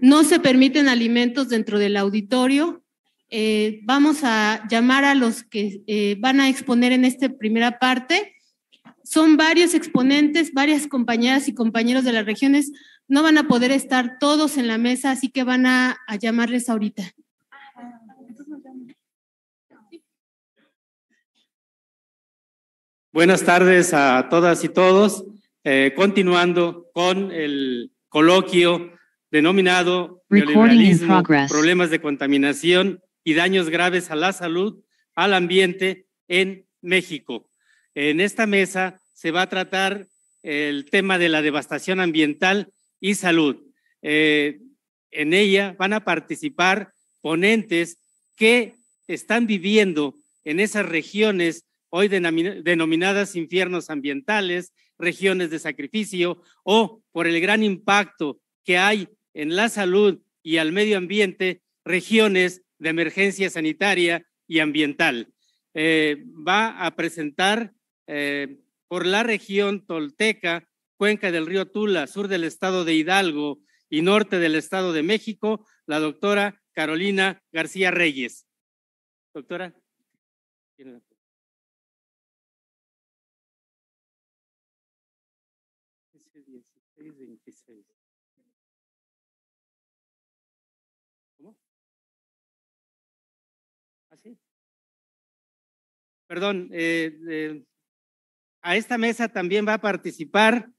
no se permiten alimentos dentro del auditorio. Eh, vamos a llamar a los que eh, van a exponer en esta primera parte. Son varios exponentes, varias compañeras y compañeros de las regiones. No van a poder estar todos en la mesa, así que van a, llamarles ahorita. Buenas tardes a todas y todos. Eh, continuando con el coloquio denominado problemas de contaminación y daños graves a la salud, al ambiente en México. En esta mesa se va a tratar el tema de la devastación ambiental y salud. Eh, en ella van a participar ponentes que están viviendo en esas regiones hoy denominadas infiernos ambientales, regiones de sacrificio o por el gran impacto que hay en la salud y al medio ambiente regiones de emergencia sanitaria y ambiental. Eh, va a presentar eh, por la región tolteca, cuenca del río Tula, sur del estado de Hidalgo y norte del estado de México, la doctora Carolina García Reyes. Doctora. perdón, eh, a esta mesa también va a participar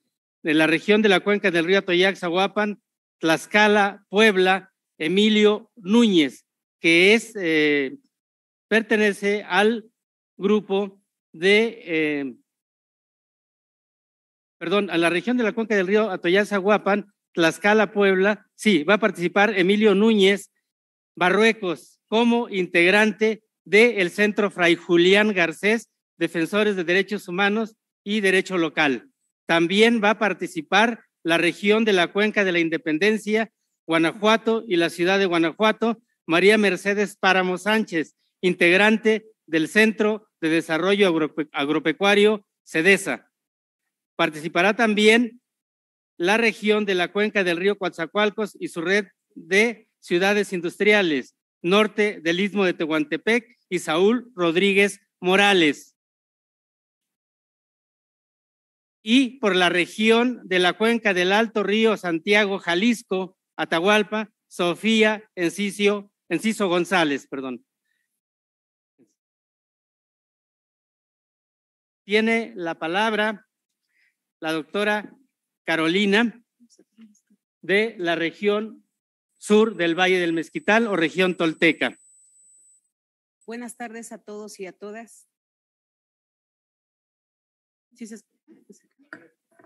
de la región de la cuenca del río Atoyac, Tlaxcala, Puebla, Emilio Núñez, que es, eh, pertenece al grupo de, eh, perdón, a la región de la cuenca del río Atoyac, Zahuapan, Tlaxcala, Puebla, sí, va a participar Emilio Núñez, Barruecos, como integrante del Centro Fray Julián Garcés, Defensores de Derechos Humanos y Derecho Local. También va a participar la región de la Cuenca de la Independencia, Guanajuato y la ciudad de Guanajuato, María Mercedes Páramo Sánchez, integrante del Centro de Desarrollo Agropecuario, CEDESA. Participará también la región de la cuenca del río Coatzacoalcos y su red de ciudades industriales, norte del Istmo de Tehuantepec y Saúl Rodríguez Morales. Y por la región de la cuenca del Alto Río Santiago, Jalisco, Atahualpa, Sofía Enciso, Enciso González, perdón. Tiene la palabra la doctora Carolina de la región sur del Valle del Mezquital o región tolteca. Buenas tardes a todos y a todas. Ah,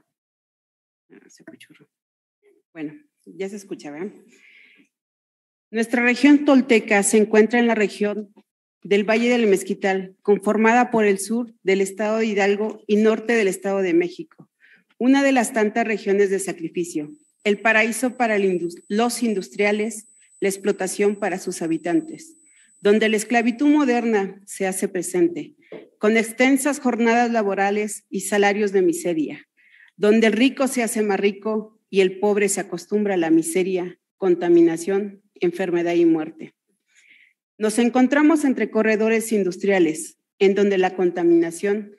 bueno, ya se escucha, ¿verdad? Nuestra región tolteca se encuentra en la región del Valle del Mezquital, conformada por el sur del estado de Hidalgo y norte del estado de México, una de las tantas regiones de sacrificio el paraíso para los industriales, la explotación para sus habitantes, donde la esclavitud moderna se hace presente, con extensas jornadas laborales y salarios de miseria, donde el rico se hace más rico y el pobre se acostumbra a la miseria, contaminación, enfermedad y muerte. Nos encontramos entre corredores industriales, en donde la contaminación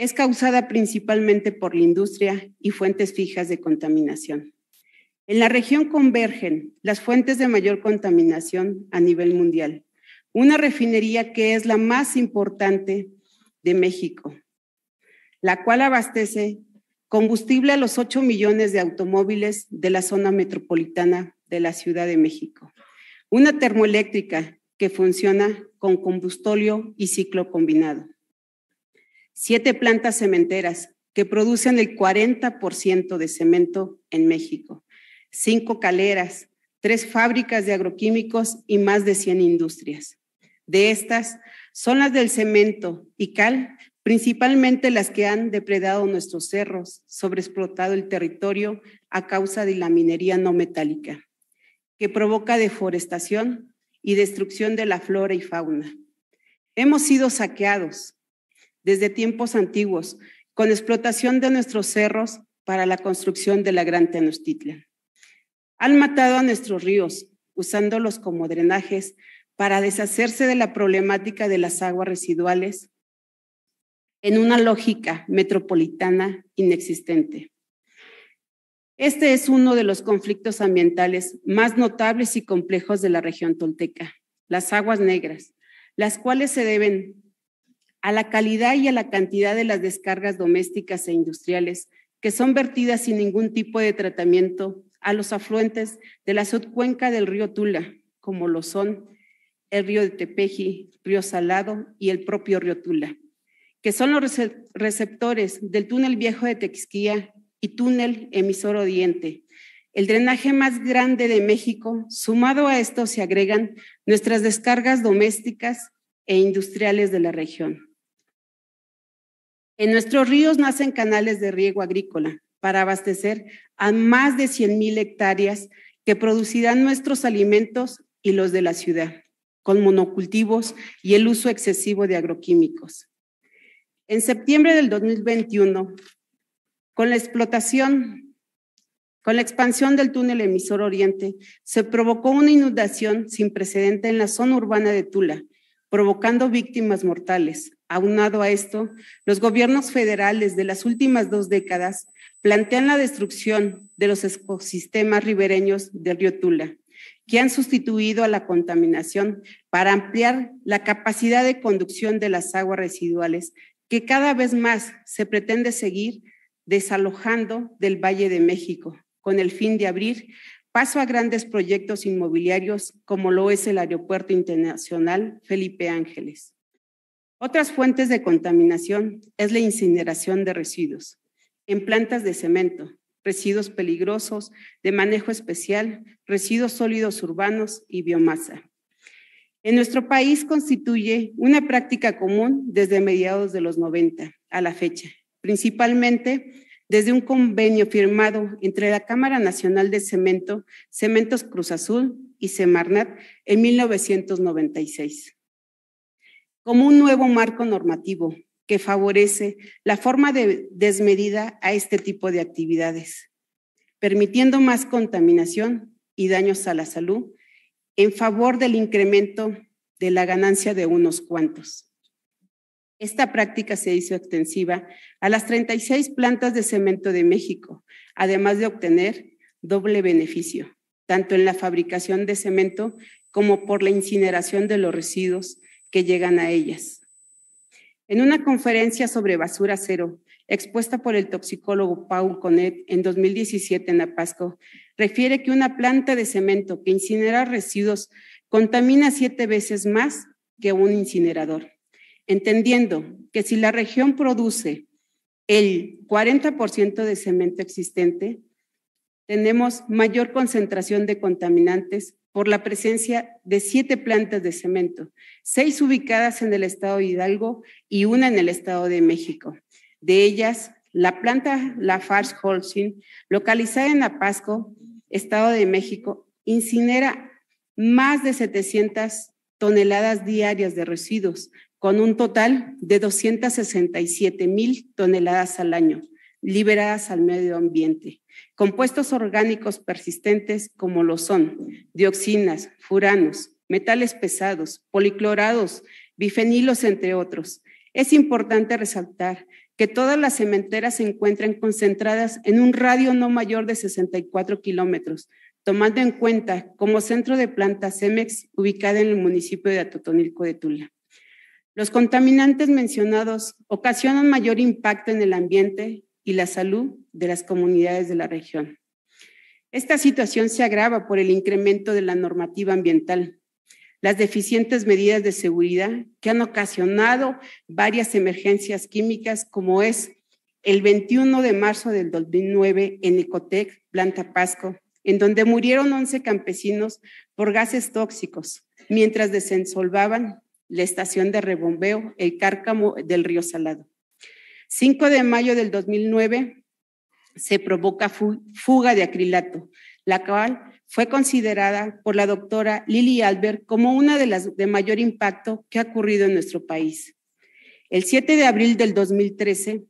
es causada principalmente por la industria y fuentes fijas de contaminación. En la región convergen las fuentes de mayor contaminación a nivel mundial. Una refinería que es la más importante de México, la cual abastece combustible a los 8 millones de automóviles de la zona metropolitana de la Ciudad de México. Una termoeléctrica que funciona con combustóleo y ciclo combinado siete plantas cementeras que producen el 40% de cemento en México, cinco caleras, tres fábricas de agroquímicos y más de 100 industrias. De estas son las del cemento y cal, principalmente las que han depredado nuestros cerros, sobreexplotado el territorio a causa de la minería no metálica, que provoca deforestación y destrucción de la flora y fauna. Hemos sido saqueados, desde tiempos antiguos, con explotación de nuestros cerros para la construcción de la Gran Tenochtitlan. Han matado a nuestros ríos, usándolos como drenajes para deshacerse de la problemática de las aguas residuales en una lógica metropolitana inexistente. Este es uno de los conflictos ambientales más notables y complejos de la región tolteca, las aguas negras, las cuales se deben a la calidad y a la cantidad de las descargas domésticas e industriales que son vertidas sin ningún tipo de tratamiento a los afluentes de la subcuenca del río Tula, como lo son el río de Tepeji, río Salado y el propio río Tula, que son los receptores del túnel viejo de Texquía y túnel emisor oriente. El drenaje más grande de México, sumado a esto se agregan nuestras descargas domésticas e industriales de la región. En nuestros ríos nacen canales de riego agrícola para abastecer a más de 100.000 hectáreas que producirán nuestros alimentos y los de la ciudad, con monocultivos y el uso excesivo de agroquímicos. En septiembre del 2021, con la explotación, con la expansión del túnel emisor oriente, se provocó una inundación sin precedente en la zona urbana de Tula, provocando víctimas mortales, Aunado a esto, los gobiernos federales de las últimas dos décadas plantean la destrucción de los ecosistemas ribereños del río Tula, que han sustituido a la contaminación para ampliar la capacidad de conducción de las aguas residuales, que cada vez más se pretende seguir desalojando del Valle de México, con el fin de abrir paso a grandes proyectos inmobiliarios como lo es el Aeropuerto Internacional Felipe Ángeles. Otras fuentes de contaminación es la incineración de residuos en plantas de cemento, residuos peligrosos de manejo especial, residuos sólidos urbanos y biomasa. En nuestro país constituye una práctica común desde mediados de los 90 a la fecha, principalmente desde un convenio firmado entre la Cámara Nacional de Cemento, Cementos Cruz Azul y Semarnat en 1996 como un nuevo marco normativo que favorece la forma de desmedida a este tipo de actividades, permitiendo más contaminación y daños a la salud en favor del incremento de la ganancia de unos cuantos. Esta práctica se hizo extensiva a las 36 plantas de cemento de México, además de obtener doble beneficio, tanto en la fabricación de cemento como por la incineración de los residuos que llegan a ellas. En una conferencia sobre basura cero, expuesta por el toxicólogo Paul Conet en 2017 en Apasco, refiere que una planta de cemento que incinera residuos contamina siete veces más que un incinerador, entendiendo que si la región produce el 40% de cemento existente, tenemos mayor concentración de contaminantes por la presencia de siete plantas de cemento, seis ubicadas en el estado de Hidalgo y una en el estado de México. De ellas, la planta Lafarge Holcim, localizada en Apasco, estado de México, incinera más de 700 toneladas diarias de residuos, con un total de 267 mil toneladas al año liberadas al medio ambiente compuestos orgánicos persistentes como lo son dioxinas, furanos, metales pesados, policlorados, bifenilos, entre otros. Es importante resaltar que todas las cementeras se encuentran concentradas en un radio no mayor de 64 kilómetros, tomando en cuenta como centro de planta CEMEX ubicada en el municipio de Atotonilco de Tula. Los contaminantes mencionados ocasionan mayor impacto en el ambiente y la salud de las comunidades de la región. Esta situación se agrava por el incremento de la normativa ambiental, las deficientes medidas de seguridad que han ocasionado varias emergencias químicas, como es el 21 de marzo del 2009 en Ecotec, Planta Pasco, en donde murieron 11 campesinos por gases tóxicos mientras desensolvaban la estación de rebombeo El Cárcamo del Río Salado. 5 de mayo del 2009, se provoca fuga de acrilato, la cual fue considerada por la doctora Lili Albert como una de las de mayor impacto que ha ocurrido en nuestro país. El 7 de abril del 2013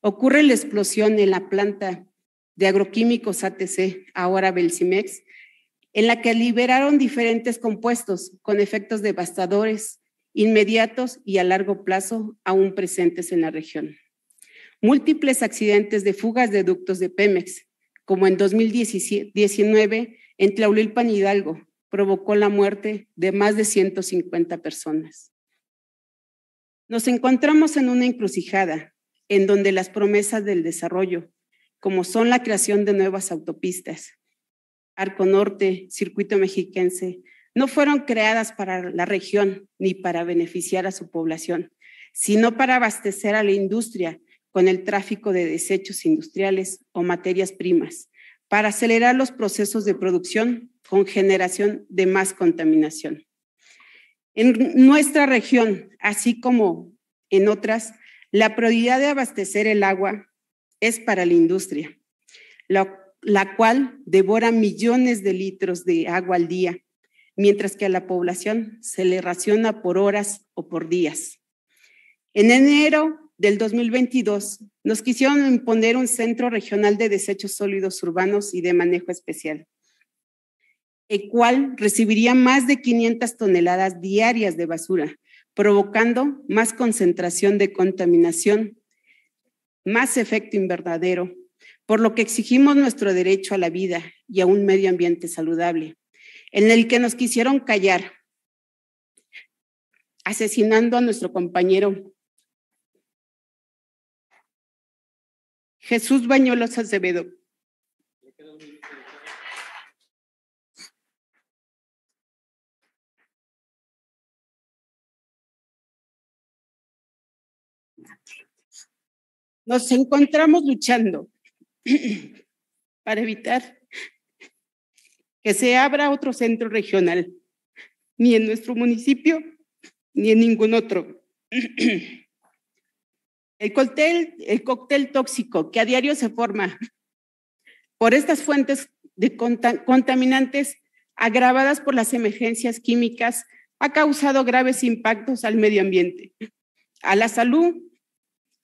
ocurre la explosión en la planta de agroquímicos ATC, ahora Belsimex, en la que liberaron diferentes compuestos con efectos devastadores, inmediatos y a largo plazo aún presentes en la región múltiples accidentes de fugas de ductos de Pemex, como en 2019 en Tlaulilpan Hidalgo, provocó la muerte de más de 150 personas. Nos encontramos en una encrucijada en donde las promesas del desarrollo, como son la creación de nuevas autopistas, Arco Norte, Circuito Mexiquense, no fueron creadas para la región ni para beneficiar a su población, sino para abastecer a la industria con el tráfico de desechos industriales o materias primas para acelerar los procesos de producción con generación de más contaminación. En nuestra región, así como en otras, la prioridad de abastecer el agua es para la industria, la, cual devora millones de litros de agua al día, mientras que a la población se le raciona por horas o por días. En enero del 2022, nos quisieron imponer un centro regional de desechos sólidos urbanos y de manejo especial, el cual recibiría más de 500 toneladas diarias de basura, provocando más concentración de contaminación, más efecto invernadero, por lo que exigimos nuestro derecho a la vida y a un medio ambiente saludable, en el que nos quisieron callar, asesinando a nuestro compañero Jesús Bañolos Acevedo. Nos encontramos luchando para evitar que se abra otro centro regional, ni en nuestro municipio, ni en ningún otro. El cóctel, tóxico que a diario se forma por estas fuentes de contaminantes agravadas por las emergencias químicas ha causado graves impactos al medio ambiente, a la salud,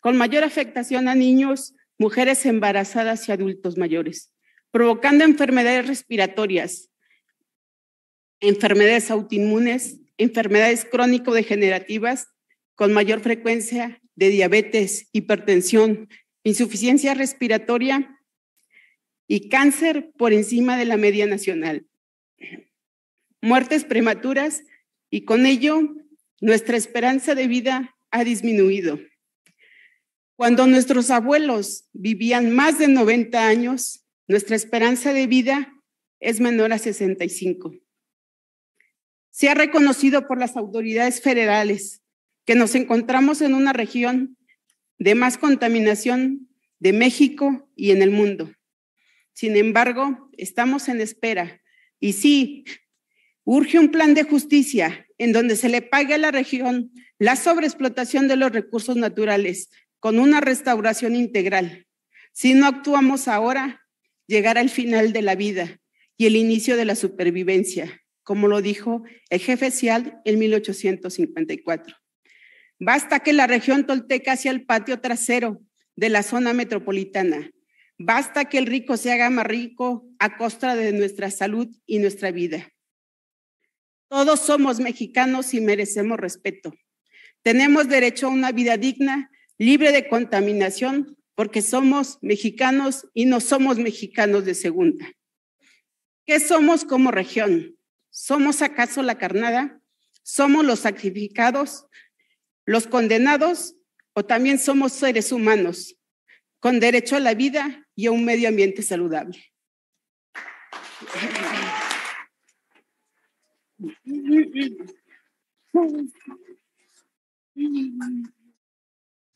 con mayor afectación a niños, mujeres embarazadas y adultos mayores, provocando enfermedades respiratorias, enfermedades autoinmunes, enfermedades crónico-degenerativas con mayor frecuencia de diabetes, hipertensión, insuficiencia respiratoria y cáncer por encima de la media nacional. Muertes prematuras y con ello nuestra esperanza de vida ha disminuido. Cuando nuestros abuelos vivían más de 90 años, nuestra esperanza de vida es menor a 65. Se ha reconocido por las autoridades federales que nos encontramos en una región de más contaminación de México y en el mundo. Sin embargo, estamos en espera y sí, urge un plan de justicia en donde se le pague a la región la sobreexplotación de los recursos naturales con una restauración integral. Si no actuamos ahora, llegará el final de la vida y el inicio de la supervivencia, como lo dijo el jefe Cial en 1854. Basta que la región tolteca sea el patio trasero de la zona metropolitana. Basta que el rico se haga más rico a costa de nuestra salud y nuestra vida. Todos somos mexicanos y merecemos respeto. Tenemos derecho a una vida digna, libre de contaminación, porque somos mexicanos y no somos mexicanos de segunda. ¿Qué somos como región? ¿Somos acaso la carnada? ¿Somos los sacrificados? Los condenados o también somos seres humanos con derecho a la vida y a un medio ambiente saludable.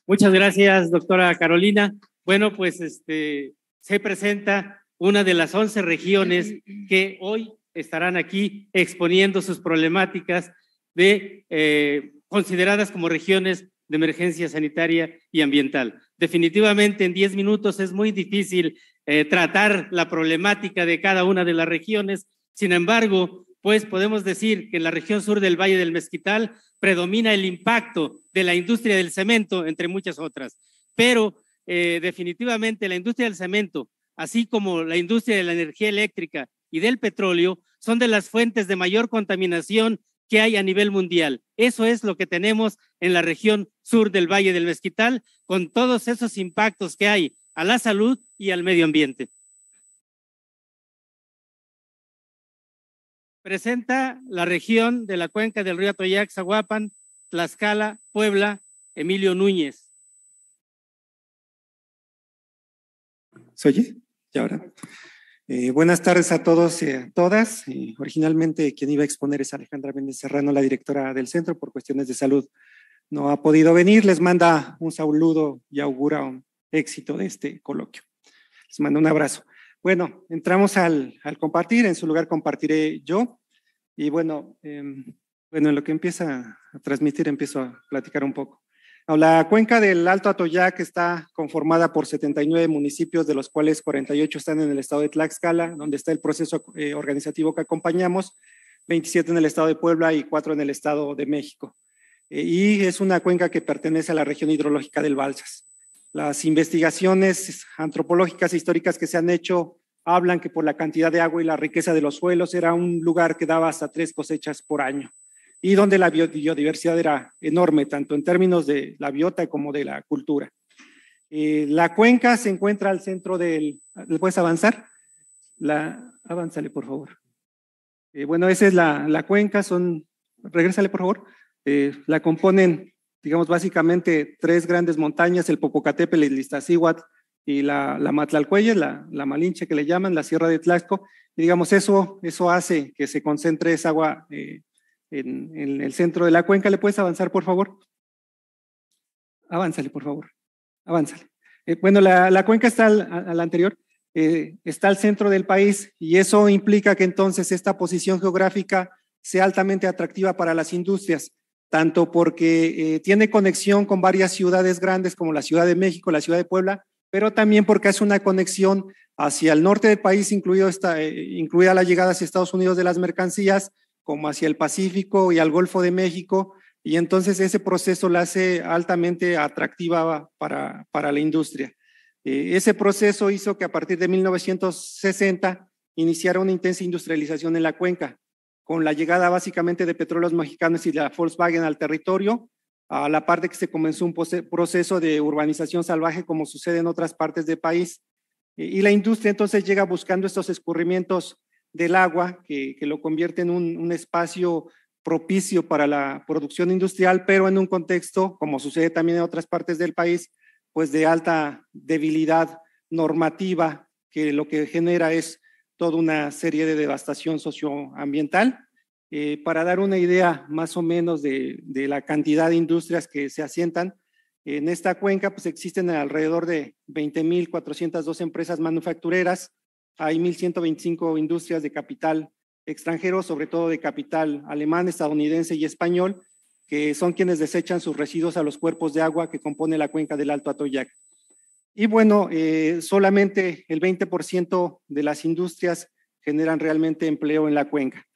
Muchas gracias, doctora Carolina. Bueno, pues este se presenta una de las once regiones que hoy estarán aquí exponiendo sus problemáticas de eh, consideradas como regiones de emergencia sanitaria y ambiental. Definitivamente en 10 minutos es muy difícil eh, tratar la problemática de cada una de las regiones. Sin embargo, pues podemos decir que en la región sur del Valle del Mezquital predomina el impacto de la industria del cemento, entre muchas otras. Pero eh, definitivamente la industria del cemento, así como la industria de la energía eléctrica y del petróleo, son de las fuentes de mayor contaminación que hay a nivel mundial. Eso es lo que tenemos en la región sur del Valle del Mezquital, con todos esos impactos que hay a la salud y al medio ambiente. Presenta la región de la cuenca del río Atoyac, Zaguapan, Tlaxcala, Puebla, Emilio Núñez. Soy yo, ¿Y ahora? Eh, buenas tardes a todos y a todas. Eh, originalmente quien iba a exponer es Alejandra Méndez Serrano, la directora del centro, por cuestiones de salud no ha podido venir. Les manda un saludo y augura un éxito de este coloquio. Les mando un abrazo. Bueno, entramos al, compartir. En su lugar compartiré yo. Y bueno, em, bueno, en lo que empieza a transmitir empiezo a platicar un poco. La cuenca del Alto Atoyac está conformada por 79 municipios, de los cuales 48 están en el estado de Tlaxcala, donde está el proceso eh, organizativo que acompañamos, 27 en el estado de Puebla y 4 en el estado de México. Eh, y es una cuenca que pertenece a la región hidrológica del Balsas. Las investigaciones antropológicas e históricas que se han hecho hablan que por la cantidad de agua y la riqueza de los suelos era un lugar que daba hasta tres cosechas por año y donde la biodiversidad era enorme, tanto en términos de la biota como de la cultura. Eh, la cuenca se encuentra al centro del... ¿Le puedes avanzar? La, avánzale, por favor. Eh, bueno, esa es la, cuenca, son... Regrésale, por favor. Eh, la componen, digamos, básicamente tres grandes montañas, el Popocatépetl, el Iztaccíhuatl y la, la la, Malinche que le llaman, la Sierra de Tlaxco. Y digamos, eso, eso hace que se concentre esa agua en, el centro de la cuenca. ¿Le puedes avanzar, por favor? Avánzale, por favor. Avánzale. Eh, bueno, la, cuenca está al, anterior, eh, está al centro del país y eso implica que entonces esta posición geográfica sea altamente atractiva para las industrias, tanto porque eh, tiene conexión con varias ciudades grandes como la Ciudad de México, la Ciudad de Puebla, pero también porque hace una conexión hacia el norte del país, incluido esta, incluida la llegada hacia Estados Unidos de las mercancías, como hacia el Pacífico y al Golfo de México, y entonces ese proceso la hace altamente atractiva para, para la industria. Eh, ese proceso hizo que a partir de 1960 iniciara una intensa industrialización en la cuenca, con la llegada básicamente de petróleos mexicanos y de la Volkswagen al territorio, a la parte que se comenzó un proceso de urbanización salvaje como sucede en otras partes del país. Eh, y la industria entonces llega buscando estos escurrimientos del agua, que, lo convierte en un, espacio propicio para la producción industrial, pero en un contexto, como sucede también en otras partes del país, pues de alta debilidad normativa, que lo que genera es toda una serie de devastación socioambiental. Eh, para dar una idea más o menos de, de la cantidad de industrias que se asientan, en esta cuenca, pues existen alrededor de 20.402 empresas manufactureras, hay 1.125 industrias de capital extranjero, sobre todo de capital alemán, estadounidense y español, que son quienes desechan sus residuos a los cuerpos de agua que compone la cuenca del Alto Atoyac. Y bueno, eh, solamente el 20% de las industrias generan realmente empleo en la cuenca.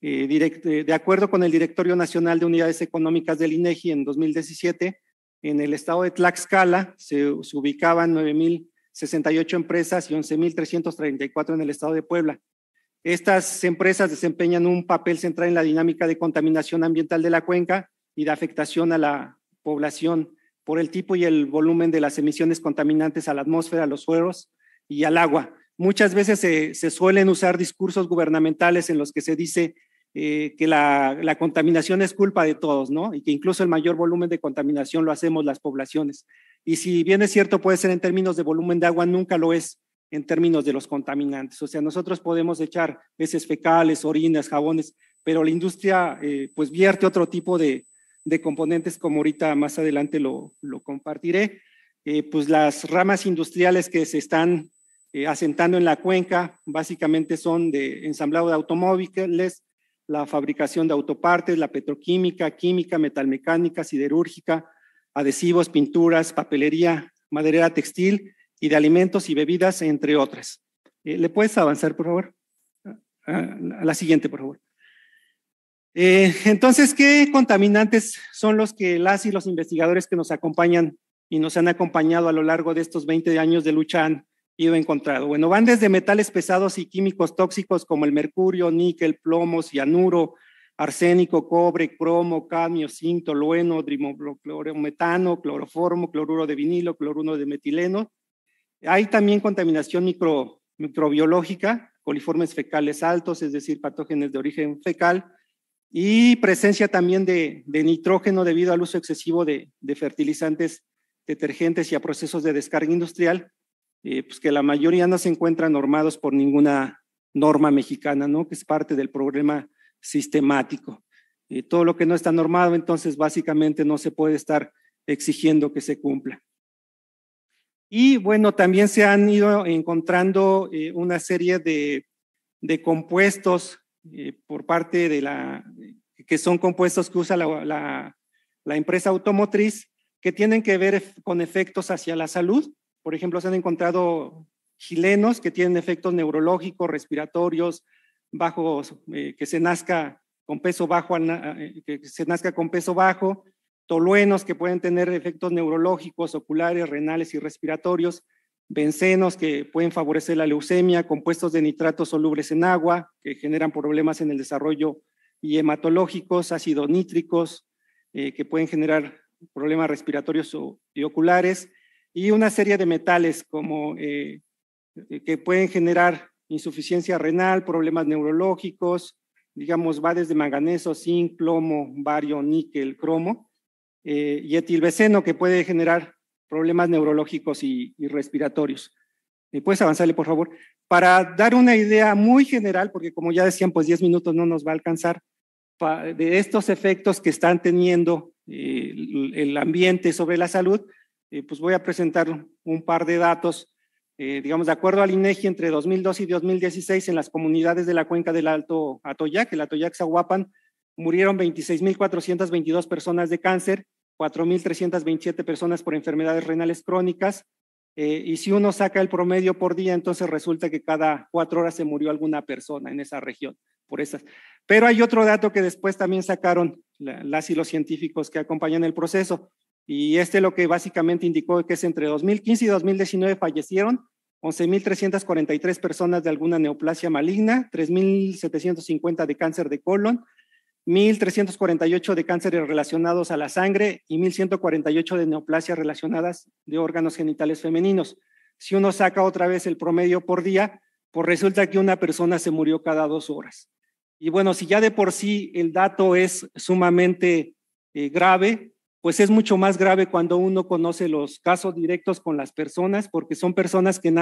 Eh, eh, de acuerdo con el Directorio Nacional de Unidades Económicas del INEGI en 2017, en el estado de Tlaxcala se, se ubicaban 9.000 68 empresas y 11.334 en el estado de Puebla. Estas empresas desempeñan un papel central en la dinámica de contaminación ambiental de la cuenca y de afectación a la población por el tipo y el volumen de las emisiones contaminantes a la atmósfera, a los suelos y al agua. Muchas veces se, suelen usar discursos gubernamentales en los que se dice eh, que la, la, contaminación es culpa de todos, ¿no? Y que incluso el mayor volumen de contaminación lo hacemos las poblaciones. Y si bien es cierto, puede ser en términos de volumen de agua, nunca lo es en términos de los contaminantes. O sea, nosotros podemos echar peces fecales, orinas, jabones, pero la industria eh, pues vierte otro tipo de, de, componentes, como ahorita más adelante lo, lo compartiré. Eh, pues las ramas industriales que se están eh, asentando en la cuenca básicamente son de ensamblado de automóviles, la fabricación de autopartes, la petroquímica, química, metalmecánica, siderúrgica, adhesivos, pinturas, papelería, maderera textil y de alimentos y bebidas, entre otras. Eh, ¿Le puedes avanzar, por favor? A ah, ah, la siguiente, por favor. Eh, entonces, ¿qué contaminantes son los que las y los investigadores que nos acompañan y nos han acompañado a lo largo de estos 20 años de lucha han ido encontrado? Bueno, van desde metales pesados y químicos tóxicos como el mercurio, níquel, plomo, cianuro, arsénico, cobre, cromo, cadmio, cinto, tolueno, metano, cloroformo, cloruro de vinilo, cloruro de metileno. Hay también contaminación microbiológica, coliformes fecales altos, es decir, patógenos de origen fecal, y presencia también de, nitrógeno debido al uso excesivo de, fertilizantes, detergentes y a procesos de descarga industrial, eh, pues que la mayoría no se encuentran normados por ninguna norma mexicana, ¿no? que es parte del problema sistemático. Eh, todo lo que no está normado, entonces básicamente no se puede estar exigiendo que se cumpla. Y bueno, también se han ido encontrando eh, una serie de, compuestos eh, por parte de la, que son compuestos que usa la, la empresa automotriz que tienen que ver con efectos hacia la salud. Por ejemplo, se han encontrado gilenos que tienen efectos neurológicos, respiratorios, bajo, eh, que se nazca con peso bajo, eh, que se nazca con peso bajo, toluenos que pueden tener efectos neurológicos, oculares, renales y respiratorios, bencenos que pueden favorecer la leucemia, compuestos de nitratos solubles en agua que generan problemas en el desarrollo y hematológicos, ácidos nítricos eh, que pueden generar problemas respiratorios y oculares, y una serie de metales como, que pueden generar insuficiencia renal, problemas neurológicos, digamos, va desde manganeso, zinc, plomo, bario, níquel, cromo eh, y etilbeceno, que puede generar problemas neurológicos y, respiratorios. Eh, ¿Puedes avanzarle, por favor? Para dar una idea muy general, porque como ya decían, pues 10 minutos no nos va a alcanzar, de estos efectos que están teniendo eh, el ambiente sobre la salud, pues voy a presentar un par de datos eh, digamos, de acuerdo al INEGI, e entre 2002 y 2016, en las comunidades de la cuenca del Alto Atoyac, el Atoyac Zahuapan, murieron 26.422 personas de cáncer, 4.327 personas por enfermedades renales crónicas. Eh, y si uno saca el promedio por día, entonces resulta que cada cuatro horas se murió alguna persona en esa región por esas. Pero hay otro dato que después también sacaron las y los científicos que acompañan el proceso. Y este es lo que básicamente indicó que es entre 2015 y 2019 fallecieron 11.343 personas de alguna neoplasia maligna, 3.750 de cáncer de colon, 1.348 de cánceres relacionados a la sangre y 1.148 de neoplasias relacionadas de órganos genitales femeninos. Si uno saca otra vez el promedio por día, pues resulta que una persona se murió cada dos horas. Y bueno, si ya de por sí el dato es sumamente eh, grave, pues es mucho más grave cuando uno conoce los casos directos con las personas, porque son personas que en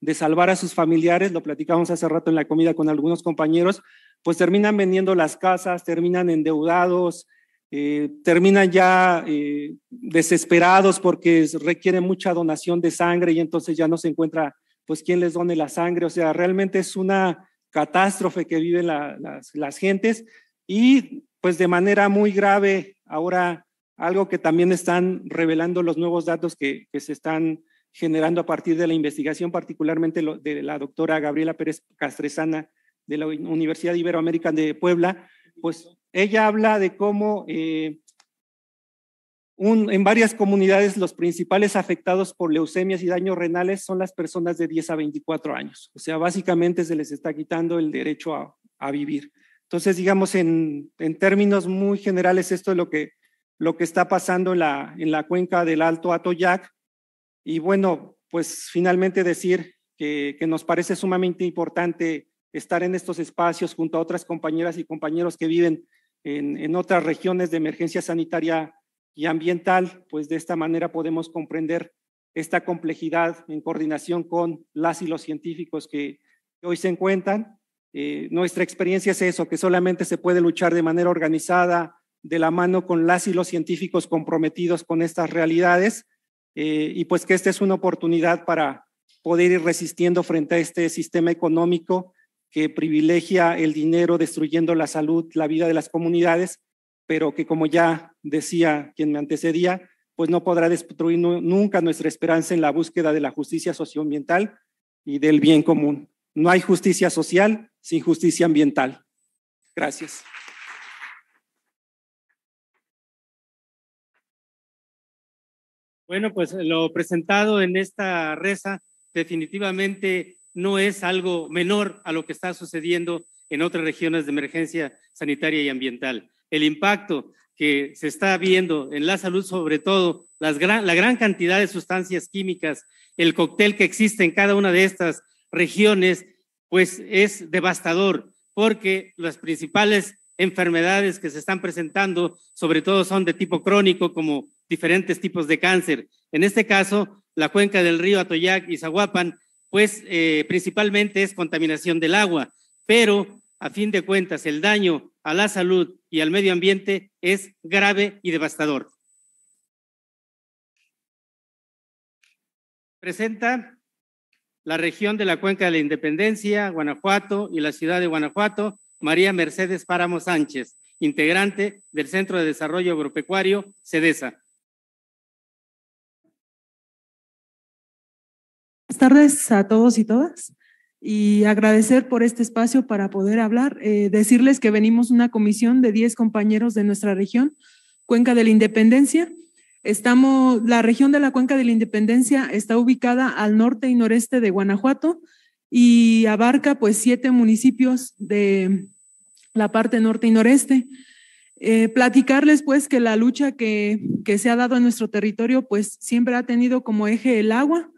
de salvar a sus familiares, lo platicamos hace rato en la comida con algunos compañeros, pues terminan vendiendo las casas, terminan endeudados, eh, terminan ya eh, desesperados porque requieren mucha donación de sangre y entonces ya no se encuentra pues quién les done la sangre, o sea, realmente es una catástrofe que viven las, las gentes y pues de manera muy grave ahora algo que también están revelando los nuevos datos que, se están generando a partir de la investigación, particularmente de la doctora Gabriela Pérez Castresana de la Universidad Iberoamericana de Puebla, pues ella habla de cómo eh, en varias comunidades los principales afectados por leucemias y daños renales son las personas de 10 a 24 años. O sea, básicamente se les está quitando el derecho a, vivir. Entonces, digamos, en, términos muy generales, esto es lo que lo que está pasando en la, cuenca del Alto Atoyac. Y bueno, pues finalmente decir que, nos parece sumamente importante estar en estos espacios junto a otras compañeras y compañeros que viven en, otras regiones de emergencia sanitaria y ambiental, pues de esta manera podemos comprender esta complejidad en coordinación con las y los científicos que hoy se encuentran. Eh, nuestra experiencia es eso, que solamente se puede luchar de manera organizada, de la mano con las y los científicos comprometidos con estas realidades eh, y pues que esta es una oportunidad para poder ir resistiendo frente a este sistema económico que privilegia el dinero destruyendo la salud, la vida de las comunidades, pero que como ya decía quien me antecedía, pues no podrá destruir nunca nuestra esperanza en la búsqueda de la justicia socioambiental y del bien común. No hay justicia social sin justicia ambiental. Gracias. Bueno, pues lo presentado en esta reza definitivamente no es algo menor a lo que está sucediendo en otras regiones de emergencia sanitaria y ambiental. El impacto que se está viendo en la salud, sobre todo las la gran cantidad de sustancias químicas, el cóctel que existe en cada una de estas regiones, pues es devastador, porque las principales enfermedades que se están presentando, sobre todo son de tipo crónico, como diferentes tipos de cáncer. En este caso, la cuenca del río Atoyac y Zaguapan, pues eh, principalmente es contaminación del agua, pero a fin de cuentas el daño a la salud y al medio ambiente es grave y devastador. Presenta la región de la Cuenca de la Independencia, Guanajuato y la ciudad de Guanajuato, María Mercedes Páramo Sánchez, integrante del Centro de Desarrollo Agropecuario, CEDESA. Buenas tardes a todos y todas y agradecer por este espacio para poder hablar. Eh, decirles que venimos una comisión de 10 compañeros de nuestra región, Cuenca de la Independencia. Estamos, la región de la Cuenca de la Independencia está ubicada al norte y noreste de Guanajuato y abarca pues siete municipios de la parte norte y noreste. Eh, platicarles pues que la lucha que, que se ha dado en nuestro territorio pues siempre ha tenido como eje el agua,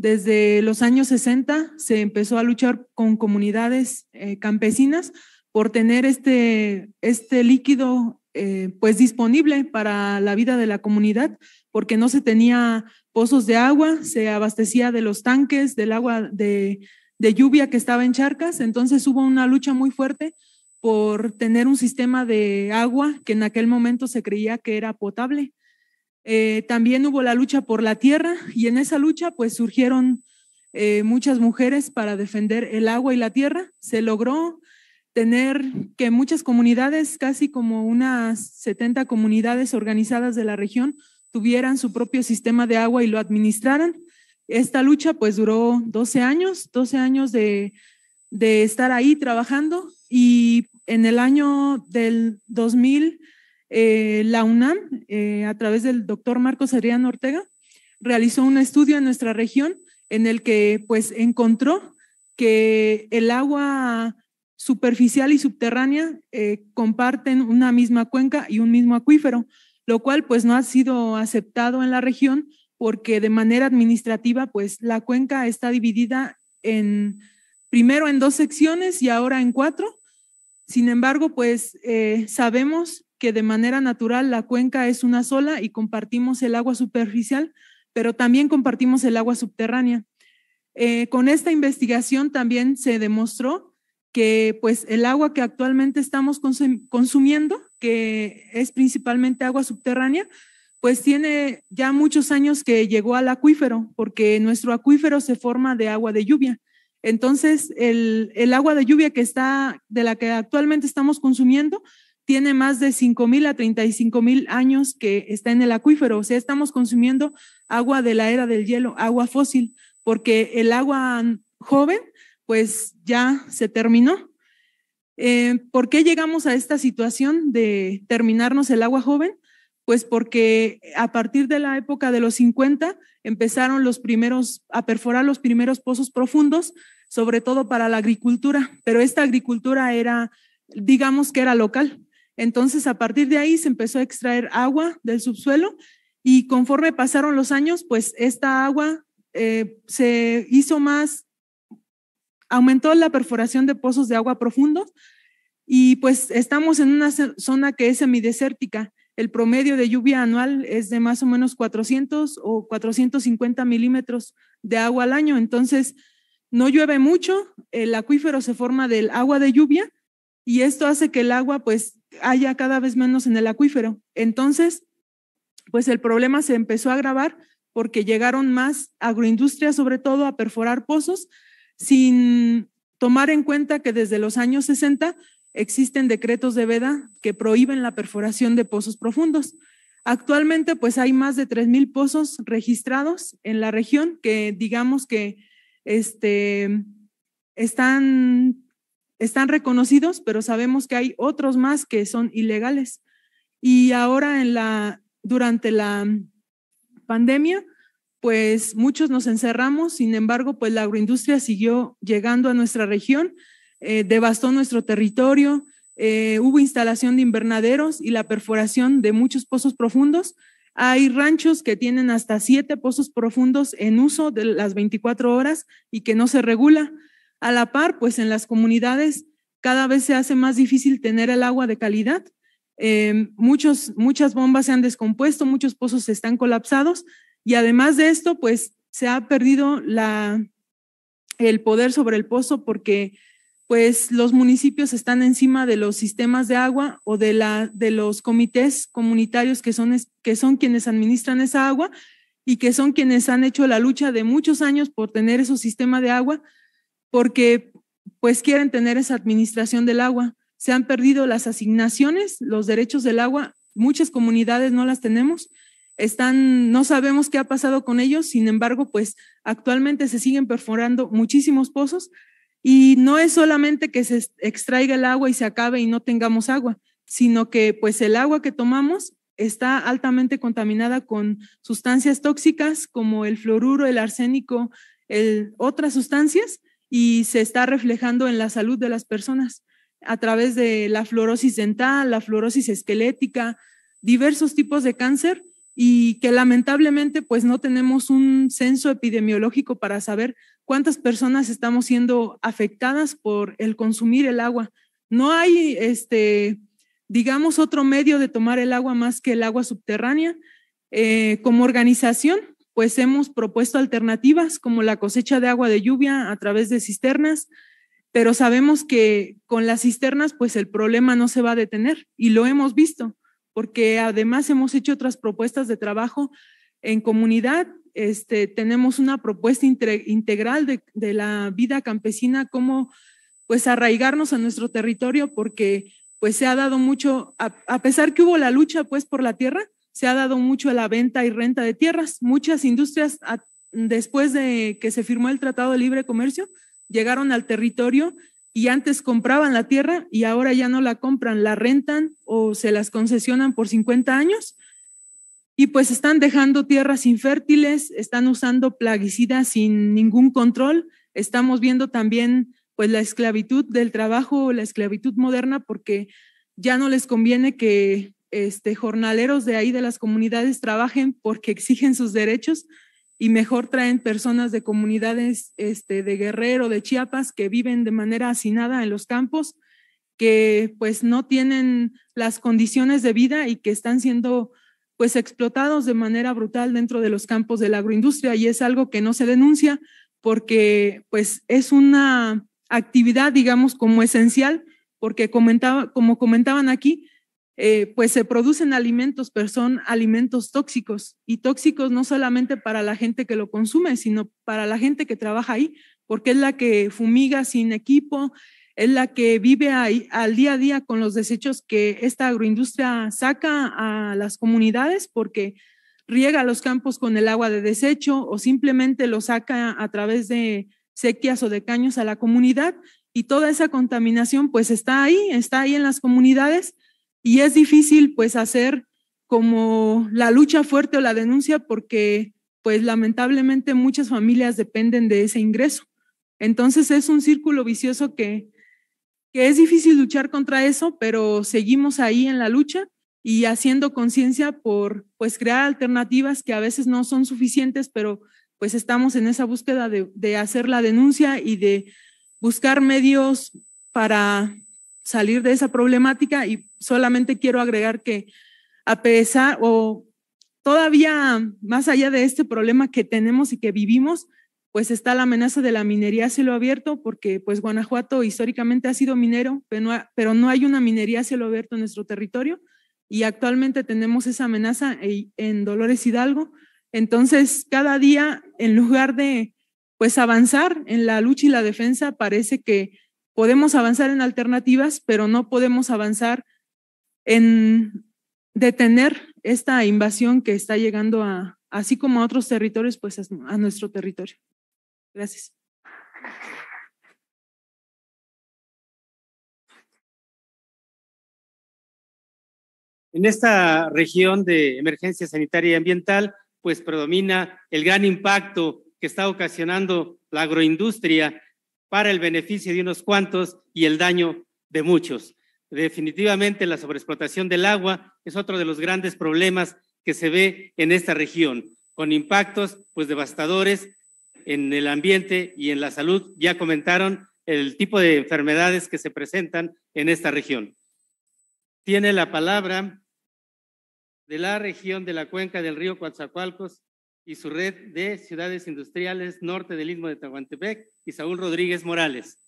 desde los años 60 se empezó a luchar con comunidades eh, campesinas por tener este, este líquido eh, pues disponible para la vida de la comunidad, porque no se tenía pozos de agua, se abastecía de los tanques, del agua de lluvia que estaba en charcas, entonces hubo una lucha muy fuerte por tener un sistema de agua que en aquel momento se creía que era potable. Eh, también hubo la lucha por la tierra y en esa lucha pues surgieron eh, muchas mujeres para defender el agua y la tierra. Se logró tener que muchas comunidades, casi como unas 70 comunidades organizadas de la región, tuvieran su propio sistema de agua y lo administraran. Esta lucha pues duró 12 años, 12 años de, de estar ahí trabajando y en el año del 2000 eh, la UNAM, eh, a través del doctor Marcos Adrián Ortega, realizó un estudio en nuestra región en el que pues encontró que el agua superficial y subterránea eh, comparten una misma cuenca y un mismo acuífero, lo cual pues no ha sido aceptado en la región porque de manera administrativa pues la cuenca está dividida en primero en dos secciones y ahora en cuatro. Sin embargo, pues sabemos que de manera natural la cuenca es una sola y compartimos el agua superficial, pero también compartimos el agua subterránea. Eh, con esta investigación también se demostró que pues el agua que actualmente estamos consumiendo, que es principalmente agua subterránea, pues tiene ya muchos años que llegó al acuífero, porque nuestro acuífero se forma de agua de lluvia. Entonces, el, agua de lluvia que está, de la que actualmente estamos consumiendo, tiene más de 5.000 a 35.000 años que está en el acuífero. O sea, estamos consumiendo agua de la era del hielo, agua fósil, porque el agua joven, pues ya se terminó. Eh, ¿Por qué llegamos a esta situación de terminarnos el agua joven? Pues porque a partir de la época de los 50 empezaron los primeros a perforar los primeros pozos profundos, sobre todo para la agricultura, pero esta agricultura era, digamos que era local, entonces, a partir de ahí se empezó a extraer agua del subsuelo y conforme pasaron los años, pues esta agua eh, se hizo más, aumentó la perforación de pozos de agua profundo y pues estamos en una zona que es semidesértica. El promedio de lluvia anual es de más o menos 400 o 450 milímetros de agua al año. Entonces, no llueve mucho, el acuífero se forma del agua de lluvia y esto hace que el agua pues haya cada vez menos en el acuífero. Entonces, pues el problema se empezó a agravar porque llegaron más agroindustrias, sobre todo, a perforar pozos sin tomar en cuenta que desde los años 60 existen decretos de veda que prohíben la perforación de pozos profundos. Actualmente, pues hay más de 3.000 pozos registrados en la región que digamos que este, están están reconocidos, pero sabemos que hay otros más que son ilegales. Y ahora durante la pandemia, pues muchos nos encerramos, sin embargo, pues la agroindustria siguió llegando a nuestra región, eh, devastó nuestro territorio, eh, hubo instalación de invernaderos y la perforación de muchos pozos profundos. Hay ranchos que tienen hasta siete pozos profundos en uso de las 24 horas y que no se regula. A la par, pues en las comunidades cada vez se hace más difícil tener el agua de calidad. Em, muchos, muchas bombas se han descompuesto, muchos pozos están colapsados y además de esto, pues se ha perdido el poder sobre el pozo porque pues los municipios están encima de los sistemas de agua o de, la, de los comités comunitarios que son, que son quienes administran esa agua y que son quienes han hecho la lucha de muchos años por tener esos sistemas de agua porque pues quieren tener esa administración del agua. Se han perdido las asignaciones, los derechos del agua, muchas comunidades no las tenemos, están, no sabemos qué ha pasado con ellos, sin embargo, pues actualmente se siguen perforando muchísimos pozos y no es solamente que se extraiga el agua y se acabe y no tengamos agua, sino que pues el agua que tomamos está altamente contaminada con sustancias tóxicas como el fluoruro, el arsénico, otras sustancias y se está reflejando en la salud de las personas a través de la fluorosis dental, la fluorosis esquelética, diversos tipos de cáncer y que lamentablemente pues no tenemos un censo epidemiológico para saber cuántas personas estamos siendo afectadas por el consumir el agua. No hay este digamos otro medio de tomar el agua más que el agua subterránea. Eh, como organización pues hemos propuesto alternativas como la cosecha de agua de lluvia a través de cisternas, pero sabemos que con las cisternas pues el problema no se va a detener y lo hemos visto, porque además hemos hecho otras propuestas de trabajo en comunidad. Este, tenemos una propuesta integral de, la vida campesina, como pues arraigarnos a nuestro territorio, porque pues se ha dado mucho, a pesar que hubo la lucha pues por la tierra, se ha dado mucho a la venta y renta de tierras. Muchas industrias, después de que se firmó el Tratado de Libre Comercio, llegaron al territorio y antes compraban la tierra y ahora ya no la compran, la rentan o se las concesionan por 50 años. Y pues están dejando tierras infértiles, están usando plaguicidas sin ningún control. Estamos viendo también pues la esclavitud del trabajo, la esclavitud moderna, porque ya no les conviene que este, jornaleros de ahí de las comunidades trabajen porque exigen sus derechos y mejor traen personas de comunidades este, de Guerrero, de Chiapas, que viven de manera hacinada en los campos, que pues no tienen las condiciones de vida y que están siendo pues explotados de manera brutal dentro de los campos de la agroindustria y es algo que no se denuncia porque pues es una actividad digamos como esencial porque comentaba como comentaban aquí eh, pues se producen alimentos, pero son alimentos tóxicos y tóxicos no solamente para la gente que lo consume, sino para la gente que trabaja ahí, porque es la que fumiga sin equipo, es la que vive ahí, al día a día con los desechos que esta agroindustria saca a las comunidades porque riega los campos con el agua de desecho o simplemente lo saca a través de sequías o de caños a la comunidad y toda esa contaminación pues está ahí, está ahí en las comunidades y es difícil pues hacer como la lucha fuerte o la denuncia porque pues lamentablemente muchas familias dependen de ese ingreso. Entonces es un círculo vicioso que, que es difícil luchar contra eso, pero seguimos ahí en la lucha y haciendo conciencia por pues crear alternativas que a veces no son suficientes, pero pues estamos en esa búsqueda de, de hacer la denuncia y de buscar medios para salir de esa problemática y solamente quiero agregar que a pesar o todavía más allá de este problema que tenemos y que vivimos, pues está la amenaza de la minería a cielo abierto, porque pues Guanajuato históricamente ha sido minero, pero no, pero no hay una minería a cielo abierto en nuestro territorio y actualmente tenemos esa amenaza e-, en Dolores Hidalgo. Entonces, cada día, en lugar de pues avanzar en la lucha y la defensa, parece que podemos avanzar en alternativas, pero no podemos avanzar en detener esta invasión que está llegando a, así como a otros territorios, pues a, nuestro territorio. Gracias. En esta región de emergencia sanitaria y ambiental, pues predomina el gran impacto que está ocasionando la agroindustria para el beneficio de unos cuantos y el daño de muchos. Definitivamente la sobreexplotación del agua es otro de los grandes problemas que se ve en esta región, con impactos pues devastadores en el ambiente y en la salud. Ya comentaron el tipo de enfermedades que se presentan en esta región. Tiene la palabra de la región de la cuenca del río Coatzacoalcos y su red de ciudades industriales norte del Istmo de Tahuantepec, y Saúl Rodríguez Morales.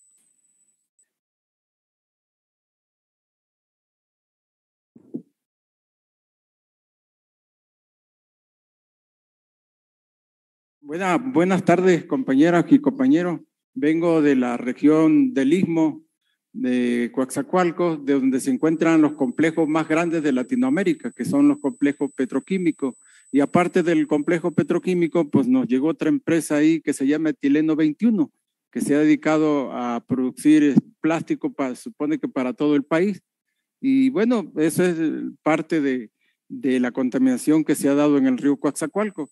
buenas tardes, compañeras y compañeros. Vengo de la región del Istmo de Coaxacualco, de donde se encuentran los complejos más grandes de Latinoamérica, que son los complejos petroquímicos y aparte del complejo petroquímico, pues nos llegó otra empresa ahí que se llama Etileno 21, que se ha dedicado a producir plástico, para, supone que para todo el país. Y bueno, eso es parte de, de la contaminación que se ha dado en el río Coatzacoalco.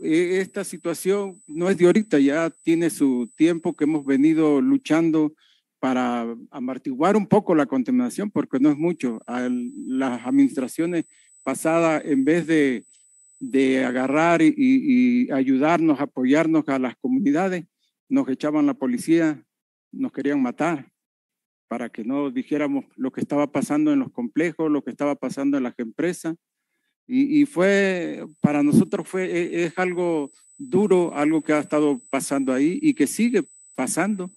E, esta situación no es de ahorita, ya tiene su tiempo que hemos venido luchando para amortiguar un poco la contaminación, porque no es mucho. las administraciones pasadas, en vez de de agarrar y, ayudarnos, apoyarnos a las comunidades, nos echaban la policía, nos querían matar para que no dijéramos lo que estaba pasando en los complejos, lo que estaba pasando en las empresas. Y, fue, para nosotros fue, e, es, algo duro, algo que ha estado pasando ahí y que sigue pasando,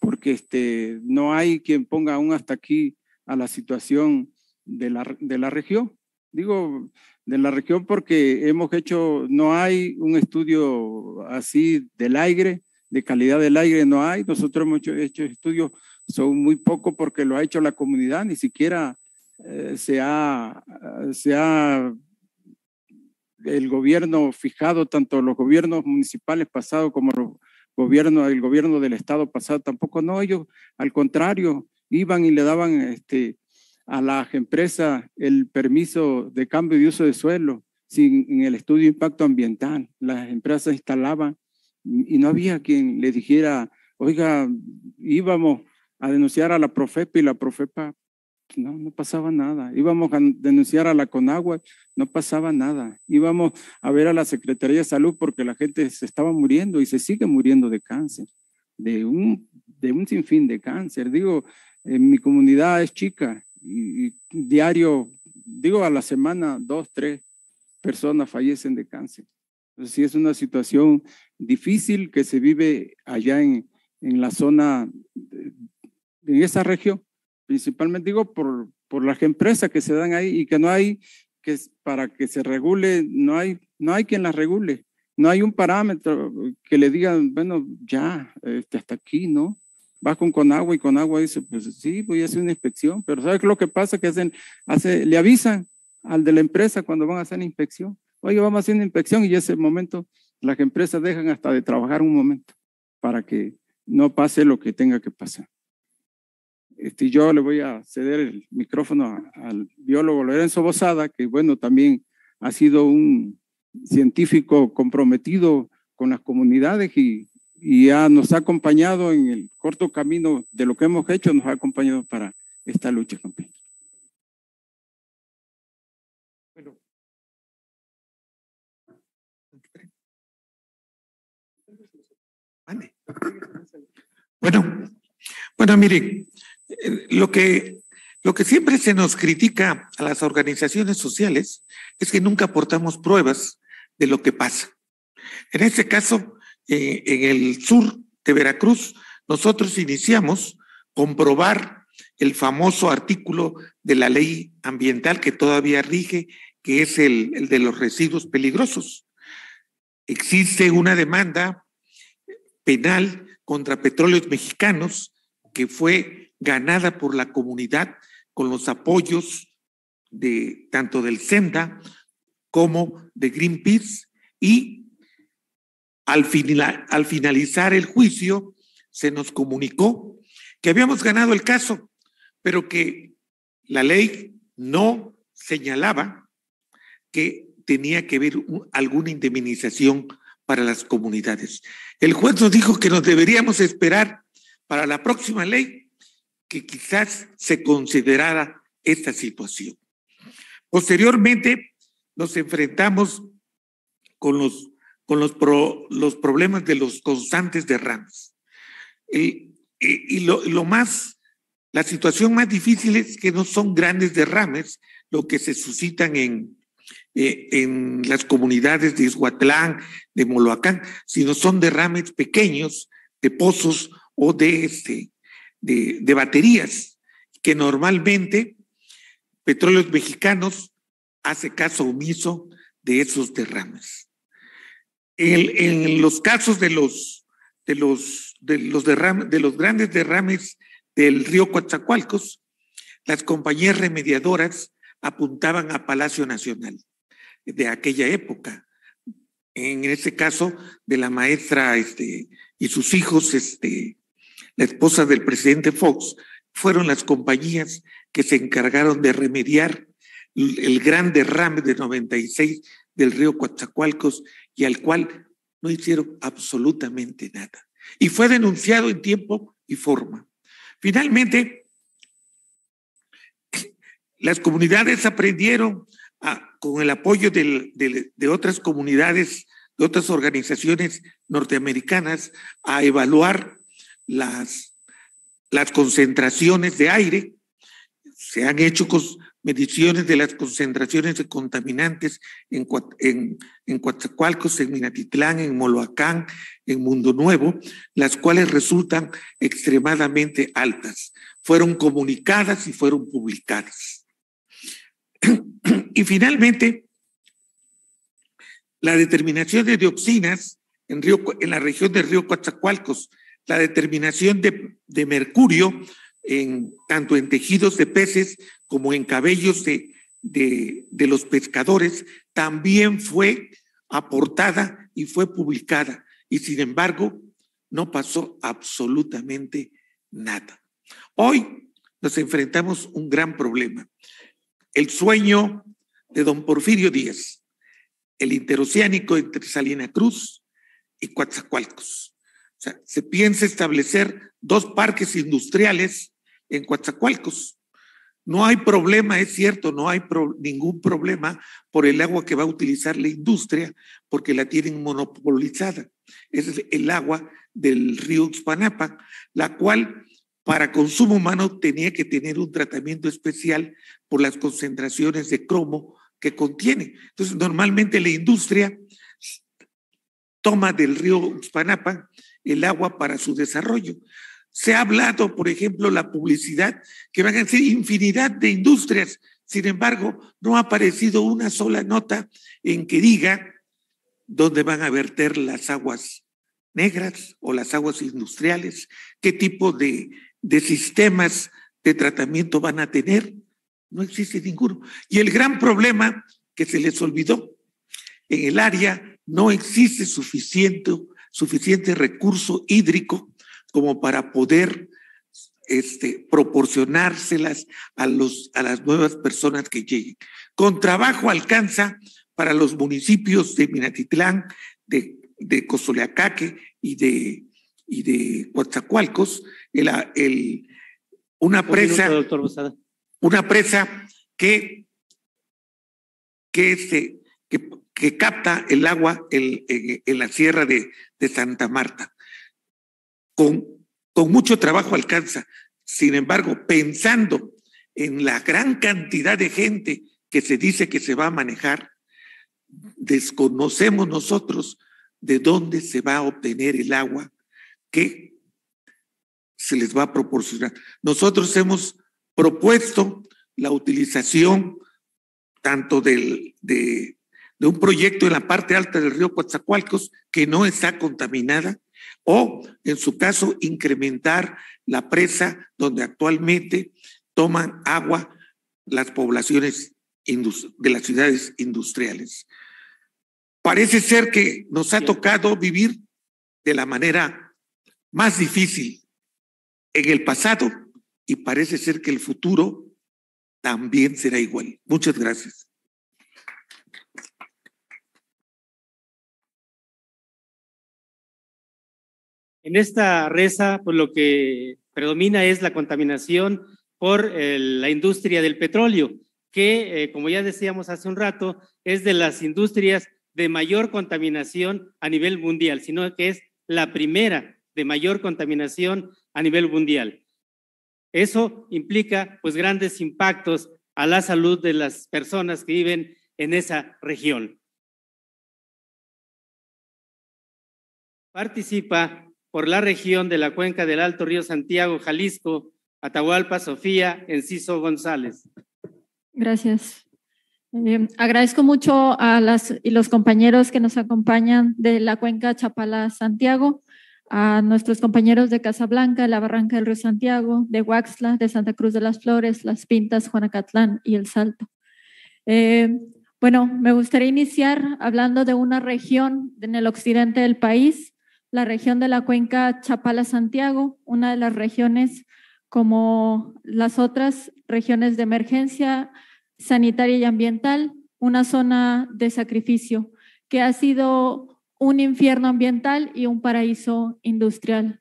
porque este, no hay quien ponga aún hasta aquí a la situación de la, de la región. Digo, de la región porque hemos hecho, no hay un estudio así del aire, de calidad del aire, no hay. Nosotros hemos hecho, estudios, son muy pocos porque lo ha hecho la comunidad, ni siquiera eh, se, ha, se ha el gobierno fijado, tanto los gobiernos municipales pasados como los gobiernos, el gobierno del estado pasado, tampoco no, ellos al contrario, iban y le daban este, a la empresa el permiso de cambio de uso de suelo sin el estudio de impacto ambiental. Las empresas instalaban y no había quien le dijera, oiga, íbamos a denunciar a la Profepa y la Profepa, no, no pasaba nada. Íbamos a denunciar a la Conagua, no pasaba nada. Íbamos a ver a la Secretaría de Salud porque la gente se estaba muriendo y se sigue muriendo de cáncer, de un, de un sinfín de cáncer. Digo, en mi comunidad es chica diario, digo a la semana, dos, tres personas fallecen de cáncer. Entonces, sí es una situación difícil que se vive allá en, en la zona, en esa región, principalmente digo por, por las empresas que se dan ahí y que no hay, que para que se regule, no hay, no hay quien las regule, no hay un parámetro que le digan, bueno, ya, este, hasta aquí, ¿no? vas con agua y con agua dice, pues sí, voy a hacer una inspección, pero ¿sabes lo que pasa? Que hacen, hace, le avisan al de la empresa cuando van a hacer la inspección. Oye, vamos a hacer una inspección y en ese momento las empresas dejan hasta de trabajar un momento para que no pase lo que tenga que pasar. Este, yo le voy a ceder el micrófono al biólogo Lorenzo Bozada, que bueno, también ha sido un científico comprometido con las comunidades y y nos ha acompañado en el corto camino de lo que hemos hecho, nos ha acompañado para esta lucha, campeón. Bueno. bueno, bueno, mire, eh, lo que, lo que siempre se nos critica a las organizaciones sociales es que nunca aportamos pruebas de lo que pasa. En este caso, eh, en el sur de Veracruz, nosotros iniciamos comprobar el famoso artículo de la ley ambiental que todavía rige, que es el, de los residuos peligrosos. Existe una demanda penal contra petróleos mexicanos que fue ganada por la comunidad con los apoyos de tanto del Senda como de Greenpeace y al, final, al finalizar el juicio, se nos comunicó que habíamos ganado el caso, pero que la ley no señalaba que tenía que haber alguna indemnización para las comunidades. El juez nos dijo que nos deberíamos esperar para la próxima ley que quizás se considerara esta situación. Posteriormente nos enfrentamos con los con los, los problemas de los constantes derrames. y, lo, más, la situación más difícil es que no son grandes derrames lo que se suscitan en, eh, en las comunidades de Izhuatlán, de Moloacán, sino son derrames pequeños de pozos o de, este, de, de baterías, que normalmente Petróleos Mexicanos hace caso omiso de esos derrames. En, los casos de los, de los, de grandes derrames del río Coatzacoalcos, las compañías remediadoras apuntaban a Palacio Nacional de aquella época. En ese caso, de la maestra este, y sus hijos, este, la esposa del presidente Fox, fueron las compañías que se encargaron de remediar el gran derrame de 96 del río Coatzacoalcos y al cual no hicieron absolutamente nada. Y fue denunciado en tiempo y forma. Finalmente, las comunidades aprendieron ah, con el apoyo de otras comunidades, de otras organizaciones norteamericanas, a evaluar las, las concentraciones de aire. Se han hecho mediciones de las concentraciones de contaminantes en, en, en Coatzacoalcos, en Minatitlán, en Moloacán, en Mundo Nuevo, las cuales resultan extremadamente altas. Fueron comunicadas y fueron publicadas. y finalmente, la determinación de dioxinas en, río, en la región del río Coatzacoalcos, la determinación de, de mercurio en, tanto en tejidos de peces como en cabellos de, de, los pescadores, también fue aportada y fue publicada. Y sin embargo, no pasó absolutamente nada. Hoy nos enfrentamos un gran problema. El sueño de don Porfirio Díaz, el interoceánico entre Salina Cruz y Coatzacoalcos. O sea, se piensa establecer dos parques industriales en Coatzacoalcos. No hay problema, es cierto, no hay ningún problema por el agua que va a utilizar la industria porque la tienen monopolizada. Es el agua del río Xpanapa, la cual para consumo humano tenía que tener un tratamiento especial por las concentraciones de cromo que contiene. Entonces, normalmente la industria toma del río Xpanapa el agua para su desarrollo. Se ha hablado, por ejemplo, la publicidad, que van a ser infinidad de industrias. Sin embargo, no ha aparecido una sola nota en que diga dónde van a verter las aguas negras o las aguas industriales, qué tipo de, de sistemas de tratamiento van a tener. No existe ninguno. Y el gran problema que se les olvidó, en el área no existe suficiente suficiente recurso hídrico como para poder este, proporcionárselas a, los, a las nuevas personas que lleguen. Con trabajo alcanza para los municipios de Minatitlán, de, de Cozoleacaque y de, y de Coatzacoalcos, el, el, una presa, una presa que, este, que, que, capta el agua en la sierra de, de Santa Marta. Con, con mucho trabajo alcanza. Sin embargo, pensando en la gran cantidad de gente que se dice que se va a manejar, desconocemos nosotros de dónde se va a obtener el agua que se les va a proporcionar. Nosotros hemos propuesto la utilización tanto del, de de un proyecto en la parte alta del río Coatzacoalcos que no está contaminada, o en su caso incrementar la presa donde actualmente toman agua las poblaciones de las ciudades industriales. Parece ser que nos ha tocado vivir de la manera más difícil en el pasado y parece ser que el futuro también será igual. Muchas gracias. En esta reza, pues lo que predomina es la contaminación por la industria del petróleo, que, eh, como ya decíamos hace un rato, es de las industrias de mayor contaminación a nivel mundial, sino que es la primera de mayor contaminación a nivel mundial. Eso implica pues grandes impactos a la salud de las personas que viven en esa región. Participa por la región de la cuenca del Alto Río Santiago, Jalisco, Atahualpa, Sofía, Enciso González. Gracias. Eh, agradezco mucho a las y los compañeros que nos acompañan de la cuenca Chapala Santiago, a nuestros compañeros de Casablanca, la Barranca del Río Santiago, de Huaxla, de Santa Cruz de las Flores, Las Pintas, Juanacatlán y El Salto. Eh, bueno, me gustaría iniciar hablando de una región en el occidente del país la región de la cuenca Chapala-Santiago, una de las regiones como las otras regiones de emergencia sanitaria y ambiental, una zona de sacrificio que ha sido un infierno ambiental y un paraíso industrial.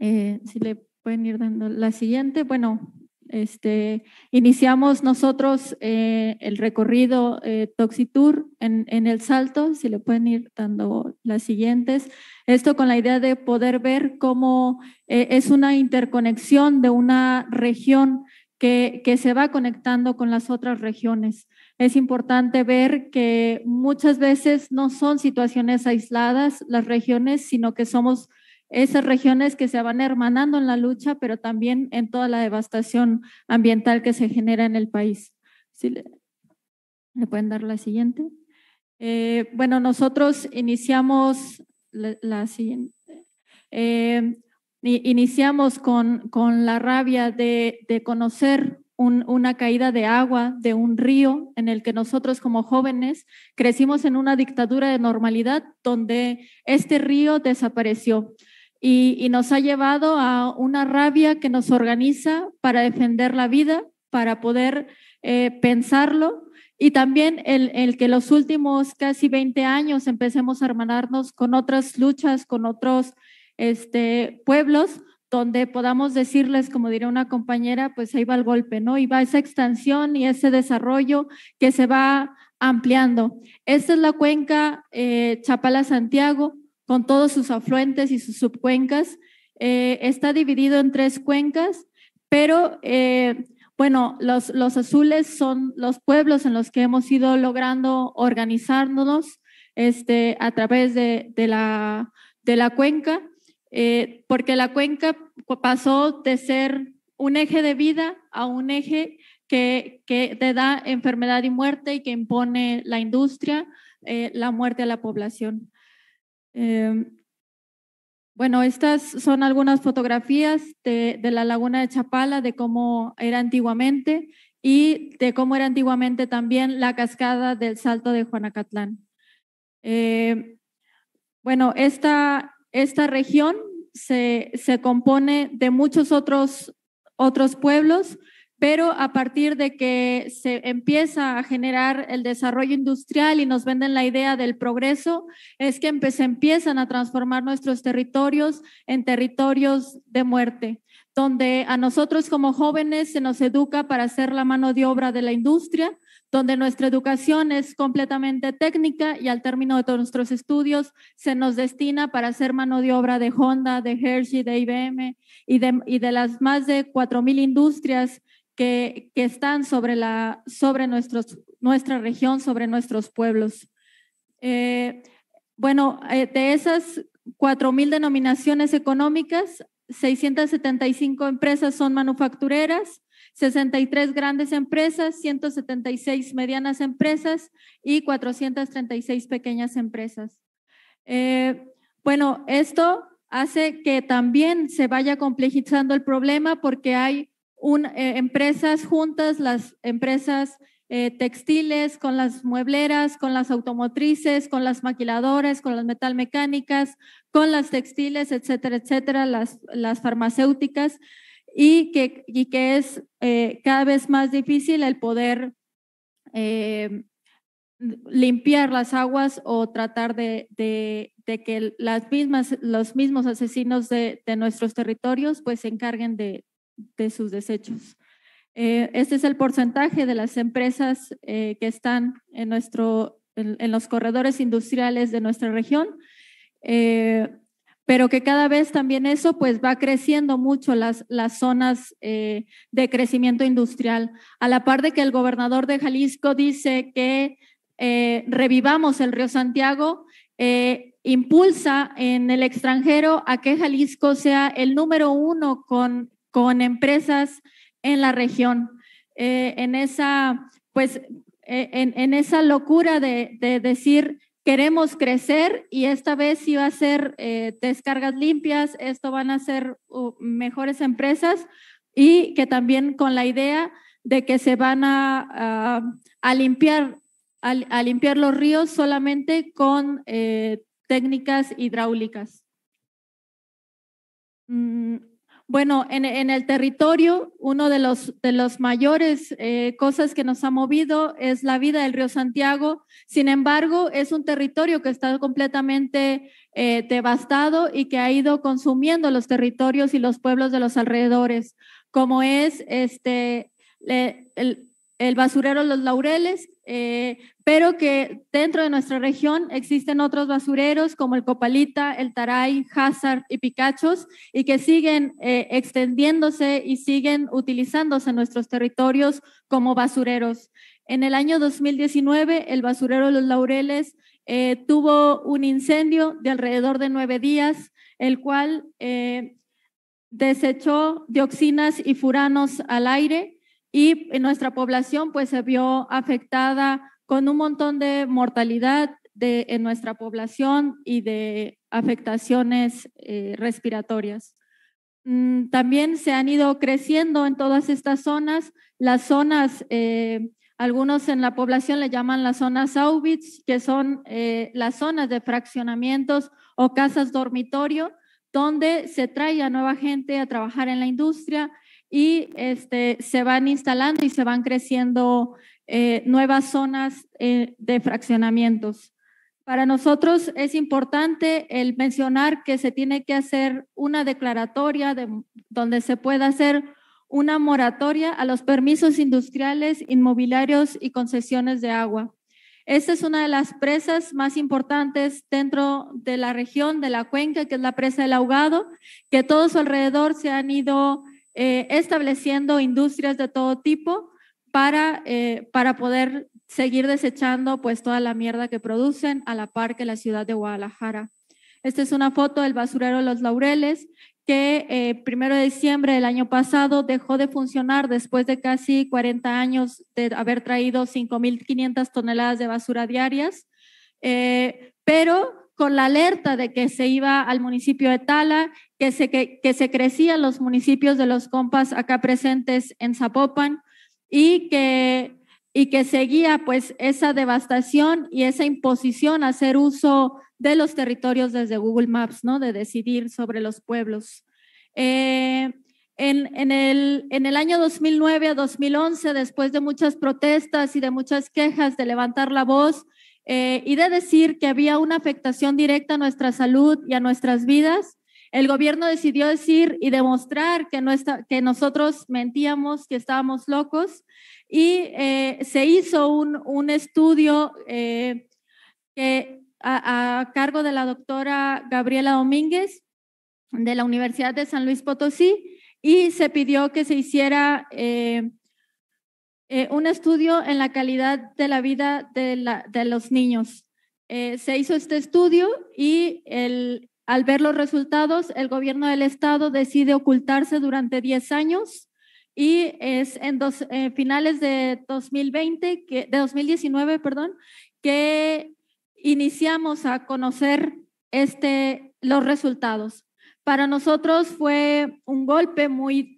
Eh, si le pueden ir dando la siguiente. Bueno, este, iniciamos nosotros eh, el recorrido eh, Toxitour en, el salto, si le pueden ir dando las siguientes. Esto con la idea de poder ver cómo eh, es una interconexión de una región que se va conectando con las otras regiones. Es importante ver que muchas veces no son situaciones aisladas las regiones, sino que somos esas regiones que se van hermanando en la lucha, pero también en toda la devastación ambiental que se genera en el país. le, pueden dar la siguiente? Eh, bueno, nosotros iniciamos siguiente. Eh, iniciamos con, la rabia de, conocer una caída de agua de un río en el que nosotros como jóvenes crecimos en una dictadura de normalidad donde este río desapareció y, nos ha llevado a una rabia que nos organiza para defender la vida, para poder eh, pensarlo y también el, que los últimos casi 20 años empecemos a hermanarnos con otras luchas, con otros este, pueblos, donde podamos decirles, como diría una compañera, pues ahí va el golpe, ¿no? Y va esa extensión y ese desarrollo que se va ampliando. Esta es la cuenca eh, Chapala-Santiago, con todos sus afluentes y sus subcuencas. Eh, está dividido en tres cuencas, pero eh, bueno, los, azules son los pueblos en los que hemos ido logrando organizarnos este, a través de, de, la, de la, cuenca, eh, porque la cuenca pasó de ser un eje de vida a un eje que, que te da enfermedad y muerte y que impone la industria, la muerte a la población. Em, bueno, estas son algunas fotografías de, la laguna de Chapala, de cómo era antiguamente y de cómo era antiguamente también la cascada del Salto de Juanacatlán. Em, bueno, esta, esta región se, se compone de muchos otros, otros pueblos, pero a partir de que se empieza a generar el desarrollo industrial y nos venden la idea del progreso, es que se empiezan a transformar nuestros territorios en territorios de muerte, donde a nosotros como jóvenes se nos educa para ser la mano de obra de la industria, donde nuestra educación es completamente técnica y al término de todos nuestros estudios se nos destina para ser mano de obra de Honda, de Hershey, de IBM y de, y de las más de 4.000 industrias que, están sobre, la, sobre nuestros, nuestra región, sobre nuestros pueblos. Eh, bueno, eh, de esas 4.000 denominaciones económicas, 675 empresas son manufactureras, 63 grandes empresas, 176 medianas empresas y 436 pequeñas empresas. Eh, bueno, esto hace que también se vaya complejizando el problema porque hay eh, empresas juntas, las empresas eh, textiles, con las muebleras, con las automotrices, con las maquiladoras, con las metalmecánicas, con las textiles, etcétera, etcétera, las, las farmacéuticas, y que, y que es eh, cada vez más difícil el poder limpiar las aguas o tratar de, que las mismas, los mismos asesinos de, de nuestros territorios pues se encarguen de, de sus desechos. Eh, este es el porcentaje de las empresas eh, que están en, nuestro, en, los corredores industriales de nuestra región, eh, pero que cada vez también eso pues va creciendo mucho las, las zonas de crecimiento industrial. A la par de que el gobernador de Jalisco dice que revivamos el río Santiago, impulsa en el extranjero a que Jalisco sea el número uno con con empresas en la región. Eh, en esa, pues, eh, en, esa locura de, decir queremos crecer y esta vez sí va a ser eh, descargas limpias, esto van a ser uh, mejores empresas y que también con la idea de que se van a, limpiar a, limpiar los ríos solamente con técnicas hidráulicas. Mm, bueno, en, el territorio, uno de los, de los mayores eh, cosas que nos ha movido es la vida del río Santiago. Sin embargo, es un territorio que está completamente eh, devastado y que ha ido consumiendo los territorios y los pueblos de los alrededores, como es este, el, el basurero Los Laureles, eh, pero que dentro de nuestra región existen otros basureros como el Copalita, el Taray, Hazard y Picachos, y que siguen eh, extendiéndose y siguen utilizándose en nuestros territorios como basureros. En el año 2019, el basurero Los Laureles eh, tuvo un incendio de alrededor de nueve días, el cual desechó dioxinas y furanos al aire y en nuestra población pues se vio afectada con un montón de mortalidad de, en nuestra población y de afectaciones eh, respiratorias. Mm, también se han ido creciendo en todas estas zonas, las zonas, eh, algunos en la población le llaman las zonas Auschwitz, que son eh, las zonas de fraccionamientos o casas dormitorio, donde se trae a nueva gente a trabajar en la industria y este, se van instalando y se van creciendo eh, nuevas zonas eh, de fraccionamientos. Para nosotros es importante el mencionar que se tiene que hacer una declaratoria donde se pueda hacer una moratoria a los permisos industriales, inmobiliarios y concesiones de agua. Esta es una de las presas más importantes dentro de la región de la cuenca, que es la presa del ahogado, que todo alrededor se han ido eh, estableciendo industrias de todo tipo para, eh, para poder seguir desechando pues toda la mierda que producen a la par que la ciudad de Guadalajara. Esta es una foto del basurero Los Laureles que eh, primero de diciembre del año pasado dejó de funcionar después de casi 40 años de haber traído 5.500 toneladas de basura diarias. pero con la alerta de que se iba al municipio de Tala, que se, que, se crecían los municipios de los compas acá presentes en Zapopan y que, y que seguía pues esa devastación y esa imposición a hacer uso de los territorios desde Google Maps, ¿no? De decidir sobre los pueblos. Eh, en, en, el, en el año 2009 a 2011, después de muchas protestas y de muchas quejas de levantar la voz, eh, y de decir que había una afectación directa a nuestra salud y a nuestras vidas, el gobierno decidió decir y demostrar que, que nosotros mentíamos, que estábamos locos, y eh, se hizo un, estudio eh, a, cargo de la doctora Gabriela Domínguez de la Universidad de San Luis Potosí, y se pidió que se hiciera eh, eh, un estudio en la calidad de la vida de, los niños. Eh, se hizo este estudio y al ver los resultados, el gobierno del estado decide ocultarse durante 10 años y es en eh, finales de 2020, de 2019, perdón, que iniciamos a conocer este, los resultados. Para nosotros fue un golpe muy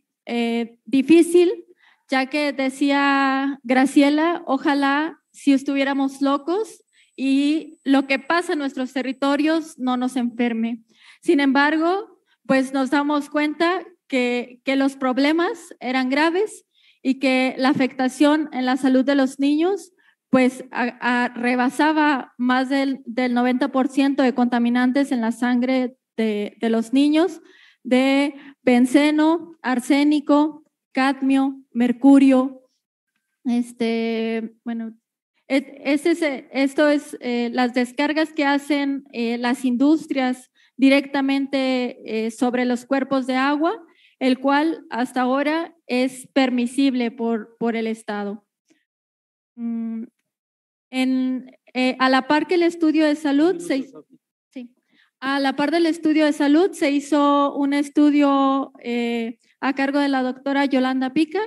difícil ya que decía Graciela, ojalá si estuviéramos locos y lo que pasa en nuestros territorios no nos enferme. Sin embargo, pues nos damos cuenta que, los problemas eran graves y que la afectación en la salud de los niños pues rebasaba más del, 90% de contaminantes en la sangre de, de los niños, de benceno, arsénico, cadmio, mercurio, este, bueno, esto es eh, las descargas que hacen eh, las industrias directamente eh, sobre los cuerpos de agua, el cual hasta ahora es permisible por, por el Estado. Mm, a la par que el estudio de salud... se, a la par del estudio de salud, se hizo un estudio eh, a cargo de la doctora Yolanda Pica.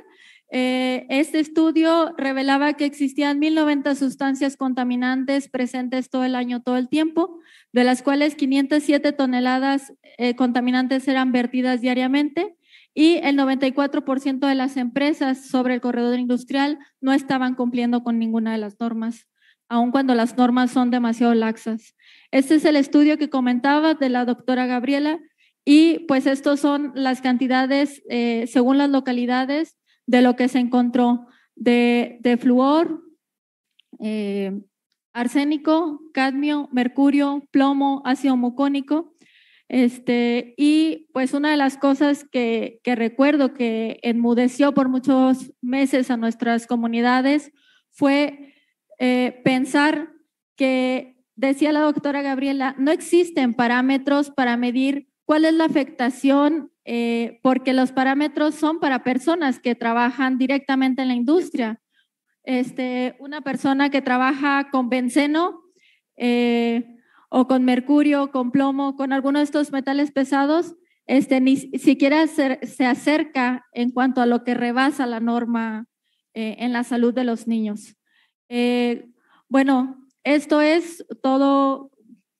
Eh, este estudio revelaba que existían 1.090 sustancias contaminantes presentes todo el año, todo el tiempo, de las cuales 507 toneladas eh, contaminantes eran vertidas diariamente y el 94% de las empresas sobre el corredor industrial no estaban cumpliendo con ninguna de las normas aun cuando las normas son demasiado laxas. Este es el estudio que comentaba de la doctora Gabriela y pues estos son las cantidades eh, según las localidades de lo que se encontró de, de flúor, eh, arsénico, cadmio, mercurio, plomo, ácido mucónico. Este, y pues una de las cosas que, que recuerdo que enmudeció por muchos meses a nuestras comunidades fue eh, pensar que, decía la doctora Gabriela, no existen parámetros para medir cuál es la afectación, eh, porque los parámetros son para personas que trabajan directamente en la industria. Este, una persona que trabaja con benceno eh, o con mercurio, con plomo, con alguno de estos metales pesados, este, ni siquiera se, acerca en cuanto a lo que rebasa la norma en la salud de los niños. Eh, bueno, esto es todo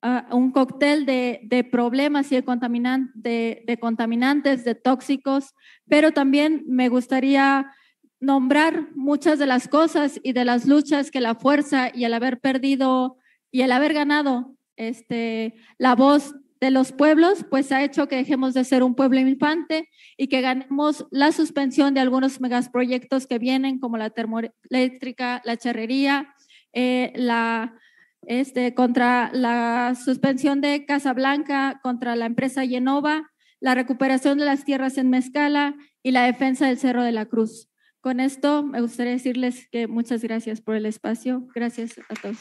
ah, un cóctel de, problemas y de, contaminante, de, contaminantes, de tóxicos, pero también me gustaría nombrar muchas de las cosas y de las luchas que la fuerza y el haber perdido y el haber ganado este, la voz de los pueblos, pues ha hecho que dejemos de ser un pueblo infante y que ganemos la suspensión de algunos megaproyectos que vienen, como la termoeléctrica, la charrería, eh, la, este, contra la suspensión de Casablanca, contra la empresa Yenova, la recuperación de las tierras en Mezcala y la defensa del Cerro de la Cruz. Con esto me gustaría decirles que muchas gracias por el espacio. Gracias a todos.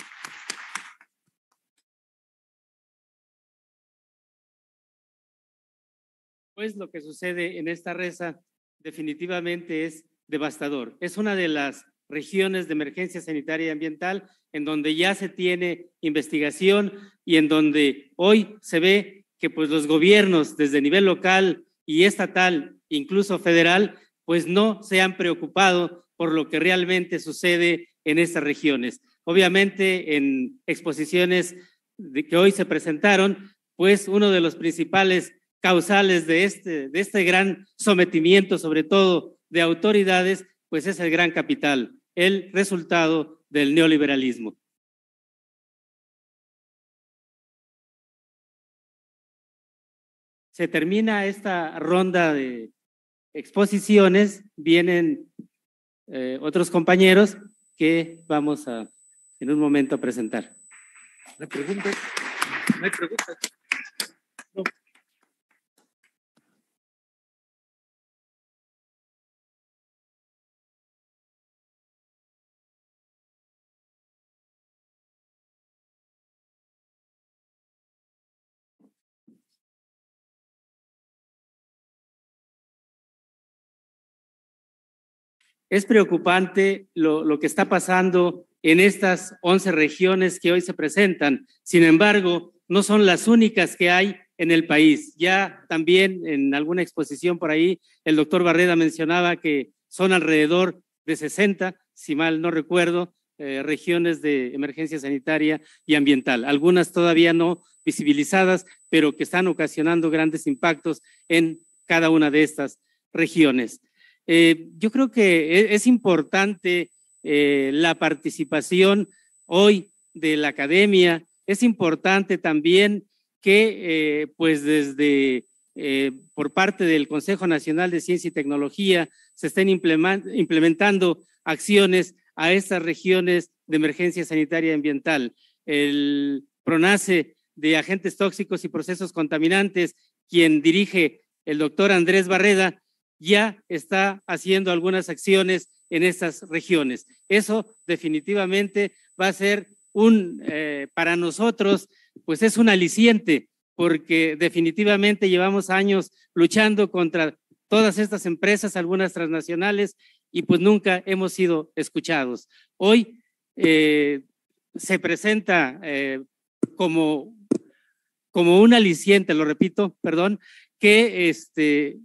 pues lo que sucede en esta reza definitivamente es devastador. Es una de las regiones de emergencia sanitaria y ambiental en donde ya se tiene investigación y en donde hoy se ve que pues los gobiernos desde nivel local y estatal, incluso federal, pues no se han preocupado por lo que realmente sucede en estas regiones. Obviamente en exposiciones de que hoy se presentaron, pues uno de los principales causales de este, de este gran sometimiento, sobre todo de autoridades, pues es el gran capital, el resultado del neoliberalismo. Se termina esta ronda de exposiciones, vienen eh, otros compañeros que vamos a en un momento a presentar. No Es preocupante lo, que está pasando en estas 11 regiones que hoy se presentan. Sin embargo, no son las únicas que hay en el país. Ya también en alguna exposición por ahí, el doctor Barreda mencionaba que son alrededor de 60, si mal no recuerdo, eh, regiones de emergencia sanitaria y ambiental. Algunas todavía no visibilizadas, pero que están ocasionando grandes impactos en cada una de estas regiones. Eh, yo creo que e, es, importante eh, la participación hoy de la academia. Es importante también que, eh, pues, desde por parte del Consejo Nacional de Ciencia y Tecnología se estén implementando acciones a estas regiones de emergencia sanitaria ambiental. El PRONACE de agentes tóxicos y procesos contaminantes, quien dirige el doctor Andrés Barreda, ya está haciendo algunas acciones en estas regiones. Eso definitivamente va a ser un, eh, para nosotros, pues es un aliciente, porque definitivamente llevamos años luchando contra todas estas empresas, algunas transnacionales, y pues nunca hemos sido escuchados. Hoy eh, se presenta eh, como, como un aliciente, lo repito, perdón, que este,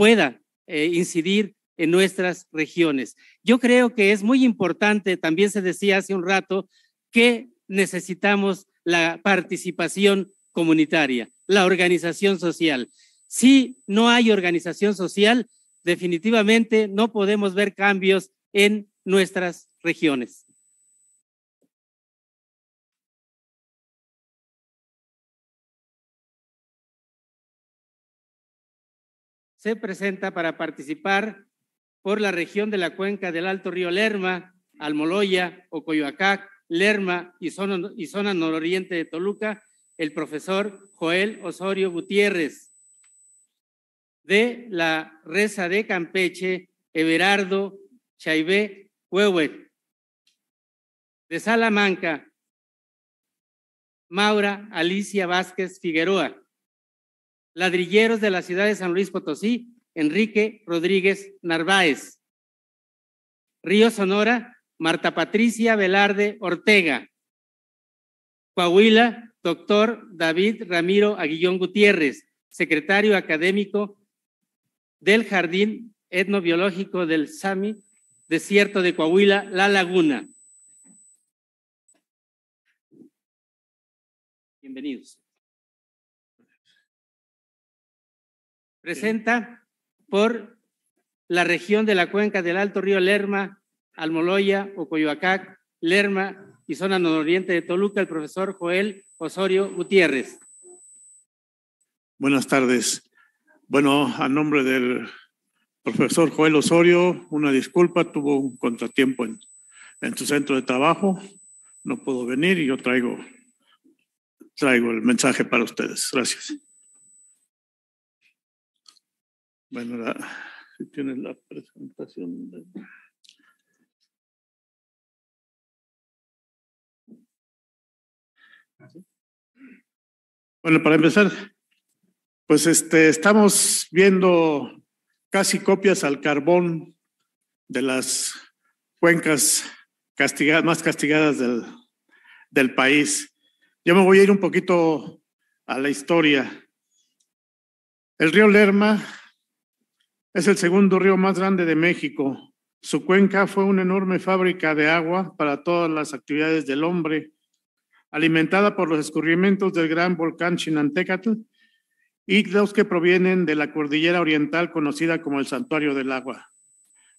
pueda eh, incidir en nuestras regiones. Yo creo que es muy importante, también se decía hace un rato, que necesitamos la participación comunitaria, la organización social. Si no hay organización social, definitivamente no podemos ver cambios en nuestras regiones. se presenta para participar por la región de la cuenca del Alto Río Lerma, Almoloya, Ocoyoacac, Lerma y zona, nororiente de Toluca, el profesor Joel Osorio Gutiérrez. De la Reza de Campeche, Everardo Chaibé Huehue. De Salamanca, Maura Alicia Vázquez Figueroa ladrilleros de la ciudad de San Luis Potosí, Enrique Rodríguez Narváez. Río Sonora, Marta Patricia Velarde Ortega. Coahuila, doctor David Ramiro Aguillón Gutiérrez, secretario académico del Jardín Etnobiológico del SAMI, Desierto de Coahuila, La Laguna. Bienvenidos. presenta por la región de la cuenca del Alto Río Lerma, Almoloya, Ocoyoacac, Lerma y zona nororiente de Toluca, el profesor Joel Osorio Gutiérrez. Buenas tardes. Bueno, a nombre del profesor Joel Osorio, una disculpa, tuvo un contratiempo en, su centro de trabajo, no pudo venir y yo traigo, traigo el mensaje para ustedes. Gracias. Bueno, si tienes la presentación. Bueno, para empezar, pues este, estamos viendo casi copias al carbón de las cuencas castigadas, más castigadas del país. Yo me voy a ir un poquito a la historia. El río Lerma es el segundo río más grande de México. Su cuenca fue una enorme fábrica de agua para todas las actividades del hombre, alimentada por los escurrimientos del gran volcán Chinantecatl y los que provienen de la cordillera oriental conocida como el Santuario del Agua.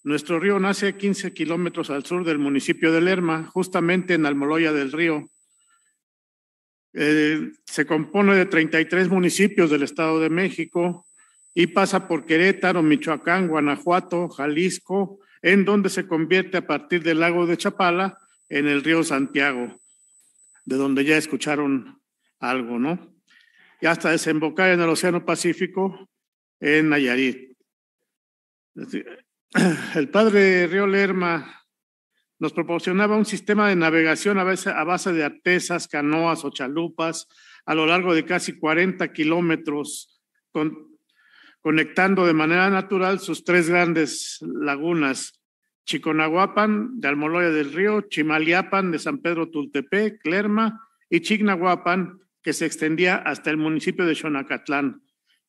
Nuestro río nace a 15 kilómetros al sur del municipio de Lerma, justamente en Almoloya del Río. Eh, se compone de 33 municipios del Estado de México, y pasa por Querétaro, Michoacán, Guanajuato, Jalisco, en donde se convierte a partir del lago de Chapala en el río Santiago, de donde ya escucharon algo, ¿no? Y hasta desembocar en el Océano Pacífico en Nayarit. El padre Río Lerma nos proporcionaba un sistema de navegación a, base de artesas, canoas o chalupas a lo largo de casi 40 kilómetros, con conectando de manera natural sus tres grandes lagunas, Chiconahuapan de Almoloya del Río, Chimaliapan de San Pedro Tultepec, Clerma y Chignahuapan, que se extendía hasta el municipio de Xonacatlán.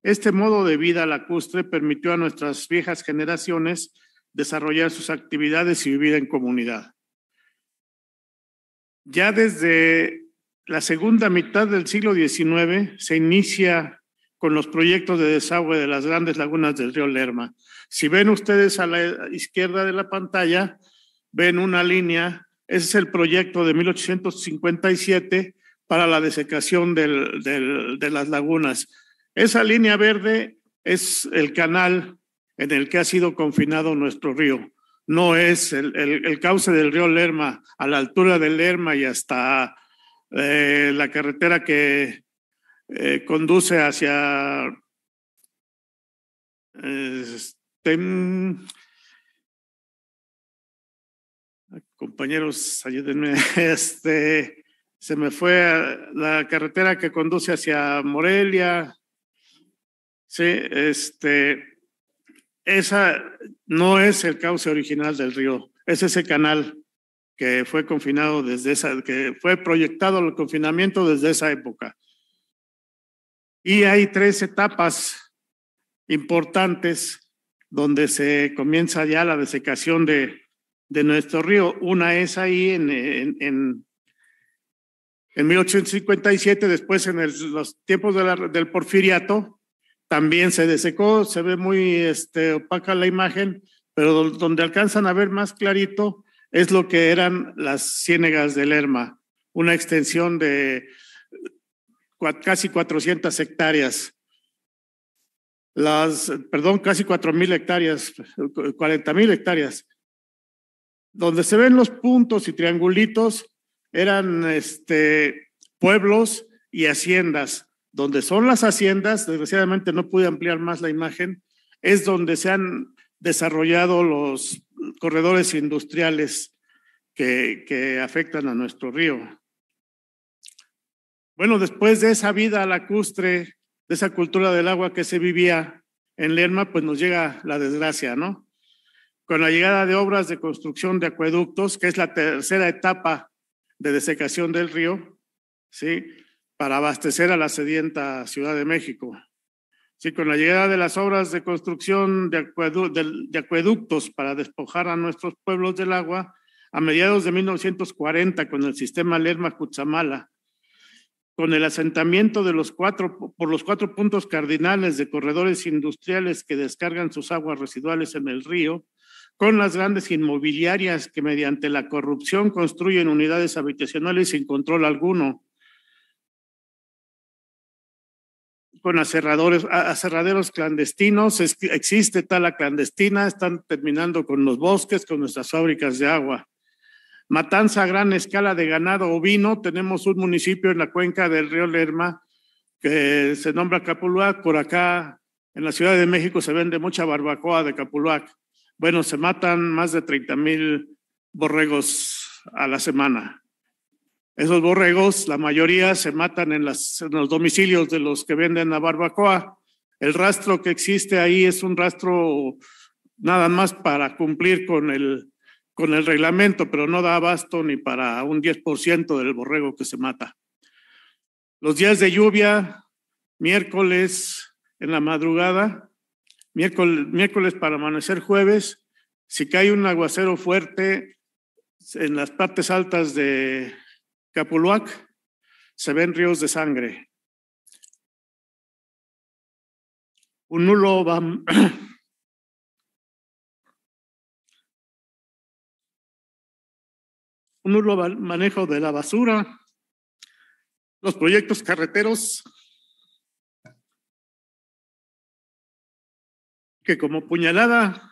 Este modo de vida lacustre permitió a nuestras viejas generaciones desarrollar sus actividades y vivir en comunidad. Ya desde la segunda mitad del siglo XIX se inicia con los proyectos de desagüe de las grandes lagunas del río Lerma. Si ven ustedes a la izquierda de la pantalla, ven una línea, ese es el proyecto de 1857 para la desecación de las lagunas. Esa línea verde es el canal en el que ha sido confinado nuestro río. No es el, cauce del río Lerma, a la altura del Lerma y hasta eh, la carretera que eh, conduce hacia este, mm, compañeros, ayúdenme, este, se me fue a la carretera que conduce hacia Morelia, sí, este, esa no es el cauce original del río, es ese canal que fue confinado desde esa, que fue proyectado el confinamiento desde esa época. Y hay tres etapas importantes donde se comienza ya la desecación de, de nuestro río. Una es ahí en, en, en, 1857, después en los tiempos del porfiriato, también se desecó, se ve muy este, opaca la imagen, pero donde alcanzan a ver más clarito es lo que eran las ciénegas del Lerma, una extensión de casi 400 hectáreas. Las, perdón, casi 4.000 hectáreas, 40.000 hectáreas. Donde se ven los puntos y triangulitos eran este, pueblos y haciendas. Donde son las haciendas, desgraciadamente no pude ampliar más la imagen, es donde se han desarrollado los corredores industriales que, que afectan a nuestro río. Bueno, después de esa vida lacustre, de esa cultura del agua que se vivía en Lerma, pues nos llega la desgracia, ¿no? Con la llegada de obras de construcción de acueductos, que es la tercera etapa de desecación del río, ¿sí? Para abastecer a la sedienta Ciudad de México. Sí, con la llegada de las obras de construcción de, acueductos para despojar a nuestros pueblos del agua, a mediados de 1940, con el sistema lerma cuchamala con el asentamiento de los cuatro, por los cuatro puntos cardinales de corredores industriales que descargan sus aguas residuales en el río, con las grandes inmobiliarias que mediante la corrupción construyen unidades habitacionales sin control alguno, con aserraderos clandestinos, existe tala clandestina, están terminando con los bosques, con nuestras fábricas de agua. Matanza a gran escala de ganado ovino. Tenemos un municipio en la cuenca del río Lerma que se nombra Capuluac. Por acá, en la Ciudad de México, se vende mucha barbacoa de Capuluac. Bueno, se matan más de 30 mil borregos a la semana. Esos borregos, la mayoría se matan en, en los domicilios de los que venden la barbacoa. El rastro que existe ahí es un rastro nada más para cumplir con el, con el reglamento, pero no da abasto ni para un 10% del borrego que se mata. Los días de lluvia, miércoles en la madrugada, miércoles, para amanecer jueves, si cae un aguacero fuerte en las partes altas de Capuluac, se ven ríos de sangre. Un nulo va... un nulo manejo de la basura, los proyectos carreteros, que como puñalada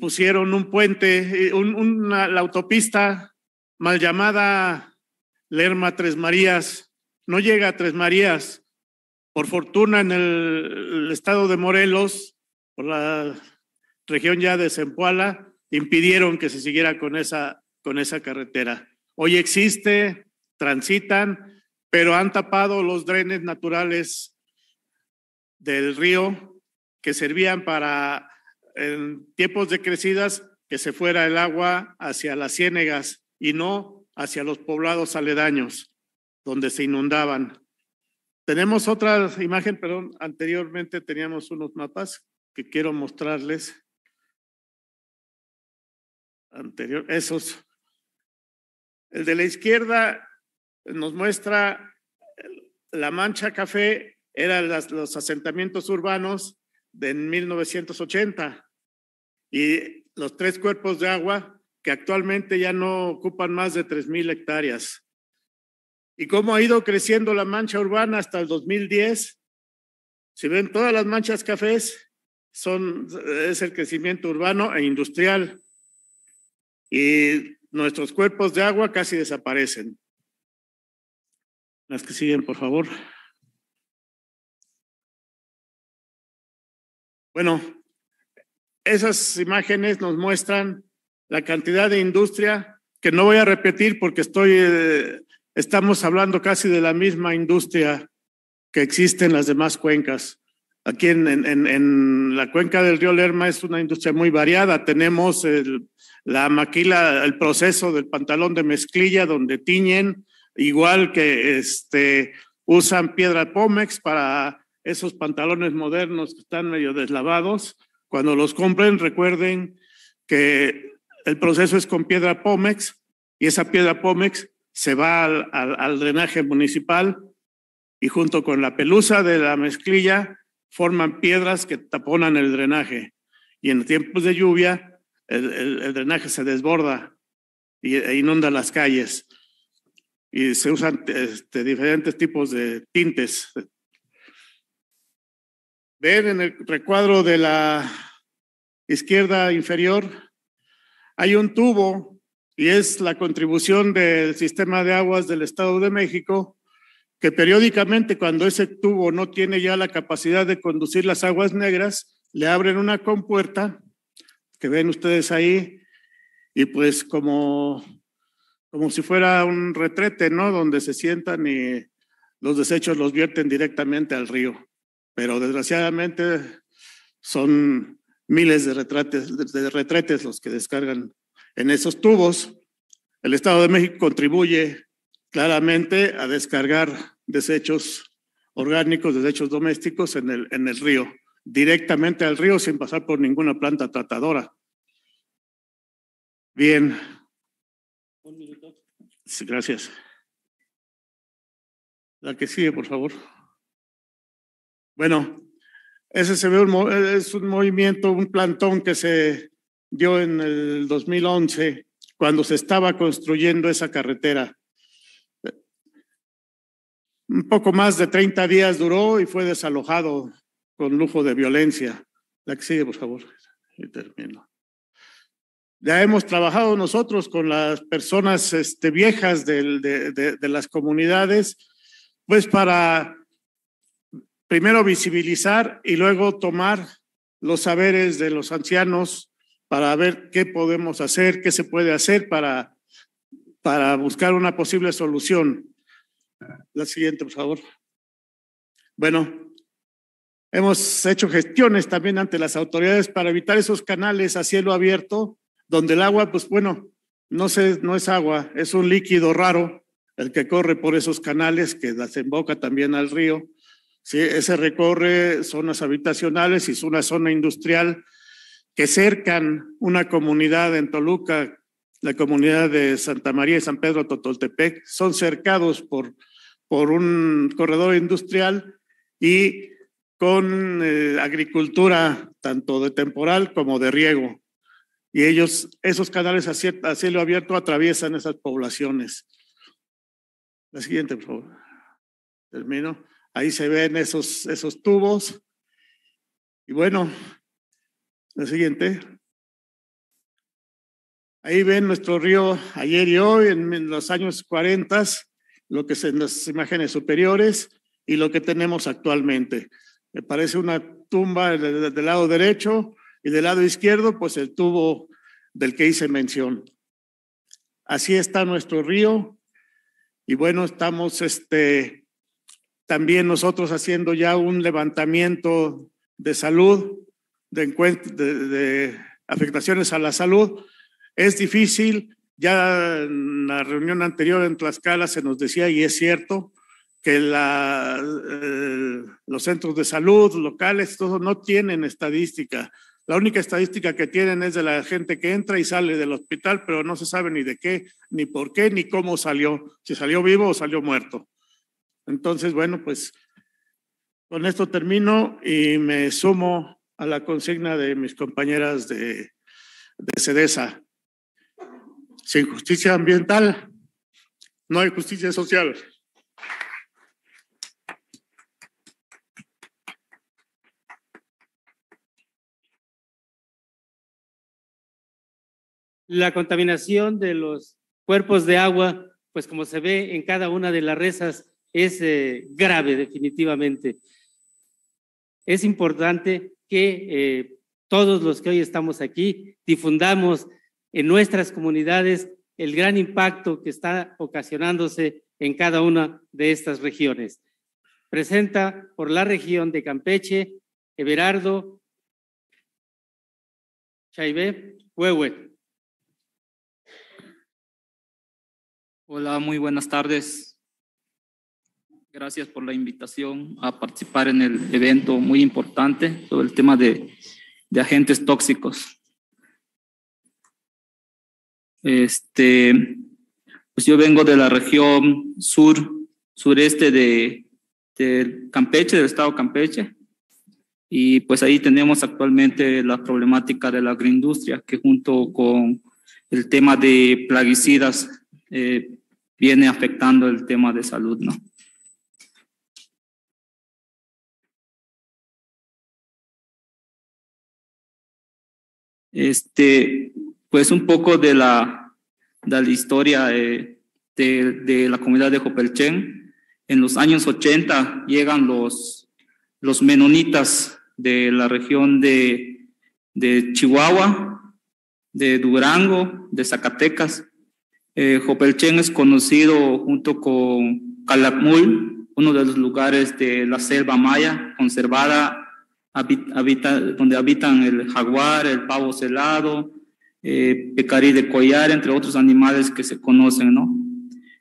pusieron un puente, eh, la autopista mal llamada Lerma Tres Marías, no llega a Tres Marías, por fortuna en el estado de Morelos, por la región ya de Zempoala, impidieron que se siguiera con esa, con esa carretera. Hoy existe, transitan, pero han tapado los drenes naturales del río que servían para, en tiempos de crecidas, que se fuera el agua hacia las ciénegas y no hacia los poblados aledaños, donde se inundaban. Tenemos otra imagen, perdón, anteriormente teníamos unos mapas que quiero mostrarles anterior, esos. El de la izquierda nos muestra la mancha café, eran los asentamientos urbanos de 1980 y los tres cuerpos de agua que actualmente ya no ocupan más de 3.000 hectáreas. Y cómo ha ido creciendo la mancha urbana hasta el 2010. Si ven, todas las manchas cafés son, es el crecimiento urbano e industrial y nuestros cuerpos de agua casi desaparecen. Las que siguen, por favor. Bueno, esas imágenes nos muestran la cantidad de industria que no voy a repetir porque estoy, eh, estamos hablando casi de la misma industria que existe en las demás cuencas. Aquí en, en la cuenca del río Lerma es una industria muy variada. Tenemos el, la maquila, el proceso del pantalón de mezclilla donde tiñen, igual que este, usan piedra Pómex para esos pantalones modernos que están medio deslavados. Cuando los compren, recuerden que el proceso es con piedra Pómex y esa piedra Pómex se va al drenaje municipal y junto con la pelusa de la mezclilla forman piedras que taponan el drenaje. Y en tiempos de lluvia el, drenaje se desborda e inunda las calles. Y se usan este, diferentes tipos de tintes. Ven en el recuadro de la izquierda inferior, hay un tubo y es la contribución del sistema de aguas del Estado de México, que periódicamente cuando ese tubo no tiene ya la capacidad de conducir las aguas negras, le abren una compuerta que ven ustedes ahí, y pues como, como si fuera un retrete, ¿no? Donde se sientan y los desechos los vierten directamente al río. Pero desgraciadamente son miles de retretes los que descargan en esos tubos. El Estado de México contribuye claramente a descargar desechos orgánicos, desechos domésticos en el, en el río directamente al río sin pasar por ninguna planta tratadora. Bien. gracias. La que sigue, por favor. Bueno, ese se ve es un movimiento, un plantón que se dio en el 2011 cuando se estaba construyendo esa carretera. Un poco más de 30 días duró y fue desalojado con lujo de violencia. La que sigue, por favor. Y termino. Ya hemos trabajado nosotros con las personas este, viejas de, las comunidades, pues para primero visibilizar y luego tomar los saberes de los ancianos para ver qué podemos hacer, qué se puede hacer para, para buscar una posible solución. La siguiente, por favor. Bueno, Hemos hecho gestiones también ante las autoridades para evitar esos canales a cielo abierto, donde el agua, pues bueno, no, es agua, es un líquido raro el que corre por esos canales que desemboca también al río. Sí, ese recorre zonas habitacionales y es una zona industrial que cercan una comunidad en Toluca, la comunidad de Santa María y San Pedro Totoltepec, son cercados por, por un corredor industrial y con eh, agricultura tanto de temporal como de riego. Y ellos, esos canales a, cielo abierto atraviesan esas poblaciones. La siguiente, por favor. Termino. Ahí se ven esos, esos tubos. Y bueno, la siguiente. Ahí ven nuestro río ayer y hoy, en, los años 40, lo que es en las imágenes superiores y lo que tenemos actualmente me parece una tumba del, lado derecho y del lado izquierdo, pues el tubo del que hice mención. Así está nuestro río y bueno, estamos este, también nosotros haciendo ya un levantamiento de salud, de, de, de afectaciones a la salud. Es difícil, ya en la reunión anterior en Tlaxcala se nos decía, y es cierto, que la, eh, los centros de salud locales, todo no tienen estadística. La única estadística que tienen es de la gente que entra y sale del hospital, pero no se sabe ni de qué, ni por qué, ni cómo salió, si salió vivo o salió muerto. Entonces, bueno, pues con esto termino y me sumo a la consigna de mis compañeras de, de CEDESA. Sin justicia ambiental, no hay justicia social. la contaminación de los cuerpos de agua, pues como se ve en cada una de las rezas, es eh, grave definitivamente. Es importante que eh, todos los que hoy estamos aquí difundamos en nuestras comunidades el gran impacto que está ocasionándose en cada una de estas regiones. Presenta por la región de Campeche, Everardo, Chaibé, Huehue. Hola, muy buenas tardes. Gracias por la invitación a participar en el evento muy importante sobre el tema de, de agentes tóxicos. Este, pues yo vengo de la región sur, sureste de, de Campeche, del estado Campeche, y pues ahí tenemos actualmente la problemática de la agroindustria, que junto con el tema de plaguicidas eh, viene afectando el tema de salud, ¿no? Este, pues un poco de la, de la historia eh, de, la comunidad de Jopelchen. En los años 80 llegan los, los menonitas de la región de, de Chihuahua, de Durango, de Zacatecas, eh, Jopelchen es conocido junto con Calakmul, uno de los lugares de la selva maya conservada, donde habitan el jaguar, el pavo celado, eh, pecarí de collar, entre otros animales que se conocen,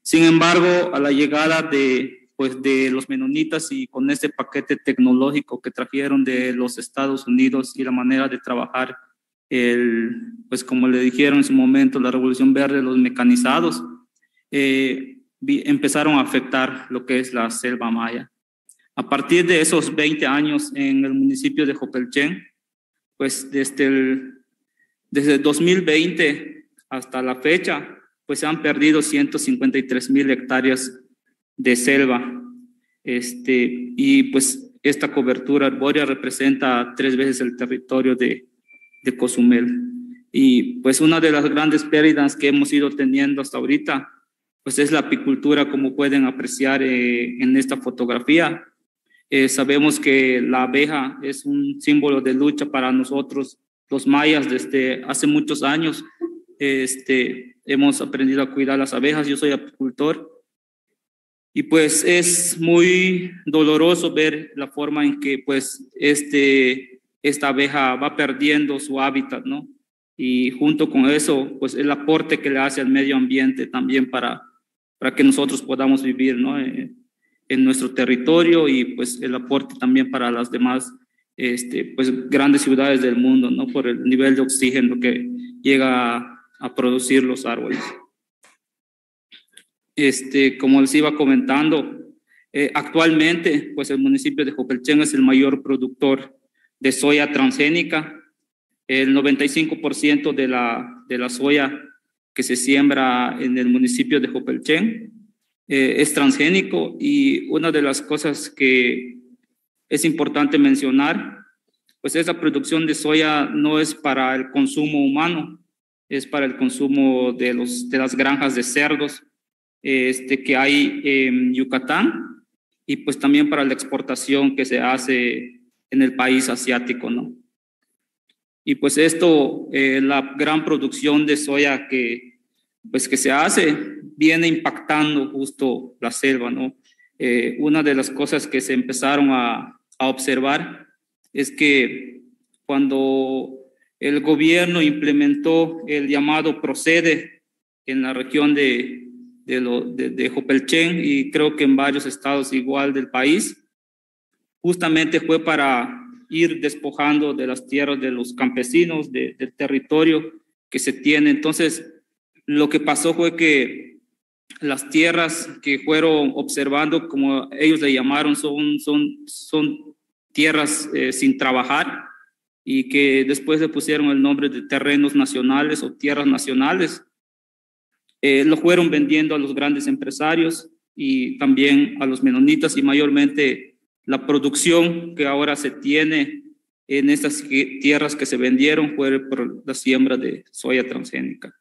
Sin embargo, a la llegada de, pues, de los menonitas y con este paquete tecnológico que trajeron de los Estados Unidos y la manera de trabajar el, pues como le dijeron en su momento, la revolución verde, los mecanizados, eh, empezaron a afectar lo que es la selva maya. A partir de esos 20 años en el municipio de Jopelchen, pues desde el desde 2020 hasta la fecha, pues se han perdido 153 mil hectáreas de selva. Este, y pues esta cobertura arbórea representa tres veces el territorio de, de Cozumel. Y pues una de las grandes pérdidas que hemos ido teniendo hasta ahorita, pues es la apicultura, como pueden apreciar eh, en esta fotografía. Eh, sabemos que la abeja es un símbolo de lucha para nosotros, los mayas, desde hace muchos años. Este, hemos aprendido a cuidar las abejas, yo soy apicultor. Y pues es muy doloroso ver la forma en que pues este esta abeja va perdiendo su hábitat, ¿no? Y junto con eso, pues el aporte que le hace al medio ambiente también para, para que nosotros podamos vivir, ¿no? Eh, en nuestro territorio y pues el aporte también para las demás, este, pues grandes ciudades del mundo, ¿no? Por el nivel de oxígeno que llega a, producir los árboles. Este, como les iba comentando, eh, actualmente, pues el municipio de Jopelchen es el mayor productor de soya transgénica. El 95% de la, de la soya que se siembra en el municipio de Jopelchen eh, es transgénico y una de las cosas que es importante mencionar, pues esa producción de soya no es para el consumo humano, es para el consumo de, los, de las granjas de cerdos este, que hay en Yucatán y pues también para la exportación que se hace en el país asiático, ¿no? Y pues esto, la gran producción de soya que, pues que se hace, viene impactando justo la selva, ¿no? Eh, una de las cosas que se empezaron a, a observar es que cuando el gobierno implementó el llamado procede en la región de, de, lo, de, de Jopelchen y creo que en varios estados igual del país, justamente fue para ir despojando de las tierras de los campesinos, de, del territorio que se tiene. Entonces, lo que pasó fue que las tierras que fueron observando, como ellos le llamaron, son, son, son tierras eh, sin trabajar y que después le pusieron el nombre de terrenos nacionales o tierras nacionales. Eh, lo fueron vendiendo a los grandes empresarios y también a los menonitas y mayormente la producción que ahora se tiene en estas tierras que se vendieron fue por la siembra de soya transgénica.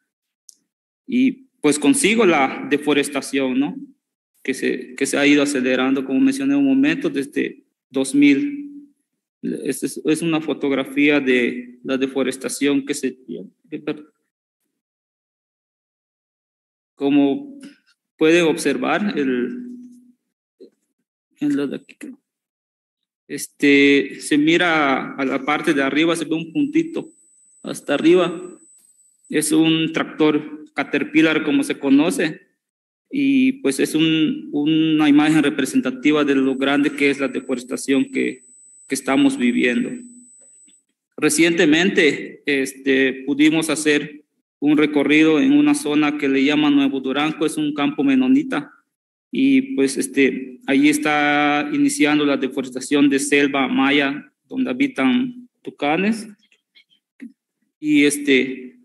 Y pues consigo la deforestación, ¿no? Que se, que se ha ido acelerando, como mencioné un momento, desde 2000. Esta es, una fotografía de la deforestación que se tiene. Como puede observar, el, en la de aquí este, se mira a la parte de arriba, se ve un puntito hasta arriba. Es un tractor Caterpillar como se conoce y pues es una imagen representativa de lo grande que es la deforestación que, que estamos viviendo. Recientemente este, pudimos hacer un recorrido en una zona que le llaman Nuevo Duranco, es un campo menonita, y pues este, ahí está iniciando la deforestación de selva maya donde habitan tucanes y, este,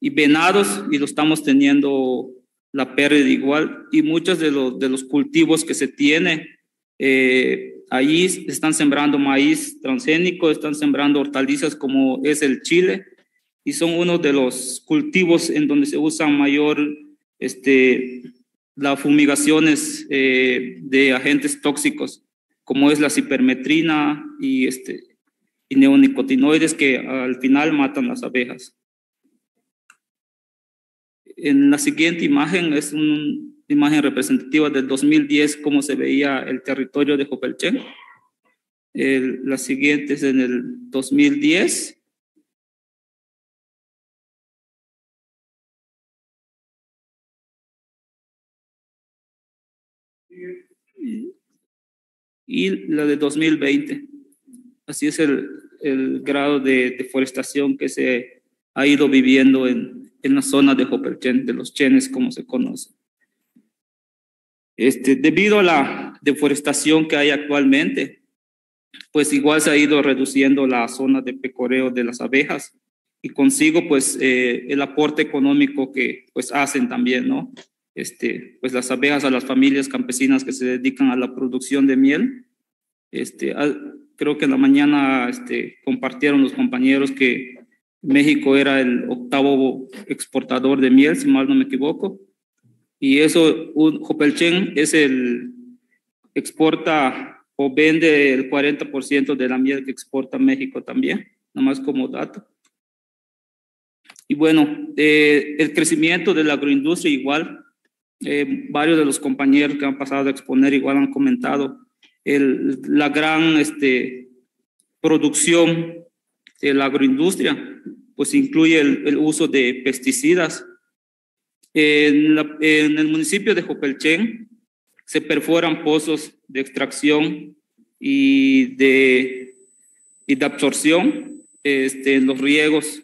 y venados y lo estamos teniendo la pérdida igual y muchos de los, de los cultivos que se tiene eh, ahí están sembrando maíz transgénico, están sembrando hortalizas como es el chile y son uno de los cultivos en donde se usa mayor este, las fumigaciones eh, de agentes tóxicos, como es la cipermetrina y, este, y neonicotinoides que al final matan las abejas. En la siguiente imagen es una imagen representativa del 2010, cómo se veía el territorio de Jopelchen. El, la siguiente es en el 2010 y la de 2020. Así es el, el grado de deforestación que se ha ido viviendo en, en la zona de Hopperchen, de los chenes, como se conoce. Este, debido a la deforestación que hay actualmente, pues igual se ha ido reduciendo la zona de pecoreo de las abejas y consigo pues eh, el aporte económico que pues hacen también, ¿no? Este, pues las abejas a las familias campesinas que se dedican a la producción de miel. Este, creo que en la mañana este, compartieron los compañeros que México era el octavo exportador de miel, si mal no me equivoco. Y eso, un, Jopelchen es el, exporta o vende el 40% de la miel que exporta México también, nomás como dato. Y bueno, eh, el crecimiento de la agroindustria igual eh, varios de los compañeros que han pasado a exponer igual han comentado la gran este, producción de la agroindustria, pues incluye el, uso de pesticidas. En, el municipio de Jopelchen se perforan pozos de extracción y de, y de absorción este, en los riegos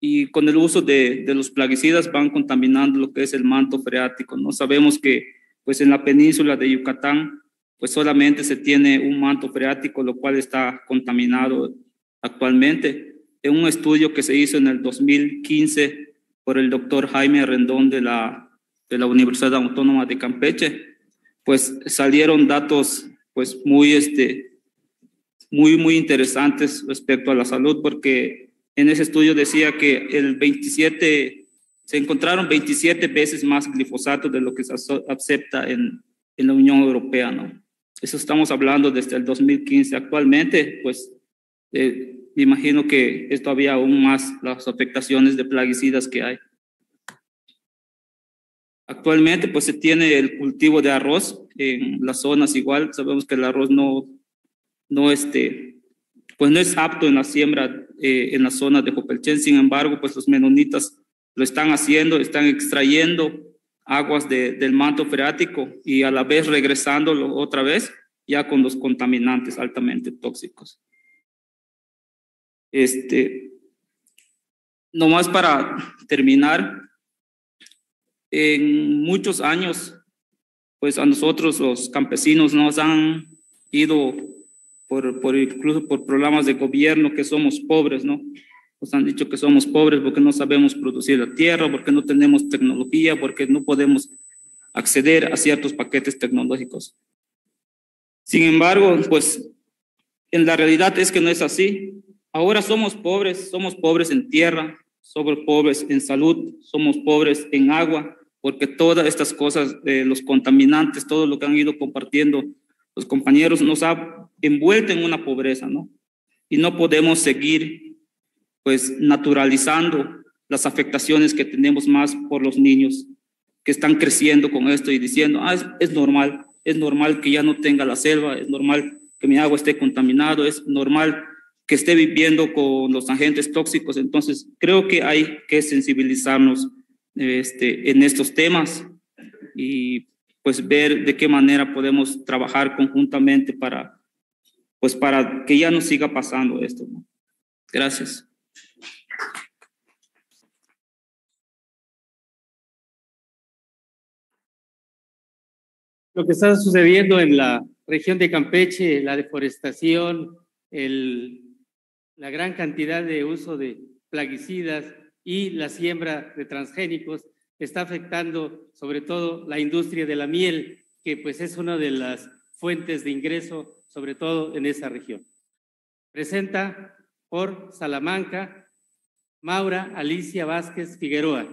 y con el uso de, de, los plaguicidas van contaminando lo que es el manto freático. No sabemos que pues en la península de Yucatán pues solamente se tiene un manto freático, lo cual está contaminado actualmente. En un estudio que se hizo en el 2015 por el doctor Jaime Rendón de la, de la Universidad Autónoma de Campeche, pues salieron datos pues muy, este, muy, muy interesantes respecto a la salud, porque en ese estudio decía que el 27, se encontraron 27 veces más glifosato de lo que se acepta en, en la Unión Europea, ¿no? Eso estamos hablando desde el 2015. Actualmente, pues, eh, me imagino que esto todavía aún más las afectaciones de plaguicidas que hay. Actualmente, pues, se tiene el cultivo de arroz en las zonas igual. Sabemos que el arroz no, no, este, pues no es apto en la siembra eh, en la zona de Jopelchen. Sin embargo, pues los menonitas lo están haciendo, están extrayendo aguas del manto freático y a la vez regresándolo otra vez ya con los contaminantes altamente tóxicos. Este, nomás para terminar, en muchos años, pues a nosotros los campesinos nos han ido por, incluso por programas de gobierno que somos pobres, ¿no? Nos han dicho que somos pobres porque no sabemos producir la tierra, porque no tenemos tecnología, porque no podemos acceder a ciertos paquetes tecnológicos. Sin embargo, pues en la realidad es que no es así. Ahora somos pobres, somos pobres en tierra, somos pobres en salud, somos pobres en agua, porque todas estas cosas, eh, los contaminantes, todo lo que han ido compartiendo los compañeros, nos ha envuelto en una pobreza, ¿no? Y no podemos seguir, pues, naturalizando las afectaciones que tenemos más por los niños que están creciendo con esto y diciendo, ah, es, normal, es normal que ya no tenga la selva, es normal que mi agua esté contaminado, es normal que esté viviendo con los agentes tóxicos. Entonces, creo que hay que sensibilizarnos este, en estos temas y pues ver de qué manera podemos trabajar conjuntamente para, pues para que ya no siga pasando esto. Gracias. Lo que está sucediendo en la región de Campeche, la deforestación, el, la gran cantidad de uso de plaguicidas y la siembra de transgénicos está afectando sobre todo la industria de la miel, que pues es una de las fuentes de ingreso, sobre todo en esa región. Presenta por Salamanca Maura Alicia Vázquez Figueroa.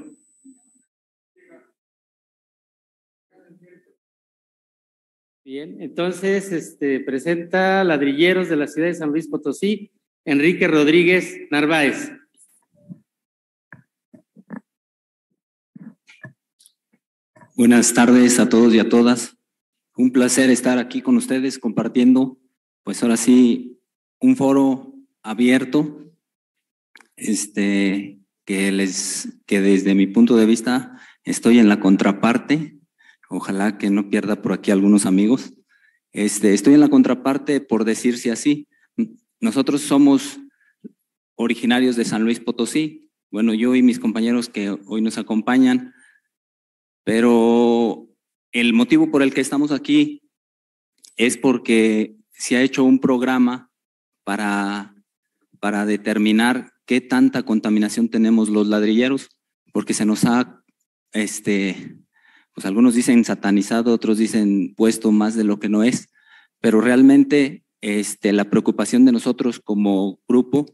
Bien, entonces este, presenta Ladrilleros de la ciudad de San Luis Potosí, Enrique Rodríguez Narváez. Buenas tardes a todos y a todas. Un placer estar aquí con ustedes compartiendo, pues ahora sí, un foro abierto, este, que, les, que desde mi punto de vista estoy en la contraparte. Ojalá que no pierda por aquí algunos amigos. Este, estoy en la contraparte por decirse así. Nosotros somos originarios de San Luis Potosí. Bueno, yo y mis compañeros que hoy nos acompañan pero el motivo por el que estamos aquí es porque se ha hecho un programa para, para determinar qué tanta contaminación tenemos los ladrilleros, porque se nos ha, este, pues algunos dicen satanizado, otros dicen puesto más de lo que no es, pero realmente este, la preocupación de nosotros como grupo,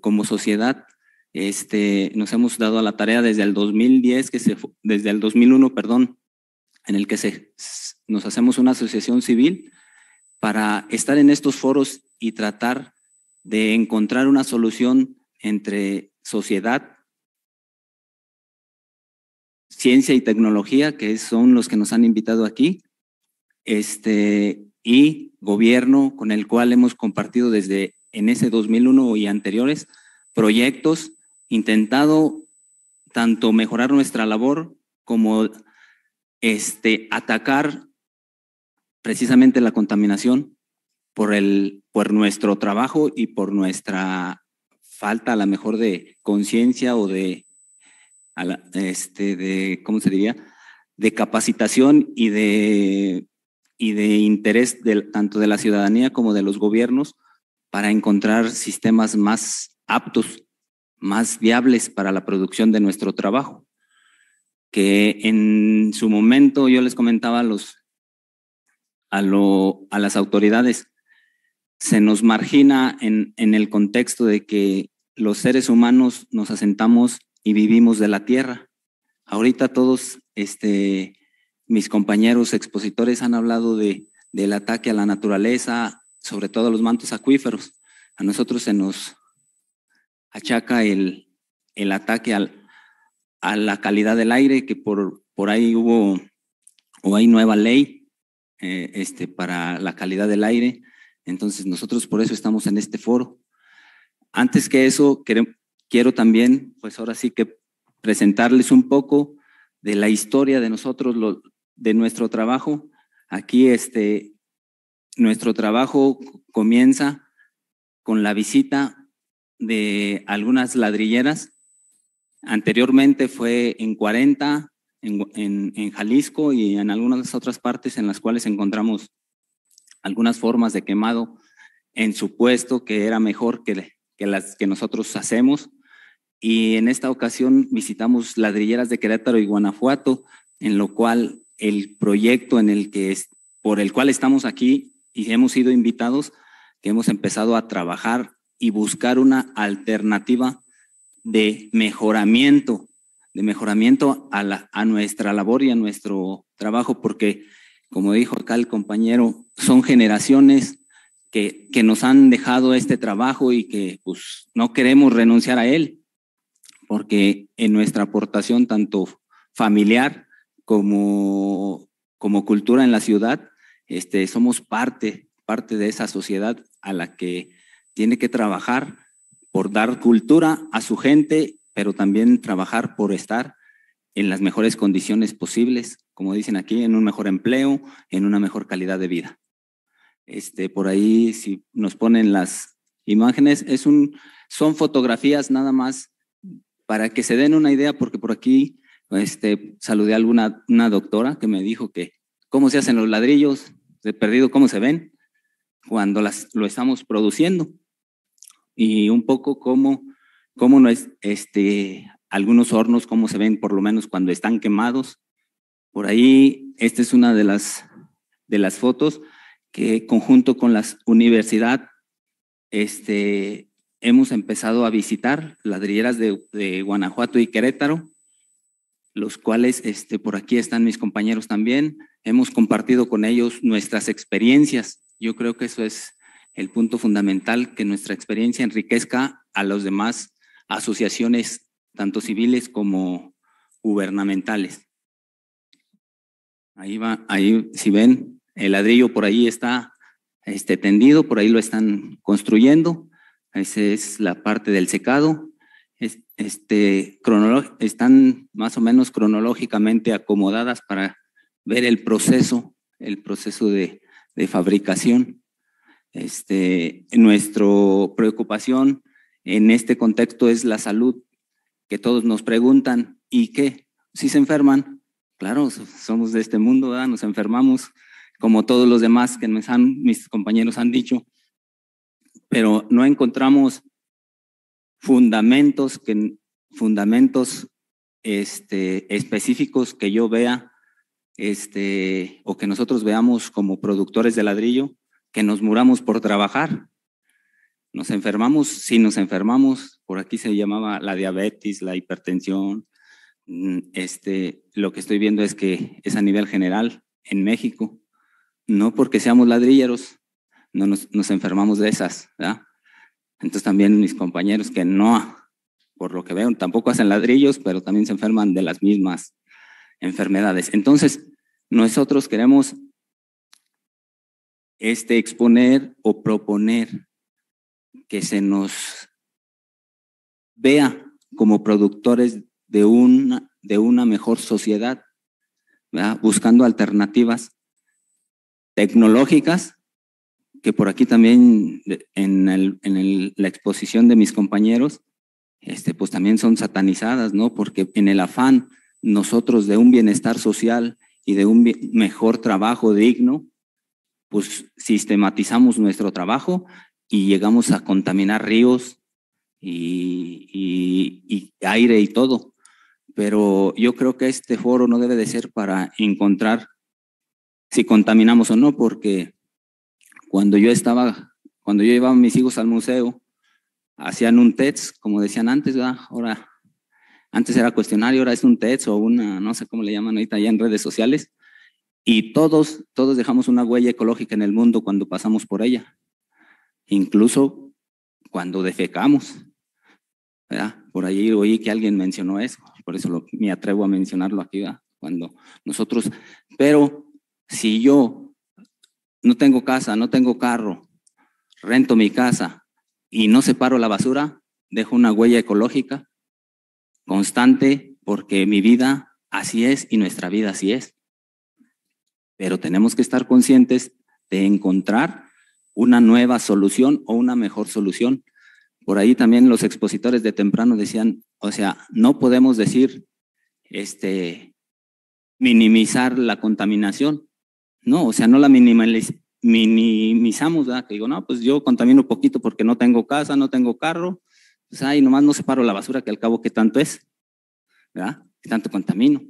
como sociedad, este, nos hemos dado a la tarea desde el 2010, que se, desde el 2001, perdón, en el que se, nos hacemos una asociación civil para estar en estos foros y tratar de encontrar una solución entre sociedad, ciencia y tecnología, que son los que nos han invitado aquí, este, y gobierno, con el cual hemos compartido desde en ese 2001 y anteriores proyectos intentado tanto mejorar nuestra labor como este, atacar precisamente la contaminación por, el, por nuestro trabajo y por nuestra falta a lo mejor de conciencia o de, este, de, ¿cómo se diría? De capacitación y de, y de interés tanto de la ciudadanía como de los gobiernos para encontrar sistemas más aptos más viables para la producción de nuestro trabajo. Que en su momento yo les comentaba a, los, a, lo, a las autoridades, se nos margina en, el contexto de que los seres humanos nos asentamos y vivimos de la tierra. Ahorita todos este, mis compañeros expositores han hablado de, del ataque a la naturaleza, sobre todo a los mantos acuíferos. A nosotros se nos achaca el, ataque al, a la calidad del aire, que por, por ahí hubo o hay nueva ley eh, este, para la calidad del aire. Entonces nosotros por eso estamos en este foro. Antes que eso, quiero también, pues ahora sí que presentarles un poco de la historia de nosotros, lo, de nuestro trabajo. Aquí este, nuestro trabajo comienza con la visita de algunas ladrilleras. Anteriormente fue en 40, en, Jalisco y en algunas otras partes en las cuales encontramos algunas formas de quemado en supuesto que era mejor que, que las que nosotros hacemos. Y en esta ocasión visitamos ladrilleras de Querétaro y Guanajuato, en lo cual el proyecto en el que por el cual estamos aquí y hemos sido invitados, que hemos empezado a trabajar y buscar una alternativa de mejoramiento, de mejoramiento a, la, a nuestra labor y a nuestro trabajo, porque como dijo acá el compañero, son generaciones que, que, nos han dejado este trabajo y que pues, no queremos renunciar a él, porque en nuestra aportación tanto familiar como, como cultura en la ciudad, este, somos parte, parte de esa sociedad a la que tiene que trabajar por dar cultura a su gente, pero también trabajar por estar en las mejores condiciones posibles, como dicen aquí, en un mejor empleo, en una mejor calidad de vida. Este, por ahí, si nos ponen las imágenes, es un, son fotografías nada más para que se den una idea, porque por aquí este, saludé a alguna una doctora que me dijo que cómo se hacen los ladrillos, de perdido, cómo se ven, cuando las, lo estamos produciendo y un poco cómo, cómo no es, este, algunos hornos, cómo se ven por lo menos cuando están quemados. Por ahí, esta es una de las, de las fotos que conjunto con la universidad este, hemos empezado a visitar ladrilleras de, Guanajuato y Querétaro, los cuales este, por aquí están mis compañeros también. Hemos compartido con ellos nuestras experiencias. Yo creo que eso es el punto fundamental, que nuestra experiencia enriquezca a las demás asociaciones, tanto civiles como gubernamentales. Ahí va, ahí si ven, el ladrillo por ahí está este, tendido, por ahí lo están construyendo. Esa es la parte del secado. Este, están más o menos cronológicamente acomodadas para ver el proceso, el proceso de fabricación. Este, nuestra preocupación en este contexto es la salud, que todos nos preguntan, ¿y qué? Si se enferman, claro, somos de este mundo, nos enfermamos, como todos los demás que mis compañeros han dicho, pero no encontramos fundamentos, fundamentos este, específicos que yo vea este, o que nosotros veamos como productores de ladrillo que nos muramos por trabajar. Nos enfermamos, si nos enfermamos, por aquí se llamaba la diabetes, la hipertensión. Mm, este, lo que estoy viendo es que es a nivel general en México. No porque seamos ladrilleros, no nos, nos enfermamos de esas. ¿verdad? Entonces también mis compañeros que no, por lo que veo, tampoco hacen ladrillos, pero también se enferman de las mismas enfermedades. Entonces, nosotros queremos este exponer o proponer que se nos vea como productores de una, de una mejor sociedad, buscando alternativas tecnológicas, que por aquí también en, la exposición de mis compañeros, este, pues también son satanizadas, ¿no? Porque en el afán nosotros de un bienestar social y de un mejor trabajo digno, pues sistematizamos nuestro trabajo y llegamos a contaminar ríos y, aire y todo. Pero yo creo que este foro no debe de ser para encontrar si contaminamos o no, porque cuando yo estaba, cuando yo llevaba a mis hijos al museo, hacían un test, e como decían antes, Ahora, antes era cuestionario, ahora es un test e o una, no sé cómo le llaman ahorita ya en redes sociales, y todos, todos dejamos una huella ecológica en el mundo cuando pasamos por ella, incluso cuando defecamos. ¿verdad? Por ahí oí que alguien mencionó eso, por eso me atrevo a mencionarlo aquí, cuando nosotros, pero si yo no tengo casa, no tengo carro, rento mi casa y no separo la basura, dejo una huella ecológica constante porque mi vida así es y nuestra vida así es pero tenemos que estar conscientes de encontrar una nueva solución o una mejor solución. Por ahí también los expositores de temprano decían, o sea, no podemos decir, este, minimizar la contaminación. No, o sea, no la minimizamos, ¿verdad? Que digo, no, pues yo contamino poquito porque no tengo casa, no tengo carro, pues ahí nomás no separo la basura que al cabo qué tanto es, ¿verdad? Que tanto contamino.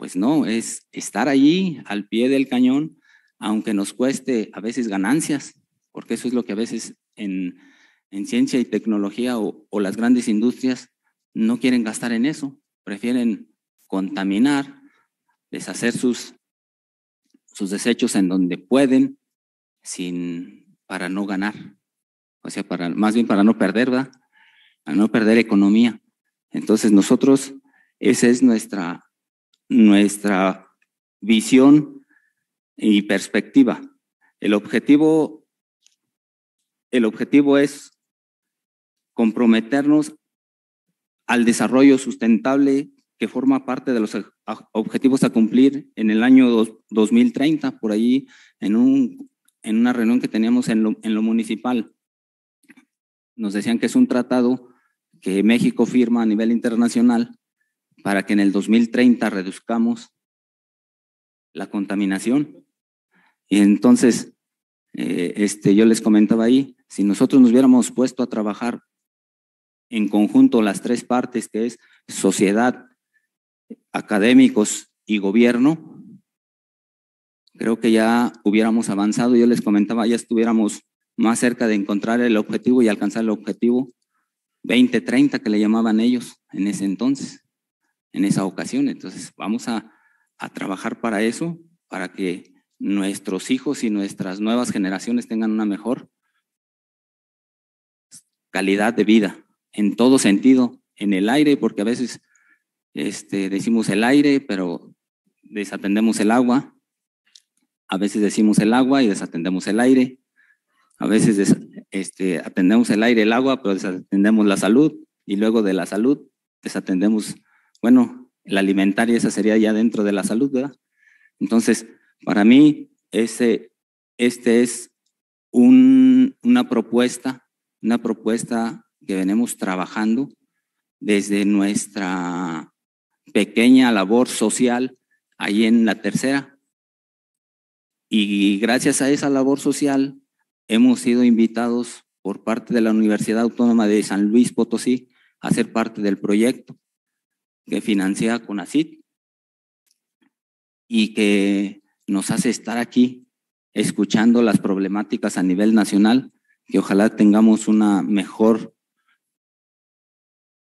Pues no, es estar allí al pie del cañón, aunque nos cueste a veces ganancias, porque eso es lo que a veces en, ciencia y tecnología o, las grandes industrias no quieren gastar en eso, prefieren contaminar, deshacer sus, sus desechos en donde pueden, sin, para no ganar, o sea, para, más bien para no perder, ¿verdad? Para no perder economía. Entonces nosotros, esa es nuestra, nuestra visión y perspectiva. El objetivo, el objetivo es comprometernos al desarrollo sustentable que forma parte de los objetivos a cumplir en el año 2030, por ahí en, un, en una reunión que teníamos en en lo municipal. Nos decían que es un tratado que México firma a nivel internacional para que en el 2030 reduzcamos la contaminación. Y entonces, eh, este, yo les comentaba ahí, si nosotros nos hubiéramos puesto a trabajar en conjunto las tres partes, que es sociedad, académicos y gobierno, creo que ya hubiéramos avanzado. Yo les comentaba, ya estuviéramos más cerca de encontrar el objetivo y alcanzar el objetivo 2030 que le llamaban ellos en ese entonces en esa ocasión. Entonces vamos a, trabajar para eso, para que nuestros hijos y nuestras nuevas generaciones tengan una mejor calidad de vida en todo sentido, en el aire, porque a veces este, decimos el aire, pero desatendemos el agua. A veces decimos el agua y desatendemos el aire. A veces este, atendemos el aire, el agua, pero desatendemos la salud. Y luego de la salud desatendemos bueno, la alimentaria esa sería ya dentro de la salud, ¿verdad? Entonces, para mí, ese, este es una propuesta, una propuesta que venimos trabajando desde nuestra pequeña labor social ahí en la tercera. Y gracias a esa labor social hemos sido invitados por parte de la Universidad Autónoma de San Luis Potosí a ser parte del proyecto que financia CONACIT y que nos hace estar aquí escuchando las problemáticas a nivel nacional, que ojalá tengamos una mejor,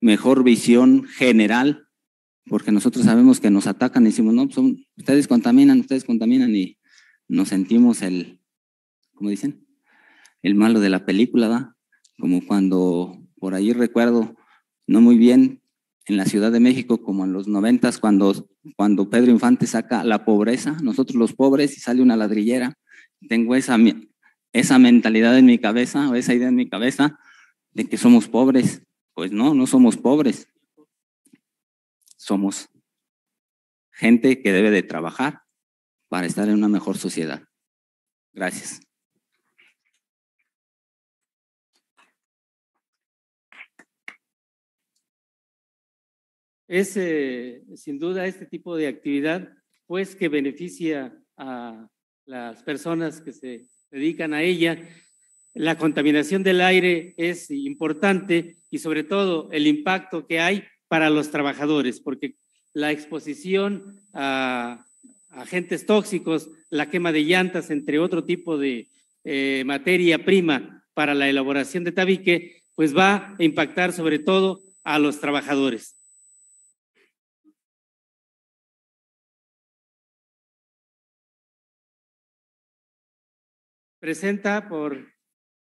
mejor visión general, porque nosotros sabemos que nos atacan y decimos, no, pues, ustedes contaminan, ustedes contaminan y nos sentimos el, ¿cómo dicen? El malo de la película, ¿verdad? Como cuando por ahí recuerdo, no muy bien, en la Ciudad de México, como en los noventas, cuando, cuando Pedro Infante saca la pobreza, nosotros los pobres, y sale una ladrillera. Tengo esa, esa mentalidad en mi cabeza, o esa idea en mi cabeza, de que somos pobres. Pues no, no somos pobres. Somos gente que debe de trabajar para estar en una mejor sociedad. Gracias. Es eh, sin duda este tipo de actividad, pues que beneficia a las personas que se dedican a ella. La contaminación del aire es importante y sobre todo el impacto que hay para los trabajadores, porque la exposición a agentes tóxicos, la quema de llantas, entre otro tipo de eh, materia prima para la elaboración de tabique, pues va a impactar sobre todo a los trabajadores. presenta por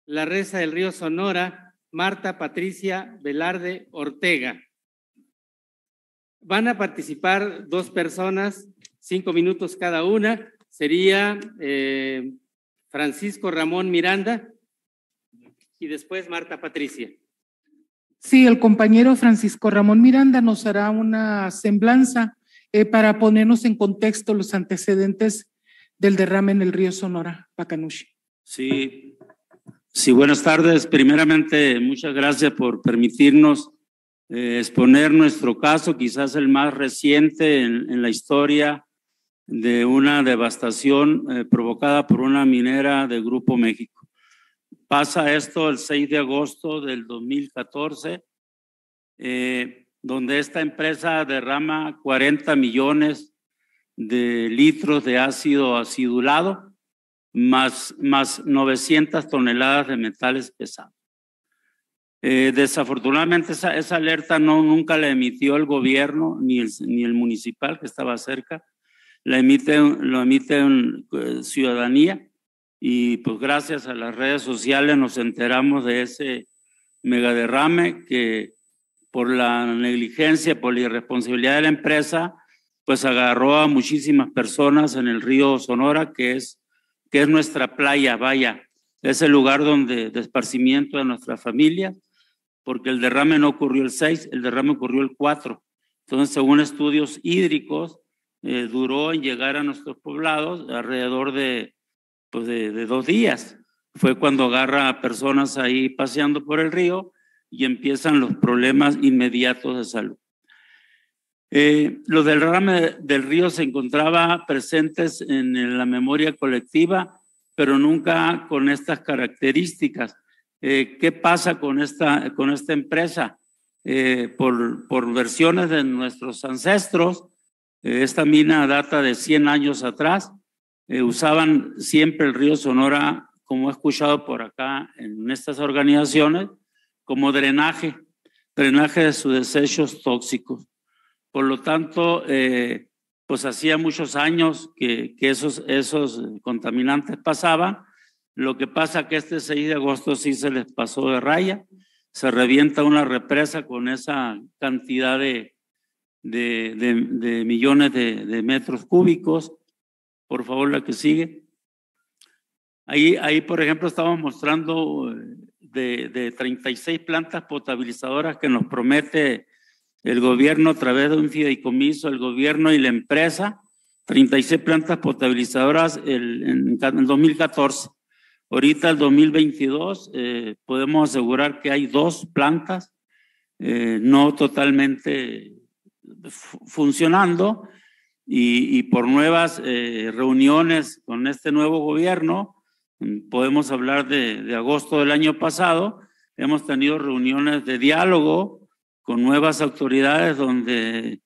la reza del río Sonora Marta Patricia Velarde Ortega. Van a participar dos personas, cinco minutos cada una. Sería eh, Francisco Ramón Miranda y después Marta Patricia. Sí, el compañero Francisco Ramón Miranda nos hará una semblanza eh, para ponernos en contexto los antecedentes del derrame en el río Sonora, Pacanushi. Sí, buenas tardes. Primeramente, muchas gracias por permitirnos eh, exponer nuestro caso, quizás el más reciente en, la historia de una devastación eh, provocada por una minera de Grupo México. Pasa esto el 6 de agosto del 2014, eh, donde esta empresa derrama 40 millones de litros de ácido acidulado más, más 900 toneladas de metales pesados. Eh, desafortunadamente esa, alerta no, nunca la emitió el gobierno ni el, ni el municipal que estaba cerca, la emite, lo emite eh, ciudadanía y pues gracias a las redes sociales nos enteramos de ese megaderrame que por la negligencia, por la irresponsabilidad de la empresa, pues agarró a muchísimas personas en el río Sonora, que es que es nuestra playa, vaya, es el lugar donde de esparcimiento de nuestra familia, porque el derrame no ocurrió el 6, el derrame ocurrió el 4. Entonces, según estudios hídricos, eh, duró en llegar a nuestros poblados alrededor pues, de, dos días. Fue cuando agarra a personas ahí paseando por el río y empiezan los problemas inmediatos de salud. Eh, lo del rame del río se encontraba presentes en, la memoria colectiva, pero nunca con estas características. Eh, ¿Qué pasa con esta, con esta empresa? Eh, por, por, versiones de nuestros ancestros, eh, esta mina data de 100 años atrás, usaban siempre el río Sonora, como he escuchado por acá en estas organizaciones, como drenaje, drenaje de sus desechos tóxicos. Por lo tanto, eh, pues hacía muchos años que, esos, esos contaminantes pasaban. Lo que pasa que este 6 de agosto sí se les pasó de raya, se revienta una represa con esa cantidad de, de, millones de, metros cúbicos. Por favor, la que sigue. Ahí, ahí por ejemplo, estamos mostrando eh, de, 36 plantas potabilizadoras que nos promete el gobierno a través de un fideicomiso, el gobierno y la empresa, 36 plantas potabilizadoras en, 2014. Ahorita, el 2022, eh, podemos asegurar que hay dos plantas eh, no totalmente funcionando y, por nuevas eh, reuniones con este nuevo gobierno, mm, podemos hablar de, de agosto del año pasado, hemos tenido reuniones de diálogo con nuevas autoridades donde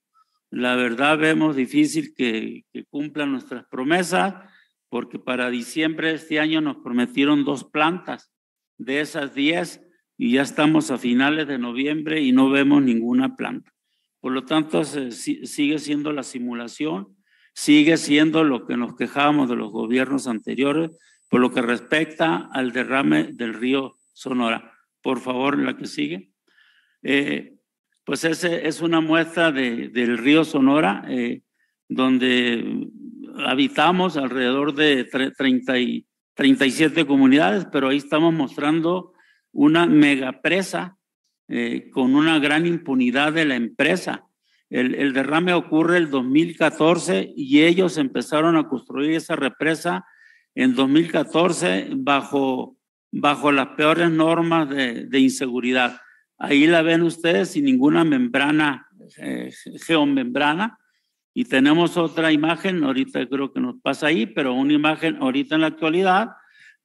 la verdad vemos difícil que, cumplan nuestras promesas, porque para diciembre de este año nos prometieron dos plantas de esas diez y ya estamos a finales de noviembre y no vemos ninguna planta. Por lo tanto, sigue siendo la simulación, sigue siendo lo que nos quejábamos de los gobiernos anteriores por lo que respecta al derrame del río Sonora. Por favor, la que sigue. Eh, pues ese es una muestra del río Sonora, eh, donde habitamos alrededor de 30 y 37 comunidades, pero ahí estamos mostrando una megapresa eh, con una gran impunidad de la empresa. El, derrame ocurre el 2014 y ellos empezaron a construir esa represa en 2014 bajo, bajo las peores normas de inseguridad. Ahí la ven ustedes sin ninguna membrana, eh, geomembrana. Y tenemos otra imagen, ahorita creo que nos pasa ahí, pero una imagen ahorita en la actualidad,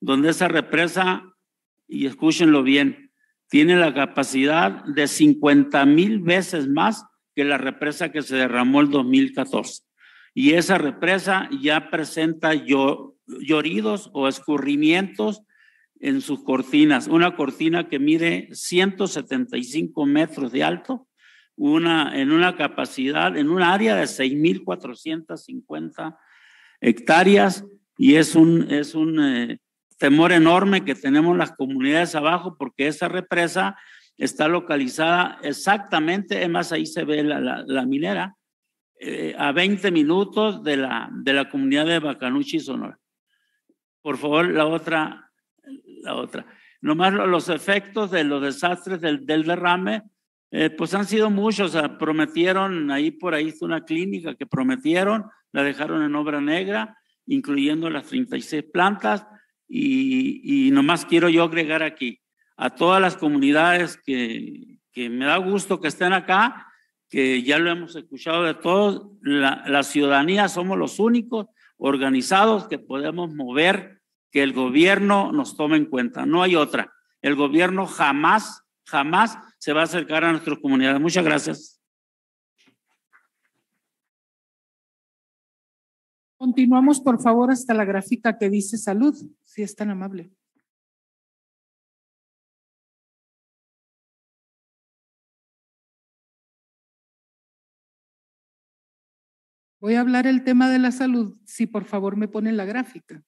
donde esa represa, y escúchenlo bien, tiene la capacidad de 50 mil veces más que la represa que se derramó el 2014. Y esa represa ya presenta lloridos o escurrimientos en sus cortinas, una cortina que mide 175 metros de alto, una, en una capacidad, en un área de 6.450 hectáreas y es un, es un eh, temor enorme que tenemos las comunidades abajo porque esa represa está localizada exactamente, es más, ahí se ve la, la, minera, eh, a 20 minutos de la, de la comunidad de Bacanuchi, Sonora. Por favor, la otra la otra. Nomás los efectos de los desastres del, derrame, eh, pues han sido muchos. prometieron, ahí por ahí una clínica que prometieron, la dejaron en obra negra, incluyendo las 36 plantas. Y, nomás quiero yo agregar aquí a todas las comunidades que, me da gusto que estén acá, que ya lo hemos escuchado de todos, la, la ciudadanía somos los únicos organizados que podemos mover que el gobierno nos tome en cuenta. No hay otra. El gobierno jamás, jamás se va a acercar a nuestras comunidades. Muchas gracias. Continuamos, por favor, hasta la gráfica que dice salud, si es tan amable. Voy a hablar el tema de la salud, si por favor me ponen la gráfica.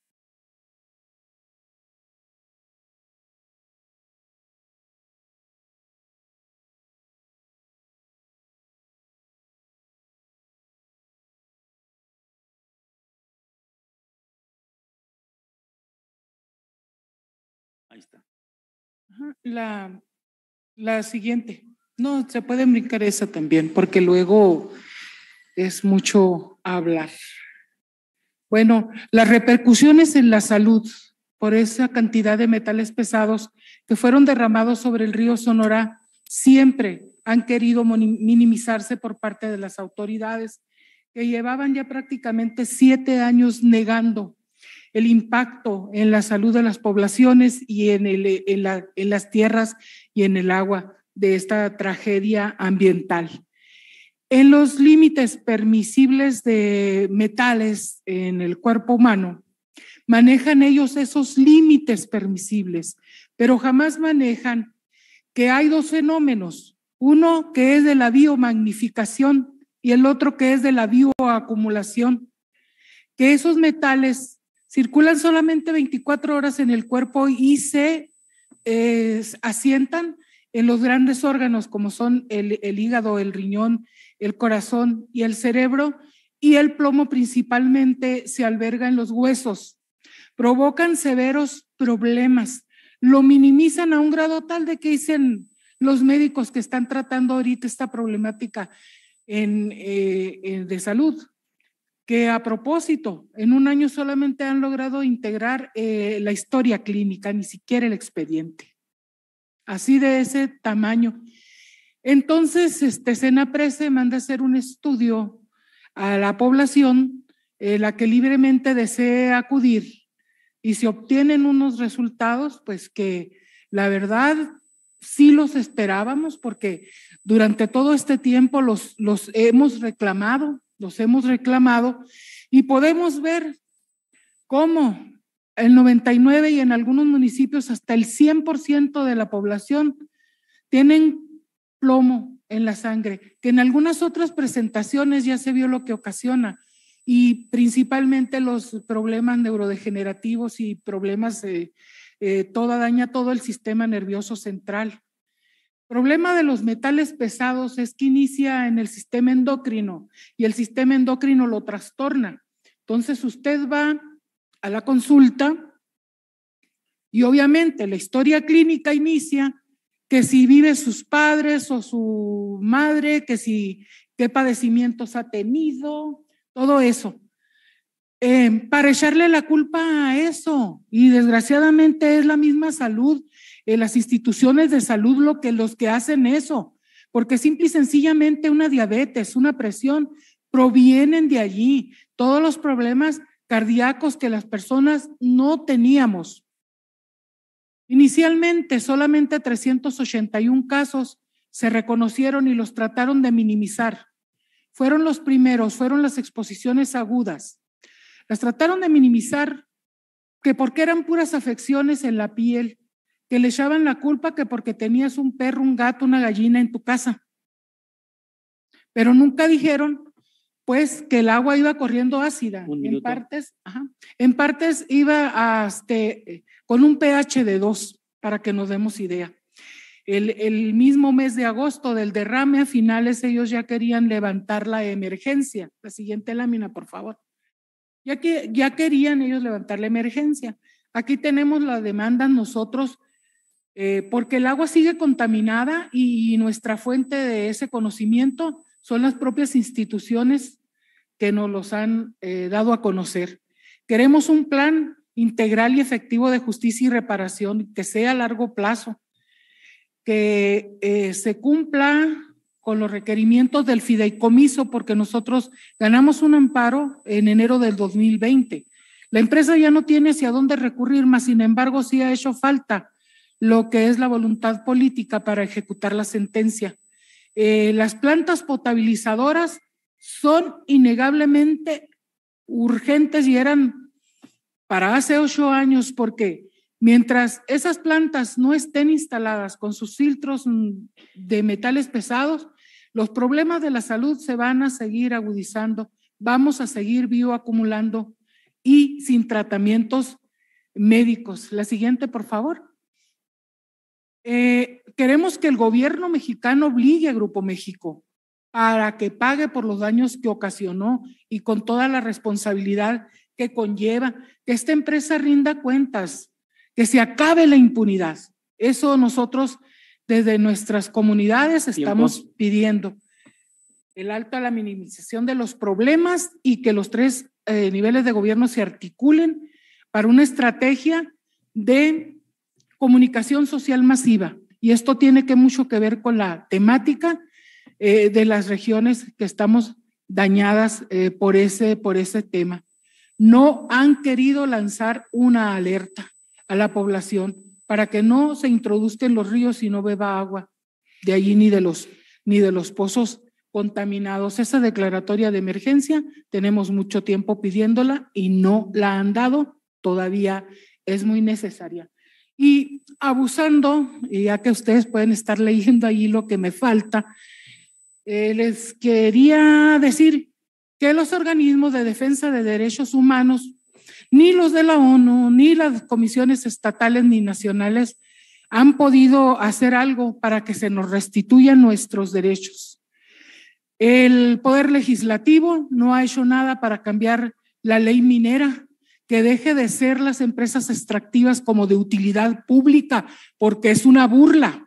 la, la siguiente. No, se puede brincar esa también, porque luego es mucho hablar. Bueno, las repercusiones en la salud por esa cantidad de metales pesados que fueron derramados sobre el río Sonora siempre han querido minimizarse por parte de las autoridades que llevaban ya prácticamente siete años negando el impacto en la salud de las poblaciones y en, en, las tierras y en el agua de esta tragedia ambiental. En los límites permisibles de metales en el cuerpo humano, manejan ellos esos límites permisibles, pero jamás manejan que hay dos fenómenos, uno que es de la biomagnificación y el otro que es de la bioacumulación, que esos metales circulan solamente 24 horas en el cuerpo y se eh, asientan en los grandes órganos como son el, hígado, el riñón, el corazón y el cerebro, y el plomo principalmente se alberga en los huesos. Provocan severos problemas, lo minimizan a un grado tal de que dicen los médicos que están tratando ahorita esta problemática en, eh, eh, de salud, que a propósito, en un año solamente han logrado integrar eh, la historia clínica, ni siquiera el expediente. Así de ese tamaño. Entonces, este Prese manda hacer un estudio a la población, la que libremente desee acudir, y se obtienen unos resultados, pues que la verdad sí los esperábamos, porque durante todo este tiempo los hemos reclamado los hemos reclamado y podemos ver cómo el 99 y en algunos municipios hasta el 100% de la población tienen plomo en la sangre, que en algunas otras presentaciones ya se vio lo que ocasiona y principalmente los problemas neurodegenerativos y problemas, eh, toda daña todo el sistema nervioso central problema de los metales pesados es que inicia en el sistema endocrino y el sistema endocrino lo trastorna. Entonces usted va a la consulta y obviamente la historia clínica inicia que si vive sus padres o su madre, que si qué padecimientos ha tenido, todo eso. Eh, para echarle la culpa a eso, y desgraciadamente es la misma salud las instituciones de salud lo que, los que hacen eso, porque simple y sencillamente una diabetes, una presión, provienen de allí. Todos los problemas cardíacos que las personas no teníamos. Inicialmente solamente 381 casos se reconocieron y los trataron de minimizar. Fueron los primeros, fueron las exposiciones agudas. Las trataron de minimizar que porque eran puras afecciones en la piel, que le echaban la culpa que porque tenías un perro, un gato, una gallina en tu casa. Pero nunca dijeron, pues, que el agua iba corriendo ácida. en partes, en partes iba este, con un pH de 2, para que nos demos idea. El, el, mismo mes de agosto del derrame, a finales ellos ya querían levantar la emergencia. La siguiente lámina, por favor. Ya, que, ya querían ellos levantar la emergencia. Aquí tenemos la demanda nosotros eh, porque el agua sigue contaminada y, nuestra fuente de ese conocimiento son las propias instituciones que nos los han eh, dado a conocer. Queremos un plan integral y efectivo de justicia y reparación que sea a largo plazo, que eh, se cumpla con los requerimientos del fideicomiso, porque nosotros ganamos un amparo en enero del 2020. La empresa ya no tiene hacia dónde recurrir, más sin embargo sí ha hecho falta lo que es la voluntad política para ejecutar la sentencia. Eh, las plantas potabilizadoras son innegablemente urgentes y eran para hace ocho años porque mientras esas plantas no estén instaladas con sus filtros de metales pesados, los problemas de la salud se van a seguir agudizando, vamos a seguir bioacumulando y sin tratamientos médicos. La siguiente, por favor. Eh, queremos que el gobierno mexicano obligue a Grupo México para que pague por los daños que ocasionó y con toda la responsabilidad que conlleva, que esta empresa rinda cuentas, que se acabe la impunidad. Eso nosotros desde nuestras comunidades estamos pidiendo el alto a la minimización de los problemas y que los tres eh, niveles de gobierno se articulen para una estrategia de comunicación social masiva. Y esto tiene que mucho que ver con la temática eh, de las regiones que estamos dañadas eh, por, ese, por ese tema. No han querido lanzar una alerta a la población para que no se introduzcan los ríos y no beba agua de allí ni de los, ni de los pozos contaminados. Esa declaratoria de emergencia tenemos mucho tiempo pidiéndola y no la han dado. Todavía es muy necesaria. Y abusando, y ya que ustedes pueden estar leyendo ahí lo que me falta, eh, les quería decir que los organismos de defensa de derechos humanos, ni los de la ONU, ni las comisiones estatales ni nacionales, han podido hacer algo para que se nos restituyan nuestros derechos. El Poder Legislativo no ha hecho nada para cambiar la ley minera, que deje de ser las empresas extractivas como de utilidad pública, porque es una burla.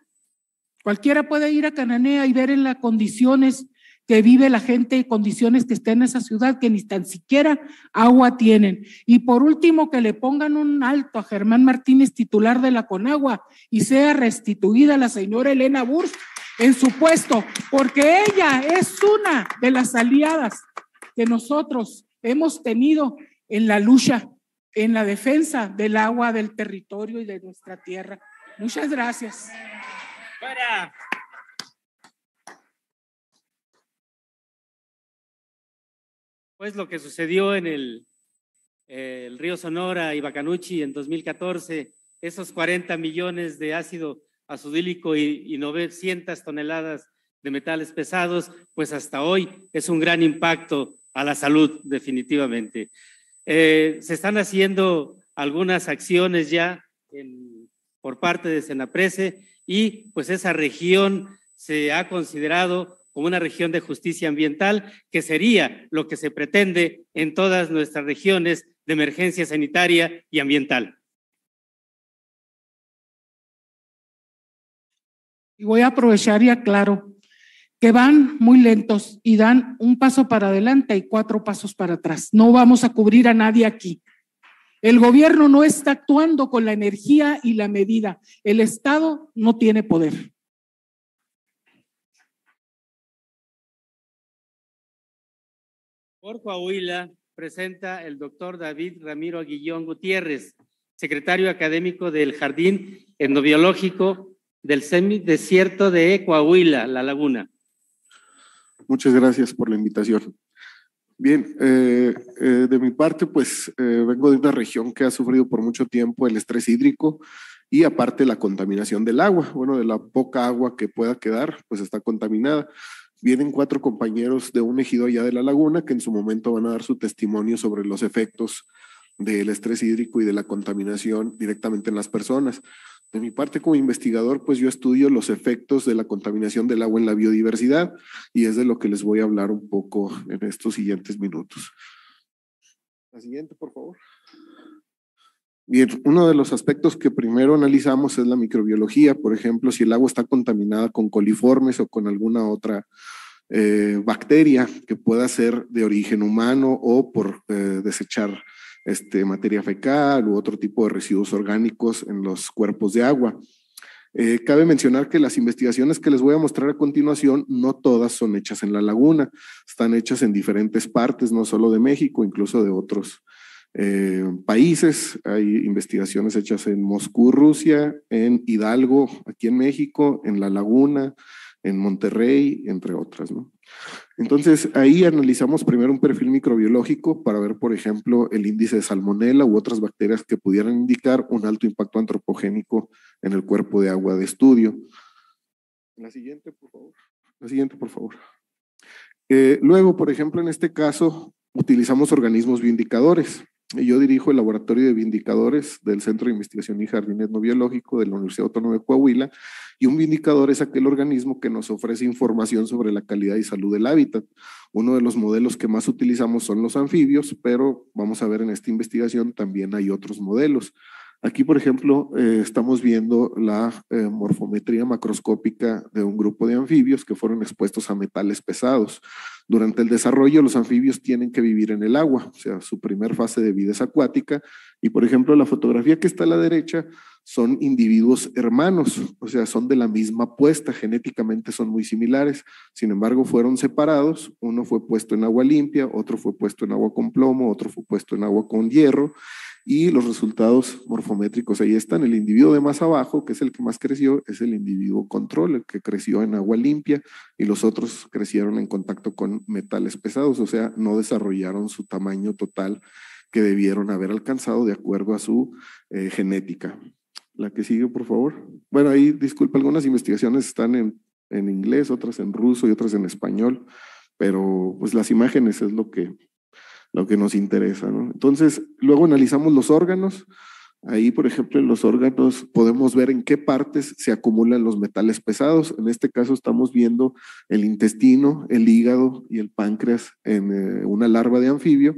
Cualquiera puede ir a Cananea y ver en las condiciones que vive la gente y condiciones que está en esa ciudad, que ni tan siquiera agua tienen. Y por último, que le pongan un alto a Germán Martínez, titular de la Conagua, y sea restituida la señora Elena Burs en su puesto, porque ella es una de las aliadas que nosotros hemos tenido en la lucha, en la defensa del agua, del territorio y de nuestra tierra. Muchas gracias. Pues lo que sucedió en el, río Sonora y Bacanuchi en 2014, esos 40 millones de ácido azudílico y 900 toneladas de metales pesados, pues hasta hoy es un gran impacto a la salud definitivamente. Eh, se están haciendo algunas acciones ya por parte de Senaprese y pues esa región se ha considerado como una región de justicia ambiental, que sería lo que se pretende en todas nuestras regiones de emergencia sanitaria y ambiental. Y voy a aprovechar y aclaro que van muy lentos y dan un paso para adelante y cuatro pasos para atrás. No vamos a cubrir a nadie aquí. El gobierno no está actuando con la energía y la medida. El Estado no tiene poder. Por Coahuila presenta el doctor David Ramiro Aguillón Gutiérrez, secretario académico del Jardín Etnobiológico del Semidesierto de Coahuila, La Laguna. Muchas gracias por la invitación. Bien, eh, eh, de mi parte, pues eh, vengo de una región que ha sufrido por mucho tiempo el estrés hídrico y aparte la contaminación del agua. Bueno, de la poca agua que pueda quedar, pues está contaminada. Vienen cuatro compañeros de un ejido allá de la laguna que en su momento van a dar su testimonio sobre los efectos del estrés hídrico y de la contaminación directamente en las personas. De mi parte como investigador, pues yo estudio los efectos de la contaminación del agua en la biodiversidad y es de lo que les voy a hablar un poco en estos siguientes minutos. La siguiente, por favor. Bien, uno de los aspectos que primero analizamos es la microbiología, por ejemplo, si el agua está contaminada con coliformes o con alguna otra eh, bacteria que pueda ser de origen humano o por eh, desechar este, materia fecal u otro tipo de residuos orgánicos en los cuerpos de agua. Eh, cabe mencionar que las investigaciones que les voy a mostrar a continuación no todas son hechas en la laguna, están hechas en diferentes partes, no solo de México, incluso de otros eh, países. Hay investigaciones hechas en Moscú, Rusia, en Hidalgo, aquí en México, en la laguna, en Monterrey, entre otras. ¿no? Entonces, ahí analizamos primero un perfil microbiológico para ver, por ejemplo, el índice de salmonela u otras bacterias que pudieran indicar un alto impacto antropogénico en el cuerpo de agua de estudio. La siguiente, por favor. La siguiente, por favor. Eh, luego, por ejemplo, en este caso, utilizamos organismos bioindicadores yo dirijo el laboratorio de vindicadores del Centro de Investigación y Jardines No de la Universidad Autónoma de Coahuila y un vindicador es aquel organismo que nos ofrece información sobre la calidad y salud del hábitat. Uno de los modelos que más utilizamos son los anfibios, pero vamos a ver en esta investigación también hay otros modelos. Aquí, por ejemplo, eh, estamos viendo la eh, morfometría macroscópica de un grupo de anfibios que fueron expuestos a metales pesados. Durante el desarrollo, los anfibios tienen que vivir en el agua, o sea, su primer fase de vida es acuática. Y, por ejemplo, la fotografía que está a la derecha son individuos hermanos, o sea, son de la misma puesta, genéticamente son muy similares. Sin embargo, fueron separados, uno fue puesto en agua limpia, otro fue puesto en agua con plomo, otro fue puesto en agua con hierro y los resultados morfométricos ahí están. El individuo de más abajo, que es el que más creció, es el individuo control, el que creció en agua limpia y los otros crecieron en contacto con metales pesados, o sea, no desarrollaron su tamaño total que debieron haber alcanzado de acuerdo a su eh, genética. La que sigue, por favor. Bueno, ahí disculpa, algunas investigaciones están en, en inglés, otras en ruso y otras en español, pero pues las imágenes es lo que lo que nos interesa. ¿no? Entonces, luego analizamos los órganos. Ahí, por ejemplo, en los órganos podemos ver en qué partes se acumulan los metales pesados. En este caso estamos viendo el intestino, el hígado y el páncreas en eh, una larva de anfibio.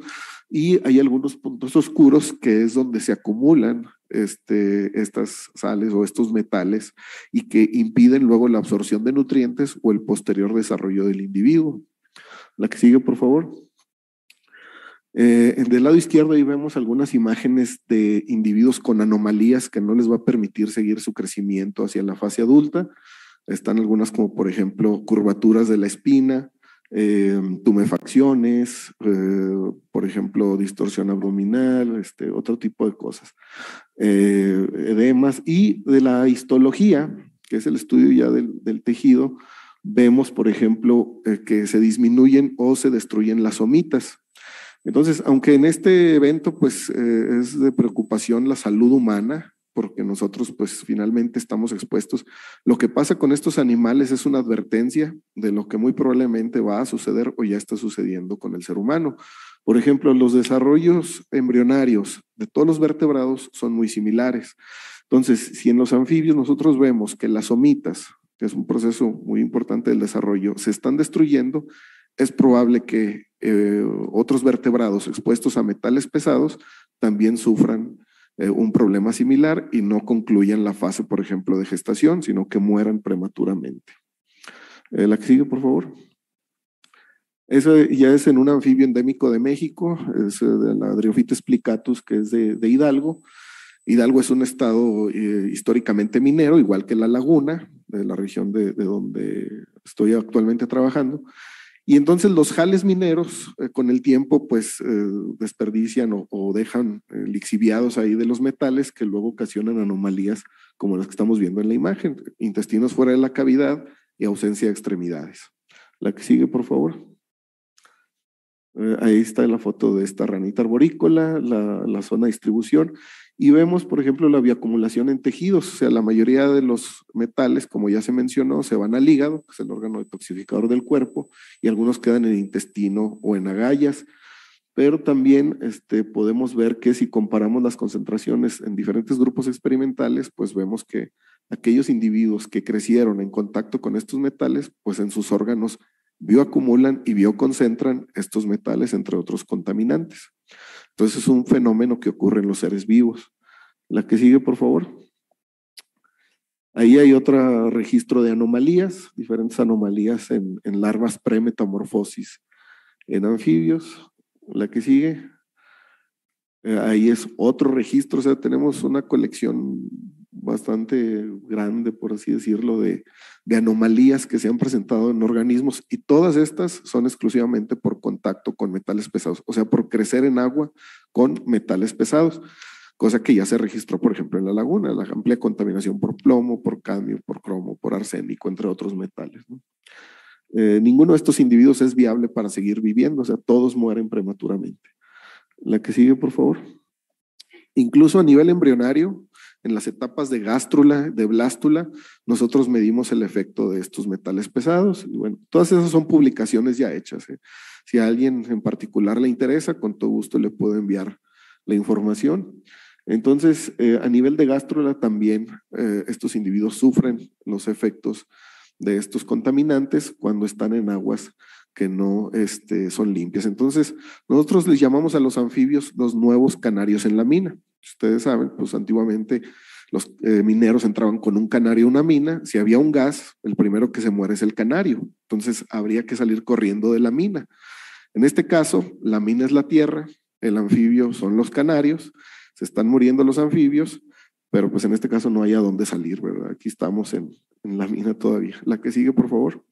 Y hay algunos puntos oscuros que es donde se acumulan este, estas sales o estos metales y que impiden luego la absorción de nutrientes o el posterior desarrollo del individuo. La que sigue, por favor. Eh, del lado izquierdo ahí vemos algunas imágenes de individuos con anomalías que no les va a permitir seguir su crecimiento hacia la fase adulta. Están algunas como por ejemplo curvaturas de la espina, eh, tumefacciones, eh, por ejemplo distorsión abdominal, este, otro tipo de cosas, edemas y de la histología, que es el estudio ya del, del tejido, vemos por ejemplo que se disminuyen o se destruyen las somitas entonces, aunque en este evento pues eh, es de preocupación la salud humana, porque nosotros pues finalmente estamos expuestos, lo que pasa con estos animales es una advertencia de lo que muy probablemente va a suceder o ya está sucediendo con el ser humano. Por ejemplo, los desarrollos embrionarios de todos los vertebrados son muy similares. Entonces, si en los anfibios nosotros vemos que las somitas, que es un proceso muy importante del desarrollo, se están destruyendo, es probable que eh, otros vertebrados expuestos a metales pesados también sufran eh, un problema similar y no concluyan la fase, por ejemplo, de gestación, sino que mueran prematuramente. Eh, la sigue, por favor. Eso ya es en un anfibio endémico de México, es de la explicatus plicatus, que es de, Hidalgo. Hidalgo es un estado históricamente minero, igual que La Laguna, de la región de, donde estoy actualmente trabajando. Y entonces los jales mineros eh, con el tiempo pues eh, desperdician o, dejan eh, lixiviados ahí de los metales que luego ocasionan anomalías como las que estamos viendo en la imagen, intestinos fuera de la cavidad y ausencia de extremidades. La que sigue, por favor. ahí está la foto de esta ranita arborícola, la, la zona de distribución. Y vemos, por ejemplo, la bioacumulación en tejidos, o sea, la mayoría de los metales, como ya se mencionó, se van al hígado, que es el órgano detoxificador del cuerpo, y algunos quedan en el intestino o en agallas. Pero también este, podemos ver que si comparamos las concentraciones en diferentes grupos experimentales, pues vemos que aquellos individuos que crecieron en contacto con estos metales, pues en sus órganos bioacumulan y bioconcentran estos metales, entre otros contaminantes. Entonces es un fenómeno que ocurre en los seres vivos. La que sigue, por favor. Ahí hay otro registro de anomalías, diferentes anomalías en, larvas larvas premetamorfosis en anfibios. La que sigue. Eh, ahí es otro registro, o sea, tenemos una colección bastante grande, por así decirlo, de, anomalías que se han presentado en organismos y todas estas son exclusivamente por contacto con metales pesados, o sea, por crecer en agua con metales pesados, cosa que ya se registró, por ejemplo, en la laguna, la amplia contaminación por plomo, por cadmio, por cromo, por arsénico, entre otros metales. Eh, ninguno de estos individuos es viable para seguir viviendo, o sea, todos mueren prematuramente. La que sigue, por favor. Incluso a nivel embrionario, en las etapas de gástrula, de blástula, nosotros medimos el efecto de estos metales pesados. Y bueno, todas esas son publicaciones ya hechas. ¿eh? Si a alguien en particular le interesa, con todo gusto le puedo enviar la información. Entonces, eh, a nivel de gástrula también eh, estos individuos sufren los efectos de estos contaminantes cuando están en aguas que no este, son limpias. Entonces, nosotros les llamamos a los anfibios los nuevos canarios en la mina. Pues, ustedes saben, pues antiguamente los eh, mineros entraban con un canario a una mina, si había un gas, el primero que se muere es el canario, entonces habría que salir corriendo de la mina. En este caso, la mina es la tierra, el anfibio son los canarios, se están muriendo los anfibios, pero pues en este caso no hay a dónde salir, ¿verdad? Aquí estamos en, en la mina todavía. La que sigue, por favor.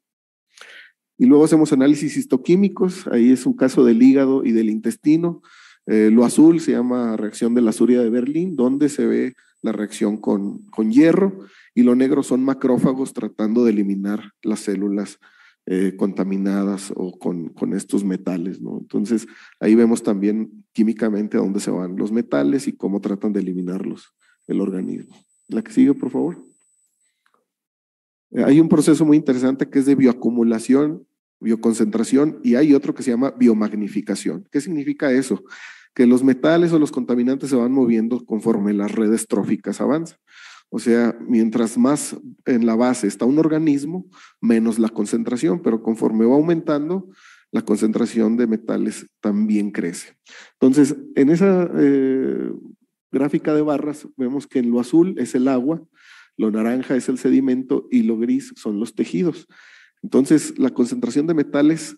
Y luego hacemos análisis histoquímicos, ahí es un caso del hígado y del intestino. Eh, lo azul se llama reacción de la Suria de Berlín, donde se ve la reacción con, con hierro, y lo negro son macrófagos tratando de eliminar las células eh, contaminadas o con, con estos metales. ¿no? Entonces, ahí vemos también químicamente a dónde se van los metales y cómo tratan de eliminarlos el organismo. La que sigue, por favor. Hay un proceso muy interesante que es de bioacumulación, bioconcentración y hay otro que se llama biomagnificación. ¿Qué significa eso? que los metales o los contaminantes se van moviendo conforme las redes tróficas avanzan. O sea, mientras más en la base está un organismo, menos la concentración, pero conforme va aumentando, la concentración de metales también crece. Entonces, en esa eh, gráfica de barras vemos que en lo azul es el agua, lo naranja es el sedimento y lo gris son los tejidos. Entonces, la concentración de metales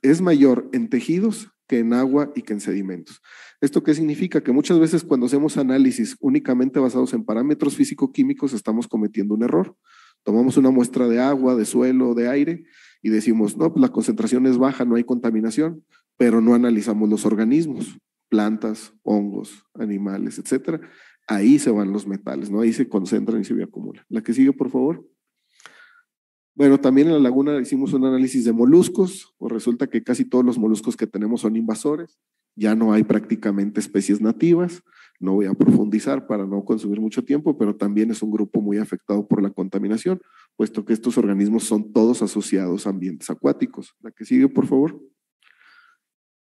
es mayor en tejidos que en agua y que en sedimentos. ¿Esto qué significa? Que muchas veces cuando hacemos análisis únicamente basados en parámetros físico-químicos estamos cometiendo un error. Tomamos una muestra de agua, de suelo, de aire y decimos, no, pues la concentración es baja, no hay contaminación, pero no analizamos los organismos, plantas, hongos, animales, etcétera. Ahí se van los metales, ¿no? Ahí se concentran y se acumulan. La que sigue, por favor. Bueno, también en la laguna hicimos un análisis de moluscos, pues resulta que casi todos los moluscos que tenemos son invasores, ya no hay prácticamente especies nativas, no voy a profundizar para no consumir mucho tiempo, pero también es un grupo muy afectado por la contaminación, puesto que estos organismos son todos asociados a ambientes acuáticos. La que sigue, por favor.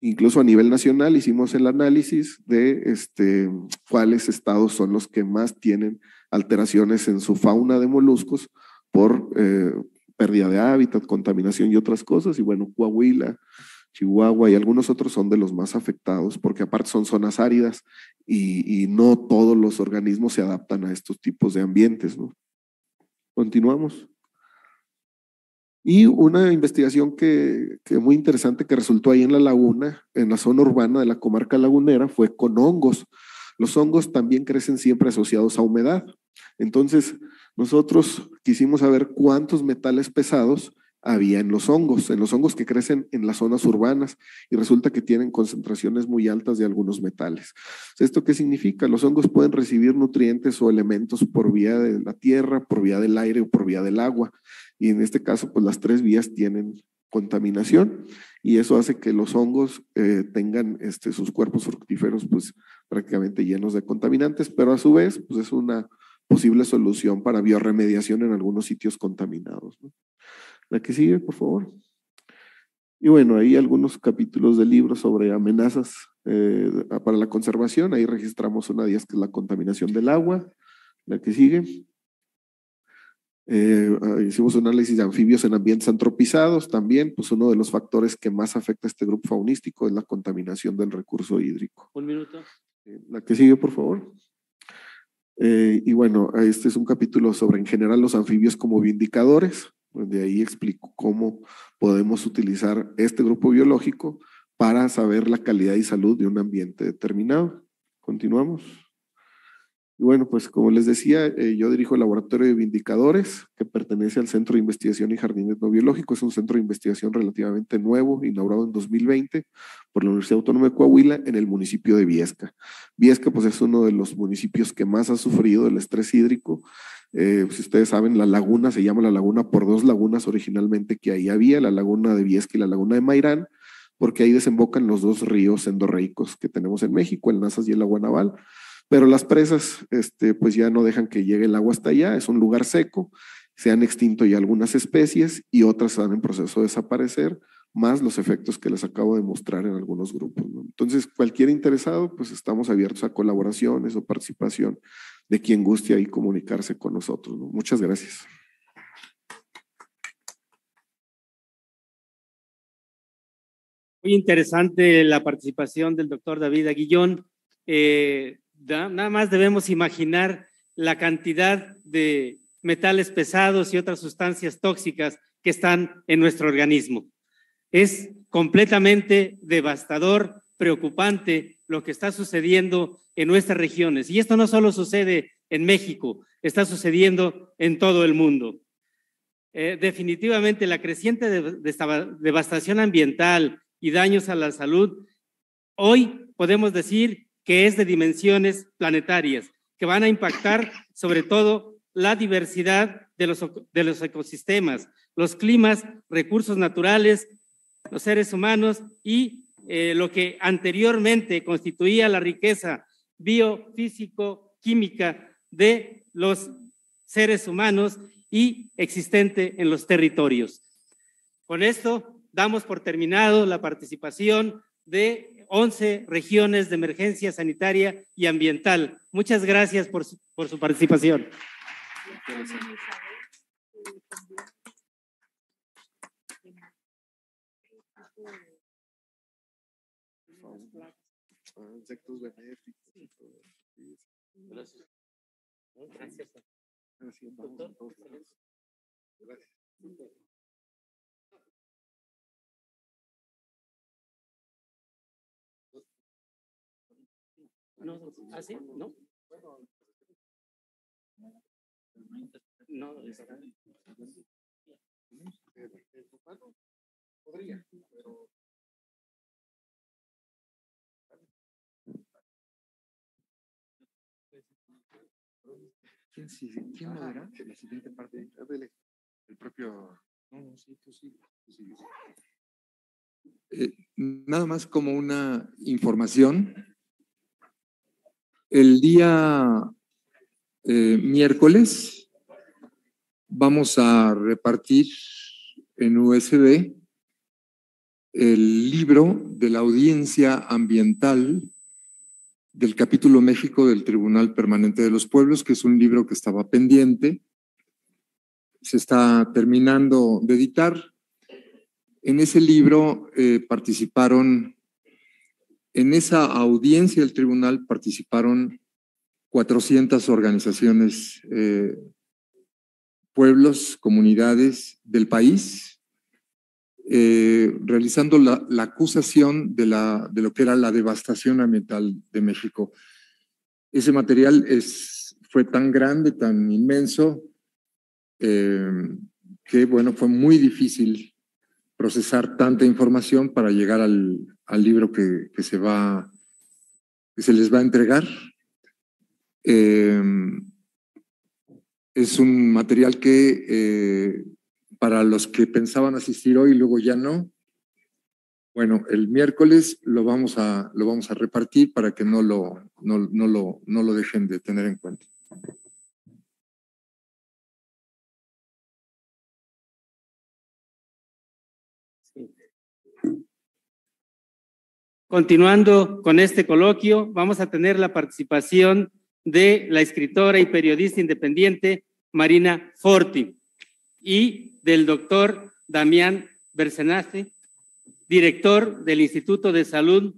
Incluso a nivel nacional hicimos el análisis de este, cuáles estados son los que más tienen alteraciones en su fauna de moluscos por, eh, pérdida de hábitat, contaminación y otras cosas. Y bueno, Coahuila, Chihuahua y algunos otros son de los más afectados porque aparte son zonas áridas y, no todos los organismos se adaptan a estos tipos de ambientes. ¿no? Continuamos. Y una investigación que, que, muy interesante que resultó ahí en la laguna, en la zona urbana de la comarca lagunera, fue con hongos. Los hongos también crecen siempre asociados a humedad. Entonces, nosotros quisimos saber cuántos metales pesados había en los hongos, en los hongos que crecen en las zonas urbanas y resulta que tienen concentraciones muy altas de algunos metales. ¿Esto qué significa? Los hongos pueden recibir nutrientes o elementos por vía de la tierra, por vía del aire o por vía del agua. Y en este caso, pues las tres vías tienen contaminación y eso hace que los hongos eh, tengan este, sus cuerpos fructíferos pues prácticamente llenos de contaminantes, pero a su vez pues es una posible solución para bioremediación en algunos sitios contaminados. La que sigue, por favor. Y bueno, hay algunos capítulos de libro sobre amenazas eh, para la conservación. Ahí registramos una de ellas que es la contaminación del agua. La que sigue. Eh, eh, hicimos un análisis de anfibios en ambientes antropizados también, pues uno de los factores que más afecta a este grupo faunístico es la contaminación del recurso hídrico. Un minuto. La que sigue, por favor. Eh, y bueno, este es un capítulo sobre en general los anfibios como bioindicadores. De ahí explico cómo podemos utilizar este grupo biológico para saber la calidad y salud de un ambiente determinado. Continuamos. Y bueno, pues como les decía, eh, yo dirijo el laboratorio de Vindicadores, que pertenece al Centro de Investigación y Jardines No Es un centro de investigación relativamente nuevo, inaugurado en 2020 por la Universidad Autónoma de Coahuila en el municipio de Viesca. Viesca, pues es uno de los municipios que más ha sufrido el estrés hídrico. Eh, pues, si ustedes saben, la laguna se llama la laguna por dos lagunas originalmente que ahí había, la laguna de Viesca y la laguna de Mairán porque ahí desembocan los dos ríos endorreicos que tenemos en México, el Nazas y el Aguanaval. Pero las presas, este, pues ya no dejan que llegue el agua hasta allá, es un lugar seco, se han extinto ya algunas especies y otras están en proceso de desaparecer, más los efectos que les acabo de mostrar en algunos grupos. Entonces, cualquier interesado, pues estamos abiertos a colaboraciones o participación de quien guste ahí comunicarse con nosotros. Muchas gracias. Muy interesante la participación del doctor David Aguillón. Eh, Nada más debemos imaginar la cantidad de metales pesados y otras sustancias tóxicas que están en nuestro organismo. Es completamente devastador, preocupante lo que está sucediendo en nuestras regiones. Y esto no solo sucede en México, está sucediendo en todo el mundo. Eh, definitivamente la creciente devastación ambiental y daños a la salud, hoy podemos decir que es de dimensiones planetarias, que van a impactar sobre todo la diversidad de los, de los ecosistemas, los climas, recursos naturales, los seres humanos y eh, lo que anteriormente constituía la riqueza biofísico-química de los seres humanos y existente en los territorios. Con esto damos por terminado la participación de 11 regiones de emergencia sanitaria y ambiental. Muchas gracias por su, por su participación. benéficos. Gracias. Gracias. Gracias. No, ¿así? ¿Ah, ¿Ah, ¿No? No, Podría, pero... ¿Quién, sí, ¿quién ah, modera la siguiente parte? El propio... No, no, sí, tú sí. Tú sí. Eh, nada más como una información el día eh, miércoles vamos a repartir en USB el libro de la audiencia ambiental del capítulo México del Tribunal Permanente de los Pueblos, que es un libro que estaba pendiente. Se está terminando de editar. En ese libro eh, participaron en esa audiencia del tribunal participaron 400 organizaciones, eh, pueblos, comunidades del país, eh, realizando la, acusación de, la, de, lo que era la devastación ambiental de México. Ese material es, fue tan grande, tan inmenso, eh, que bueno, fue muy difícil procesar tanta información para llegar al, al libro que, se va, que se les va a entregar. Em, es un material que eh, para los que pensaban asistir hoy, luego ya no. Bueno, el miércoles lo vamos a, lo vamos a repartir para que no lo, no lo dejen de tener en cuenta. Continuando con este coloquio, vamos a tener la participación de la escritora y periodista independiente Marina Forti y del doctor Damián Bercenaste, director del Instituto de Salud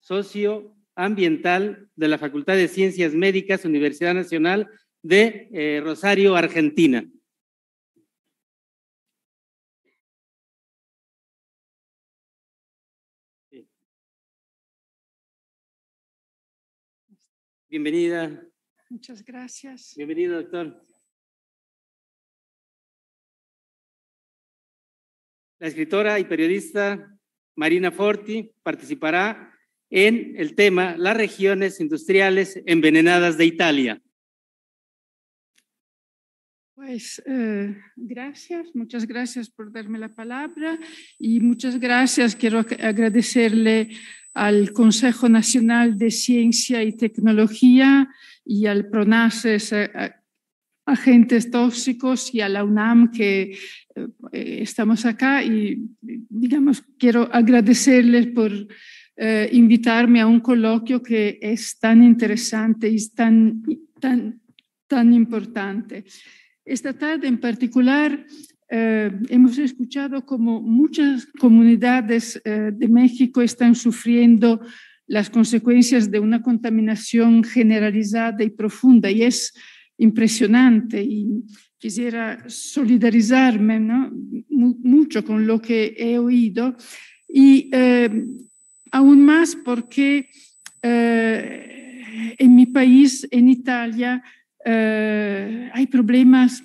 Socioambiental de la Facultad de Ciencias Médicas, Universidad Nacional de eh, Rosario, Argentina. Bienvenida. Muchas gracias. Bienvenido, doctor. La escritora y periodista Marina Forti participará en el tema Las regiones industriales envenenadas de Italia. Pues eh, gracias, muchas gracias por darme la palabra y muchas gracias. Quiero agradecerle al Consejo Nacional de Ciencia y Tecnología y al PRONACES, agentes tóxicos y a la UNAM que eh, estamos acá y digamos, quiero agradecerles por eh, invitarme a un coloquio que es tan interesante y tan, tan, tan importante. Esta tarde en particular eh, hemos escuchado como muchas comunidades eh, de México están sufriendo las consecuencias de una contaminación generalizada y profunda y es impresionante y quisiera solidarizarme mucho con lo que he oído y eh, aún más porque en mi país, en Italia, eh, hay problemas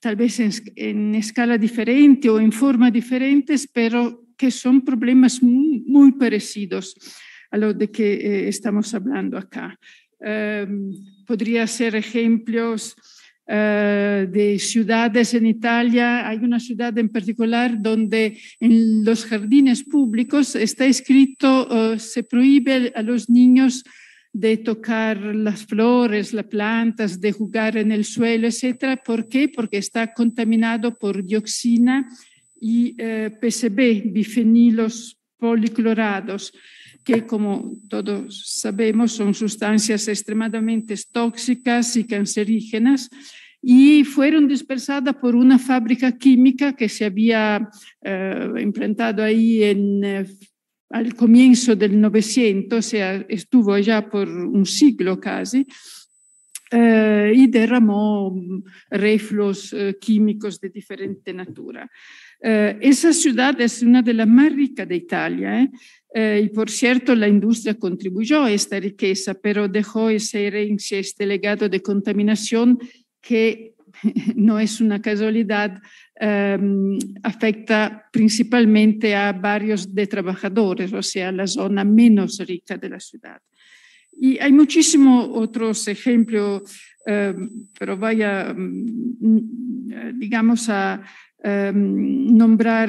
tal vez en, escala diferente o en forma diferente, pero que son problemas muy, parecidos a lo de que eh, estamos hablando acá. Em, podría ser ejemplos eh, de ciudades en Italia. Hay una ciudad en particular donde en los jardines públicos está escrito se prohíbe a los niños de tocar las flores, las plantas, de jugar en el suelo, etcétera. ¿Por qué? Porque está contaminado por dioxina y eh, PCB, bifenilos policlorados, que como todos sabemos son sustancias extremadamente tóxicas y cancerígenas y fueron dispersadas por una fábrica química que se había eh, implantado ahí en eh, al comienzo del 900, o estuvo allá por un siglo casi, eh, y derramó mm, refluos eh, químicos de diferente natura. Eh, esa ciudad es una de las más ricas de Italia. y por cierto, la industria contribuyó a esta riqueza, pero dejó ese herencia, este legado de contaminación que no es una casualidad Em, afecta principalmente a varios de trabajadores, o sea, la zona menos rica de la ciudad. Y hay muchísimos otros ejemplos, em, pero vaya, mm, mm, digamos, a, Em, nombrar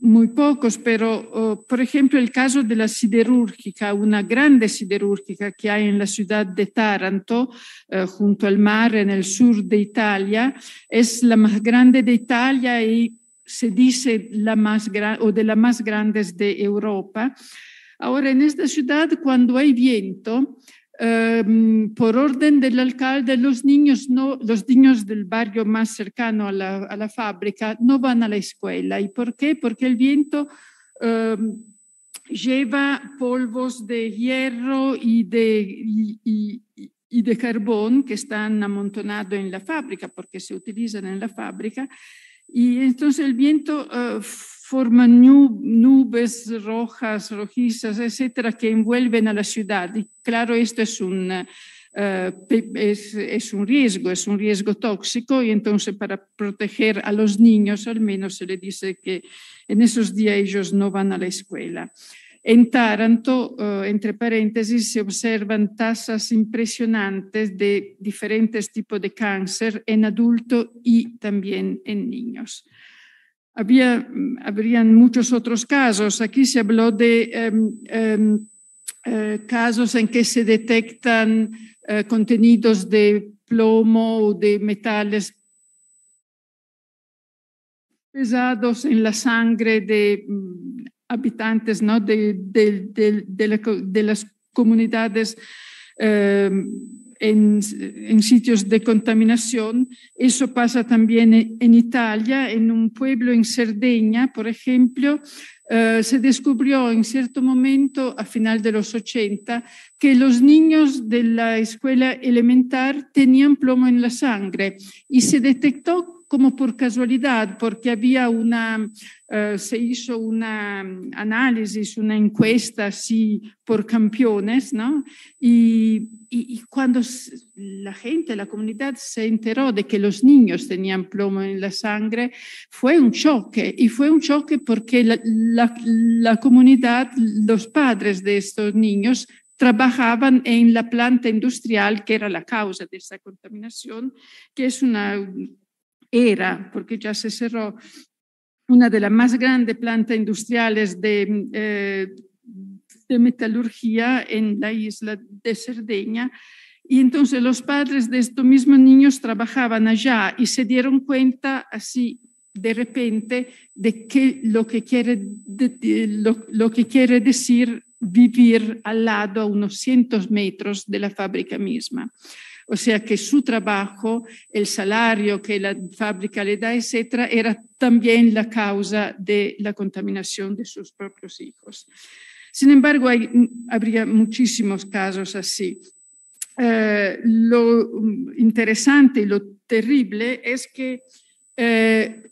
muy pocos, pero por ejemplo el caso de la siderúrgica, una grande siderúrgica que hay en la ciudad de Taranto, eh, junto al mar, en el sur de Italia, es la más grande de Italia y se dice la más grande o de las más grandes de Europa. Ahora, en esta ciudad, cuando hay viento, Em, por orden del alcalde, los niños, no, los niños del barrio más cercano a la, fábrica no van a la escuela. ¿Y por qué? Porque el viento em, lleva polvos de hierro y de, y, de carbón que están amontonados en la fábrica, porque se utilizan en la fábrica. Y entonces el viento... Eh, forman nubes rojas, rojizas, etcétera, que envuelven a la ciudad. Y claro, esto es un, eh, es, un riesgo, es un riesgo tóxico, y entonces para proteger a los niños, al menos se le dice que en esos días ellos no van a la escuela. En Taranto, eh, entre paréntesis, se observan tasas impresionantes de diferentes tipos de cáncer en adultos y también en niños. Había, habrían muchos otros casos. Aquí se habló de em, em, eh, casos en que se detectan eh, contenidos de plomo o de metales pesados en la sangre de mm, habitantes ¿no? de, las comunidades em, en, sitios de contaminación. Eso pasa también en Italia, en un pueblo en Cerdeña, por ejemplo. Eh, se descubrió en cierto momento, a final de los 80, que los niños de la escuela elemental tenían plomo en la sangre y se detectó como por casualidad, porque había una, eh, se hizo una mm, análisis, una encuesta sí por campeones, ¿no? Y, cuando la gente, la comunidad se enteró de que los niños tenían plomo en la sangre, fue un choque. Y fue un choque porque la, la comunidad, los padres de estos niños trabajaban en la planta industrial que era la causa de esta contaminación, que es una era, porque ya se cerró, una de las más grandes plantas industriales de, eh, metalurgia en la isla de Cerdeña. Y entonces los padres de estos mismos niños trabajaban allá y se dieron cuenta así de repente de que lo que quiere, lo, lo que quiere decir vivir al lado a unos cientos metros de la fábrica misma. O sea que su trabajo, el salario que la fábrica le da, etcétera, era también la causa de la contaminación de sus propios hijos. Sin embargo, mm, habría muchísimos casos así. Eh, lo mm, interesante y lo terrible es que eh,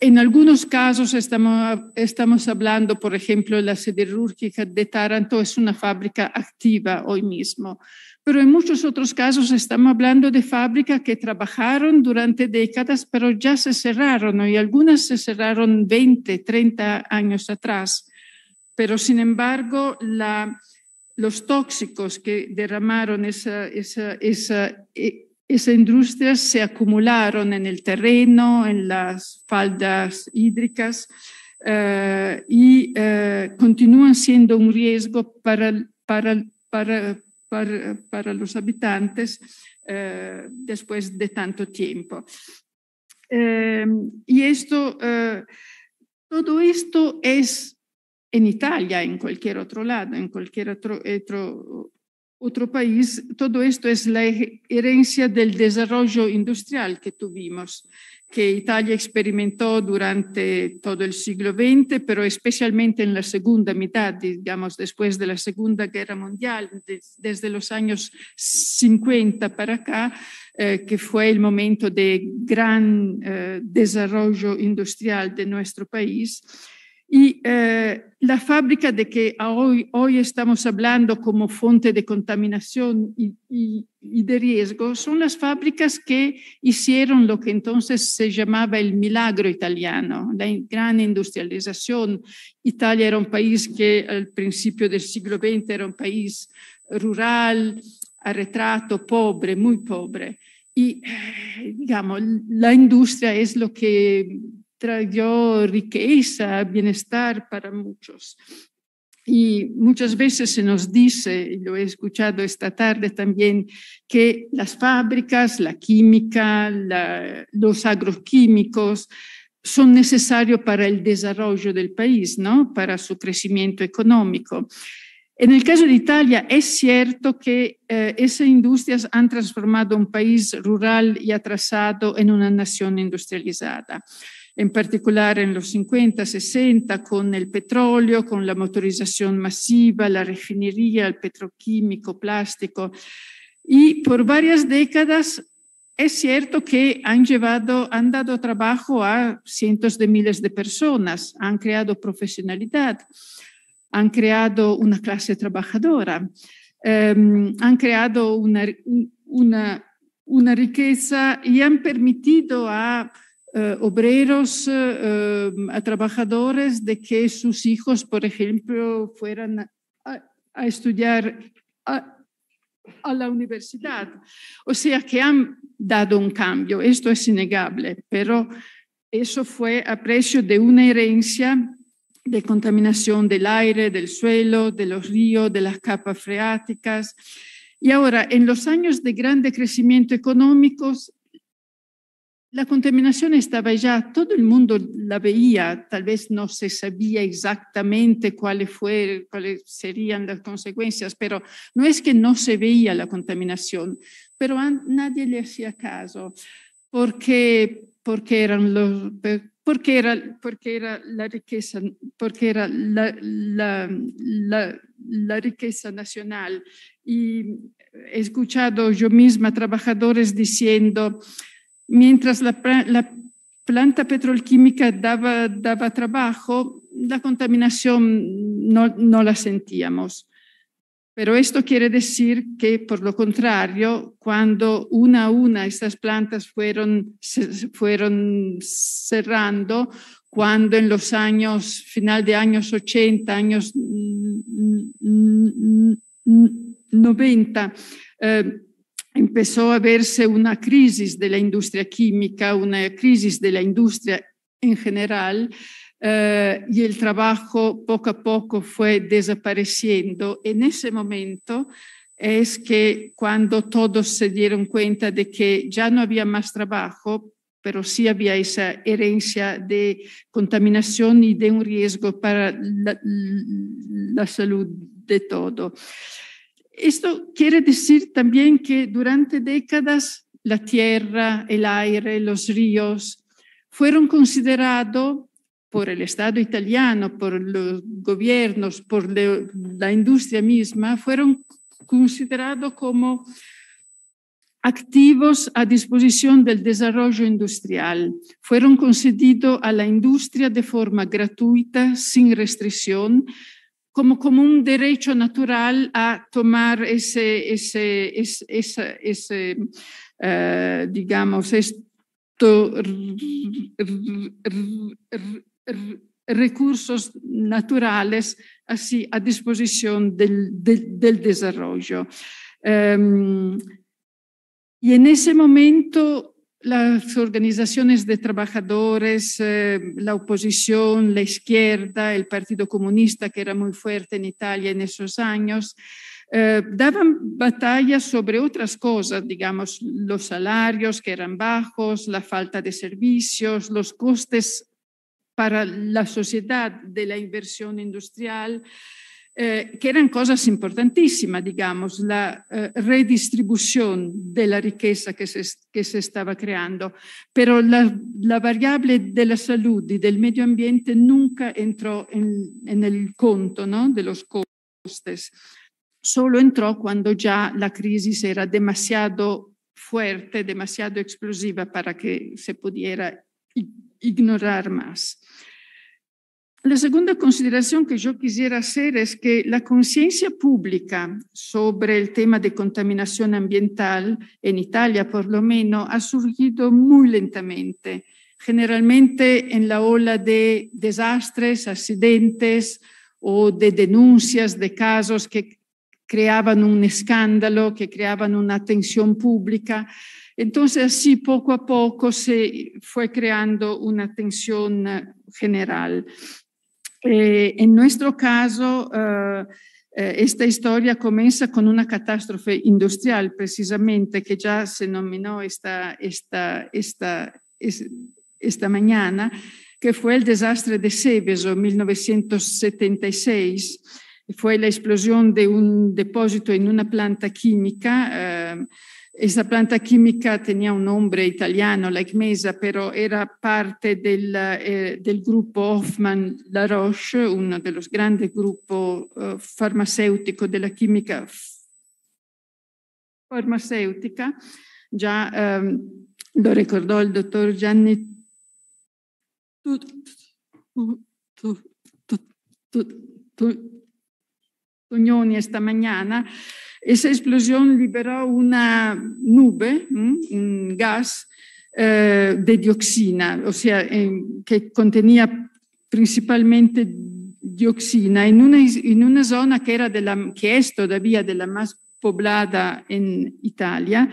en algunos casos estamos, estamos hablando, por ejemplo, la siderúrgica de Taranto es una fábrica activa hoy mismo pero en muchos otros casos estamos hablando de fábricas que trabajaron durante décadas, pero ya se cerraron y algunas se cerraron 20, 30 años atrás. Pero sin embargo, los tóxicos que derramaron e, esa, industria se acumularon en el terreno, en las faldas hídricas eh, y eh, continúan siendo un riesgo para, para, para para, los habitantes eh, después de tanto tiempo. Em, y esto, eh, todo esto es en Italia, en cualquier otro lado, en cualquier otro, otro, otro país, todo esto es la herencia del desarrollo industrial que tuvimos que Italia experimentó durante todo el siglo XX, pero especialmente en la segunda mitad, digamos, después de la Segunda Guerra Mundial, desde los años 50 para acá, eh, que fue el momento de gran eh, desarrollo industrial de nuestro país. Y eh, la fábrica de que hoy, hoy estamos hablando como fuente de contaminación y, de riesgo son las fábricas que hicieron lo que entonces se llamaba el milagro italiano, la gran industrialización. Italia era un país que al principio del siglo XX era un país rural, arretrato, pobre, muy pobre. Y, eh, digamos, la industria es lo que trayó riqueza, bienestar para muchos. Y muchas veces se nos dice, y lo he escuchado esta tarde también, que las fábricas, la química, los agroquímicos son necesarios para el desarrollo del país, ¿no? para su crecimiento económico. En el caso de Italia, es cierto que eh, esas industrias han transformado un país rural y atrasado en una nación industrializada en particular en los 50, 60, con el petróleo, con la motorización masiva, la refinería, el petroquímico, plástico. Y por varias décadas es cierto que han, llevado, han dado trabajo a cientos de miles de personas, han creado profesionalidad, han creado una clase trabajadora, em, han creado una, una, una riqueza y han permitido a eh, obreros, eh, eh, a trabajadores, de que sus hijos, por ejemplo, fueran a, estudiar a, a, la universidad. O sea que han dado un cambio, esto es innegable, pero eso fue a precio de una herencia de contaminación del aire, del suelo, de los ríos, de las capas freáticas. Y ahora, en los años de grande crecimiento económico, la contaminación estaba ya, todo el mundo la veía, tal vez no se sabía exactamente cuáles, fue, cuáles serían las consecuencias, pero no es que no se veía la contaminación, pero nadie le hacía caso, porque, porque, eran porque, era, porque era la riqueza, porque era la, la, riqueza nacional. Y he escuchado yo misma trabajadores diciendo, Mientras la, planta petroquímica daba, daba trabajo, la contaminación no, la sentíamos. Pero esto quiere decir que, por lo contrario, cuando una a una estas plantas fueron, fueron cerrando, cuando en los años, final de años 80, años 90, empezó a verse una crisis de la industria química, una crisis de la industria en general, eh, y el trabajo poco a poco fue desapareciendo. En ese momento es que cuando todos se dieron cuenta de que ya no había más trabajo, pero sí había esa herencia de contaminación y de un riesgo para la, la salud de todo. Esto quiere decir también que durante décadas la tierra, el aire, los ríos fueron considerados por el Estado italiano, por los gobiernos, por la industria misma, fueron considerados como activos a disposición del desarrollo industrial. Fueron concedidos a la industria de forma gratuita, sin restricción, como, un derecho natural a tomar ese, ese, ese, eh, digamos, estos recursos naturales así a disposición del, desarrollo. Em, y en ese momento las organizaciones de trabajadores, eh, la oposición, la izquierda, el Partido Comunista, que era muy fuerte en Italia en esos años, eh, daban batallas sobre otras cosas, digamos, los salarios que eran bajos, la falta de servicios, los costes para la sociedad de la inversión industrial, que eran cosas importantísimas, digamos, la redistribución de la riqueza que se, estaba creando, pero la, variable de la salud y del medio ambiente nunca entró en, el conto ¿no? de los costes, solo entró cuando ya la crisis era demasiado fuerte, demasiado explosiva para que se pudiera ignorar más. La segunda consideración que yo quisiera hacer es que la conciencia pública sobre el tema de contaminación ambiental, en Italia por lo menos, ha surgido muy lentamente, generalmente en la ola de desastres, accidentes o de denuncias de casos que creaban un escándalo, que creaban una atención pública. Entonces, así poco a poco se fue creando una atención general. Eh, en nuestro caso, eh, eh, esta historia comienza con una catástrofe industrial, precisamente, que ya se nominó esta, esta, esta, esta mañana, que fue el desastre de Seveso, 1976. Fue la explosión de un depósito en una planta química. Questa planta chimica tenia un nome italiano, la Icmesa, però era parte del, eh, del gruppo Hoffman-La Roche, uno dello grande gruppo eh, farmaceutico della chimica farmaceutica. Già ehm, lo ricordò il dottor Gianni Tut, tut, tut, esta mañana, esa explosión liberó una nube, un gas eh, de dioxina, o sea, que contenía principalmente dioxina en una, en una zona que, era de la, que es todavía de la más poblada en Italia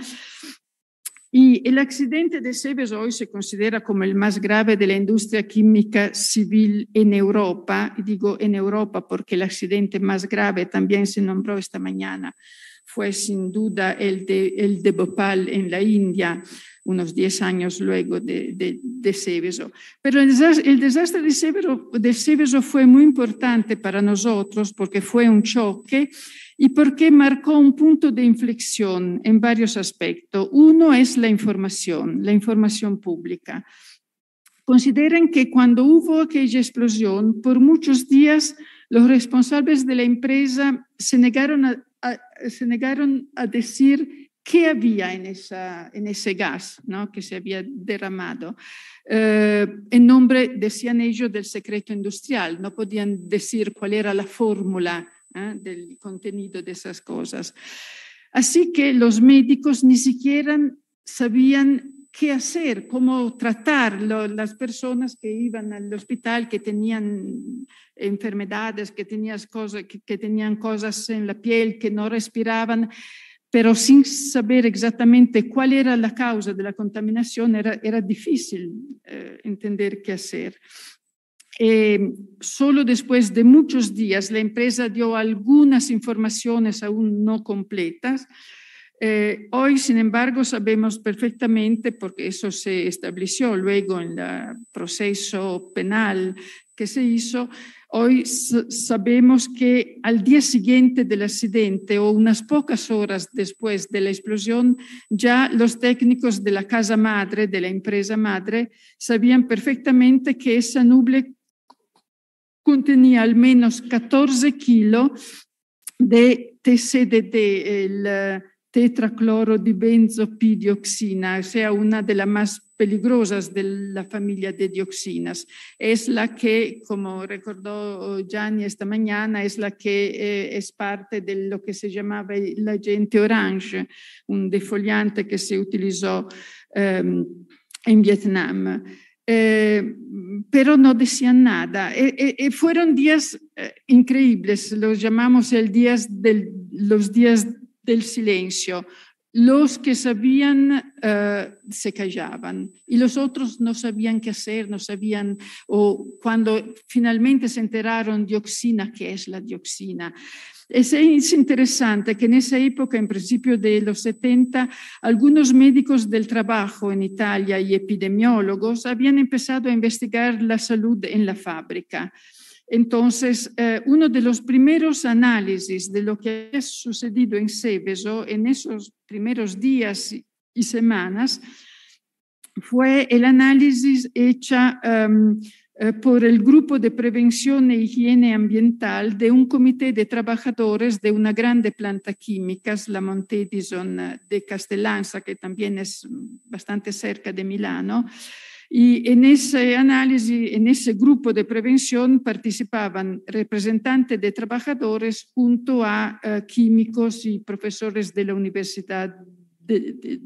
y el accidente de Seves hoy se considera como el más grave de la industria química civil en Europa. digo en Europa porque el accidente más grave también se nombró esta mañana fue sin duda el de, el de Bhopal en la India, unos 10 años luego de, de, Seveso. Pero el, desastre de Seveso, de Seveso fue muy importante para nosotros porque fue un choque y porque marcó un punto de inflexión en varios aspectos. Uno es la información, la información pública. Consideren que cuando hubo aquella explosión, por muchos días los responsables de la empresa se negaron a se negaron a decir qué había en, esa, en ese gas que se había derramado. Eh, en nombre, decían ellos, del secreto industrial, no podían decir cuál era la fórmula ¿eh? del contenido de esas cosas. Así que los médicos ni siquiera sabían qué hacer, cómo tratar las personas que iban al hospital, que tenían enfermedades, que, cosas, que, tenían cosas en la piel, que no respiraban, pero sin saber exactamente cuál era la causa de la contaminación, era, era difícil eh, entender qué hacer. Eh, solo después de muchos días la empresa dio algunas informaciones aún no completas eh, hoy, sin embargo, sabemos perfectamente, porque eso se estableció luego en el proceso penal que se hizo, hoy sabemos que al día siguiente del accidente o unas pocas horas después de la explosión, ya los técnicos de la casa madre, de la empresa madre, sabían perfectamente que esa nube contenía al menos 14 kilos de TCDD, tetracloro di o sea, una de las más peligrosas de la familia de dioxinas. Es la que, como recordó oh, Gianni esta mañana, es la que eh, es parte de lo que se llamaba el agente orange, un defoliante que se utilizó em, en Vietnam. Eh, pero no decían nada. y e, e, e fueron días eh, increíbles, los llamamos el días de... los días del silencio. Los que sabían eh, se callaban y los otros no sabían qué hacer, no sabían, o cuando finalmente se enteraron dioxina, ¿qué es la dioxina? Es, es interesante que en esa época, en principio de los 70, algunos médicos del trabajo en Italia y epidemiólogos habían empezado a investigar la salud en la fábrica. Entonces, eh, uno de los primeros análisis de lo que ha sucedido en Seveso en esos primeros días y semanas fue el análisis hecho em, eh, por el Grupo de Prevención e Higiene Ambiental de un comité de trabajadores de una grande planta química, la Montedison de Castellanza, que también es bastante cerca de Milano. Y en ese análisis, en ese grupo de prevención participaban representantes de trabajadores junto a eh, químicos y profesores de la universidad, de,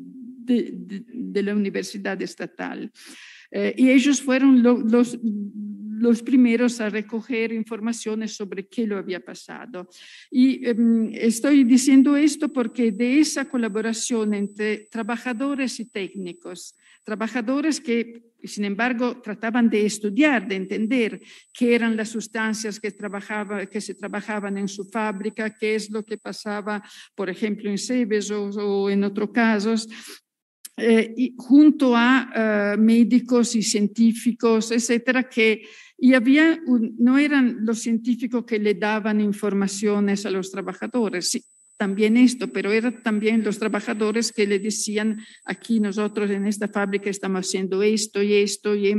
la universidad estatal. Eh, y ellos fueron los los primeros a recoger informaciones sobre qué lo había pasado. Y em, estoy diciendo esto porque de esa colaboración entre trabajadores y técnicos, trabajadores que sin embargo, trataban de estudiar, de entender qué eran las sustancias que, trabajaba, que se trabajaban en su fábrica, qué es lo que pasaba, por ejemplo, en Seveso o, en otros casos, eh, junto a eh, médicos y científicos, etcétera, que y no eran los científicos que le daban informaciones a los trabajadores, sí, también esto, pero eran también los trabajadores que le decían, aquí nosotros en esta fábrica estamos haciendo esto y esto, y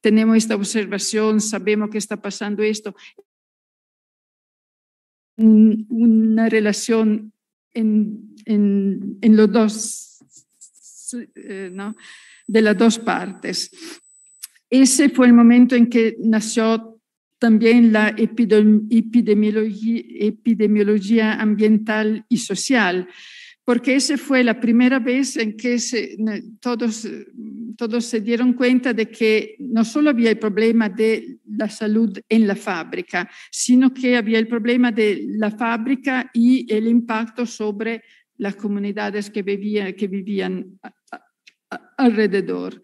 tenemos esta observación, sabemos que está pasando esto. Una relación en, los dos, eh, de las dos partes. Ese fue el momento en que nació también la epidemiología, ambiental y social, porque esa fue la primera vez en que todos, se dieron cuenta de que no solo había el problema de la salud en la fábrica, sino que había el problema de la fábrica y el impacto sobre las comunidades que, que vivían alrededor.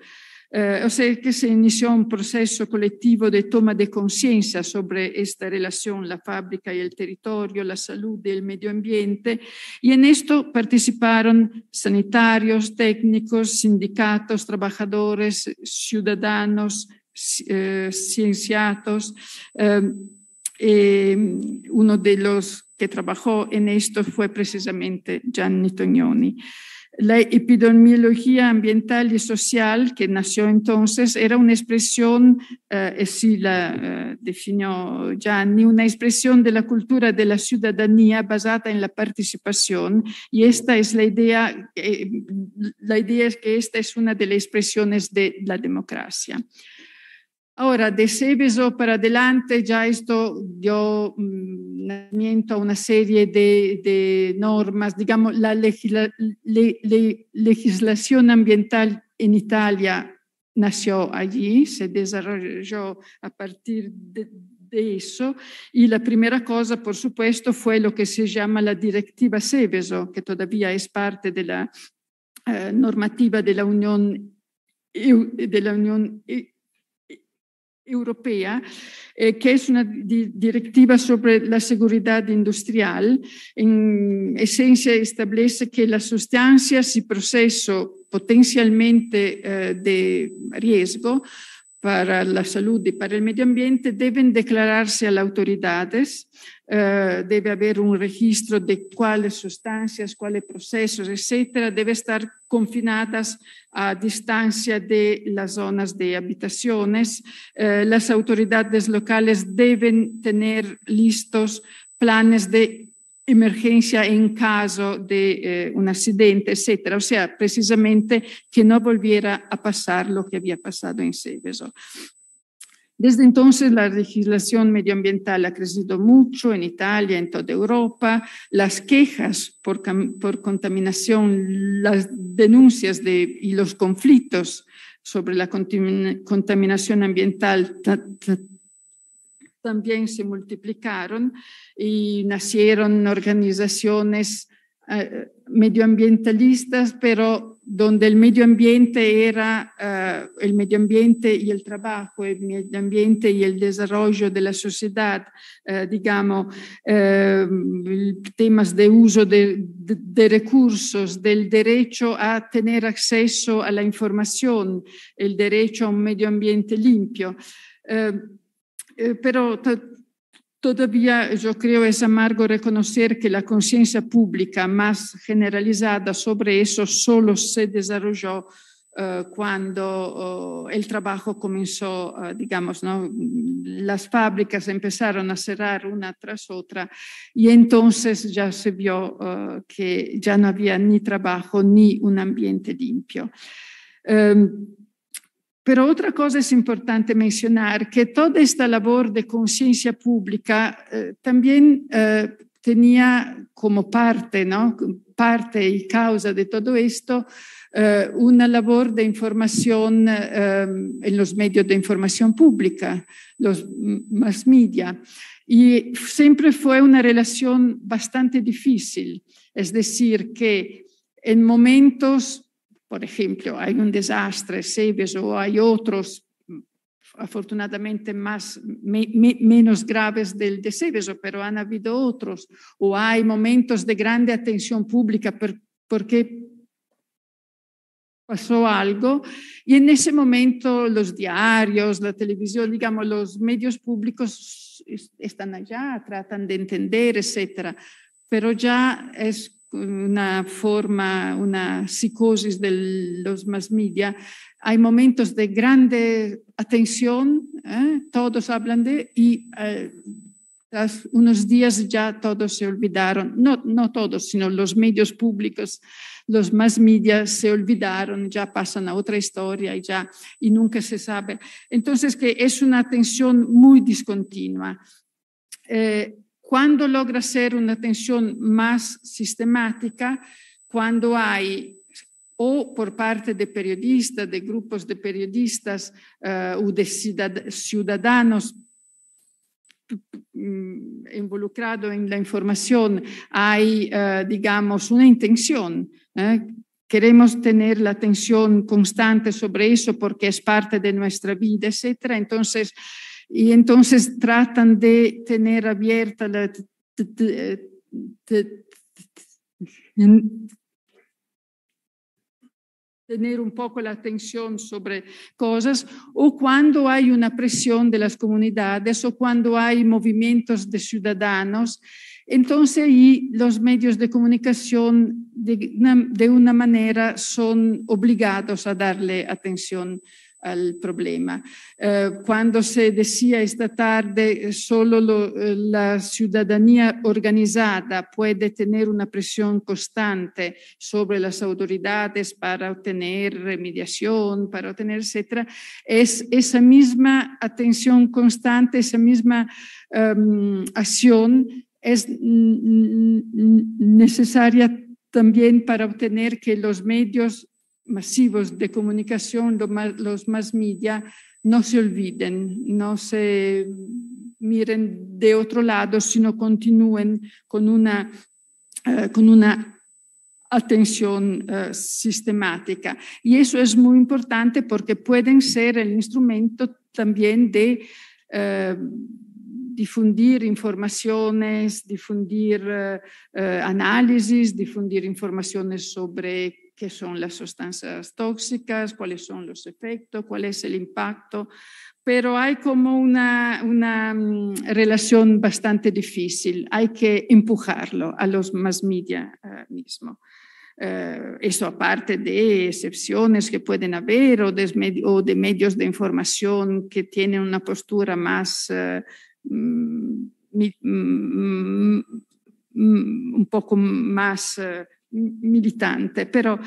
Eh, o sea que se inició un proceso colectivo de toma de conciencia sobre esta relación, la fábrica y el territorio, la salud y el medio ambiente. Y en esto participaron sanitarios, técnicos, sindicatos, trabajadores, ciudadanos, eh, cienciatos. Em, eh, uno de los que trabajó en esto fue precisamente Gianni Tognoni. La epidemiología ambiental y social que nació entonces era una expresión, así eh, eh, la eh, definió Gianni, una expresión de la cultura de la ciudadanía basada en la participación y esta es la idea, la idea es que esta es una de las expresiones de la democracia. Ahora, de Seveso para adelante, ya esto dio mm, nacimiento a una serie de, normas, digamos, la legislación ambiental en Italia nació allí, se desarrolló a partir de, eso y la primera cosa, por supuesto, fue lo que se llama la Directiva Seveso, que todavía es parte de la eh, normativa de la Unión, de la Unión e europea, eh, que es una directiva sobre la seguridad industrial. En esencia, establece que las sustancias y procesos potencialmente eh, de riesgo para la salud y para el medio ambiente deben declararse a las autoridades eh, debe haber un registro de cuáles sustancias, cuáles procesos, etcétera. Debe estar confinadas a distancia de las zonas de habitaciones. Eh, las autoridades locales deben tener listos planes de emergencia en caso de eh, un accidente, etcétera. O sea, precisamente que no volviera a pasar lo que había pasado en Seveso. Desde entonces la legislación medioambiental ha crecido mucho en Italia, en toda Europa. Las quejas por, contaminación, las denuncias y los conflictos sobre la contaminación ambiental también se multiplicaron y nacieron organizaciones eh, medioambientalistas, pero donde il medio ambiente era uh, el medio ambiente e il lavoro, il medio ambiente e il desarrollo della società, sociedad, uh, eh, digamos, uh, eh, temas de uso de, de, de, recursos, del derecho a tener accesso alla informazione, il el derecho a un medio ambiente limpio. pero Todavía yo creo es amargo reconocer que la conciencia pública más generalizada sobre eso solo se desarrolló eh, cuando eh, el trabajo comenzó, eh, digamos, las fábricas empezaron a cerrar una tras otra y entonces ya se vio que ya no había ni trabajo ni un ambiente limpio. Em, pero otra cosa es importante mencionar que toda esta labor de conciencia pública eh, también eh, tenía como parte, ¿no? parte y causa de todo esto eh, una labor de información en los medios de información pública, los mass media. Y siempre fue una relación bastante difícil, es decir, que en momentos por ejemplo, hay un desastre, Seveso, o hay otros mm, afortunadamente más, menos graves del de Seveso, pero han habido otros, o hay momentos de grande atención pública porque pasó algo, y en ese momento los diarios, la televisión, digamos, los medios públicos están allá, tratan de entender, etcétera, pero ya es una forma, una psicosis de los más media. Hay momentos de grande atención, ¿eh? todos hablan de, y eh, unos días ya todos se olvidaron, no, no todos, sino los medios públicos, los más media se olvidaron, ya pasan a otra historia y ya, y nunca se sabe. Entonces, que es una atención muy discontinua. Eh, cuando logra ser una atención más sistemática, cuando hay o por parte de periodistas, de grupos de periodistas eh, o de ciudadanos mm, involucrados en la información, hay, eh, digamos, una intención. ¿eh? Queremos tener la atención constante sobre eso porque es parte de nuestra vida, etc. Entonces, y entonces tratan de tener abierta la... Eh, tener un poco la atención sobre cosas o cuando hay una presión de las comunidades o cuando hay movimientos de ciudadanos. Entonces ahí los medios de comunicación de de una manera son obligados a darle atención al problema. Eh, cuando se decía esta tarde eh, solo eh, la ciudadanía organizada puede tener una presión constante sobre las autoridades para obtener remediación, para obtener, etcétera, es esa misma atención constante, esa misma em, acción es necesaria también para obtener que los medios masivos de comunicación, los más, media, no se olviden, no se miren de otro lado, sino continúen con una, eh, con una atención eh, sistemática. Y eso es muy importante porque pueden ser el instrumento también de eh, difundir informaciones, difundir análisis, difundir informaciones sobre qué son las sustancias tóxicas, cuáles son los efectos, cuál es el impacto, pero hay como una, mm, relación bastante difícil. Hay que empujarlo a los más media eh, mismo. Eh, eso aparte de excepciones que pueden haber o de, medios de información que tienen una postura más... Eh, mm, mm, un poco más militante, pero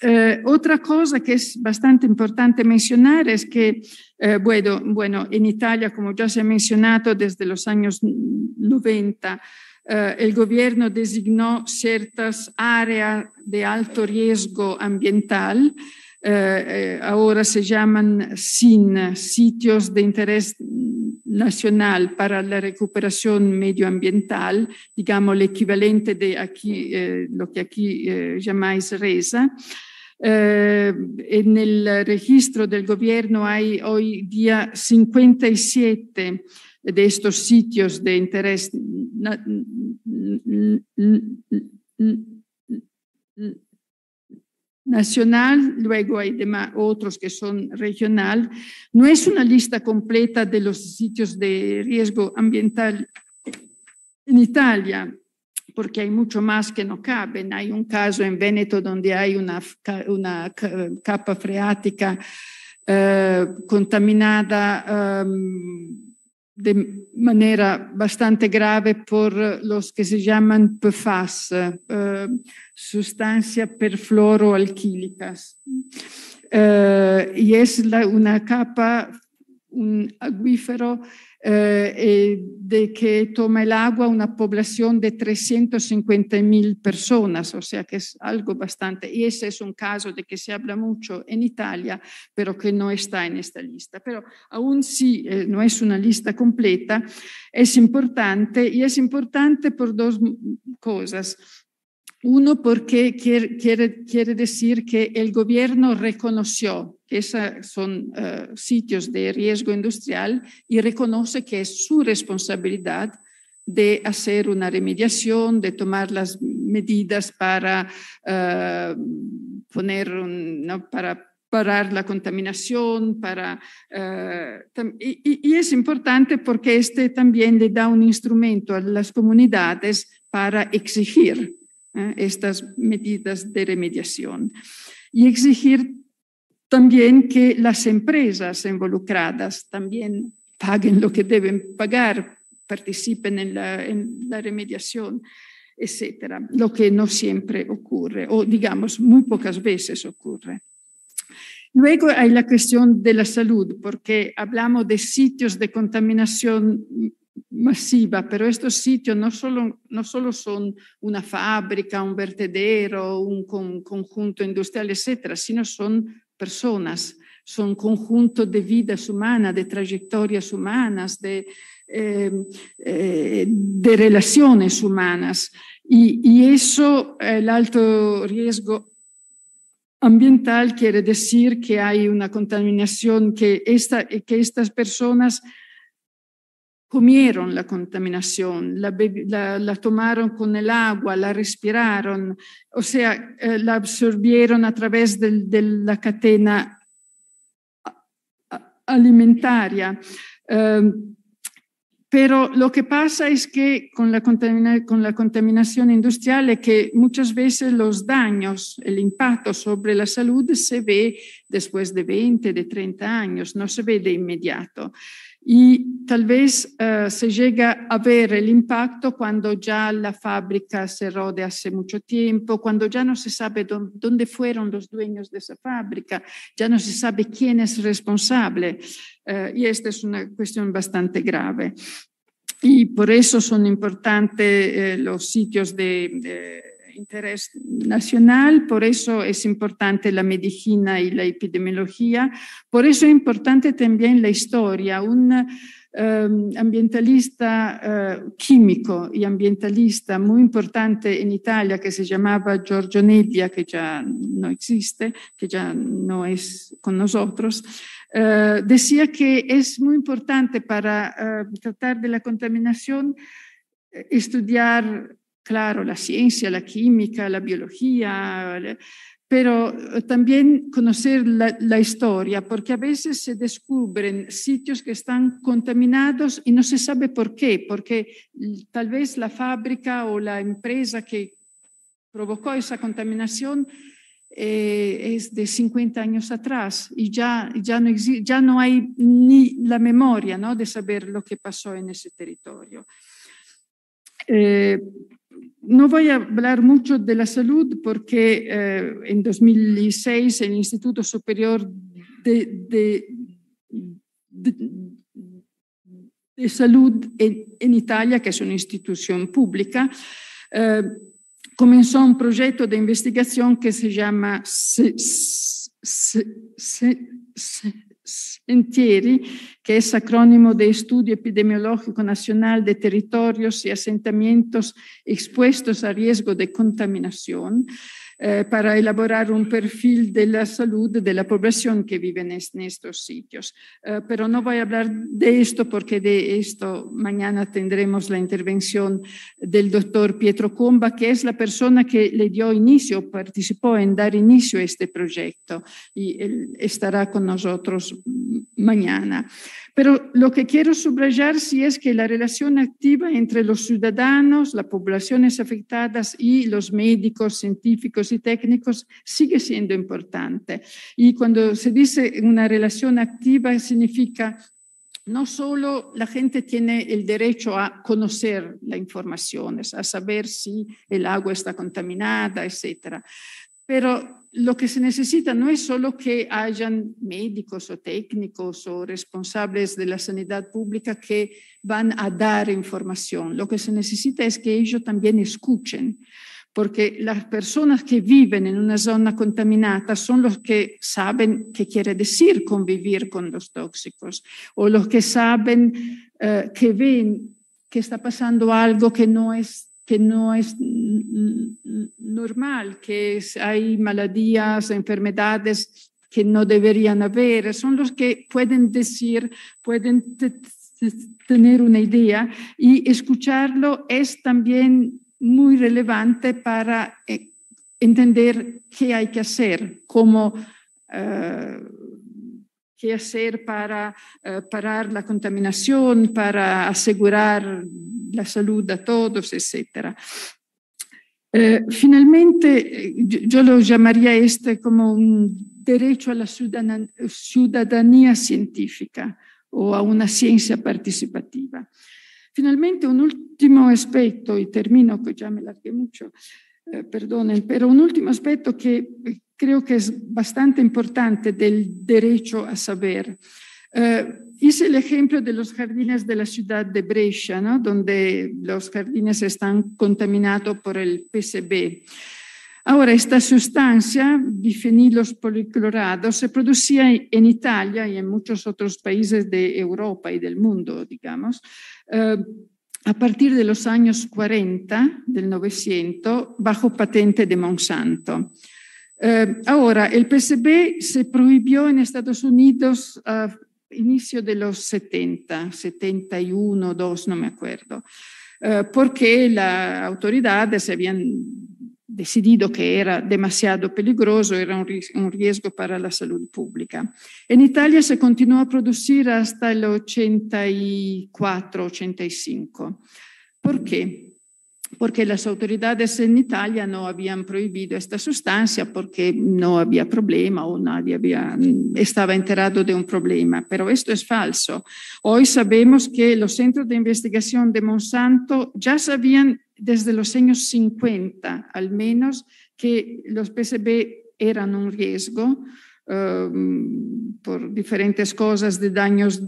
eh, otra cosa que es bastante importante mencionar es que, eh, bueno, bueno, en Italia, como ya se ha mencionado, desde los años 90, eh, el gobierno designó ciertas áreas de alto riesgo ambiental eh, eh, ahora se llaman SIN, sitios de interés nacional para la recuperación medioambiental, digamos el equivalente de aquí, eh, lo que aquí llamáis RESA. en el registro del gobierno hay hoy día 57 de estos sitios de interés nacional, luego hay otros que son regional. No es una lista completa de los sitios de riesgo ambiental en Italia, porque hay mucho más que no caben. Hay un caso en Veneto donde hay una, capa freática eh, contaminada. Ehm, de manera bastante grave por los que se llaman PFAS, eh, sustancias perfluoroalquílicas. Eh, y es una capa, un acuífero eh, eh, de que toma el agua una población de 350.000 personas, o sea que es algo bastante. Y ese es un caso de que se habla mucho en Italia, pero que no está en esta lista. Pero aún si eh, no es una lista completa, es importante y es importante por dos cosas. Uno porque quiere, decir que el gobierno reconoció que esos son eh, sitios de riesgo industrial y reconoce que es su responsabilidad de hacer una remediación, de tomar las medidas para eh, poner para parar la contaminación, para, eh, y, es importante porque este también le da un instrumento a las comunidades para exigir ¿eh? estas medidas de remediación y exigir también que las empresas involucradas también paguen lo que deben pagar, participen en la, en la remediación etcétera, lo que no siempre ocurre o digamos muy pocas veces ocurre. Luego hay la cuestión de la salud, porque hablamos de sitios de contaminación masiva, pero estos sitios no solo, no solo son una fábrica, un vertedero, un conjunto industrial, etcétera, sino son personas, son conjuntos de vidas humanas, de trayectorias humanas, de, em, eh, de relaciones humanas. Y, eso, el alto riesgo ambiental quiere decir que hay una contaminación, que, esta, que estas personas comieron la contaminación, la, tomaron con el agua, la respiraron, o sea, eh, la absorbieron a través de, la cadena alimentaria. Em, pero lo que pasa es que con la, con la contaminación industrial es que muchas veces los daños, el impacto sobre la salud se ve después de 20, de 30 años, no se ve de inmediato y tal vez eh, se llega a ver el impacto cuando ya la fábrica se de hace mucho tiempo, cuando ya no se sabe dónde, fueron los dueños de esa fábrica, ya no se sabe quién es responsable. Eh, y esta es una cuestión bastante grave. Y por eso son importantes eh, los sitios de interés nacional, por eso es importante la medicina y la epidemiología, por eso es importante también la historia. Un um, ambientalista uh, químico y ambientalista muy importante en Italia que se llamaba Giorgio Nebbia, que ya no existe, que ya no es con nosotros, uh, decía que es muy importante para uh, tratar de la contaminación eh, estudiar claro, la ciencia, la química, la biología, pero eh, también conocer la, historia, porque a veces se descubren sitios que están contaminados y no se sabe por qué, porque tal vez la fábrica o la empresa que provocó esa contaminación eh, es de 50 años atrás y ya, ya, no, ya no hay ni la memoria ¿no? de saber lo que pasó en ese territorio. Eh, no voy a hablar mucho de la salud porque eh, en 2006 el Instituto Superior de, de, de, de Salud en, en, Italia, que es una institución pública, eh, comenzó un proyecto de investigación que se llama se, se, se, entieri que es acrónimo de Estudio Epidemiológico Nacional de Territorios y e Asentamientos Expuestos a Riesgo de Contaminación, eh, para elaborar un perfil de la salud de la población que vive en, estos sitios. Eh, pero no voy a hablar de esto porque de esto mañana tendremos la intervención del doctor Pietro Comba, que es la persona que le dio inicio, participó en dar inicio a este proyecto y él estará con nosotros mañana. Pero lo que quiero subrayar sí es que la relación activa entre los ciudadanos, las poblaciones afectadas y los médicos, científicos y técnicos sigue siendo importante. Y cuando se dice una relación activa significa no solo la gente tiene el derecho a conocer la información, a saber si el agua está contaminada, etcétera, pero lo que se necesita no es solo que hayan médicos o técnicos o responsables de la sanidad pública que van a dar información, lo que se necesita es que ellos también escuchen porque las personas que viven en una zona contaminada son los que saben qué quiere decir convivir con los tóxicos o los que saben eh, que ven que está pasando algo que no es que no es normal, que hay maladías, enfermedades que no deberían haber, son los que pueden decir, pueden tener una idea y escucharlo es también muy relevante para eh, entender qué hay que hacer, cómo... Eh, qué hacer para eh, parar la contaminación, para asegurar la salud a todos, etc. finalmente, yo, lo llamaría este como un derecho a la ciudadanía científica o a una ciencia participativa. Finalmente, un último aspecto, y termino, que ya me largué mucho, eh, perdonen, pero un último aspecto que eh, creo que es bastante importante del derecho a saber. Eh, hice el ejemplo de los jardines de la ciudad de Brescia, donde los jardines están contaminados por el PCB. Ahora, esta sustancia, bifenilos policlorados, se producía en Italia y en muchos otros países de Europa y del mundo, digamos, eh, a partir de los años 40 del 900, bajo patente de Monsanto. Eh, ahora, el PCB se prohibió en Estados Unidos a inicio de los 70, 71, 2, no me acuerdo, eh, porque las autoridades habían decidido che era demasiado peligroso, era un, riesgo per la salute pubblica. In Italia si continuò a producir fino el 84, 85. Perché? qué? porque las autoridades en Italia no habían prohibido esta sustancia porque no había problema o nadie había, estaba enterado de un problema. Pero esto es falso. Hoy sabemos que los centros de investigación de Monsanto ya sabían desde los años 50 al menos que los PCB eran un riesgo Um, por diferentes cosas de daños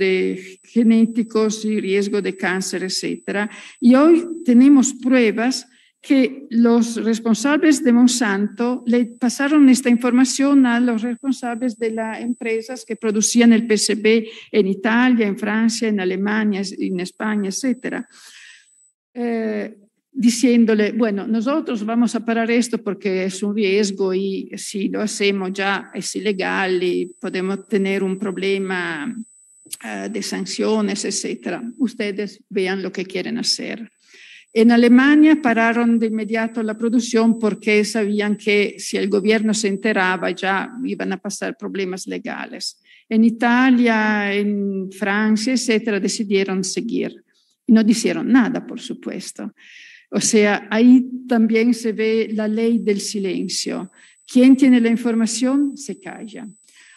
genéticos y riesgo de cáncer, etc. Y hoy tenemos pruebas que los responsables de Monsanto le pasaron esta información a los responsables de las empresas que producían el PCB en Italia, en Francia, en Alemania, en España, etc diciéndole, bueno, nosotros vamos a parar esto porque es un riesgo y si lo hacemos ya es ilegal y podemos tener un problema eh, de sanciones, etcétera. Ustedes vean lo que quieren hacer. En Alemania pararon de inmediato la producción porque sabían que si el gobierno se enteraba ya iban a pasar problemas legales. En Italia, en Francia, etcétera, decidieron seguir. No dijeron nada, por supuesto. O sea, ahí también se ve la ley del silencio. Quien tiene la información se calla.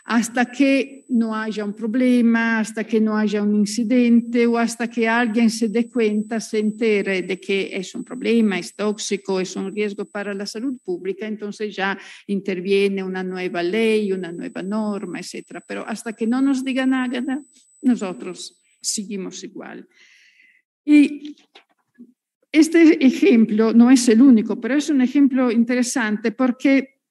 Hasta que no haya un problema, hasta que no haya un incidente o hasta que alguien se dé cuenta, se entere de que es un problema, es tóxico, es un riesgo para la salud pública, entonces ya interviene una nueva ley, una nueva norma, etc. Pero hasta que no nos digan nada, nosotros seguimos igual. Y este ejemplo no es el único, pero es un ejemplo interesante porque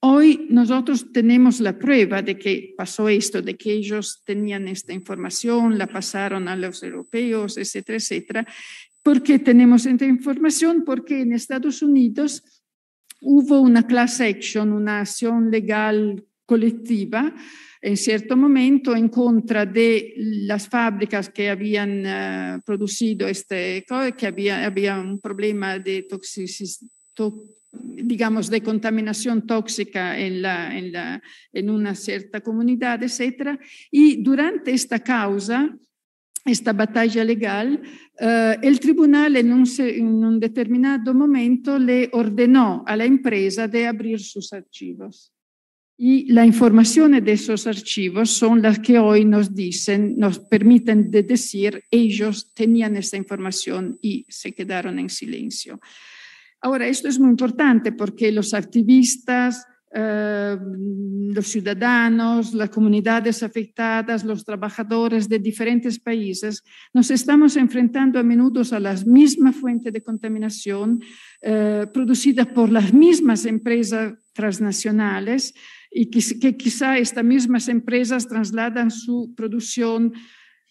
hoy nosotros tenemos la prueba de que pasó esto, de que ellos tenían esta información, la pasaron a los europeos, etcétera, etcétera. ¿Por qué tenemos esta información? Porque en Estados Unidos hubo una class action, una acción legal colectiva en cierto momento en contra de las fábricas que habían eh, producido este, que había, un problema de contaminación tóxica en, la, una cierta comunidad, etc. Y durante esta causa, esta batalla legal, eh, el tribunal en un, determinado momento le ordenó a la empresa de abrir sus archivos. Y la información de esos archivos son las que hoy nos dicen, nos permiten de decir, ellos tenían esa información y se quedaron en silencio. Ahora, esto es muy importante porque los activistas, eh, los ciudadanos, las comunidades afectadas, los trabajadores de diferentes países, nos estamos enfrentando a menudo a las mismas fuentes de contaminación eh, producida por las mismas empresas transnacionales y que, quizá estas mismas empresas trasladan su producción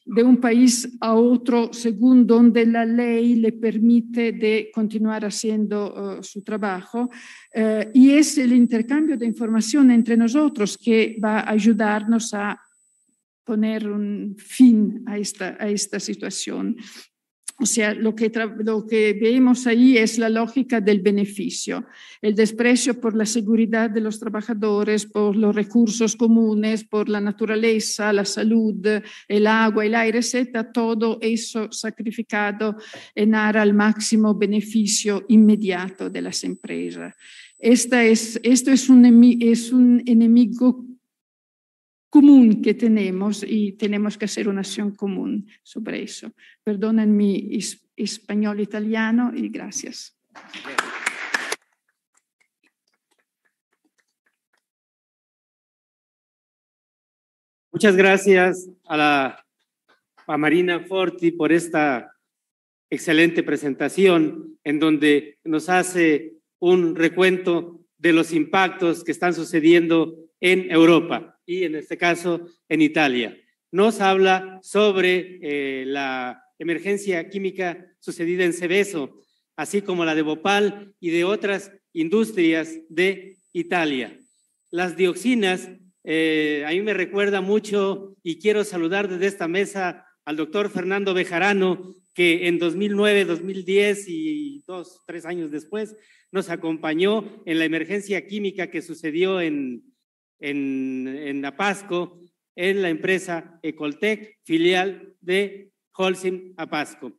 de un país a otro según donde la ley le permite de continuar haciendo eh, su trabajo. Eh, y es el intercambio de información entre nosotros que va a ayudarnos a poner un fin a esta, a esta situación. O sea, lo que, lo que vemos ahí es la lógica del beneficio, el desprecio por la seguridad de los trabajadores, por los recursos comunes, por la naturaleza, la salud, el agua, el aire, etc. Todo eso sacrificado en aras al máximo beneficio inmediato de las empresas. esto es un, es un enemigo común que tenemos y tenemos que hacer una acción común sobre eso. Perdonen mi español-italiano y gracias. Muchas gracias a, la, a Marina Forti por esta excelente presentación en donde nos hace un recuento de los impactos que están sucediendo en Europa y en este caso en Italia. Nos habla sobre eh, la emergencia química sucedida en Cebeso, así como la de Bhopal y de otras industrias de Italia. Las dioxinas, eh, a mí me recuerda mucho y quiero saludar desde esta mesa al doctor Fernando Bejarano, que en 2009, 2010 y dos, tres años después nos acompañó en la emergencia química que sucedió en, en, en Apasco, en la empresa Ecoltec, filial de Holcim Apasco.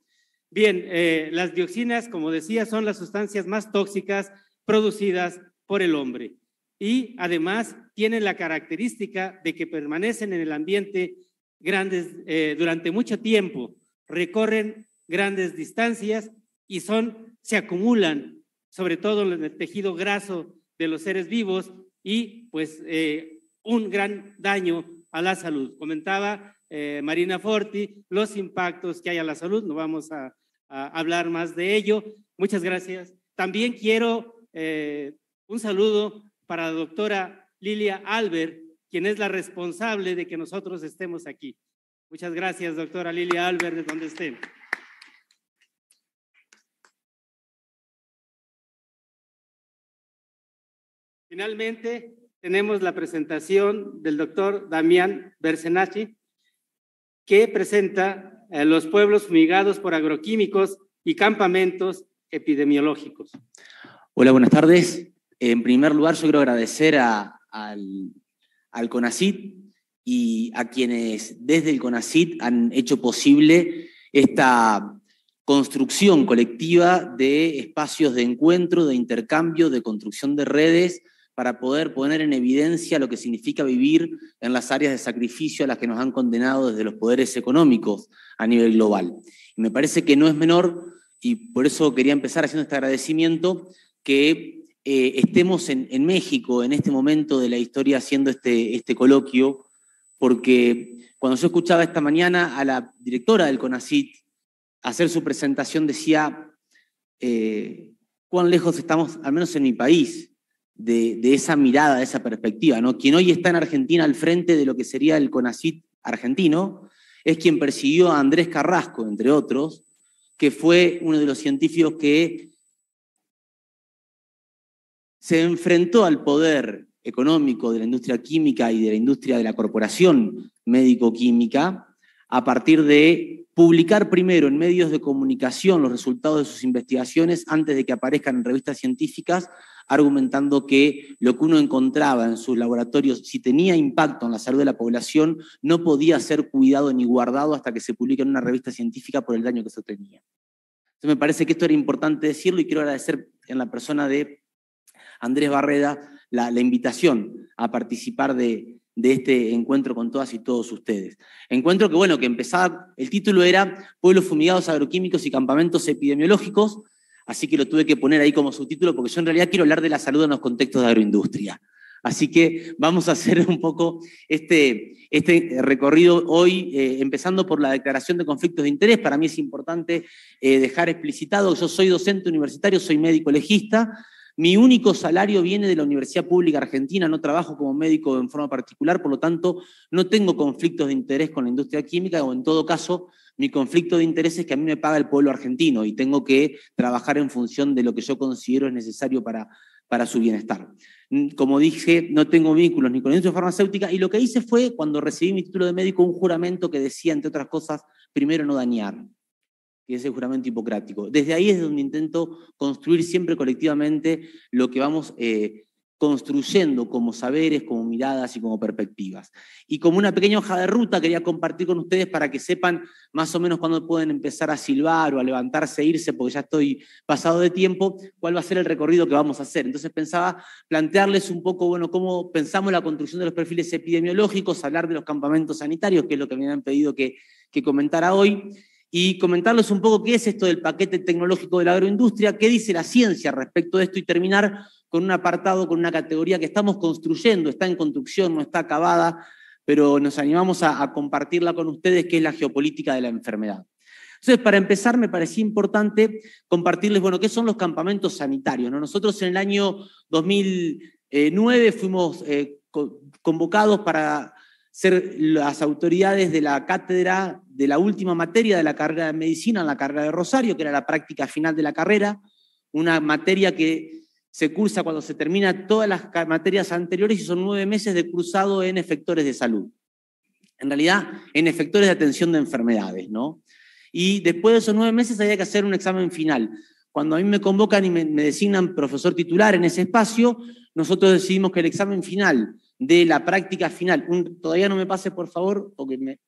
Bien, eh, las dioxinas, como decía, son las sustancias más tóxicas producidas por el hombre y además tienen la característica de que permanecen en el ambiente grandes, eh, durante mucho tiempo, recorren grandes distancias y son, se acumulan, sobre todo en el tejido graso de los seres vivos y pues eh, un gran daño a la salud. Comentaba eh, Marina Forti los impactos que hay a la salud, no vamos a, hablar más de ello. Muchas gracias. También quiero eh, un saludo para la doctora Lilia Albert, quien es la responsable de que nosotros estemos aquí. Muchas gracias, doctora Lilia Albert, de donde estén. Finalmente, tenemos la presentación del doctor Damián Bersenacci, que presenta eh, los pueblos fumigados por agroquímicos y campamentos epidemiológicos. Hola, buenas tardes. En primer lugar, yo quiero agradecer al, al CONACIT y a quienes desde el CONACIT han hecho posible esta construcción colectiva de espacios de encuentro, de intercambio, de construcción de redes para poder poner en evidencia lo que significa vivir en las áreas de sacrificio a las que nos han condenado desde los poderes económicos a nivel global. Y me parece que no es menor, y por eso quería empezar haciendo este agradecimiento, que eh, estemos en, México en este momento de la historia haciendo este, este coloquio, porque cuando yo escuchaba esta mañana a la directora del CONACIT hacer su presentación, decía eh, cuán lejos estamos, al menos en mi país, de, esa mirada, de esa perspectiva. ¿no? Quien hoy está en Argentina al frente de lo que sería el CONACIT argentino es quien persiguió a Andrés Carrasco, entre otros, que fue uno de los científicos que se enfrentó al poder económico de la industria química y de la industria de la corporación médico-química a partir de publicar primero en medios de comunicación los resultados de sus investigaciones antes de que aparezcan en revistas científicas argumentando que lo que uno encontraba en sus laboratorios, si tenía impacto en la salud de la población, no podía ser cuidado ni guardado hasta que se publique en una revista científica por el daño que se tenía. Entonces me parece que esto era importante decirlo y quiero agradecer en la persona de Andrés Barreda la, invitación a participar de, de este encuentro con todas y todos ustedes. Encuentro que, bueno, que empezaba, el título era Pueblos fumigados agroquímicos y campamentos epidemiológicos, Así que lo tuve que poner ahí como subtítulo porque yo en realidad quiero hablar de la salud en los contextos de agroindustria. Así que vamos a hacer un poco este, este recorrido hoy, eh, empezando por la declaración de conflictos de interés. Para mí es importante eh, dejar explicitado, yo soy docente universitario, soy médico legista, mi único salario viene de la Universidad Pública Argentina, no trabajo como médico en forma particular, por lo tanto no tengo conflictos de interés con la industria química o en todo caso mi conflicto de intereses que a mí me paga el pueblo argentino y tengo que trabajar en función de lo que yo considero es necesario para, para su bienestar. Mm, como dije, no tengo vínculos ni con la industria farmacéutica y lo que hice fue, cuando recibí mi título de médico, un juramento que decía, entre otras cosas, primero no dañar, que es el juramento hipocrático. Desde ahí es donde intento construir siempre colectivamente lo que vamos... a eh, construyendo como saberes, como miradas y como perspectivas. Y como una pequeña hoja de ruta quería compartir con ustedes para que sepan más o menos cuándo pueden empezar a silbar o a levantarse e irse, porque ya estoy pasado de tiempo, cuál va a ser el recorrido que vamos a hacer. Entonces pensaba plantearles un poco, bueno, cómo pensamos la construcción de los perfiles epidemiológicos, hablar de los campamentos sanitarios, que es lo que me han pedido que, que comentara hoy y comentarles un poco qué es esto del paquete tecnológico de la agroindustria, qué dice la ciencia respecto de esto y terminar con un apartado, con una categoría que estamos construyendo, está en construcción, no está acabada, pero nos animamos a, compartirla con ustedes, que es la geopolítica de la enfermedad. Entonces, para empezar, me parecía importante compartirles, bueno, qué son los campamentos sanitarios. Nosotros en el año 2009 fuimos eh, convocados para ser las autoridades de la cátedra de la última materia de la carrera de medicina, en la carrera de Rosario, que era la práctica final de la carrera, una materia que se cursa cuando se termina todas las materias anteriores y son nueve meses de cursado en efectores de salud. En realidad, en efectores de atención de enfermedades, ¿no? Y después de esos nueve meses había que hacer un examen final. Cuando a mí me convocan y me, designan profesor titular en ese espacio, nosotros decidimos que el examen final de la práctica final, todavía no me pase por favor porque me,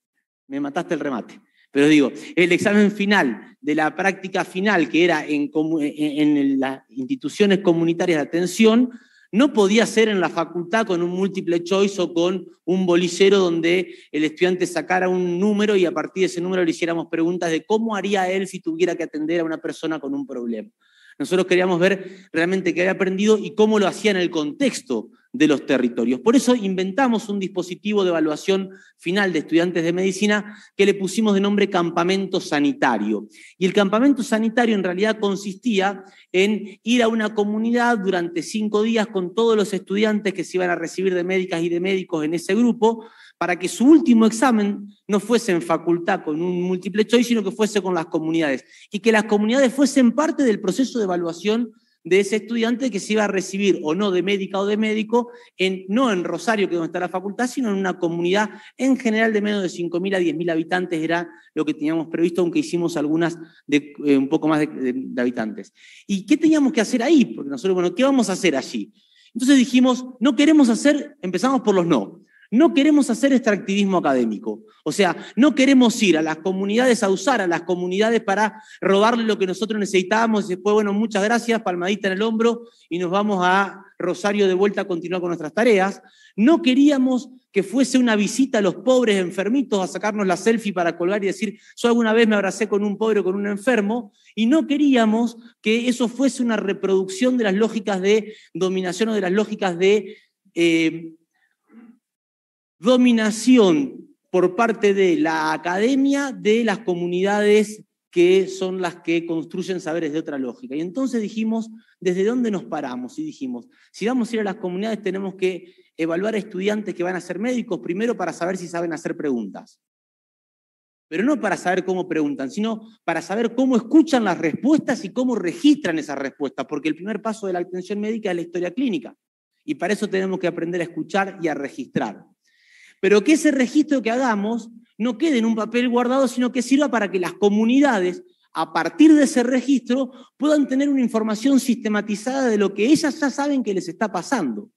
me mataste el remate. Pero digo, el examen final de la práctica final, que era en, en las instituciones comunitarias de atención, no podía ser en la facultad con un múltiple choice o con un bolicero donde el estudiante sacara un número y a partir de ese número le hiciéramos preguntas de cómo haría él si tuviera que atender a una persona con un problema. Nosotros queríamos ver realmente qué había aprendido y cómo lo hacía en el contexto de los territorios. Por eso inventamos un dispositivo de evaluación final de estudiantes de medicina que le pusimos de nombre campamento sanitario. Y el campamento sanitario en realidad consistía en ir a una comunidad durante cinco días con todos los estudiantes que se iban a recibir de médicas y de médicos en ese grupo para que su último examen no fuese en facultad con un múltiple choice, sino que fuese con las comunidades y que las comunidades fuesen parte del proceso de evaluación de ese estudiante que se iba a recibir o no de médica o de médico, en, no en Rosario, que es donde está la facultad, sino en una comunidad en general de menos de 5.000 a 10.000 habitantes, era lo que teníamos previsto, aunque hicimos algunas de eh, un poco más de, habitantes. ¿Y qué teníamos que hacer ahí? Porque nosotros, bueno, ¿qué vamos a hacer allí? Entonces dijimos, no queremos hacer, empezamos por los no. No queremos hacer extractivismo académico. O sea, no queremos ir a las comunidades a usar a las comunidades para robarle lo que nosotros necesitábamos y después, bueno, muchas gracias, palmadita en el hombro y nos vamos a Rosario de vuelta a continuar con nuestras tareas. No queríamos que fuese una visita a los pobres enfermitos a sacarnos la selfie para colgar y decir, yo alguna vez me abracé con un pobre o con un enfermo, y no queríamos que eso fuese una reproducción de las lógicas de dominación o de las lógicas de... Eh, dominación por parte de la academia de las comunidades que son las que construyen saberes de otra lógica. Y entonces dijimos, ¿desde dónde nos paramos? Y dijimos, si vamos a ir a las comunidades tenemos que evaluar a estudiantes que van a ser médicos primero para saber si saben hacer preguntas. Pero no para saber cómo preguntan, sino para saber cómo escuchan las respuestas y cómo registran esas respuestas, porque el primer paso de la atención médica es la historia clínica. Y para eso tenemos que aprender a escuchar y a registrar pero que ese registro que hagamos no quede en un papel guardado, sino que sirva para que las comunidades, a partir de ese registro, puedan tener una información sistematizada de lo que ellas ya saben que les está pasando.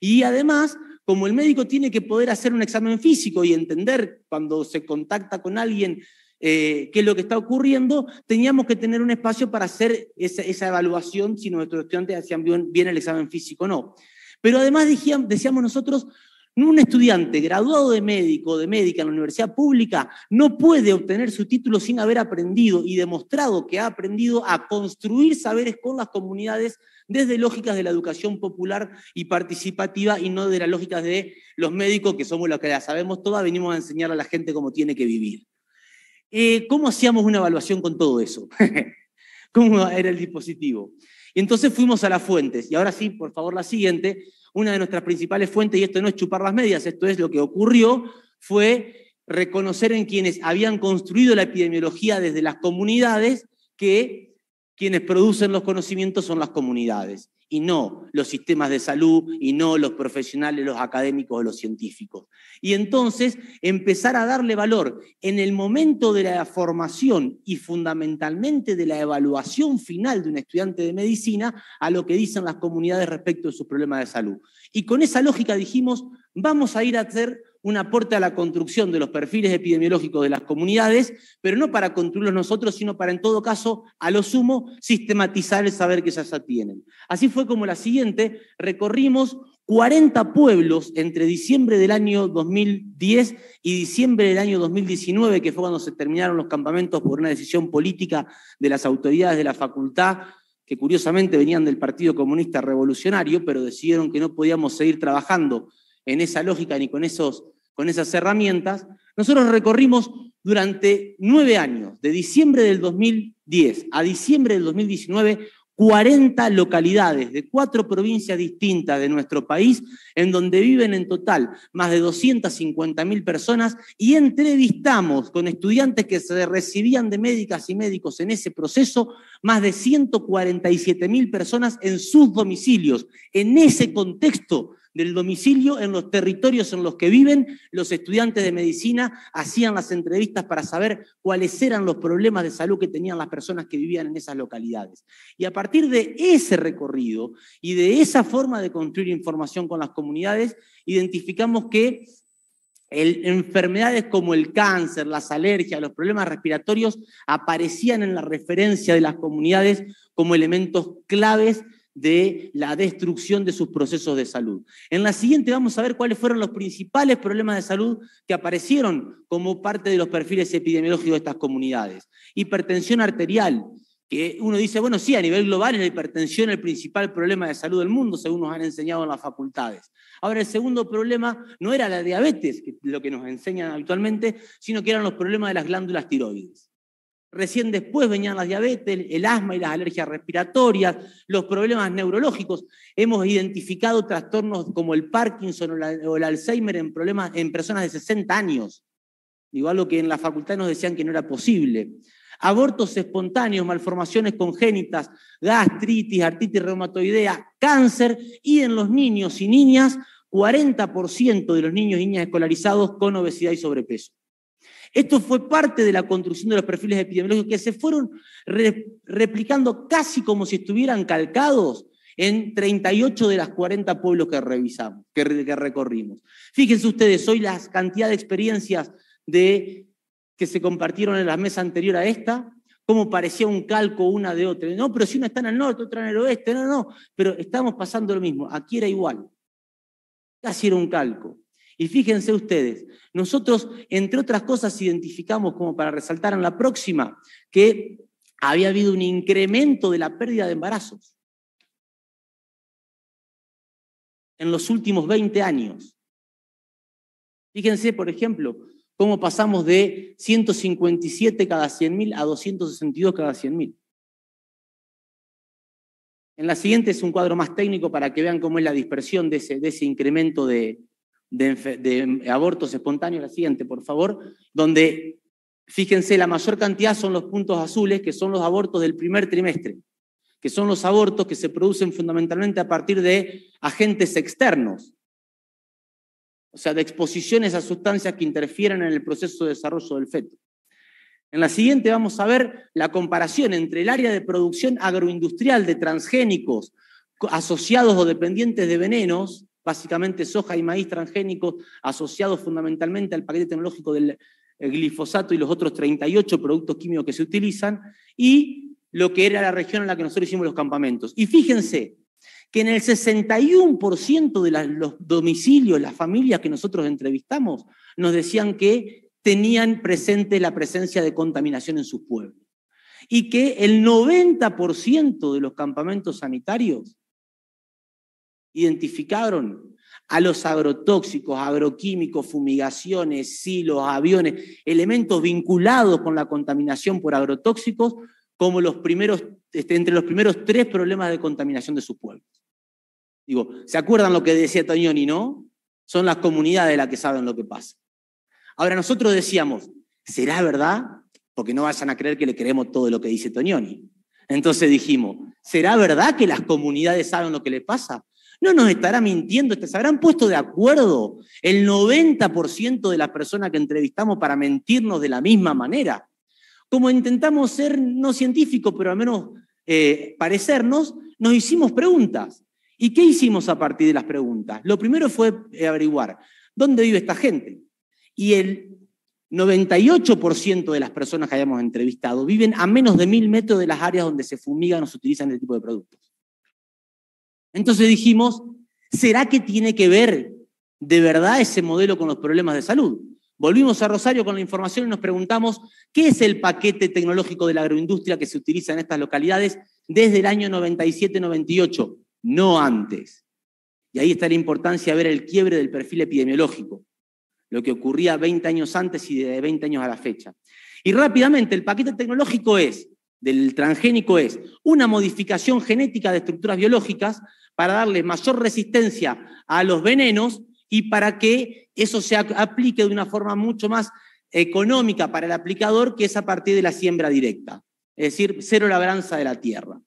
Y además, como el médico tiene que poder hacer un examen físico y entender cuando se contacta con alguien eh, qué es lo que está ocurriendo, teníamos que tener un espacio para hacer esa, evaluación si nuestros estudiantes hacían bien, bien, el examen físico o no. Pero además decíamos nosotros, un estudiante graduado de médico de médica en la universidad pública no puede obtener su título sin haber aprendido y demostrado que ha aprendido a construir saberes con las comunidades desde lógicas de la educación popular y participativa y no de las lógicas de los médicos, que somos los que la sabemos todas, venimos a enseñar a la gente cómo tiene que vivir. Eh, ¿Cómo hacíamos una evaluación con todo eso? ¿Cómo era el dispositivo? Y entonces fuimos a las fuentes. Y ahora sí, por favor, la siguiente una de nuestras principales fuentes, y esto no es chupar las medias, esto es lo que ocurrió, fue reconocer en quienes habían construido la epidemiología desde las comunidades que quienes producen los conocimientos son las comunidades y no los sistemas de salud y no los profesionales, los académicos o los científicos. Y entonces empezar a darle valor en el momento de la formación y fundamentalmente de la evaluación final de un estudiante de medicina a lo que dicen las comunidades respecto de sus problemas de salud. Y con esa lógica dijimos, vamos a ir a hacer un aporte a la construcción de los perfiles epidemiológicos de las comunidades, pero no para construirlos nosotros, sino para, en todo caso, a lo sumo, sistematizar el saber que ya se tienen. Así fue como la siguiente, recorrimos 40 pueblos entre diciembre del año 2010 y diciembre del año 2019, que fue cuando se terminaron los campamentos por una decisión política de las autoridades de la facultad que curiosamente venían del Partido Comunista Revolucionario, pero decidieron que no podíamos seguir trabajando en esa lógica ni con, esos, con esas herramientas, nosotros recorrimos durante nueve años, de diciembre del 2010 a diciembre del 2019, 40 localidades de cuatro provincias distintas de nuestro país, en donde viven en total más de 250.000 personas, y entrevistamos con estudiantes que se recibían de médicas y médicos en ese proceso, más de 147.000 personas en sus domicilios. En ese contexto del domicilio en los territorios en los que viven, los estudiantes de medicina hacían las entrevistas para saber cuáles eran los problemas de salud que tenían las personas que vivían en esas localidades. Y a partir de ese recorrido y de esa forma de construir información con las comunidades, identificamos que enfermedades como el cáncer, las alergias, los problemas respiratorios aparecían en la referencia de las comunidades como elementos claves de la destrucción de sus procesos de salud. En la siguiente vamos a ver cuáles fueron los principales problemas de salud que aparecieron como parte de los perfiles epidemiológicos de estas comunidades. Hipertensión arterial, que uno dice, bueno, sí, a nivel global es la hipertensión el principal problema de salud del mundo, según nos han enseñado en las facultades. Ahora, el segundo problema no era la diabetes, lo que nos enseñan actualmente, sino que eran los problemas de las glándulas tiroides. Recién después venían las diabetes, el asma y las alergias respiratorias, los problemas neurológicos. Hemos identificado trastornos como el Parkinson o, el Alzheimer en, problemas, en personas de 60 años. Igual lo que en la facultad nos decían que no era posible. Abortos espontáneos, malformaciones congénitas, gastritis, artritis reumatoidea, cáncer y en los niños y niñas, 40% de los niños y niñas escolarizados con obesidad y sobrepeso. Esto fue parte de la construcción de los perfiles epidemiológicos que se fueron replicando casi como si estuvieran calcados en 38 de las 40 pueblos que revisamos, que, recorrimos. Fíjense ustedes hoy la cantidad de experiencias de, que se compartieron en la mesa anterior a esta, como parecía un calco una de otra. No, pero si una está en el norte, otra en el oeste, no, no, pero estamos pasando lo mismo. Aquí era igual. Casi era un calco. Y fíjense ustedes, nosotros, entre otras cosas, identificamos como para resaltar en la próxima que había habido un incremento de la pérdida de embarazos en los últimos 20 años. Fíjense, por ejemplo, cómo pasamos de 157 cada 100.000 a 262 cada 100.000. En la siguiente es un cuadro más técnico para que vean cómo es la dispersión de ese, incremento de, de, abortos espontáneos, la siguiente, por favor, donde, fíjense, la mayor cantidad son los puntos azules, que son los abortos del primer trimestre, que son los abortos que se producen fundamentalmente a partir de agentes externos, o sea, de exposiciones a sustancias que interfieren en el proceso de desarrollo del feto. En la siguiente vamos a ver la comparación entre el área de producción agroindustrial de transgénicos asociados o dependientes de venenos básicamente soja y maíz transgénicos asociados fundamentalmente al paquete tecnológico del eh, glifosato y los otros 38 productos químicos que se utilizan, y lo que era la región en la que nosotros hicimos los campamentos. Y fíjense que en el 61% de los domicilios, las familias que nosotros entrevistamos, nos decían que tenían presente la presencia de contaminación en sus pueblos y que el 90% de los campamentos sanitarios identificaron a los agrotóxicos, agroquímicos, fumigaciones, silos, aviones, elementos vinculados con la contaminación por agrotóxicos, como los primeros, este, entre los primeros tres problemas de contaminación de sus pueblos. Digo, ¿se acuerdan lo que decía Toñoni, no? Son las comunidades las que saben lo que pasa. Ahora, nosotros decíamos, ¿será verdad? Porque no vayan a creer que le creemos todo lo que dice Toñoni. Entonces dijimos, ¿será verdad que las comunidades saben lo que le pasa? No nos estará mintiendo, se habrán puesto de acuerdo el 90% de las personas que entrevistamos para mentirnos de la misma manera. Como intentamos ser no científicos, pero al menos eh, parecernos, nos hicimos preguntas. ¿Y qué hicimos a partir de las preguntas? Lo primero fue eh, averiguar dónde vive esta gente. Y el 98% de las personas que hayamos entrevistado viven a menos de mil metros de las áreas donde se fumigan o se utilizan este tipo de productos. Entonces dijimos, ¿será que tiene que ver de verdad ese modelo con los problemas de salud? Volvimos a Rosario con la información y nos preguntamos qué es el paquete tecnológico de la agroindustria que se utiliza en estas localidades desde el año 97-98, no antes. Y ahí está la importancia de ver el quiebre del perfil epidemiológico, lo que ocurría 20 años antes y de 20 años a la fecha. Y rápidamente, el paquete tecnológico es del transgénico es una modificación genética de estructuras biológicas para darle mayor resistencia a los venenos y para que eso se aplique de una forma mucho más económica para el aplicador, que es a partir de la siembra directa, es decir, cero labranza de la tierra.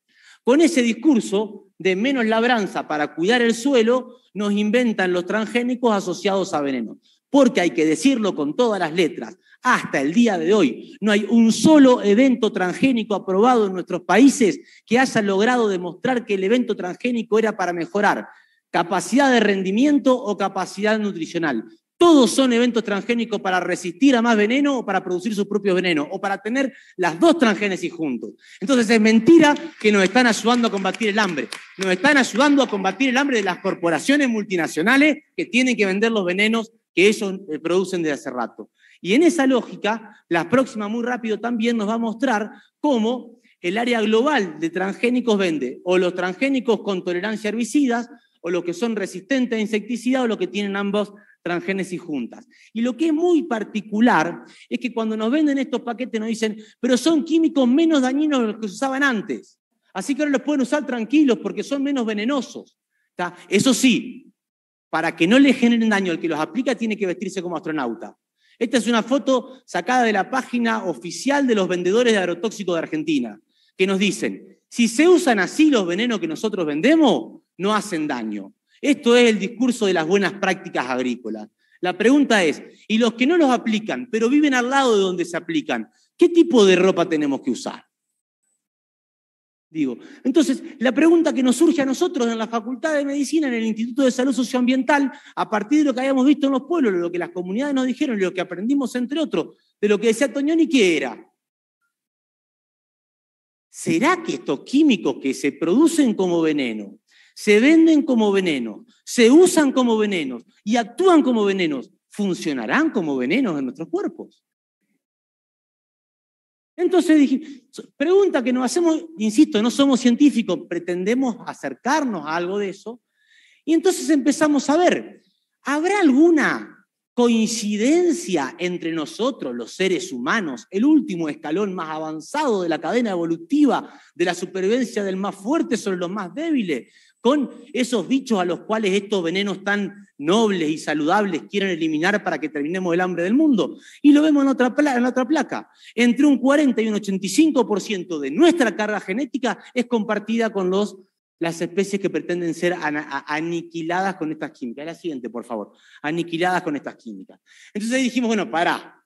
Con ese discurso de menos labranza para cuidar el suelo, nos inventan los transgénicos asociados a venenos porque hay que decirlo con todas las letras, hasta el día de hoy no hay un solo evento transgénico aprobado en nuestros países que haya logrado demostrar que el evento transgénico era para mejorar capacidad de rendimiento o capacidad nutricional. Todos son eventos transgénicos para resistir a más veneno o para producir sus propios venenos o para tener las dos transgénesis juntos. Entonces es mentira que nos están ayudando a combatir el hambre. Nos están ayudando a combatir el hambre de las corporaciones multinacionales que tienen que vender los venenos que ellos eh, producen desde hace rato. Y en esa lógica, la próxima muy rápido también nos va a mostrar cómo el área global de transgénicos vende o los transgénicos con tolerancia a herbicidas o los que son resistentes a insecticidas o los que tienen ambos transgénesis juntas. Y lo que es muy particular es que cuando nos venden estos paquetes nos dicen, pero son químicos menos dañinos de los que se usaban antes. Así que ahora los pueden usar tranquilos porque son menos venenosos. ¿Está? Eso sí, para que no le generen daño al que los aplica, tiene que vestirse como astronauta. Esta es una foto sacada de la página oficial de los vendedores de agrotóxicos de Argentina, que nos dicen, si se usan así los venenos que nosotros vendemos, no hacen daño. Esto es el discurso de las buenas prácticas agrícolas. La pregunta es, ¿y los que no los aplican, pero viven al lado de donde se aplican, qué tipo de ropa tenemos que usar? Entonces, la pregunta que nos surge a nosotros en la Facultad de Medicina, en el Instituto de Salud Socioambiental, a partir de lo que habíamos visto en los pueblos, lo que las comunidades nos dijeron, lo que aprendimos, entre otros, de lo que decía Toñoni, ¿qué era? ¿Será que estos químicos que se producen como veneno, se venden como veneno, se usan como venenos y actúan como venenos, funcionarán como venenos en nuestros cuerpos? Entonces dije, pregunta que nos hacemos, insisto, no somos científicos, pretendemos acercarnos a algo de eso. Y entonces empezamos a ver, ¿habrá alguna coincidencia entre nosotros, los seres humanos, el último escalón más avanzado de la cadena evolutiva, de la supervivencia del más fuerte sobre los más débiles, con esos bichos a los cuales estos venenos están nobles y saludables quieren eliminar para que terminemos el hambre del mundo. Y lo vemos en otra, otra placa. Entre un 40 y un 85% de nuestra carga genética es compartida con las especies que pretenden ser aniquiladas con estas químicas. La siguiente, por favor. Aniquiladas con estas químicas. Entonces ahí dijimos, bueno, pará.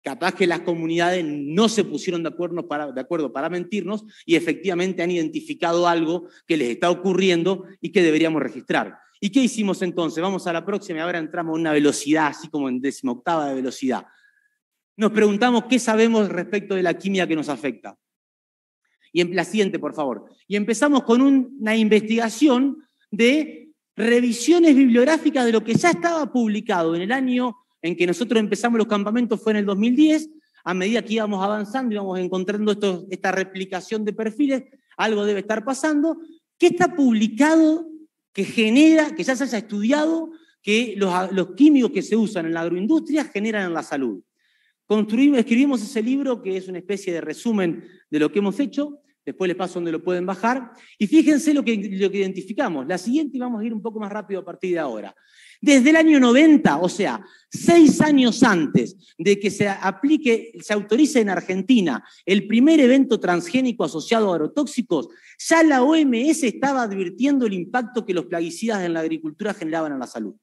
Capaz que las comunidades no se pusieron de acuerdo, para, de acuerdo para mentirnos y efectivamente han identificado algo que les está ocurriendo y que deberíamos registrar. ¿Y qué hicimos entonces? Vamos a la próxima y ahora entramos a una velocidad, así como en decimoctava de velocidad. Nos preguntamos qué sabemos respecto de la química que nos afecta. Y en la siguiente, por favor. Y empezamos con una investigación de revisiones bibliográficas de lo que ya estaba publicado en el año en que nosotros empezamos los campamentos, fue en el 2010. A medida que íbamos avanzando, íbamos encontrando esta replicación de perfiles, algo debe estar pasando. ¿Qué está publicado que genera, que ya se haya estudiado, que los, químicos que se usan en la agroindustria generan en la salud. Construimos, escribimos ese libro que es una especie de resumen de lo que hemos hecho. Después les paso donde lo pueden bajar. Y fíjense lo que, lo que identificamos. La siguiente, y vamos a ir un poco más rápido a partir de ahora desde el año 90, o sea, seis años antes de que se aplique, se autorice en Argentina el primer evento transgénico asociado a agrotóxicos, ya la OMS estaba advirtiendo el impacto que los plaguicidas en la agricultura generaban en la salud.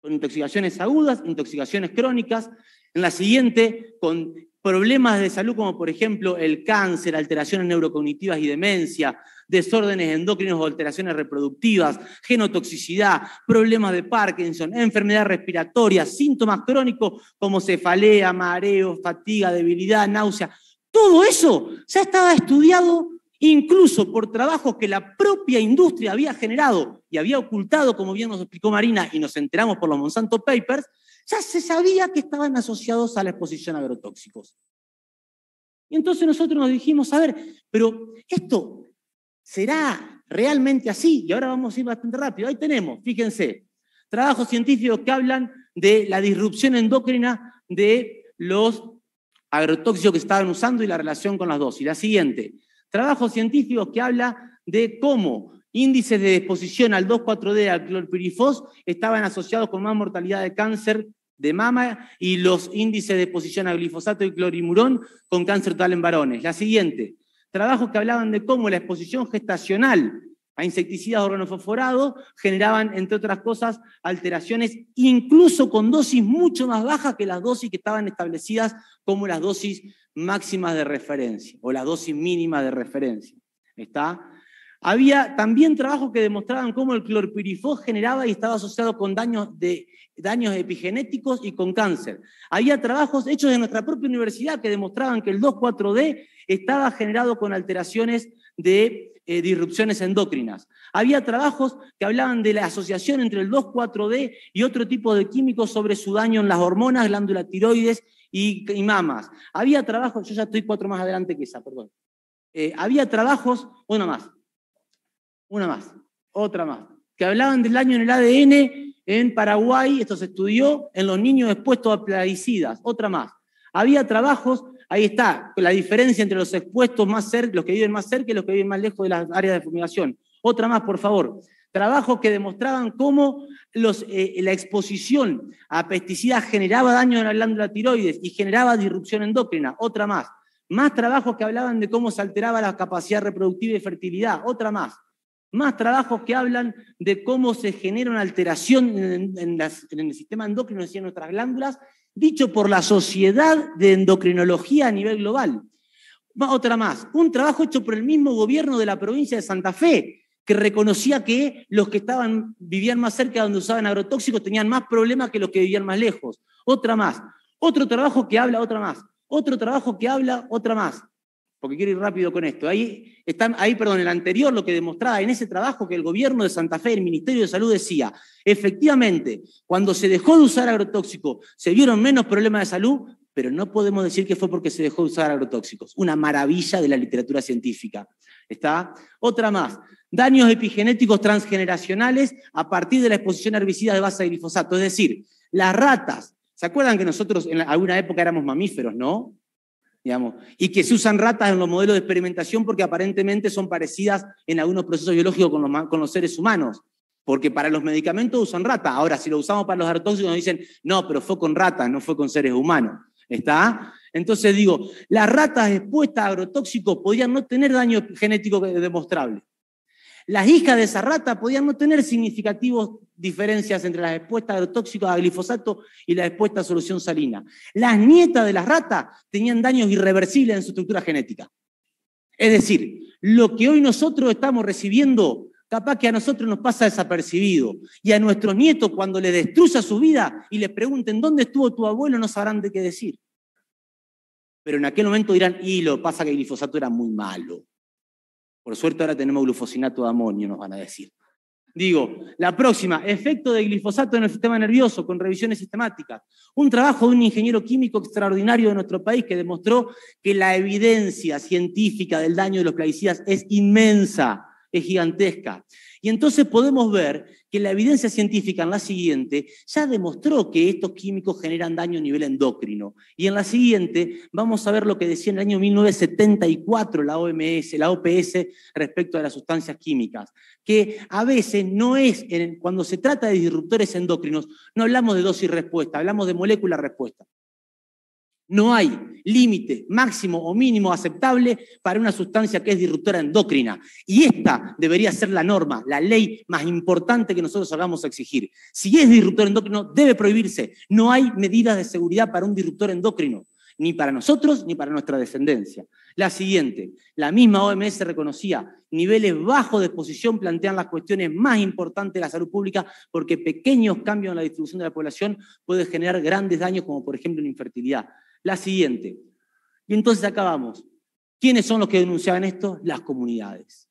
Con intoxicaciones agudas, intoxicaciones crónicas, en la siguiente, con problemas de salud como por ejemplo el cáncer, alteraciones neurocognitivas y demencia, desórdenes endocrinos o alteraciones reproductivas, genotoxicidad, problemas de Parkinson, enfermedad respiratoria, síntomas crónicos como cefalea, mareo, fatiga, debilidad, náusea. Todo eso ya estaba estudiado incluso por trabajos que la propia industria había generado y había ocultado, como bien nos explicó Marina y nos enteramos por los Monsanto Papers, ya se sabía que estaban asociados a la exposición a agrotóxicos. Y entonces nosotros nos dijimos, a ver, pero esto ¿Será realmente así? Y ahora vamos a ir bastante rápido. Ahí tenemos, fíjense, trabajos científicos que hablan de la disrupción endocrina de los agrotóxicos que estaban usando y la relación con las dosis. La siguiente, trabajos científicos que habla de cómo índices de exposición al 2,4-D, al clorpirifos, estaban asociados con más mortalidad de cáncer de mama y los índices de exposición a glifosato y clorimurón con cáncer total en varones. La siguiente, Trabajos que hablaban de cómo la exposición gestacional a insecticidas organofosforados generaban, entre otras cosas, alteraciones incluso con dosis mucho más bajas que las dosis que estaban establecidas como las dosis máximas de referencia o las dosis mínimas de referencia. ¿Está? Había también trabajos que demostraban cómo el clorpirifos generaba y estaba asociado con daños, de, daños epigenéticos y con cáncer. Había trabajos hechos en nuestra propia universidad que demostraban que el 2,4-D estaba generado con alteraciones de eh, disrupciones endócrinas. Había trabajos que hablaban de la asociación entre el 2,4-D y otro tipo de químicos sobre su daño en las hormonas, glándulas tiroides y, y mamas. Había trabajos, yo ya estoy cuatro más adelante que esa, perdón. Eh, había trabajos, una más, una más, otra más, que hablaban del daño en el ADN en Paraguay, esto se estudió en los niños expuestos a plaguicidas, otra más. Había trabajos Ahí está la diferencia entre los expuestos más cerca, los que viven más cerca y los que viven más lejos de las áreas de fumigación. Otra más, por favor. Trabajos que demostraban cómo eh, la exposición a pesticidas generaba daño en la glándula tiroides y generaba disrupción endócrina. Otra más. Más trabajos que hablaban de cómo se alteraba la capacidad reproductiva y fertilidad. Otra más. Más trabajos que hablan de cómo se genera una alteración en, el sistema endocrino, en nuestras glándulas, dicho por la Sociedad de Endocrinología a nivel global. Otra más, un trabajo hecho por el mismo gobierno de la provincia de Santa Fe, que reconocía que los que estaban, vivían más cerca de donde usaban agrotóxicos tenían más problemas que los que vivían más lejos. Otra más, otro trabajo que habla, otra más, otro trabajo que habla, otra más porque quiero ir rápido con esto. Ahí, están, ahí, perdón, el anterior lo que demostraba en ese trabajo que el gobierno de Santa Fe, el Ministerio de Salud decía, efectivamente, cuando se dejó de usar agrotóxicos, se vieron menos problemas de salud, pero no podemos decir que fue porque se dejó de usar agrotóxicos. Una maravilla de la literatura científica. ¿Está? Otra más. Daños epigenéticos transgeneracionales a partir de la exposición a herbicidas de base de glifosato. Es decir, las ratas. ¿Se acuerdan que nosotros en alguna época éramos mamíferos, no? y que se usan ratas en los modelos de experimentación porque aparentemente son parecidas en algunos procesos biológicos con los, seres humanos. Porque para los medicamentos usan ratas, Ahora, si lo usamos para los agrotóxicos nos dicen, no, pero fue con ratas, no fue con seres humanos. Entonces digo, las ratas expuestas a agrotóxicos podían no tener daño genético demostrable. Las hijas de esa rata podían no tener significativas diferencias entre las expuestas al tóxico a glifosato y la expuesta a solución salina. Las nietas de las ratas tenían daños irreversibles en su estructura genética. Es decir, lo que hoy nosotros estamos recibiendo, capaz que a nosotros nos pasa desapercibido. Y a nuestros nietos, cuando les destruya su vida y les pregunten dónde estuvo tu abuelo, no sabrán de qué decir. Pero en aquel momento dirán, y lo pasa que el glifosato era muy malo. Por suerte ahora tenemos glufosinato de amonio, nos van a decir. Digo, la próxima, efecto de glifosato en el sistema nervioso con revisiones sistemáticas. Un trabajo de un ingeniero químico extraordinario de nuestro país que demostró que la evidencia científica del daño de los plaguicidas es inmensa, es gigantesca. Y entonces podemos ver que la evidencia científica en la siguiente ya demostró que estos químicos generan daño a nivel endocrino. Y en la siguiente vamos a ver lo que decía en el año 1974 la OMS, la OPS, respecto a las sustancias químicas. Que a veces no es, cuando se trata de disruptores endocrinos, no hablamos de dosis-respuesta, hablamos de molécula-respuesta. No hay límite máximo o mínimo aceptable para una sustancia que es disruptora endocrina. Y esta debería ser la norma, la ley más importante que nosotros hagamos exigir. Si es disruptor endocrino, debe prohibirse. No hay medidas de seguridad para un disruptor endocrino, ni para nosotros ni para nuestra descendencia. La siguiente, la misma OMS reconocía niveles bajos de exposición plantean las cuestiones más importantes de la salud pública porque pequeños cambios en la distribución de la población pueden generar grandes daños como por ejemplo la infertilidad. La siguiente. Y entonces acabamos ¿Quiénes son los que denunciaban esto? Las comunidades.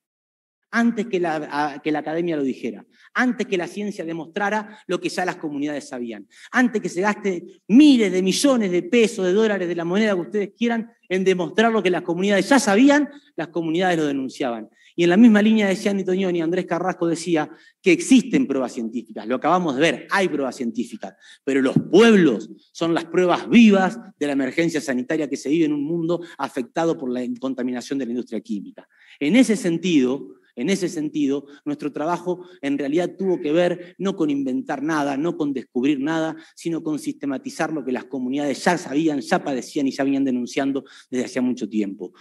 Antes que la, que la academia lo dijera, antes que la ciencia demostrara lo que ya las comunidades sabían, antes que se gaste miles de millones de pesos, de dólares, de la moneda que ustedes quieran en demostrar lo que las comunidades ya sabían, las comunidades lo denunciaban. Y en la misma línea de Gianni y Andrés Carrasco decía que existen pruebas científicas, lo acabamos de ver, hay pruebas científicas, pero los pueblos son las pruebas vivas de la emergencia sanitaria que se vive en un mundo afectado por la contaminación de la industria química. En ese sentido, en ese sentido, nuestro trabajo en realidad tuvo que ver no con inventar nada, no con descubrir nada, sino con sistematizar lo que las comunidades ya sabían, ya padecían y ya venían denunciando desde hacía mucho tiempo.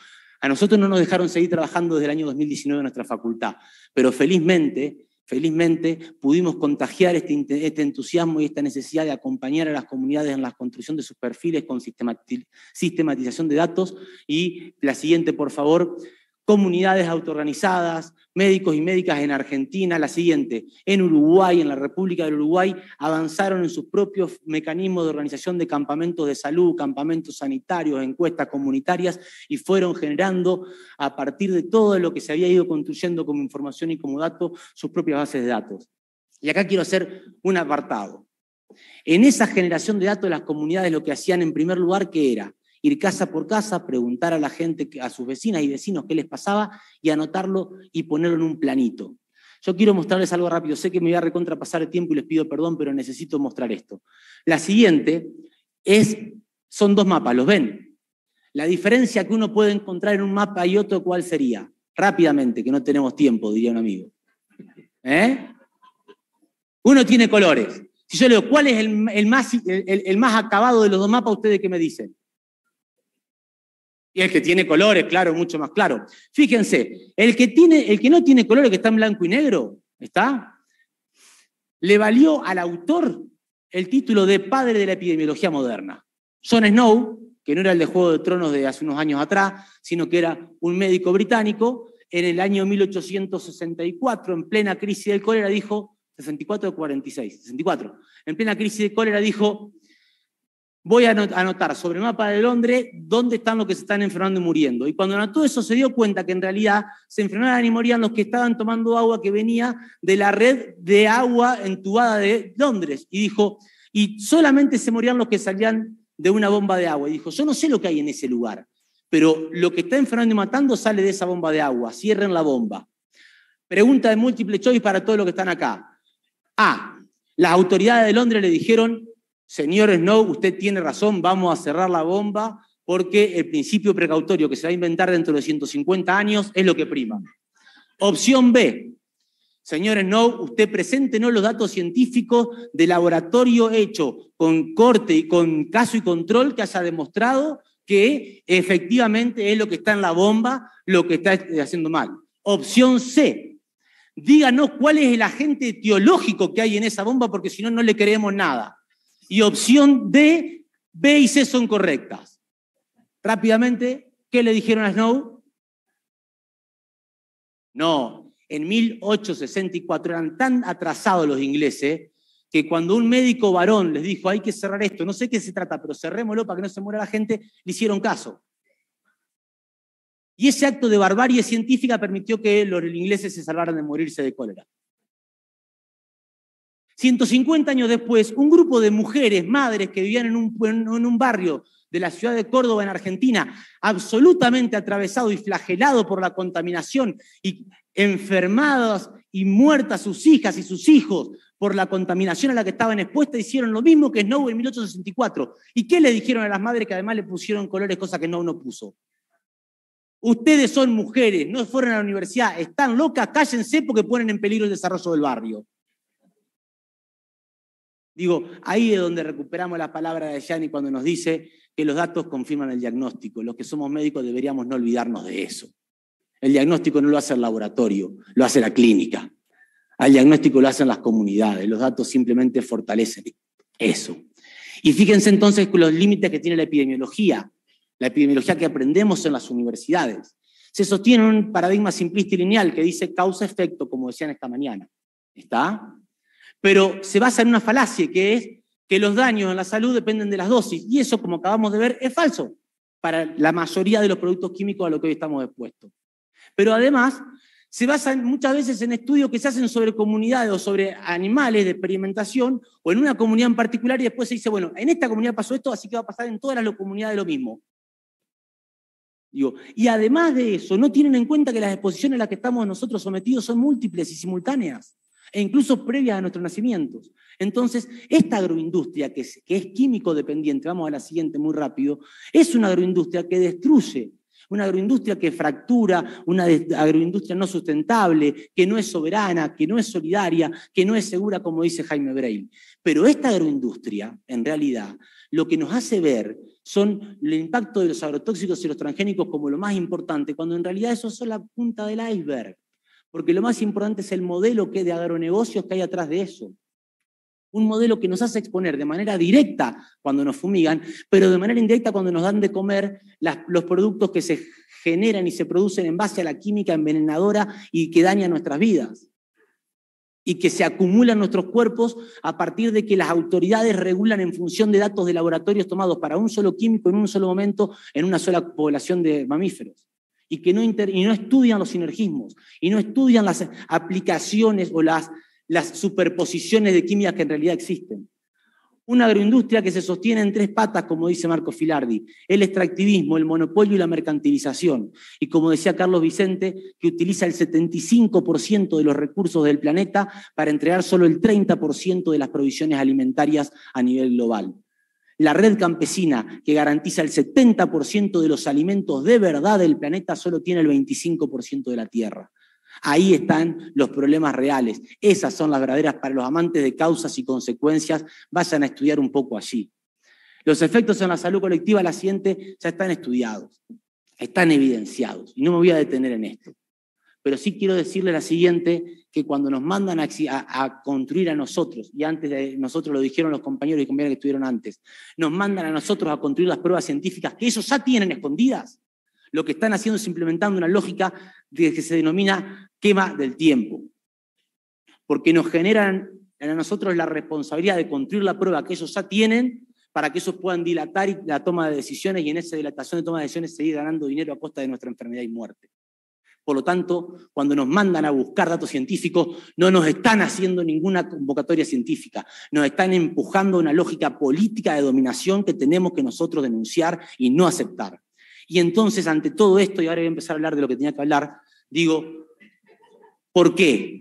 A nosotros no nos dejaron seguir trabajando desde el año 2019 en nuestra facultad, pero felizmente, felizmente pudimos contagiar este, este entusiasmo y esta necesidad de acompañar a las comunidades en la construcción de sus perfiles con sistematización de datos. Y la siguiente, por favor, comunidades autoorganizadas, médicos y médicas en Argentina, la siguiente, en Uruguay, en la República del Uruguay, avanzaron en sus propios mecanismos de organización de campamentos de salud, campamentos sanitarios, encuestas comunitarias, y fueron generando a partir de todo lo que se había ido construyendo como información y como datos, sus propias bases de datos. Y acá quiero hacer un apartado. En esa generación de datos, las comunidades lo que hacían en primer lugar, ¿qué era ir casa por casa, preguntar a la gente, a sus vecinas y vecinos qué les pasaba y anotarlo y ponerlo en un planito. Yo quiero mostrarles algo rápido, sé que me voy a recontrapasar el tiempo y les pido perdón, pero necesito mostrar esto. La siguiente es, son dos mapas, ¿los ven? La diferencia que uno puede encontrar en un mapa y otro, ¿cuál sería? Rápidamente, que no tenemos tiempo, diría un amigo. ¿Eh? Uno tiene colores. Si yo leo, ¿cuál es el, más, el más acabado de los dos mapas? Ustedes qué me dicen. Y el que tiene colores, claro, mucho más claro. Fíjense, el que, tiene, el que no tiene colores, que está en blanco y negro, ¿está? Le valió al autor el título de padre de la epidemiología moderna. John Snow, que no era el de Juego de Tronos de hace unos años atrás, sino que era un médico británico, en el año 1864, en plena crisis del cólera, dijo, 64 46, 64, en plena crisis del cólera dijo, voy a anotar sobre el mapa de Londres dónde están los que se están enfermando y muriendo. Y cuando anotó eso se dio cuenta que en realidad se enfermaban y morían los que estaban tomando agua que venía de la red de agua entubada de Londres. Y dijo, y solamente se morían los que salían de una bomba de agua. Y dijo, yo no sé lo que hay en ese lugar, pero lo que está enfermando y matando sale de esa bomba de agua. Cierren la bomba. Pregunta de múltiple choice para todos los que están acá. A. Las autoridades de Londres le dijeron, señor no, usted tiene razón, vamos a cerrar la bomba porque el principio precautorio que se va a inventar dentro de 150 años es lo que prima. Opción B. Señor no, usted no los datos científicos de laboratorio hecho con corte y con caso y control que haya demostrado que efectivamente es lo que está en la bomba lo que está eh, haciendo mal. Opción C, díganos cuál es el agente teológico que hay en esa bomba, porque si no, no le creemos nada y opción D, B y C son correctas. Rápidamente, ¿qué le dijeron a Snow? No, en 1864 eran tan atrasados los ingleses que cuando un médico varón les dijo hay que cerrar esto, no sé qué se trata, pero cerrémoslo para que no se muera la gente, le hicieron caso. Y ese acto de barbarie científica permitió que los ingleses se salvaran de morirse de cólera. 150 años después, un grupo de mujeres, madres que vivían en un, barrio de la ciudad de Córdoba en Argentina, absolutamente atravesado y flagelado por la contaminación y enfermadas y muertas sus hijas y sus hijos por la contaminación a la que estaban expuestas, hicieron lo mismo que Snow en 1864. ¿Y qué le dijeron a las madres que además le pusieron colores, cosa que Snow no puso? Ustedes son mujeres, no fueron a la universidad, están locas, cállense porque ponen en peligro el desarrollo del barrio. Digo, ahí es donde recuperamos la palabra de Gianni cuando nos dice que los datos confirman el diagnóstico. Los que somos médicos deberíamos no olvidarnos de eso. El diagnóstico no lo hace el laboratorio, lo hace la clínica. Al diagnóstico lo hacen las comunidades. Los datos simplemente fortalecen eso. Y fíjense entonces los límites que tiene la epidemiología, la epidemiología que aprendemos en las universidades. Se sostiene un paradigma simplista y lineal que dice causa-efecto, como decían esta mañana. ¿Está? pero se basa en una falacia que es que los daños en la salud dependen de las dosis. Y eso, como acabamos de ver, es falso para la mayoría de los productos químicos a los que hoy estamos expuestos. Pero además, se basan muchas veces en estudios que se hacen sobre comunidades o sobre animales de experimentación o en una comunidad en particular y después se dice, bueno, en esta comunidad pasó esto, así que va a pasar en todas las comunidades lo mismo. y además de eso, no tienen en cuenta que las exposiciones a las que estamos nosotros sometidos son múltiples y simultáneas e incluso previas a nuestros nacimientos. Entonces, esta agroindustria, que es, que es químico dependiente, vamos a la siguiente muy rápido, es una agroindustria que destruye, una agroindustria que fractura, una agroindustria no sustentable, que no es soberana, que no es solidaria, que no es segura, como dice Jaime Braille. Pero esta agroindustria, en realidad, lo que nos hace ver son el impacto de los agrotóxicos y los transgénicos como lo más importante, cuando en realidad eso es la punta del iceberg. Porque lo más importante es el modelo que de agronegocios que hay atrás de eso. Un modelo que nos hace exponer de manera directa cuando nos fumigan, pero de manera indirecta cuando nos dan de comer los productos que se generan y se producen en base a la química envenenadora y que daña nuestras vidas. Y que se acumulan nuestros cuerpos a partir de que las autoridades regulan en función de datos de laboratorios tomados para un solo químico en un solo momento en una sola población de mamíferos y que no, estudian los sinergismos y no estudian las aplicaciones o las, superposiciones de química que en realidad existen. Una agroindustria que se sostiene en tres patas, como dice Marco Filardi, el extractivismo, el monopolio y la mercantilización. Y como decía Carlos Vicente, que utiliza el 75% de los recursos del planeta para entregar solo el 30% de las provisiones alimentarias a nivel global. La red campesina, que garantiza el 70% de los alimentos de verdad del planeta, solo tiene el 25% de la tierra. Ahí están los problemas reales. Esas son las verdaderas para los amantes de causas y consecuencias. Vayan a estudiar un poco allí. Los efectos en la salud colectiva, la siguiente, ya están estudiados, están evidenciados. Y no me voy a detener en esto. Pero sí quiero decirle la siguiente, que cuando nos mandan a, construir a nosotros, y antes de nosotros lo dijeron los compañeros y compañeras que estuvieron antes, nos mandan a nosotros a construir las pruebas científicas que ellos ya tienen escondidas. Lo que están haciendo es implementando una lógica que se denomina quema del tiempo. Porque nos generan a nosotros la responsabilidad de construir la prueba que ellos ya tienen para que ellos puedan dilatar la toma de decisiones y en esa dilatación de toma de decisiones seguir ganando dinero a costa de nuestra enfermedad y muerte. Por lo tanto, cuando nos mandan a buscar datos científicos, no nos están haciendo ninguna convocatoria científica, nos están empujando una lógica política de dominación que tenemos que nosotros denunciar y no aceptar. Y entonces, ante todo esto, y ahora voy a empezar a hablar de lo que tenía que hablar, digo, ¿por qué?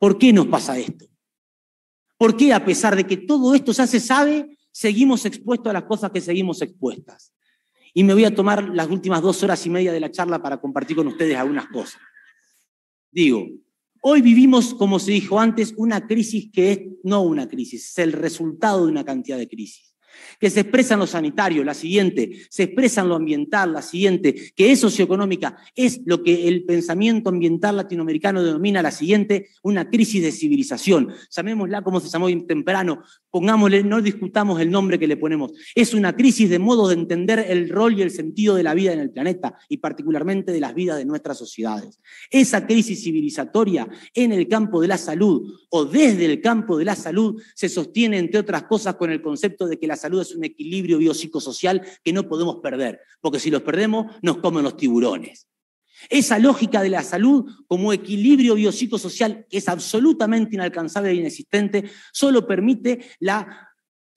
¿Por qué nos pasa esto? ¿Por qué a pesar de que todo esto ya se sabe, seguimos expuestos a las cosas que seguimos expuestas? y me voy a tomar las últimas dos horas y media de la charla para compartir con ustedes algunas cosas. Digo, hoy vivimos, como se dijo antes, una crisis que es no una crisis, es el resultado de una cantidad de crisis que se expresan los lo sanitario, la siguiente, se expresan lo ambiental, la siguiente, que es socioeconómica, es lo que el pensamiento ambiental latinoamericano denomina la siguiente, una crisis de civilización. Llamémosla como se llamó temprano, pongámosle, no discutamos el nombre que le ponemos. Es una crisis de modos de entender el rol y el sentido de la vida en el planeta y particularmente de las vidas de nuestras sociedades. Esa crisis civilizatoria en el campo de la salud o desde el campo de la salud se sostiene, entre otras cosas, con el concepto de que las salud es un equilibrio biopsicosocial que no podemos perder, porque si los perdemos nos comen los tiburones. Esa lógica de la salud como equilibrio biopsicosocial, que es absolutamente inalcanzable e inexistente, solo permite la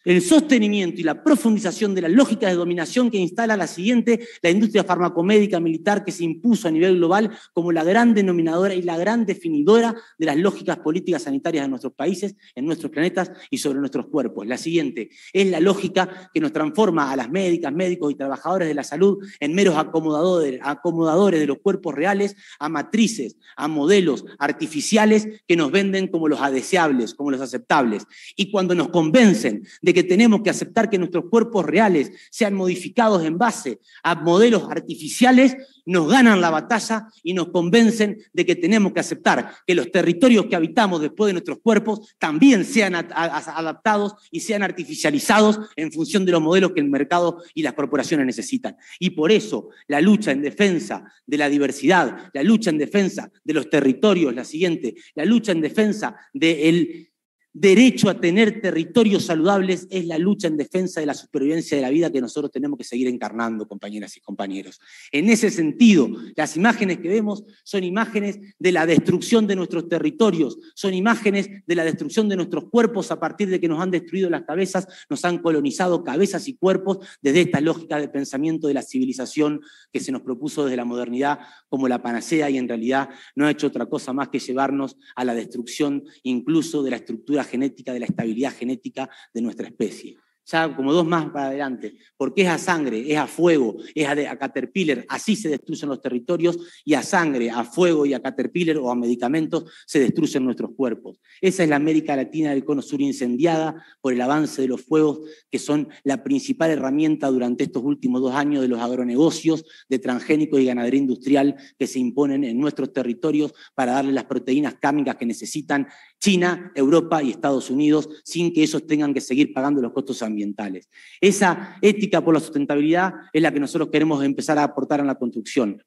el sostenimiento y la profundización de la lógica de dominación que instala la siguiente, la industria farmacomédica militar que se impuso a nivel global como la gran denominadora y la gran definidora de las lógicas políticas sanitarias de nuestros países, en nuestros planetas y sobre nuestros cuerpos. La siguiente es la lógica que nos transforma a las médicas, médicos y trabajadores de la salud en meros acomodadores, acomodadores de los cuerpos reales, a matrices, a modelos artificiales que nos venden como los adeseables, como los aceptables. Y cuando nos convencen de que tenemos que aceptar que nuestros cuerpos reales sean modificados en base a modelos artificiales, nos ganan la batalla y nos convencen de que tenemos que aceptar que los territorios que habitamos después de nuestros cuerpos también sean adaptados y sean artificializados en función de los modelos que el mercado y las corporaciones necesitan. Y por eso la lucha en defensa de la diversidad, la lucha en defensa de los territorios, la siguiente, la lucha en defensa del derecho a tener territorios saludables es la lucha en defensa de la supervivencia de la vida que nosotros tenemos que seguir encarnando, compañeras y compañeros. En ese sentido, las imágenes que vemos son imágenes de la destrucción de nuestros territorios, son imágenes de la destrucción de nuestros cuerpos a partir de que nos han destruido las cabezas, nos han colonizado cabezas y cuerpos desde esta lógica de pensamiento de la civilización que se nos propuso desde la modernidad como la panacea y en realidad no ha hecho otra cosa más que llevarnos a la destrucción incluso de la estructura genética, de la estabilidad genética de nuestra especie. Ya como dos más para adelante, porque es a sangre, es a fuego, es a, caterpillar, así se destruyen los territorios y a sangre, a fuego y a caterpillar o a medicamentos se destruyen nuestros cuerpos. Esa es la América Latina del Cono Sur incendiada por el avance de los fuegos, que son la principal herramienta durante estos últimos dos años de los agronegocios de transgénicos y ganadería industrial que se imponen en nuestros territorios para darle las proteínas cámicas que necesitan China, Europa y Estados Unidos, sin que ellos tengan que seguir pagando los costos ambientales. Esa ética por la sustentabilidad es la que nosotros queremos empezar a aportar a la construcción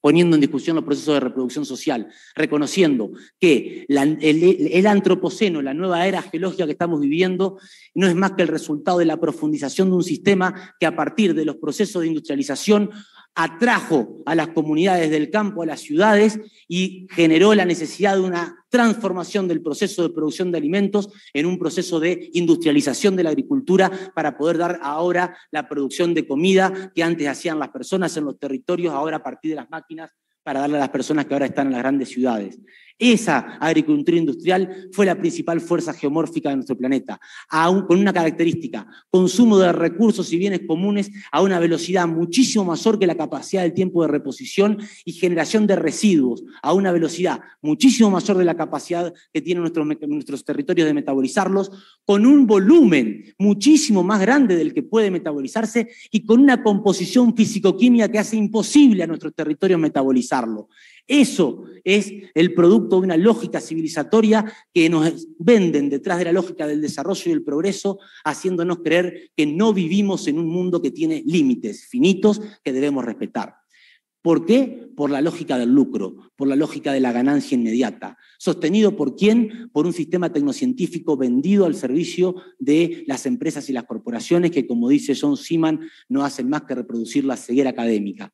poniendo en discusión los procesos de reproducción social, reconociendo que el, antropoceno, la nueva era geológica que estamos viviendo, no es más que el resultado de la profundización de un sistema que a partir de los procesos de industrialización atrajo a las comunidades del campo, a las ciudades, y generó la necesidad de una transformación del proceso de producción de alimentos en un proceso de industrialización de la agricultura para poder dar ahora la producción de comida que antes hacían las personas en los territorios, ahora a partir de las máquinas para darle a las personas que ahora están en las grandes ciudades. Esa agricultura industrial fue la principal fuerza geomórfica de nuestro planeta, con una característica, consumo de recursos y bienes comunes a una velocidad muchísimo mayor que la capacidad del tiempo de reposición y generación de residuos a una velocidad muchísimo mayor de la capacidad que tienen nuestros, nuestros territorios de metabolizarlos, con un volumen muchísimo más grande del que puede metabolizarse y con una composición fisicoquímica que hace imposible a nuestros territorios metabolizarlo. Eso es el producto de una lógica civilizatoria que nos venden detrás de la lógica del desarrollo y del progreso, haciéndonos creer que no vivimos en un mundo que tiene límites finitos que debemos respetar. ¿Por qué? Por la lógica del lucro, por la lógica de la ganancia inmediata. ¿Sostenido por quién? Por un sistema tecnocientífico vendido al servicio de las empresas y las corporaciones que, como dice John Seaman, no hacen más que reproducir la ceguera académica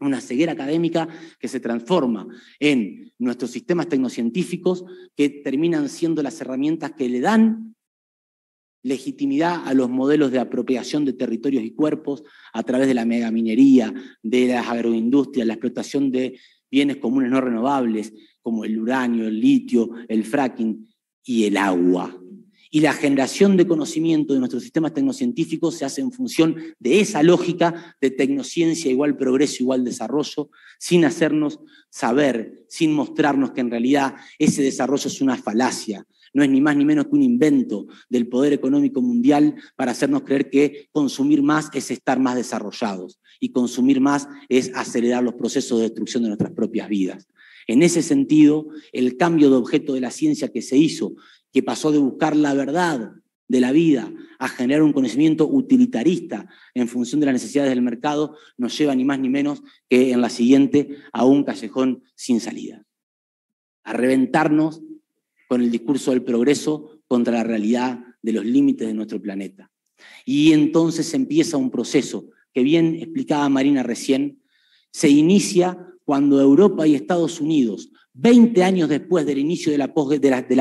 una ceguera académica que se transforma en nuestros sistemas tecnocientíficos que terminan siendo las herramientas que le dan legitimidad a los modelos de apropiación de territorios y cuerpos a través de la megaminería, de las agroindustrias, la explotación de bienes comunes no renovables como el uranio, el litio, el fracking y el agua y la generación de conocimiento de nuestros sistemas tecnocientíficos se hace en función de esa lógica de tecnociencia igual progreso, igual desarrollo, sin hacernos saber, sin mostrarnos que en realidad ese desarrollo es una falacia, no es ni más ni menos que un invento del poder económico mundial para hacernos creer que consumir más es estar más desarrollados y consumir más es acelerar los procesos de destrucción de nuestras propias vidas. En ese sentido, el cambio de objeto de la ciencia que se hizo que pasó de buscar la verdad de la vida a generar un conocimiento utilitarista en función de las necesidades del mercado, nos lleva ni más ni menos que en la siguiente a un callejón sin salida. A reventarnos con el discurso del progreso contra la realidad de los límites de nuestro planeta. Y entonces empieza un proceso que bien explicaba Marina recién, se inicia cuando Europa y Estados Unidos Veinte años después del inicio de la, posguerra, de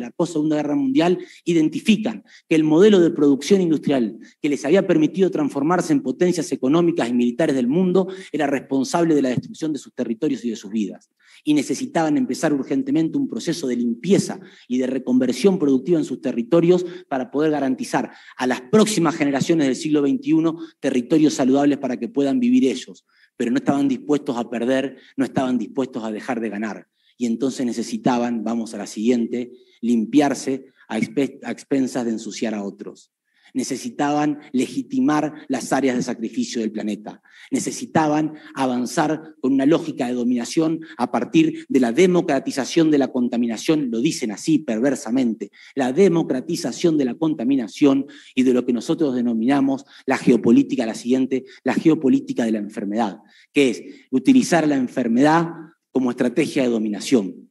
la post-segunda guerra mundial, identifican que el modelo de producción industrial que les había permitido transformarse en potencias económicas y militares del mundo era responsable de la destrucción de sus territorios y de sus vidas. Y necesitaban empezar urgentemente un proceso de limpieza y de reconversión productiva en sus territorios para poder garantizar a las próximas generaciones del siglo XXI territorios saludables para que puedan vivir ellos pero no estaban dispuestos a perder, no estaban dispuestos a dejar de ganar. Y entonces necesitaban, vamos a la siguiente, limpiarse a, expensas de ensuciar a otros necesitaban legitimar las áreas de sacrificio del planeta, necesitaban avanzar con una lógica de dominación a partir de la democratización de la contaminación, lo dicen así perversamente, la democratización de la contaminación y de lo que nosotros denominamos la geopolítica, la siguiente, la geopolítica de la enfermedad, que es utilizar la enfermedad como estrategia de dominación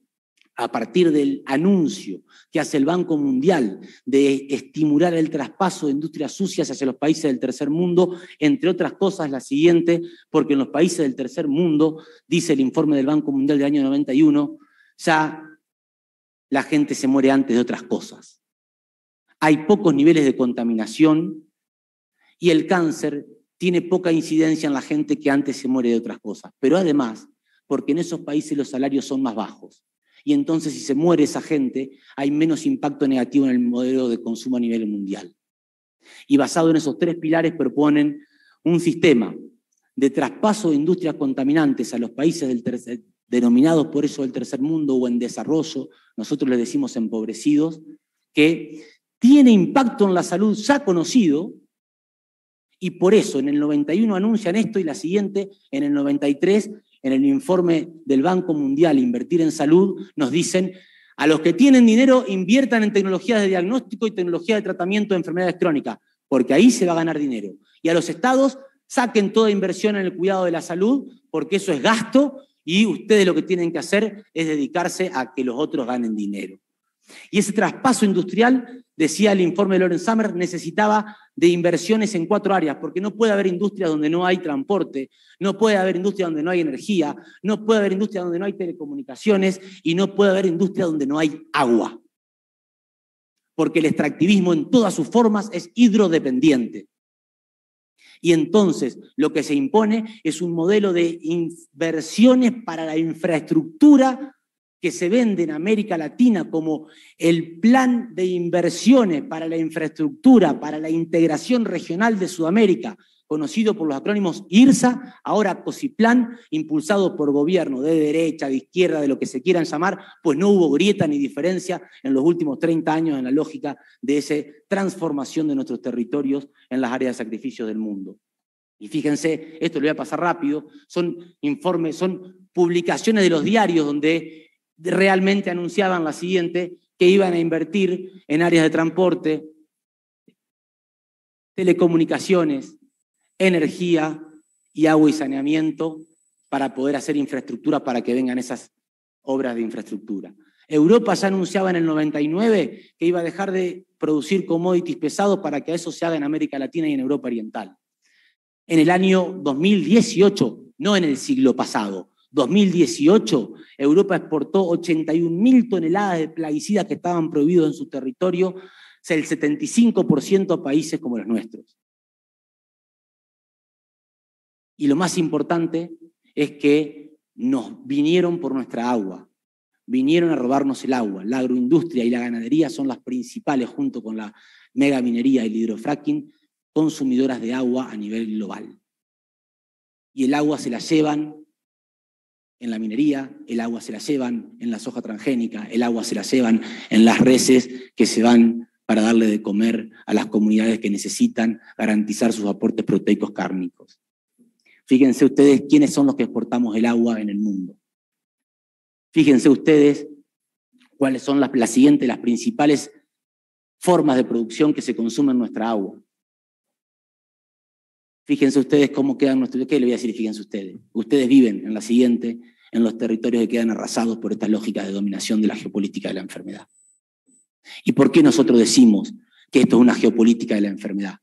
a partir del anuncio que hace el Banco Mundial de estimular el traspaso de industrias sucias hacia los países del tercer mundo, entre otras cosas la siguiente, porque en los países del tercer mundo, dice el informe del Banco Mundial del año 91, ya la gente se muere antes de otras cosas. Hay pocos niveles de contaminación y el cáncer tiene poca incidencia en la gente que antes se muere de otras cosas. Pero además, porque en esos países los salarios son más bajos y entonces si se muere esa gente, hay menos impacto negativo en el modelo de consumo a nivel mundial. Y basado en esos tres pilares proponen un sistema de traspaso de industrias contaminantes a los países del denominados por eso el tercer mundo o en desarrollo, nosotros les decimos empobrecidos, que tiene impacto en la salud ya conocido, y por eso en el 91 anuncian esto y la siguiente en el 93 en el informe del Banco Mundial Invertir en Salud, nos dicen, a los que tienen dinero inviertan en tecnologías de diagnóstico y tecnología de tratamiento de enfermedades crónicas, porque ahí se va a ganar dinero. Y a los estados saquen toda inversión en el cuidado de la salud, porque eso es gasto y ustedes lo que tienen que hacer es dedicarse a que los otros ganen dinero. Y ese traspaso industrial decía el informe de Loren Summer, necesitaba de inversiones en cuatro áreas, porque no puede haber industria donde no hay transporte, no puede haber industria donde no hay energía, no puede haber industria donde no hay telecomunicaciones y no puede haber industria donde no hay agua. Porque el extractivismo en todas sus formas es hidrodependiente. Y entonces lo que se impone es un modelo de inversiones para la infraestructura que se vende en América Latina como el plan de inversiones para la infraestructura, para la integración regional de Sudamérica, conocido por los acrónimos IRSA, ahora COSIPLAN, impulsado por gobierno de derecha, de izquierda, de lo que se quieran llamar, pues no hubo grieta ni diferencia en los últimos 30 años en la lógica de esa transformación de nuestros territorios en las áreas de sacrificio del mundo. Y fíjense, esto lo voy a pasar rápido, son informes, son publicaciones de los diarios donde realmente anunciaban la siguiente, que iban a invertir en áreas de transporte, telecomunicaciones, energía y agua y saneamiento para poder hacer infraestructura para que vengan esas obras de infraestructura. Europa ya anunciaba en el 99 que iba a dejar de producir commodities pesados para que eso se haga en América Latina y en Europa Oriental. En el año 2018, no en el siglo pasado, 2018, Europa exportó 81.000 toneladas de plaguicidas que estaban prohibidos en su territorio, el 75% a países como los nuestros. Y lo más importante es que nos vinieron por nuestra agua, vinieron a robarnos el agua. La agroindustria y la ganadería son las principales, junto con la megaminería y el hidrofracking, consumidoras de agua a nivel global. Y el agua se la llevan en la minería, el agua se la llevan en la soja transgénica, el agua se la llevan en las reses que se van para darle de comer a las comunidades que necesitan garantizar sus aportes proteicos cárnicos. Fíjense ustedes quiénes son los que exportamos el agua en el mundo. Fíjense ustedes cuáles son las, siguientes, las principales formas de producción que se consumen en nuestra agua fíjense ustedes cómo quedan nuestros... ¿Qué le voy a decir? Fíjense ustedes. Ustedes viven en la siguiente, en los territorios que quedan arrasados por esta lógica de dominación de la geopolítica de la enfermedad. ¿Y por qué nosotros decimos que esto es una geopolítica de la enfermedad?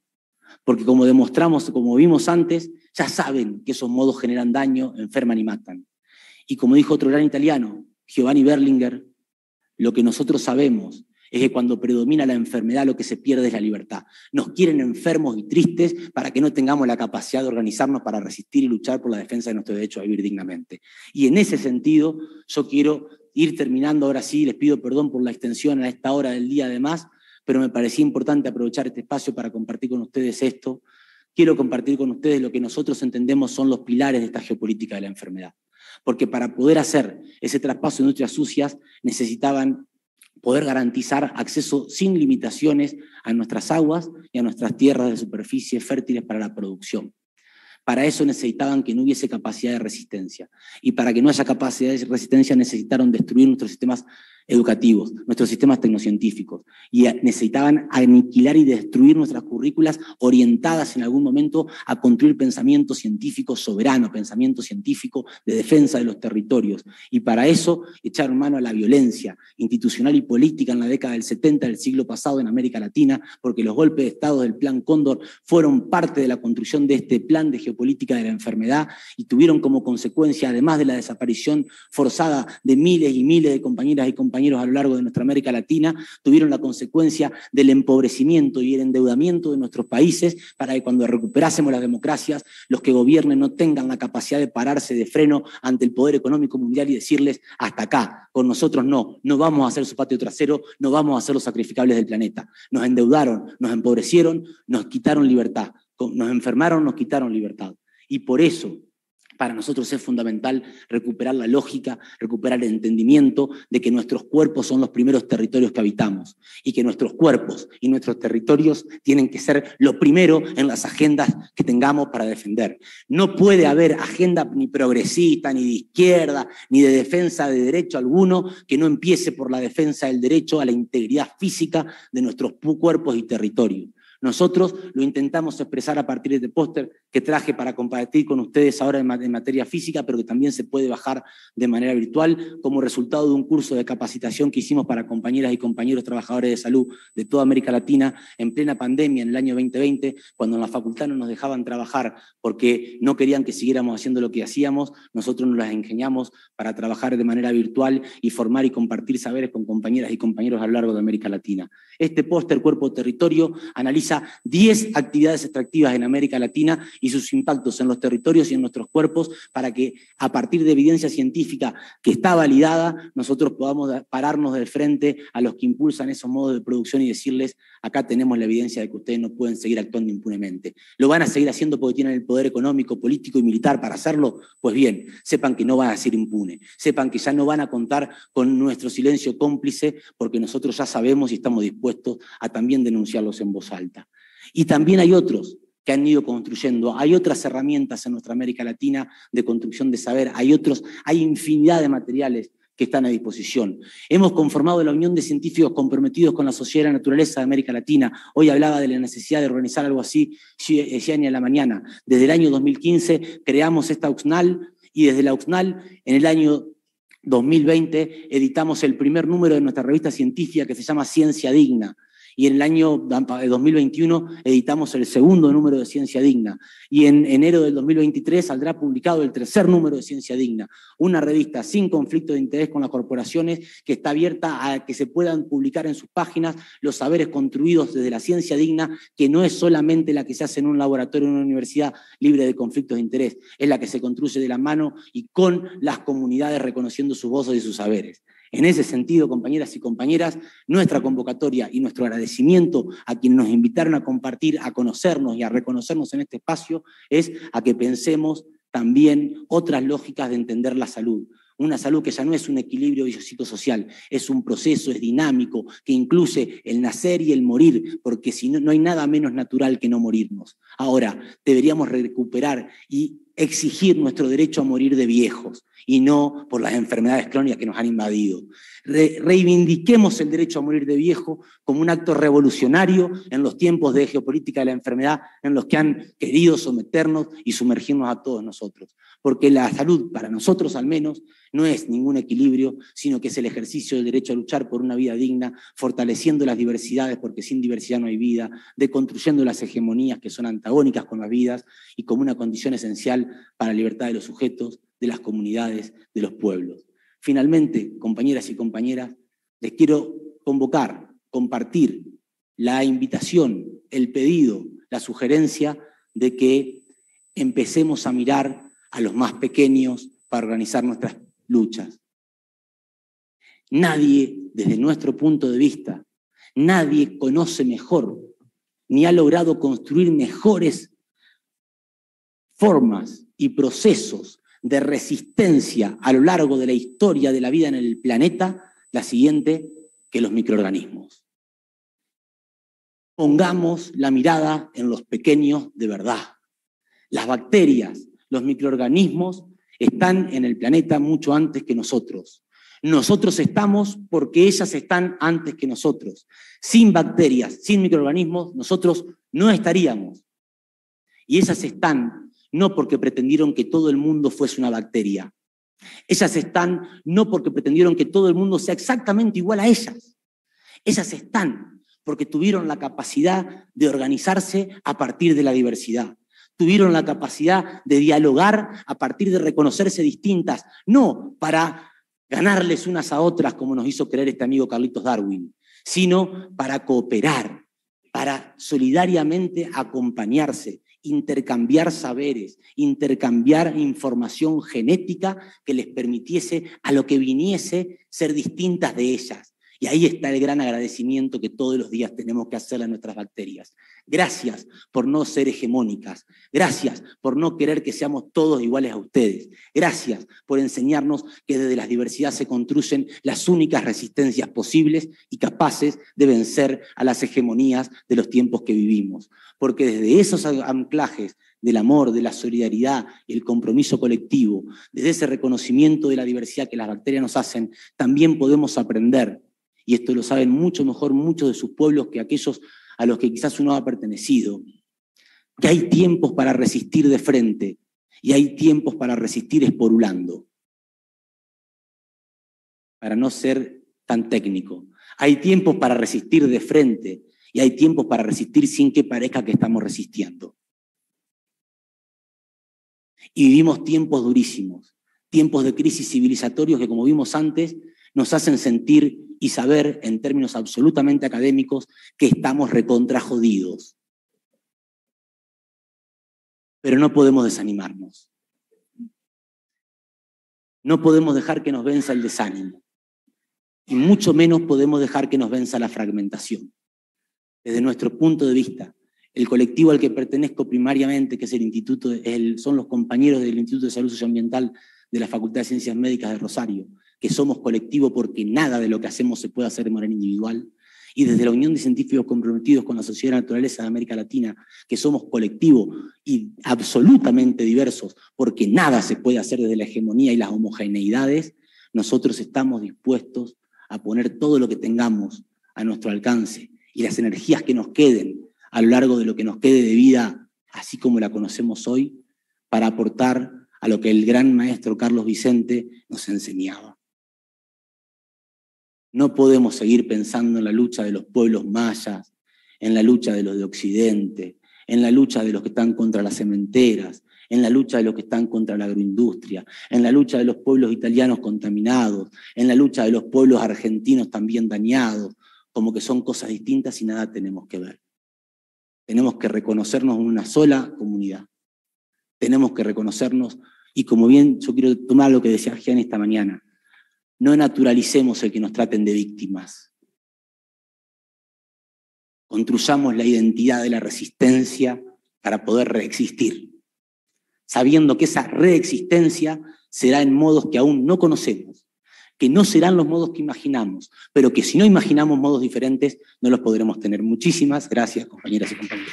Porque como demostramos, como vimos antes, ya saben que esos modos generan daño, enferman y matan. Y como dijo otro gran italiano, Giovanni Berlinger, lo que nosotros sabemos es que cuando predomina la enfermedad lo que se pierde es la libertad. Nos quieren enfermos y tristes para que no tengamos la capacidad de organizarnos para resistir y luchar por la defensa de nuestro derecho a vivir dignamente. Y en ese sentido, yo quiero ir terminando ahora sí, les pido perdón por la extensión a esta hora del día además, pero me parecía importante aprovechar este espacio para compartir con ustedes esto. Quiero compartir con ustedes lo que nosotros entendemos son los pilares de esta geopolítica de la enfermedad. Porque para poder hacer ese traspaso de nuestras sucias necesitaban poder garantizar acceso sin limitaciones a nuestras aguas y a nuestras tierras de superficie fértiles para la producción. Para eso necesitaban que no hubiese capacidad de resistencia. Y para que no haya capacidad de resistencia necesitaron destruir nuestros sistemas educativos, nuestros sistemas tecnocientíficos, y necesitaban aniquilar y destruir nuestras currículas orientadas en algún momento a construir pensamiento científico soberano, pensamiento científico de defensa de los territorios. Y para eso echaron mano a la violencia institucional y política en la década del 70 del siglo pasado en América Latina, porque los golpes de Estado del Plan Cóndor fueron parte de la construcción de este plan de geopolítica de la enfermedad y tuvieron como consecuencia, además de la desaparición forzada de miles y miles de compañeras y compañeros a lo largo de nuestra América Latina tuvieron la consecuencia del empobrecimiento y el endeudamiento de nuestros países para que cuando recuperásemos las democracias, los que gobiernen no tengan la capacidad de pararse de freno ante el poder económico mundial y decirles, hasta acá, con nosotros no, no vamos a hacer su patio trasero, no vamos a ser los sacrificables del planeta. Nos endeudaron, nos empobrecieron, nos quitaron libertad, nos enfermaron, nos quitaron libertad. Y por eso para nosotros es fundamental recuperar la lógica, recuperar el entendimiento de que nuestros cuerpos son los primeros territorios que habitamos y que nuestros cuerpos y nuestros territorios tienen que ser lo primero en las agendas que tengamos para defender. No puede haber agenda ni progresista, ni de izquierda, ni de defensa de derecho alguno que no empiece por la defensa del derecho a la integridad física de nuestros cuerpos y territorios. Nosotros lo intentamos expresar a partir de este póster que traje para compartir con ustedes ahora en, materia física, pero que también se puede bajar de manera virtual como resultado de un curso de capacitación que hicimos para compañeras y compañeros trabajadores de salud de toda América Latina en plena pandemia en el año 2020, cuando en la facultad no nos dejaban trabajar porque no querían que siguiéramos haciendo lo que hacíamos. Nosotros nos las ingeniamos para trabajar de manera virtual y formar y compartir saberes con compañeras y compañeros a lo largo de América Latina. Este póster Cuerpo Territorio analiza 10 actividades extractivas en América Latina y sus impactos en los territorios y en nuestros cuerpos para que a partir de evidencia científica que está validada, nosotros podamos pararnos del frente a los que impulsan esos modos de producción y decirles, acá tenemos la evidencia de que ustedes no pueden seguir actuando impunemente. ¿Lo van a seguir haciendo porque tienen el poder económico, político y militar para hacerlo? Pues bien, sepan que no van a ser impune. sepan que ya no van a contar con nuestro silencio cómplice porque nosotros ya sabemos y estamos dispuestos a también denunciarlos en voz alta. Y también hay otros que han ido construyendo. Hay otras herramientas en nuestra América Latina de construcción de saber, hay otros, hay infinidad de materiales que están a disposición. Hemos conformado la Unión de Científicos comprometidos con la sociedad y la naturaleza de América Latina. Hoy hablaba de la necesidad de organizar algo así, eh, ni a la mañana. Desde el año 2015 creamos esta UXNAL y desde la UXNAL en el año 2020 editamos el primer número de nuestra revista científica que se llama Ciencia Digna, y en el año 2021 editamos el segundo número de Ciencia Digna. Y en enero del 2023 saldrá publicado el tercer número de Ciencia Digna, una revista sin conflicto de interés con las corporaciones que está abierta a que se puedan publicar en sus páginas los saberes construidos desde la ciencia digna, que no es solamente la que se hace en un laboratorio, en una universidad libre de conflictos de interés, es la que se construye de la mano y con las comunidades reconociendo sus voces y sus saberes. En ese sentido, compañeras y compañeras, nuestra convocatoria y nuestro agradecimiento a quienes nos invitaron a compartir, a conocernos y a reconocernos en este espacio es a que pensemos también otras lógicas de entender la salud. Una salud que ya no es un equilibrio social, es un proceso, es dinámico, que incluye el nacer y el morir, porque si no, no hay nada menos natural que no morirnos. Ahora, deberíamos recuperar y exigir nuestro derecho a morir de viejos y no por las enfermedades crónicas que nos han invadido. reivindiquemos el derecho a morir de viejo como un acto revolucionario en los tiempos de geopolítica de la enfermedad en los que han querido someternos y sumergirnos a todos nosotros. Porque la salud, para nosotros al menos, no es ningún equilibrio, sino que es el ejercicio del derecho a luchar por una vida digna, fortaleciendo las diversidades, porque sin diversidad no hay vida, deconstruyendo las hegemonías que son antiguas agónicas con las vidas y como una condición esencial para la libertad de los sujetos, de las comunidades, de los pueblos. Finalmente, compañeras y compañeras, les quiero convocar, compartir la invitación, el pedido, la sugerencia de que empecemos a mirar a los más pequeños para organizar nuestras luchas. Nadie, desde nuestro punto de vista, nadie conoce mejor ni ha logrado construir mejores formas y procesos de resistencia a lo largo de la historia de la vida en el planeta, la siguiente que los microorganismos. Pongamos la mirada en los pequeños de verdad. Las bacterias, los microorganismos están en el planeta mucho antes que nosotros. Nosotros estamos porque ellas están antes que nosotros. Sin bacterias, sin microorganismos, nosotros no estaríamos. Y ellas están no porque pretendieron que todo el mundo fuese una bacteria. Ellas están no porque pretendieron que todo el mundo sea exactamente igual a ellas. Ellas están porque tuvieron la capacidad de organizarse a partir de la diversidad tuvieron la capacidad de dialogar a partir de reconocerse distintas, no para ganarles unas a otras como nos hizo creer este amigo Carlitos Darwin, sino para cooperar, para solidariamente acompañarse, intercambiar saberes, intercambiar información genética que les permitiese a lo que viniese ser distintas de ellas. Y ahí está el gran agradecimiento que todos los días tenemos que hacerle a nuestras bacterias. Gracias por no ser hegemónicas. Gracias por no querer que seamos todos iguales a ustedes. Gracias por enseñarnos que desde la diversidad se construyen las únicas resistencias posibles y capaces de vencer a las hegemonías de los tiempos que vivimos. Porque desde esos anclajes del amor, de la solidaridad y el compromiso colectivo, desde ese reconocimiento de la diversidad que las bacterias nos hacen, también podemos aprender. Y esto lo saben mucho mejor muchos de sus pueblos que aquellos a los que quizás uno ha pertenecido, que hay tiempos para resistir de frente y hay tiempos para resistir esporulando, para no ser tan técnico. Hay tiempos para resistir de frente y hay tiempos para resistir sin que parezca que estamos resistiendo. Y vivimos tiempos durísimos, tiempos de crisis civilizatorios que, como vimos antes, nos hacen sentir y saber, en términos absolutamente académicos, que estamos recontra jodidos. Pero no podemos desanimarnos. No podemos dejar que nos venza el desánimo. Y mucho menos podemos dejar que nos venza la fragmentación. Desde nuestro punto de vista, el colectivo al que pertenezco primariamente, que es el instituto, son los compañeros del Instituto de Salud Socioambiental de la Facultad de Ciencias Médicas de Rosario, que somos colectivo porque nada de lo que hacemos se puede hacer de manera individual, y desde la Unión de Científicos Comprometidos con la Sociedad de Naturaleza de América Latina, que somos colectivo y absolutamente diversos, porque nada se puede hacer desde la hegemonía y las homogeneidades, nosotros estamos dispuestos a poner todo lo que tengamos a nuestro alcance y las energías que nos queden a lo largo de lo que nos quede de vida, así como la conocemos hoy, para aportar a lo que el gran maestro Carlos Vicente nos enseñaba. No podemos seguir pensando en la lucha de los pueblos mayas, en la lucha de los de Occidente, en la lucha de los que están contra las cementeras, en la lucha de los que están contra la agroindustria, en la lucha de los pueblos italianos contaminados, en la lucha de los pueblos argentinos también dañados, como que son cosas distintas y nada tenemos que ver. Tenemos que reconocernos en una sola comunidad. Tenemos que reconocernos, y como bien yo quiero tomar lo que decía Gian esta mañana, no naturalicemos el que nos traten de víctimas. Construyamos la identidad de la resistencia para poder reexistir, sabiendo que esa reexistencia será en modos que aún no conocemos, que no serán los modos que imaginamos, pero que si no imaginamos modos diferentes, no los podremos tener. Muchísimas gracias, compañeras y compañeros.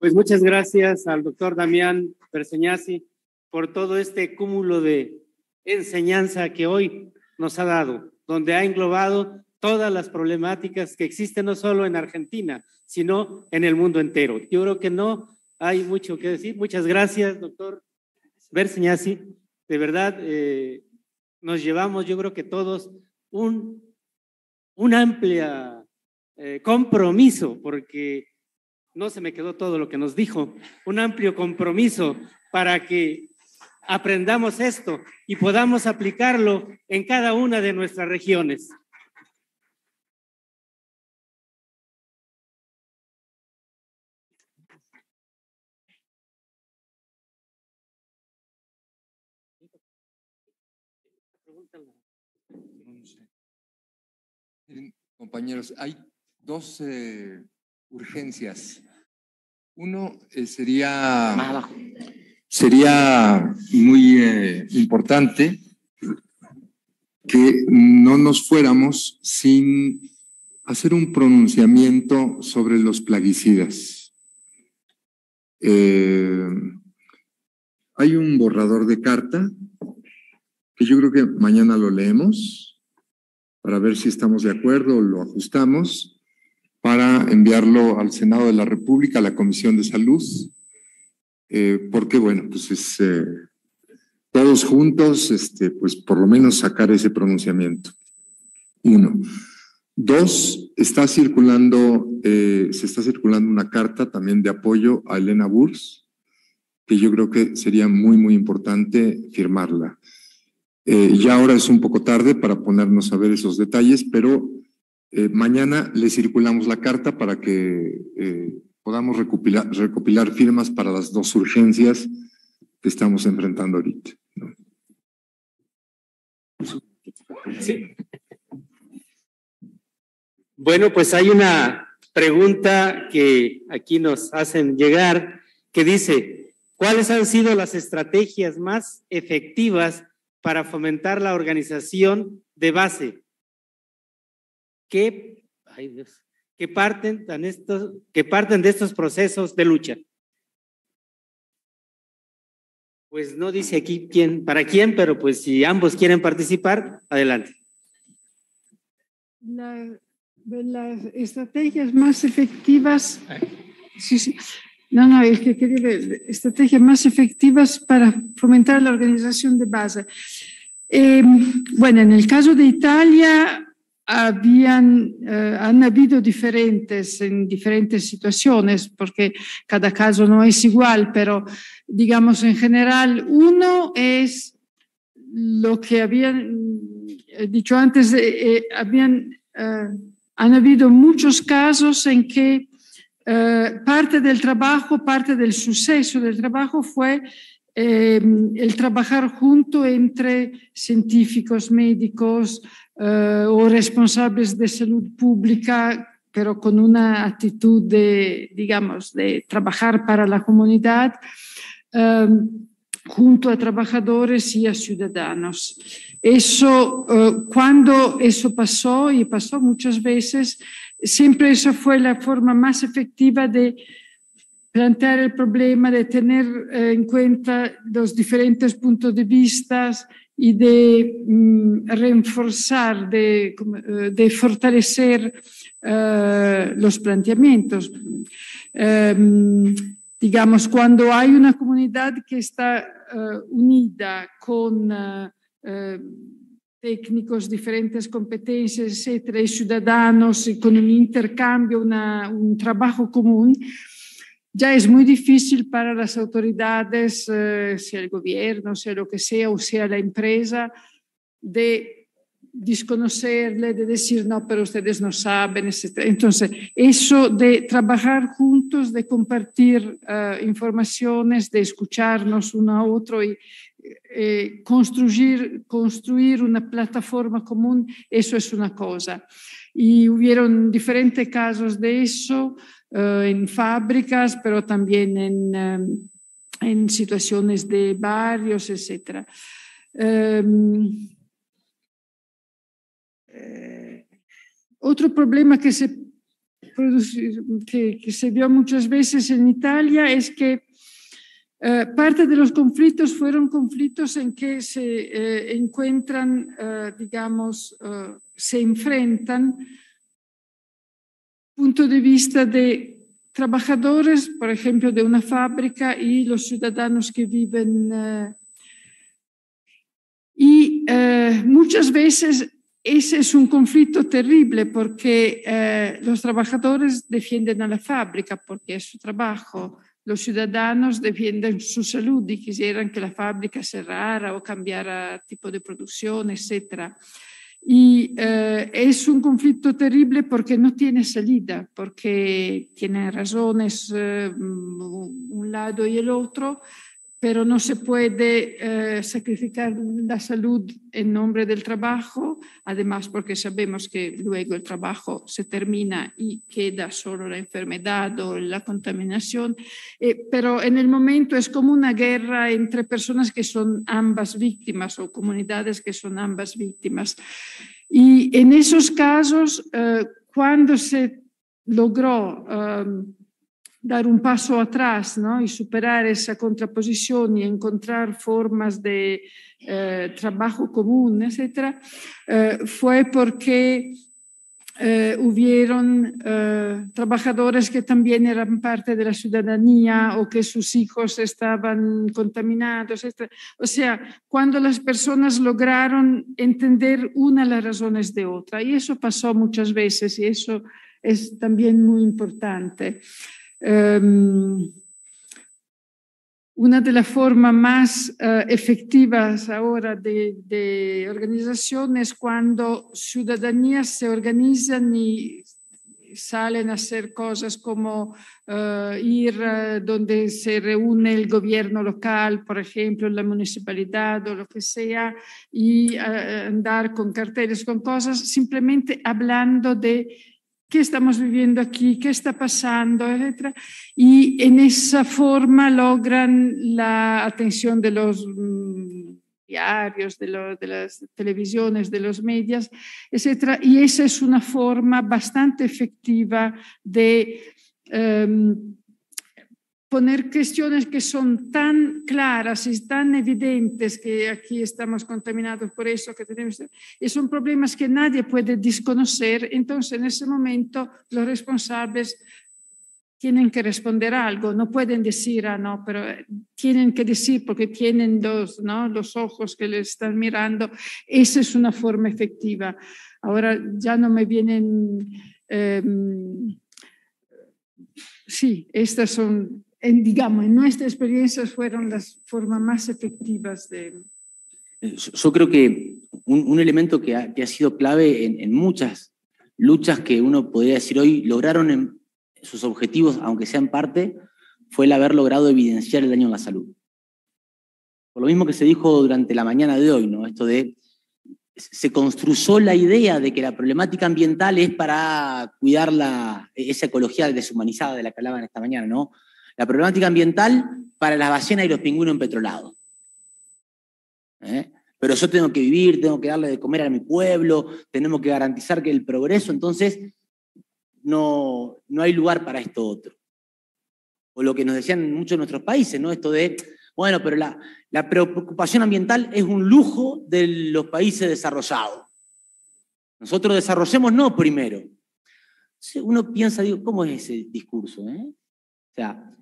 Pues muchas gracias al doctor Damián Perseñasi por todo este cúmulo de enseñanza que hoy nos ha dado, donde ha englobado todas las problemáticas que existen no solo en Argentina, sino en el mundo entero. Yo creo que no hay mucho que decir. Muchas gracias, doctor Berseñasi. De verdad, eh, nos llevamos, yo creo que todos, un, un amplio eh, compromiso, porque no se me quedó todo lo que nos dijo, un amplio compromiso para que aprendamos esto y podamos aplicarlo en cada una de nuestras regiones. Compañeros, hay dos urgencias. Uno eh, sería, sería muy eh, importante que no nos fuéramos sin hacer un pronunciamiento sobre los plaguicidas. Eh, hay un borrador de carta que yo creo que mañana lo leemos para ver si estamos de acuerdo o lo ajustamos para enviarlo al Senado de la República, a la Comisión de Salud, eh, porque bueno, pues es, eh, todos juntos, este, pues por lo menos sacar ese pronunciamiento. Uno. Dos, está circulando, eh, se está circulando una carta también de apoyo a Elena Burs, que yo creo que sería muy, muy importante firmarla. ya ahora es un poco tarde para ponernos a ver esos detalles, pero eh, mañana le circulamos la carta para que eh, podamos recopilar, firmas para las dos urgencias que estamos enfrentando ahorita. Sí. Bueno, pues hay una pregunta que aquí nos hacen llegar que dice, ¿cuáles han sido las estrategias más efectivas para fomentar la organización de base que, que, parten tan estos, que parten de estos procesos de lucha. Pues no dice aquí quién, para quién, pero pues si ambos quieren participar, adelante. las estrategias más efectivas, sí, sí. no, no, es que quería estrategias más efectivas para fomentar la organización de base. Em, bueno, en el caso de Italia, habían, eh, han habido diferentes en diferentes situaciones, porque cada caso no es igual, pero digamos en general, uno es lo que habían eh, dicho antes, eh, habían, han habido muchos casos en que parte del trabajo, parte del suceso del trabajo fue eh, el trabajar junto entre científicos, médicos eh, o responsables de salud pública, pero con una actitud de, digamos, de trabajar para la comunidad, eh, junto a trabajadores y a ciudadanos. Eso, cuando eso pasó, y pasó muchas veces, siempre esa fue la forma más efectiva de plantear el problema, de tener eh, en cuenta los diferentes puntos de vista y de mm, reforzar, de, eh, fortalecer eh, los planteamientos. Em, digamos, cuando hay una comunidad que está unida con em, técnicos, diferentes competencias, etcétera, y ciudadanos, y con un intercambio, un trabajo común, ya es muy difícil para las autoridades, eh, sea el gobierno, sea lo que sea, o sea la empresa, de desconocerle, de decir, no, pero ustedes no saben, etc. Entonces, eso de trabajar juntos, de compartir eh, informaciones, de escucharnos uno a otro y eh, construir, construir una plataforma común, eso es una cosa. Y hubieron diferentes casos de eso. Eh, en fábricas, pero también en, em, situaciones de barrios, etc. Em, eh, otro problema que se, que, se vio muchas veces en Italia es que eh, parte de los conflictos fueron conflictos en que se encuentran, digamos, se enfrentan punto de vista de trabajadores, por ejemplo, de una fábrica y los ciudadanos que viven. Eh, y eh, muchas veces ese es un conflicto terrible porque eh, los trabajadores defienden a la fábrica porque es su trabajo. Los ciudadanos defienden su salud y quisieran que la fábrica cerrara o cambiara tipo de producción, etcétera. Y eh, es un conflicto terrible porque no tiene salida, porque tiene razones eh, un lado y el otro, pero no se puede eh, sacrificar la salud en nombre del trabajo, además porque sabemos que luego el trabajo se termina y queda solo la enfermedad o la contaminación, eh, pero en el momento es como una guerra entre personas que son ambas víctimas o comunidades que son ambas víctimas. Y en esos casos, eh, cuando se logró... Eh, dar un paso atrás y superar esa contraposición y encontrar formas de eh, trabajo común, etcétera, eh, fue porque eh, hubieron trabajadores que también eran parte de la ciudadanía o que sus hijos estaban contaminados. etcétera, O sea, cuando las personas lograron entender una las razones de otra, y eso pasó muchas veces y eso es también muy importante. Em, una de las formas más eh, efectivas ahora de, organización es cuando ciudadanías se organizan y salen a hacer cosas como eh, ir eh, donde se reúne el gobierno local, por ejemplo, la municipalidad o lo que sea, y andar con carteles, con cosas, simplemente hablando de qué estamos viviendo aquí, qué está pasando, etcétera. Y en esa forma logran la atención de los mm, diarios, de, las televisiones, de los medios, etcétera. Y esa es una forma bastante efectiva de... Em, poner cuestiones que son tan claras y tan evidentes que aquí estamos contaminados por eso que tenemos y son problemas que nadie puede desconocer entonces en ese momento los responsables tienen que responder algo no pueden decir ah no pero eh, tienen que decir porque tienen los los ojos que les están mirando esa es una forma efectiva ahora ya no me vienen em, sí, estas son digamos, en nuestra experiencia fueron las formas más efectivas de... Eh, yo creo que un, elemento que ha, que ha, sido clave en, en, muchas luchas que uno podría decir hoy lograron en sus objetivos, aunque sean parte, fue el haber logrado evidenciar el daño en la salud. Por lo mismo que se dijo durante la mañana de hoy, ¿no? Esto de se construyó la idea de que la problemática ambiental es para cuidar la, esa ecología deshumanizada de la que hablaban esta mañana, ¿no? La problemática ambiental para las ballenas y los pingüinos petrolados ¿Eh? Pero yo tengo que vivir, tengo que darle de comer a mi pueblo, tenemos que garantizar que el progreso, entonces no, no hay lugar para esto otro. O lo que nos decían muchos de nuestros países, ¿no? Esto de, bueno, pero la, la preocupación ambiental es un lujo de los países desarrollados. Nosotros desarrollemos no primero. Uno piensa, digo, ¿cómo es ese discurso? Eh? O sea,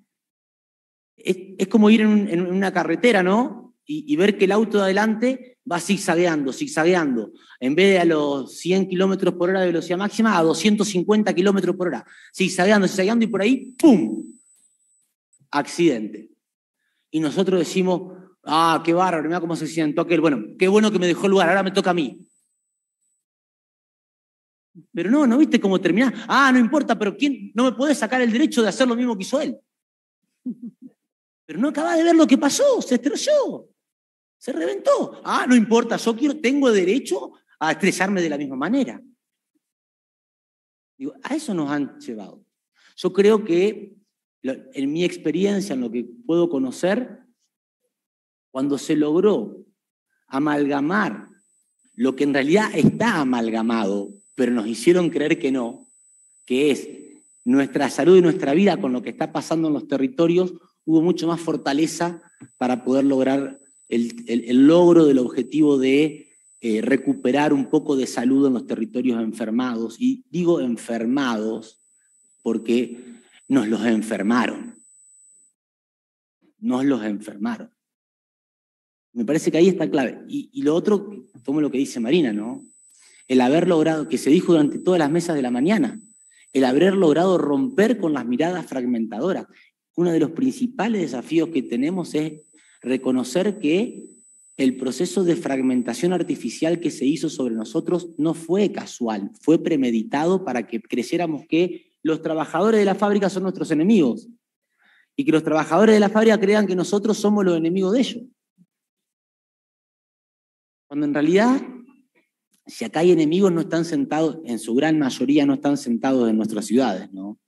es, como ir en, una carretera, ¿no? Y, ver que el auto de adelante va zigzagueando, zigzagueando. En vez de a los 100 kilómetros por hora de velocidad máxima, a 250 kilómetros por hora. Zigzagueando, zigzagueando y por ahí, ¡pum! Accidente. Y nosotros decimos, ah, qué bárbaro, mira cómo se sientó aquel. Bueno, qué bueno que me dejó el lugar, ahora me toca a mí. Pero no, ¿no viste cómo terminás? Ah, no importa, pero ¿quién? No me puede sacar el derecho de hacer lo mismo que hizo él. Pero no acaba de ver lo que pasó, se estrelló, se reventó. Ah, no importa, yo quiero, tengo derecho a estresarme de la misma manera. Digo, a eso nos han llevado. Yo creo que en mi experiencia, en lo que puedo conocer, cuando se logró amalgamar lo que en realidad está amalgamado, pero nos hicieron creer que no, que es nuestra salud y nuestra vida con lo que está pasando en los territorios, hubo mucho más fortaleza para poder lograr el, logro del objetivo de eh, recuperar un poco de salud en los territorios enfermados. Y digo enfermados porque nos los enfermaron. Nos los enfermaron. Me parece que ahí está clave. Y, y lo otro, tomo lo que dice Marina, ¿no? El haber logrado, que se dijo durante todas las mesas de la mañana, el haber logrado romper con las miradas fragmentadoras, uno de los principales desafíos que tenemos es reconocer que el proceso de fragmentación artificial que se hizo sobre nosotros no fue casual, fue premeditado para que creciéramos que los trabajadores de la fábrica son nuestros enemigos y que los trabajadores de la fábrica crean que nosotros somos los enemigos de ellos. Cuando en realidad, si acá hay enemigos, no están sentados, en su gran mayoría no están sentados en nuestras ciudades, ¿no?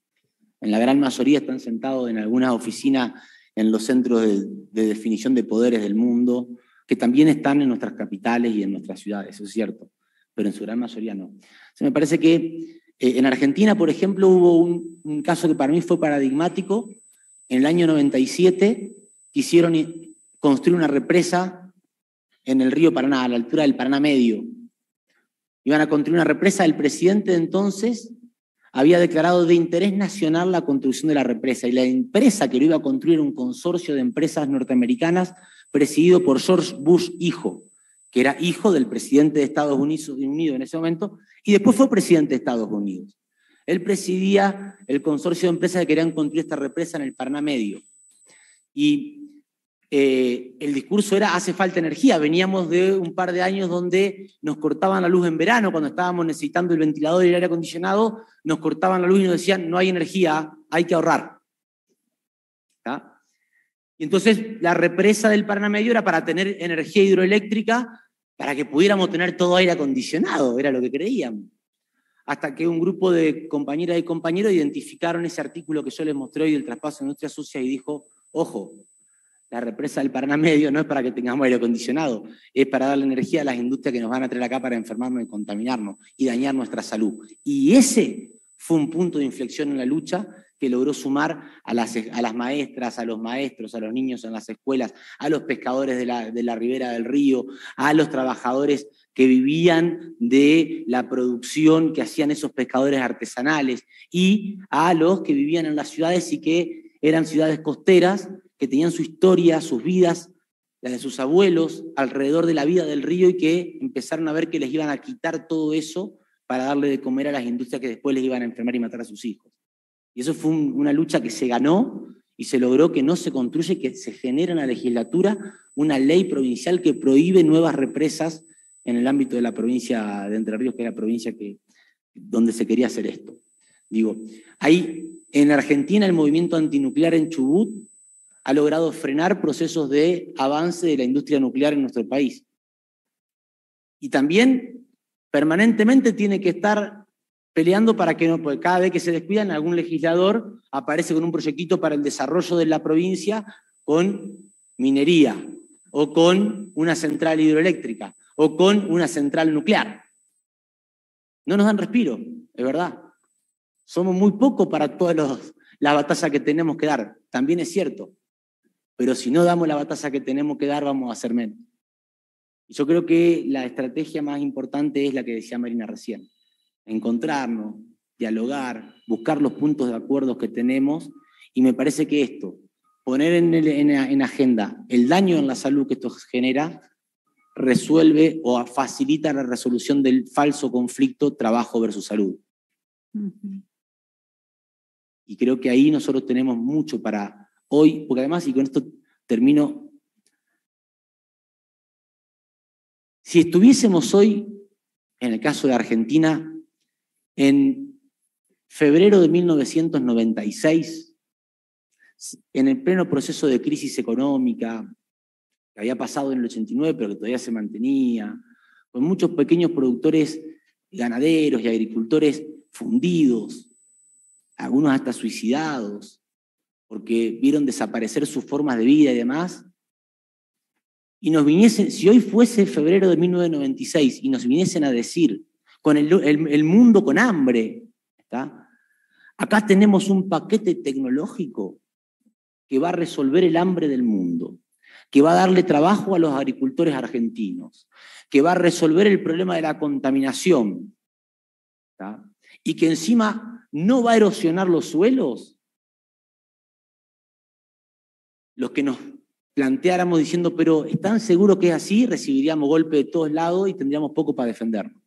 en la gran mayoría están sentados en algunas oficinas en los centros de, definición de poderes del mundo, que también están en nuestras capitales y en nuestras ciudades, eso es cierto, pero en su gran mayoría no. Se me parece que eh, en Argentina, por ejemplo, hubo un, caso que para mí fue paradigmático. En el año 97 quisieron construir una represa en el río Paraná, a la altura del Paraná Medio. Iban a construir una represa, el presidente de entonces había declarado de interés nacional la construcción de la represa y la empresa que lo iba a construir era un consorcio de empresas norteamericanas presidido por George Bush hijo, que era hijo del presidente de Estados Unidos en ese momento y después fue presidente de Estados Unidos. Él presidía el consorcio de empresas que querían construir esta represa en el Paraná Medio. Y eh, el discurso era hace falta energía. Veníamos de un par de años donde nos cortaban la luz en verano, cuando estábamos necesitando el ventilador y el aire acondicionado, nos cortaban la luz y nos decían, no hay energía, hay que ahorrar. Y entonces la represa del Paraná era para tener energía hidroeléctrica, para que pudiéramos tener todo aire acondicionado, era lo que creían Hasta que un grupo de compañeras y compañeros identificaron ese artículo que yo les mostré hoy del traspaso de industria sucia y dijo, ojo, la represa del Paraná Medio no es para que tengamos aire acondicionado, es para darle energía a las industrias que nos van a traer acá para enfermarnos y contaminarnos y dañar nuestra salud. Y ese fue un punto de inflexión en la lucha que logró sumar a las, a las maestras, a los maestros, a los niños en las escuelas, a los pescadores de la, de la ribera del río, a los trabajadores que vivían de la producción que hacían esos pescadores artesanales y a los que vivían en las ciudades y que eran ciudades costeras que tenían su historia, sus vidas, las de sus abuelos, alrededor de la vida del río y que empezaron a ver que les iban a quitar todo eso para darle de comer a las industrias que después les iban a enfermar y matar a sus hijos. Y eso fue una lucha que se ganó y se logró que no se construye, que se genera en la legislatura una ley provincial que prohíbe nuevas represas en el ámbito de la provincia de Entre Ríos, que era la provincia que, donde se quería hacer esto. Digo, hay en Argentina el movimiento antinuclear en Chubut ha logrado frenar procesos de avance de la industria nuclear en nuestro país. Y también permanentemente tiene que estar peleando para que no, cada vez que se descuidan, algún legislador aparece con un proyectito para el desarrollo de la provincia con minería, o con una central hidroeléctrica, o con una central nuclear. No nos dan respiro, es verdad. Somos muy poco para todas las batallas que tenemos que dar, también es cierto pero si no damos la batalla que tenemos que dar, vamos a hacer menos. Y yo creo que la estrategia más importante es la que decía Marina recién, encontrarnos, dialogar, buscar los puntos de acuerdo que tenemos, y me parece que esto, poner en, agenda el daño en la salud que esto genera, resuelve o facilita la resolución del falso conflicto trabajo versus salud. Y creo que ahí nosotros tenemos mucho para, hoy, porque además, y con esto termino, si estuviésemos hoy, en el caso de Argentina, en febrero de 1996, en el pleno proceso de crisis económica, que había pasado en el 89, pero que todavía se mantenía, con muchos pequeños productores ganaderos y agricultores fundidos, algunos hasta suicidados, porque vieron desaparecer sus formas de vida y demás, y nos viniesen, si hoy fuese febrero de 1996 y nos viniesen a decir, con el, mundo con hambre, acá tenemos un paquete tecnológico que va a resolver el hambre del mundo, que va a darle trabajo a los agricultores argentinos, que va a resolver el problema de la contaminación, y que encima no va a erosionar los suelos, los que nos planteáramos diciendo, pero ¿están seguros que es así? Recibiríamos golpe de todos lados y tendríamos poco para defendernos.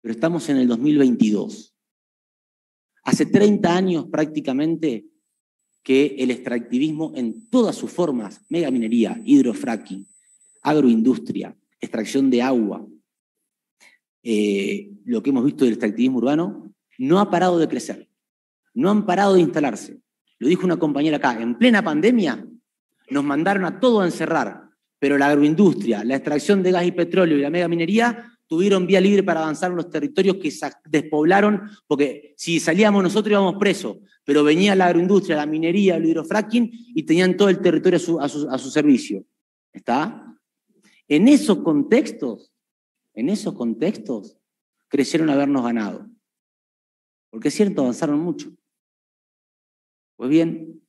Pero estamos en el 2022. Hace 30 años prácticamente que el extractivismo en todas sus formas, megaminería, hidrofracking, agroindustria, extracción de agua, eh, lo que hemos visto del extractivismo urbano, no ha parado de crecer, no han parado de instalarse. Lo dijo una compañera acá, en plena pandemia nos mandaron a todo a encerrar, pero la agroindustria, la extracción de gas y petróleo y la mega minería tuvieron vía libre para avanzar en los territorios que despoblaron, porque si salíamos nosotros íbamos presos, pero venía la agroindustria, la minería, el hidrofracking y tenían todo el territorio a su, a su, servicio. ¿Está? En esos contextos, en esos contextos, crecieron habernos ganado. Porque es cierto, avanzaron mucho. Pues bien,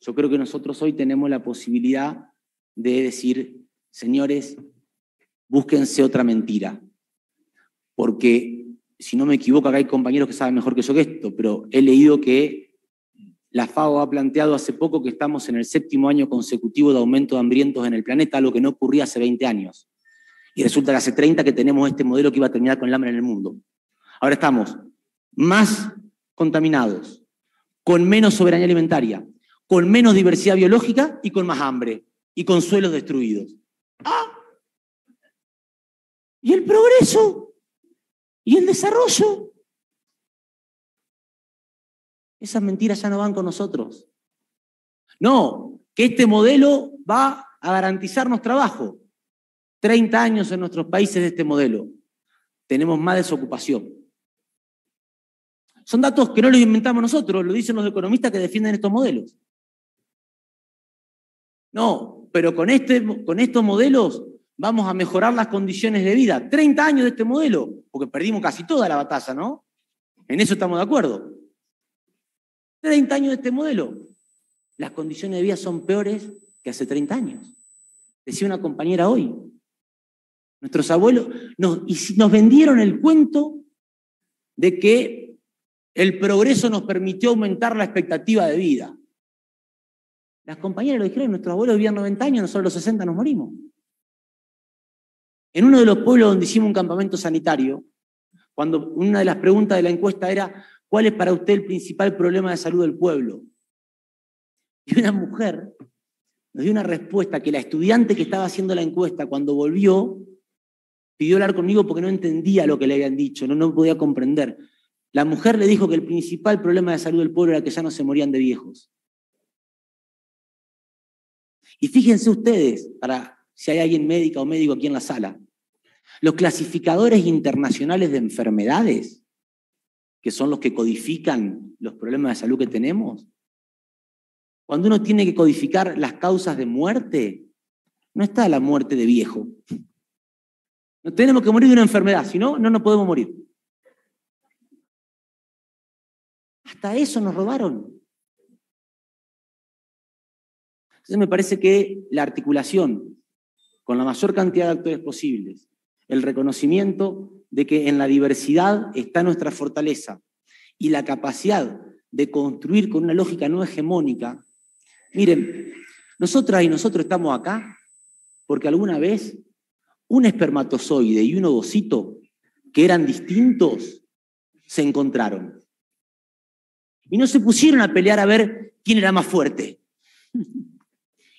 yo creo que nosotros hoy tenemos la posibilidad de decir, señores, búsquense otra mentira, porque si no me equivoco, acá hay compañeros que saben mejor que yo que esto, pero he leído que la FAO ha planteado hace poco que estamos en el séptimo año consecutivo de aumento de hambrientos en el planeta, algo que no ocurría hace 20 años. Y resulta que hace 30 que tenemos este modelo que iba a terminar con el hambre en el mundo. Ahora estamos más contaminados, con menos soberanía alimentaria, con menos diversidad biológica y con más hambre y con suelos destruidos. ¡Ah! ¿Y el progreso? ¿Y el desarrollo? Esas mentiras ya no van con nosotros. No, que este modelo va a garantizarnos trabajo. 30 años en nuestros países de este modelo. Tenemos más desocupación. Son datos que no los inventamos nosotros, lo dicen los economistas que defienden estos modelos. No, pero con, este, con estos modelos vamos a mejorar las condiciones de vida. 30 años de este modelo, porque perdimos casi toda la batalla, ¿no? En eso estamos de acuerdo. 30 años de este modelo. Las condiciones de vida son peores que hace 30 años. Decía una compañera hoy. Nuestros abuelos nos, nos vendieron el cuento de que el progreso nos permitió aumentar la expectativa de vida. Las compañeras lo dijeron, nuestros abuelos vivían 90 años, nosotros los 60 nos morimos. En uno de los pueblos donde hicimos un campamento sanitario, cuando una de las preguntas de la encuesta era, ¿cuál es para usted el principal problema de salud del pueblo? Y una mujer nos dio una respuesta que la estudiante que estaba haciendo la encuesta cuando volvió pidió hablar conmigo porque no entendía lo que le habían dicho, no, no podía comprender. La mujer le dijo que el principal problema de salud del pueblo era que ya no se morían de viejos. Y fíjense ustedes, para si hay alguien médica o médico aquí en la sala, los clasificadores internacionales de enfermedades, que son los que codifican los problemas de salud que tenemos, cuando uno tiene que codificar las causas de muerte, no está la muerte de viejo. No tenemos que morir de una enfermedad, si no, no nos podemos morir. Hasta eso nos robaron. Entonces me parece que la articulación con la mayor cantidad de actores posibles, el reconocimiento de que en la diversidad está nuestra fortaleza y la capacidad de construir con una lógica no hegemónica. Miren, nosotras y nosotros estamos acá porque alguna vez un espermatozoide y un ovocito que eran distintos se encontraron. Y no se pusieron a pelear a ver quién era más fuerte.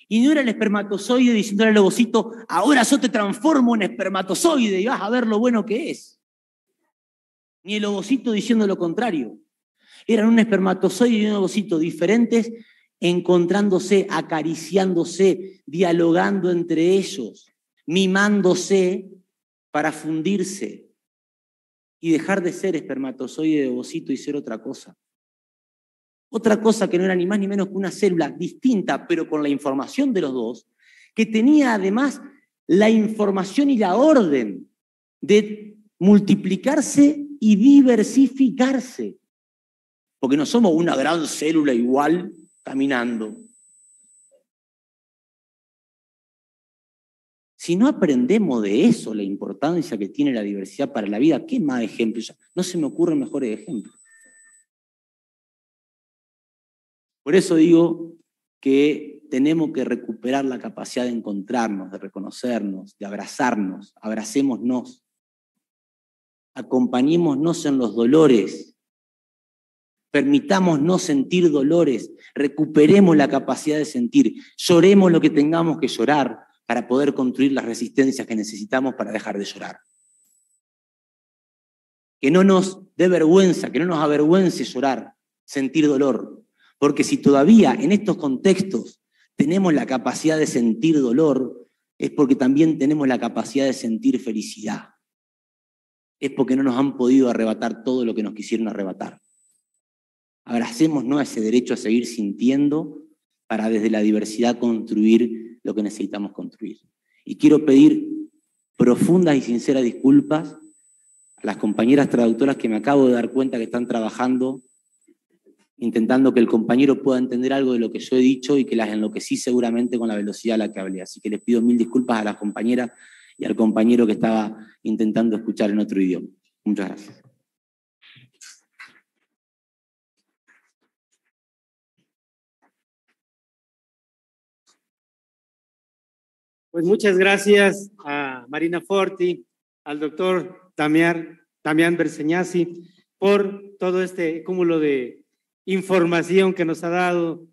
Y no era el espermatozoide diciendo al lobocito, ahora yo te transformo en espermatozoide y vas a ver lo bueno que es. Ni el lobocito diciendo lo contrario. Eran un espermatozoide y un lobocito diferentes, encontrándose, acariciándose, dialogando entre ellos, mimándose para fundirse y dejar de ser espermatozoide de lobocito y ser otra cosa otra cosa que no era ni más ni menos que una célula distinta, pero con la información de los dos, que tenía además la información y la orden de multiplicarse y diversificarse. Porque no somos una gran célula igual caminando. Si no aprendemos de eso, la importancia que tiene la diversidad para la vida, ¿qué más ejemplos? No se me ocurren mejores ejemplos. Por eso digo que tenemos que recuperar la capacidad de encontrarnos, de reconocernos, de abrazarnos, abracémonos, acompañémonos en los dolores, no sentir dolores, recuperemos la capacidad de sentir, lloremos lo que tengamos que llorar para poder construir las resistencias que necesitamos para dejar de llorar. Que no nos dé vergüenza, que no nos avergüence llorar, sentir dolor, porque si todavía en estos contextos tenemos la capacidad de sentir dolor, es porque también tenemos la capacidad de sentir felicidad. Es porque no nos han podido arrebatar todo lo que nos quisieron arrebatar. Abracemos ¿no? ese derecho a seguir sintiendo para desde la diversidad construir lo que necesitamos construir. Y quiero pedir profundas y sinceras disculpas a las compañeras traductoras que me acabo de dar cuenta que están trabajando intentando que el compañero pueda entender algo de lo que yo he dicho y que las enloquecí seguramente con la velocidad a la que hablé. Así que les pido mil disculpas a la compañera y al compañero que estaba intentando escuchar en otro idioma. Muchas gracias. Pues muchas gracias a Marina Forti, al doctor Damián, Damián Berseñasi por todo este cúmulo de información que nos ha dado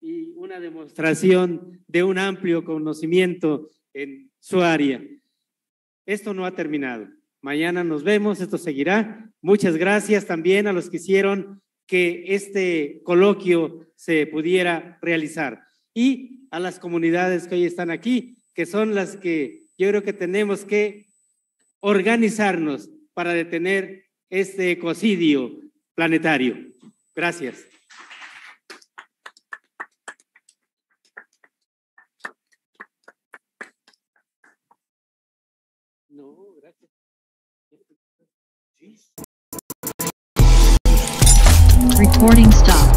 y una demostración de un amplio conocimiento en su área. Esto no ha terminado. Mañana nos vemos, esto seguirá. Muchas gracias también a los que hicieron que este coloquio se pudiera realizar y a las comunidades que hoy están aquí, que son las que yo creo que tenemos que organizarnos para detener este ecocidio planetario. Gracias. gracias. Recording stop.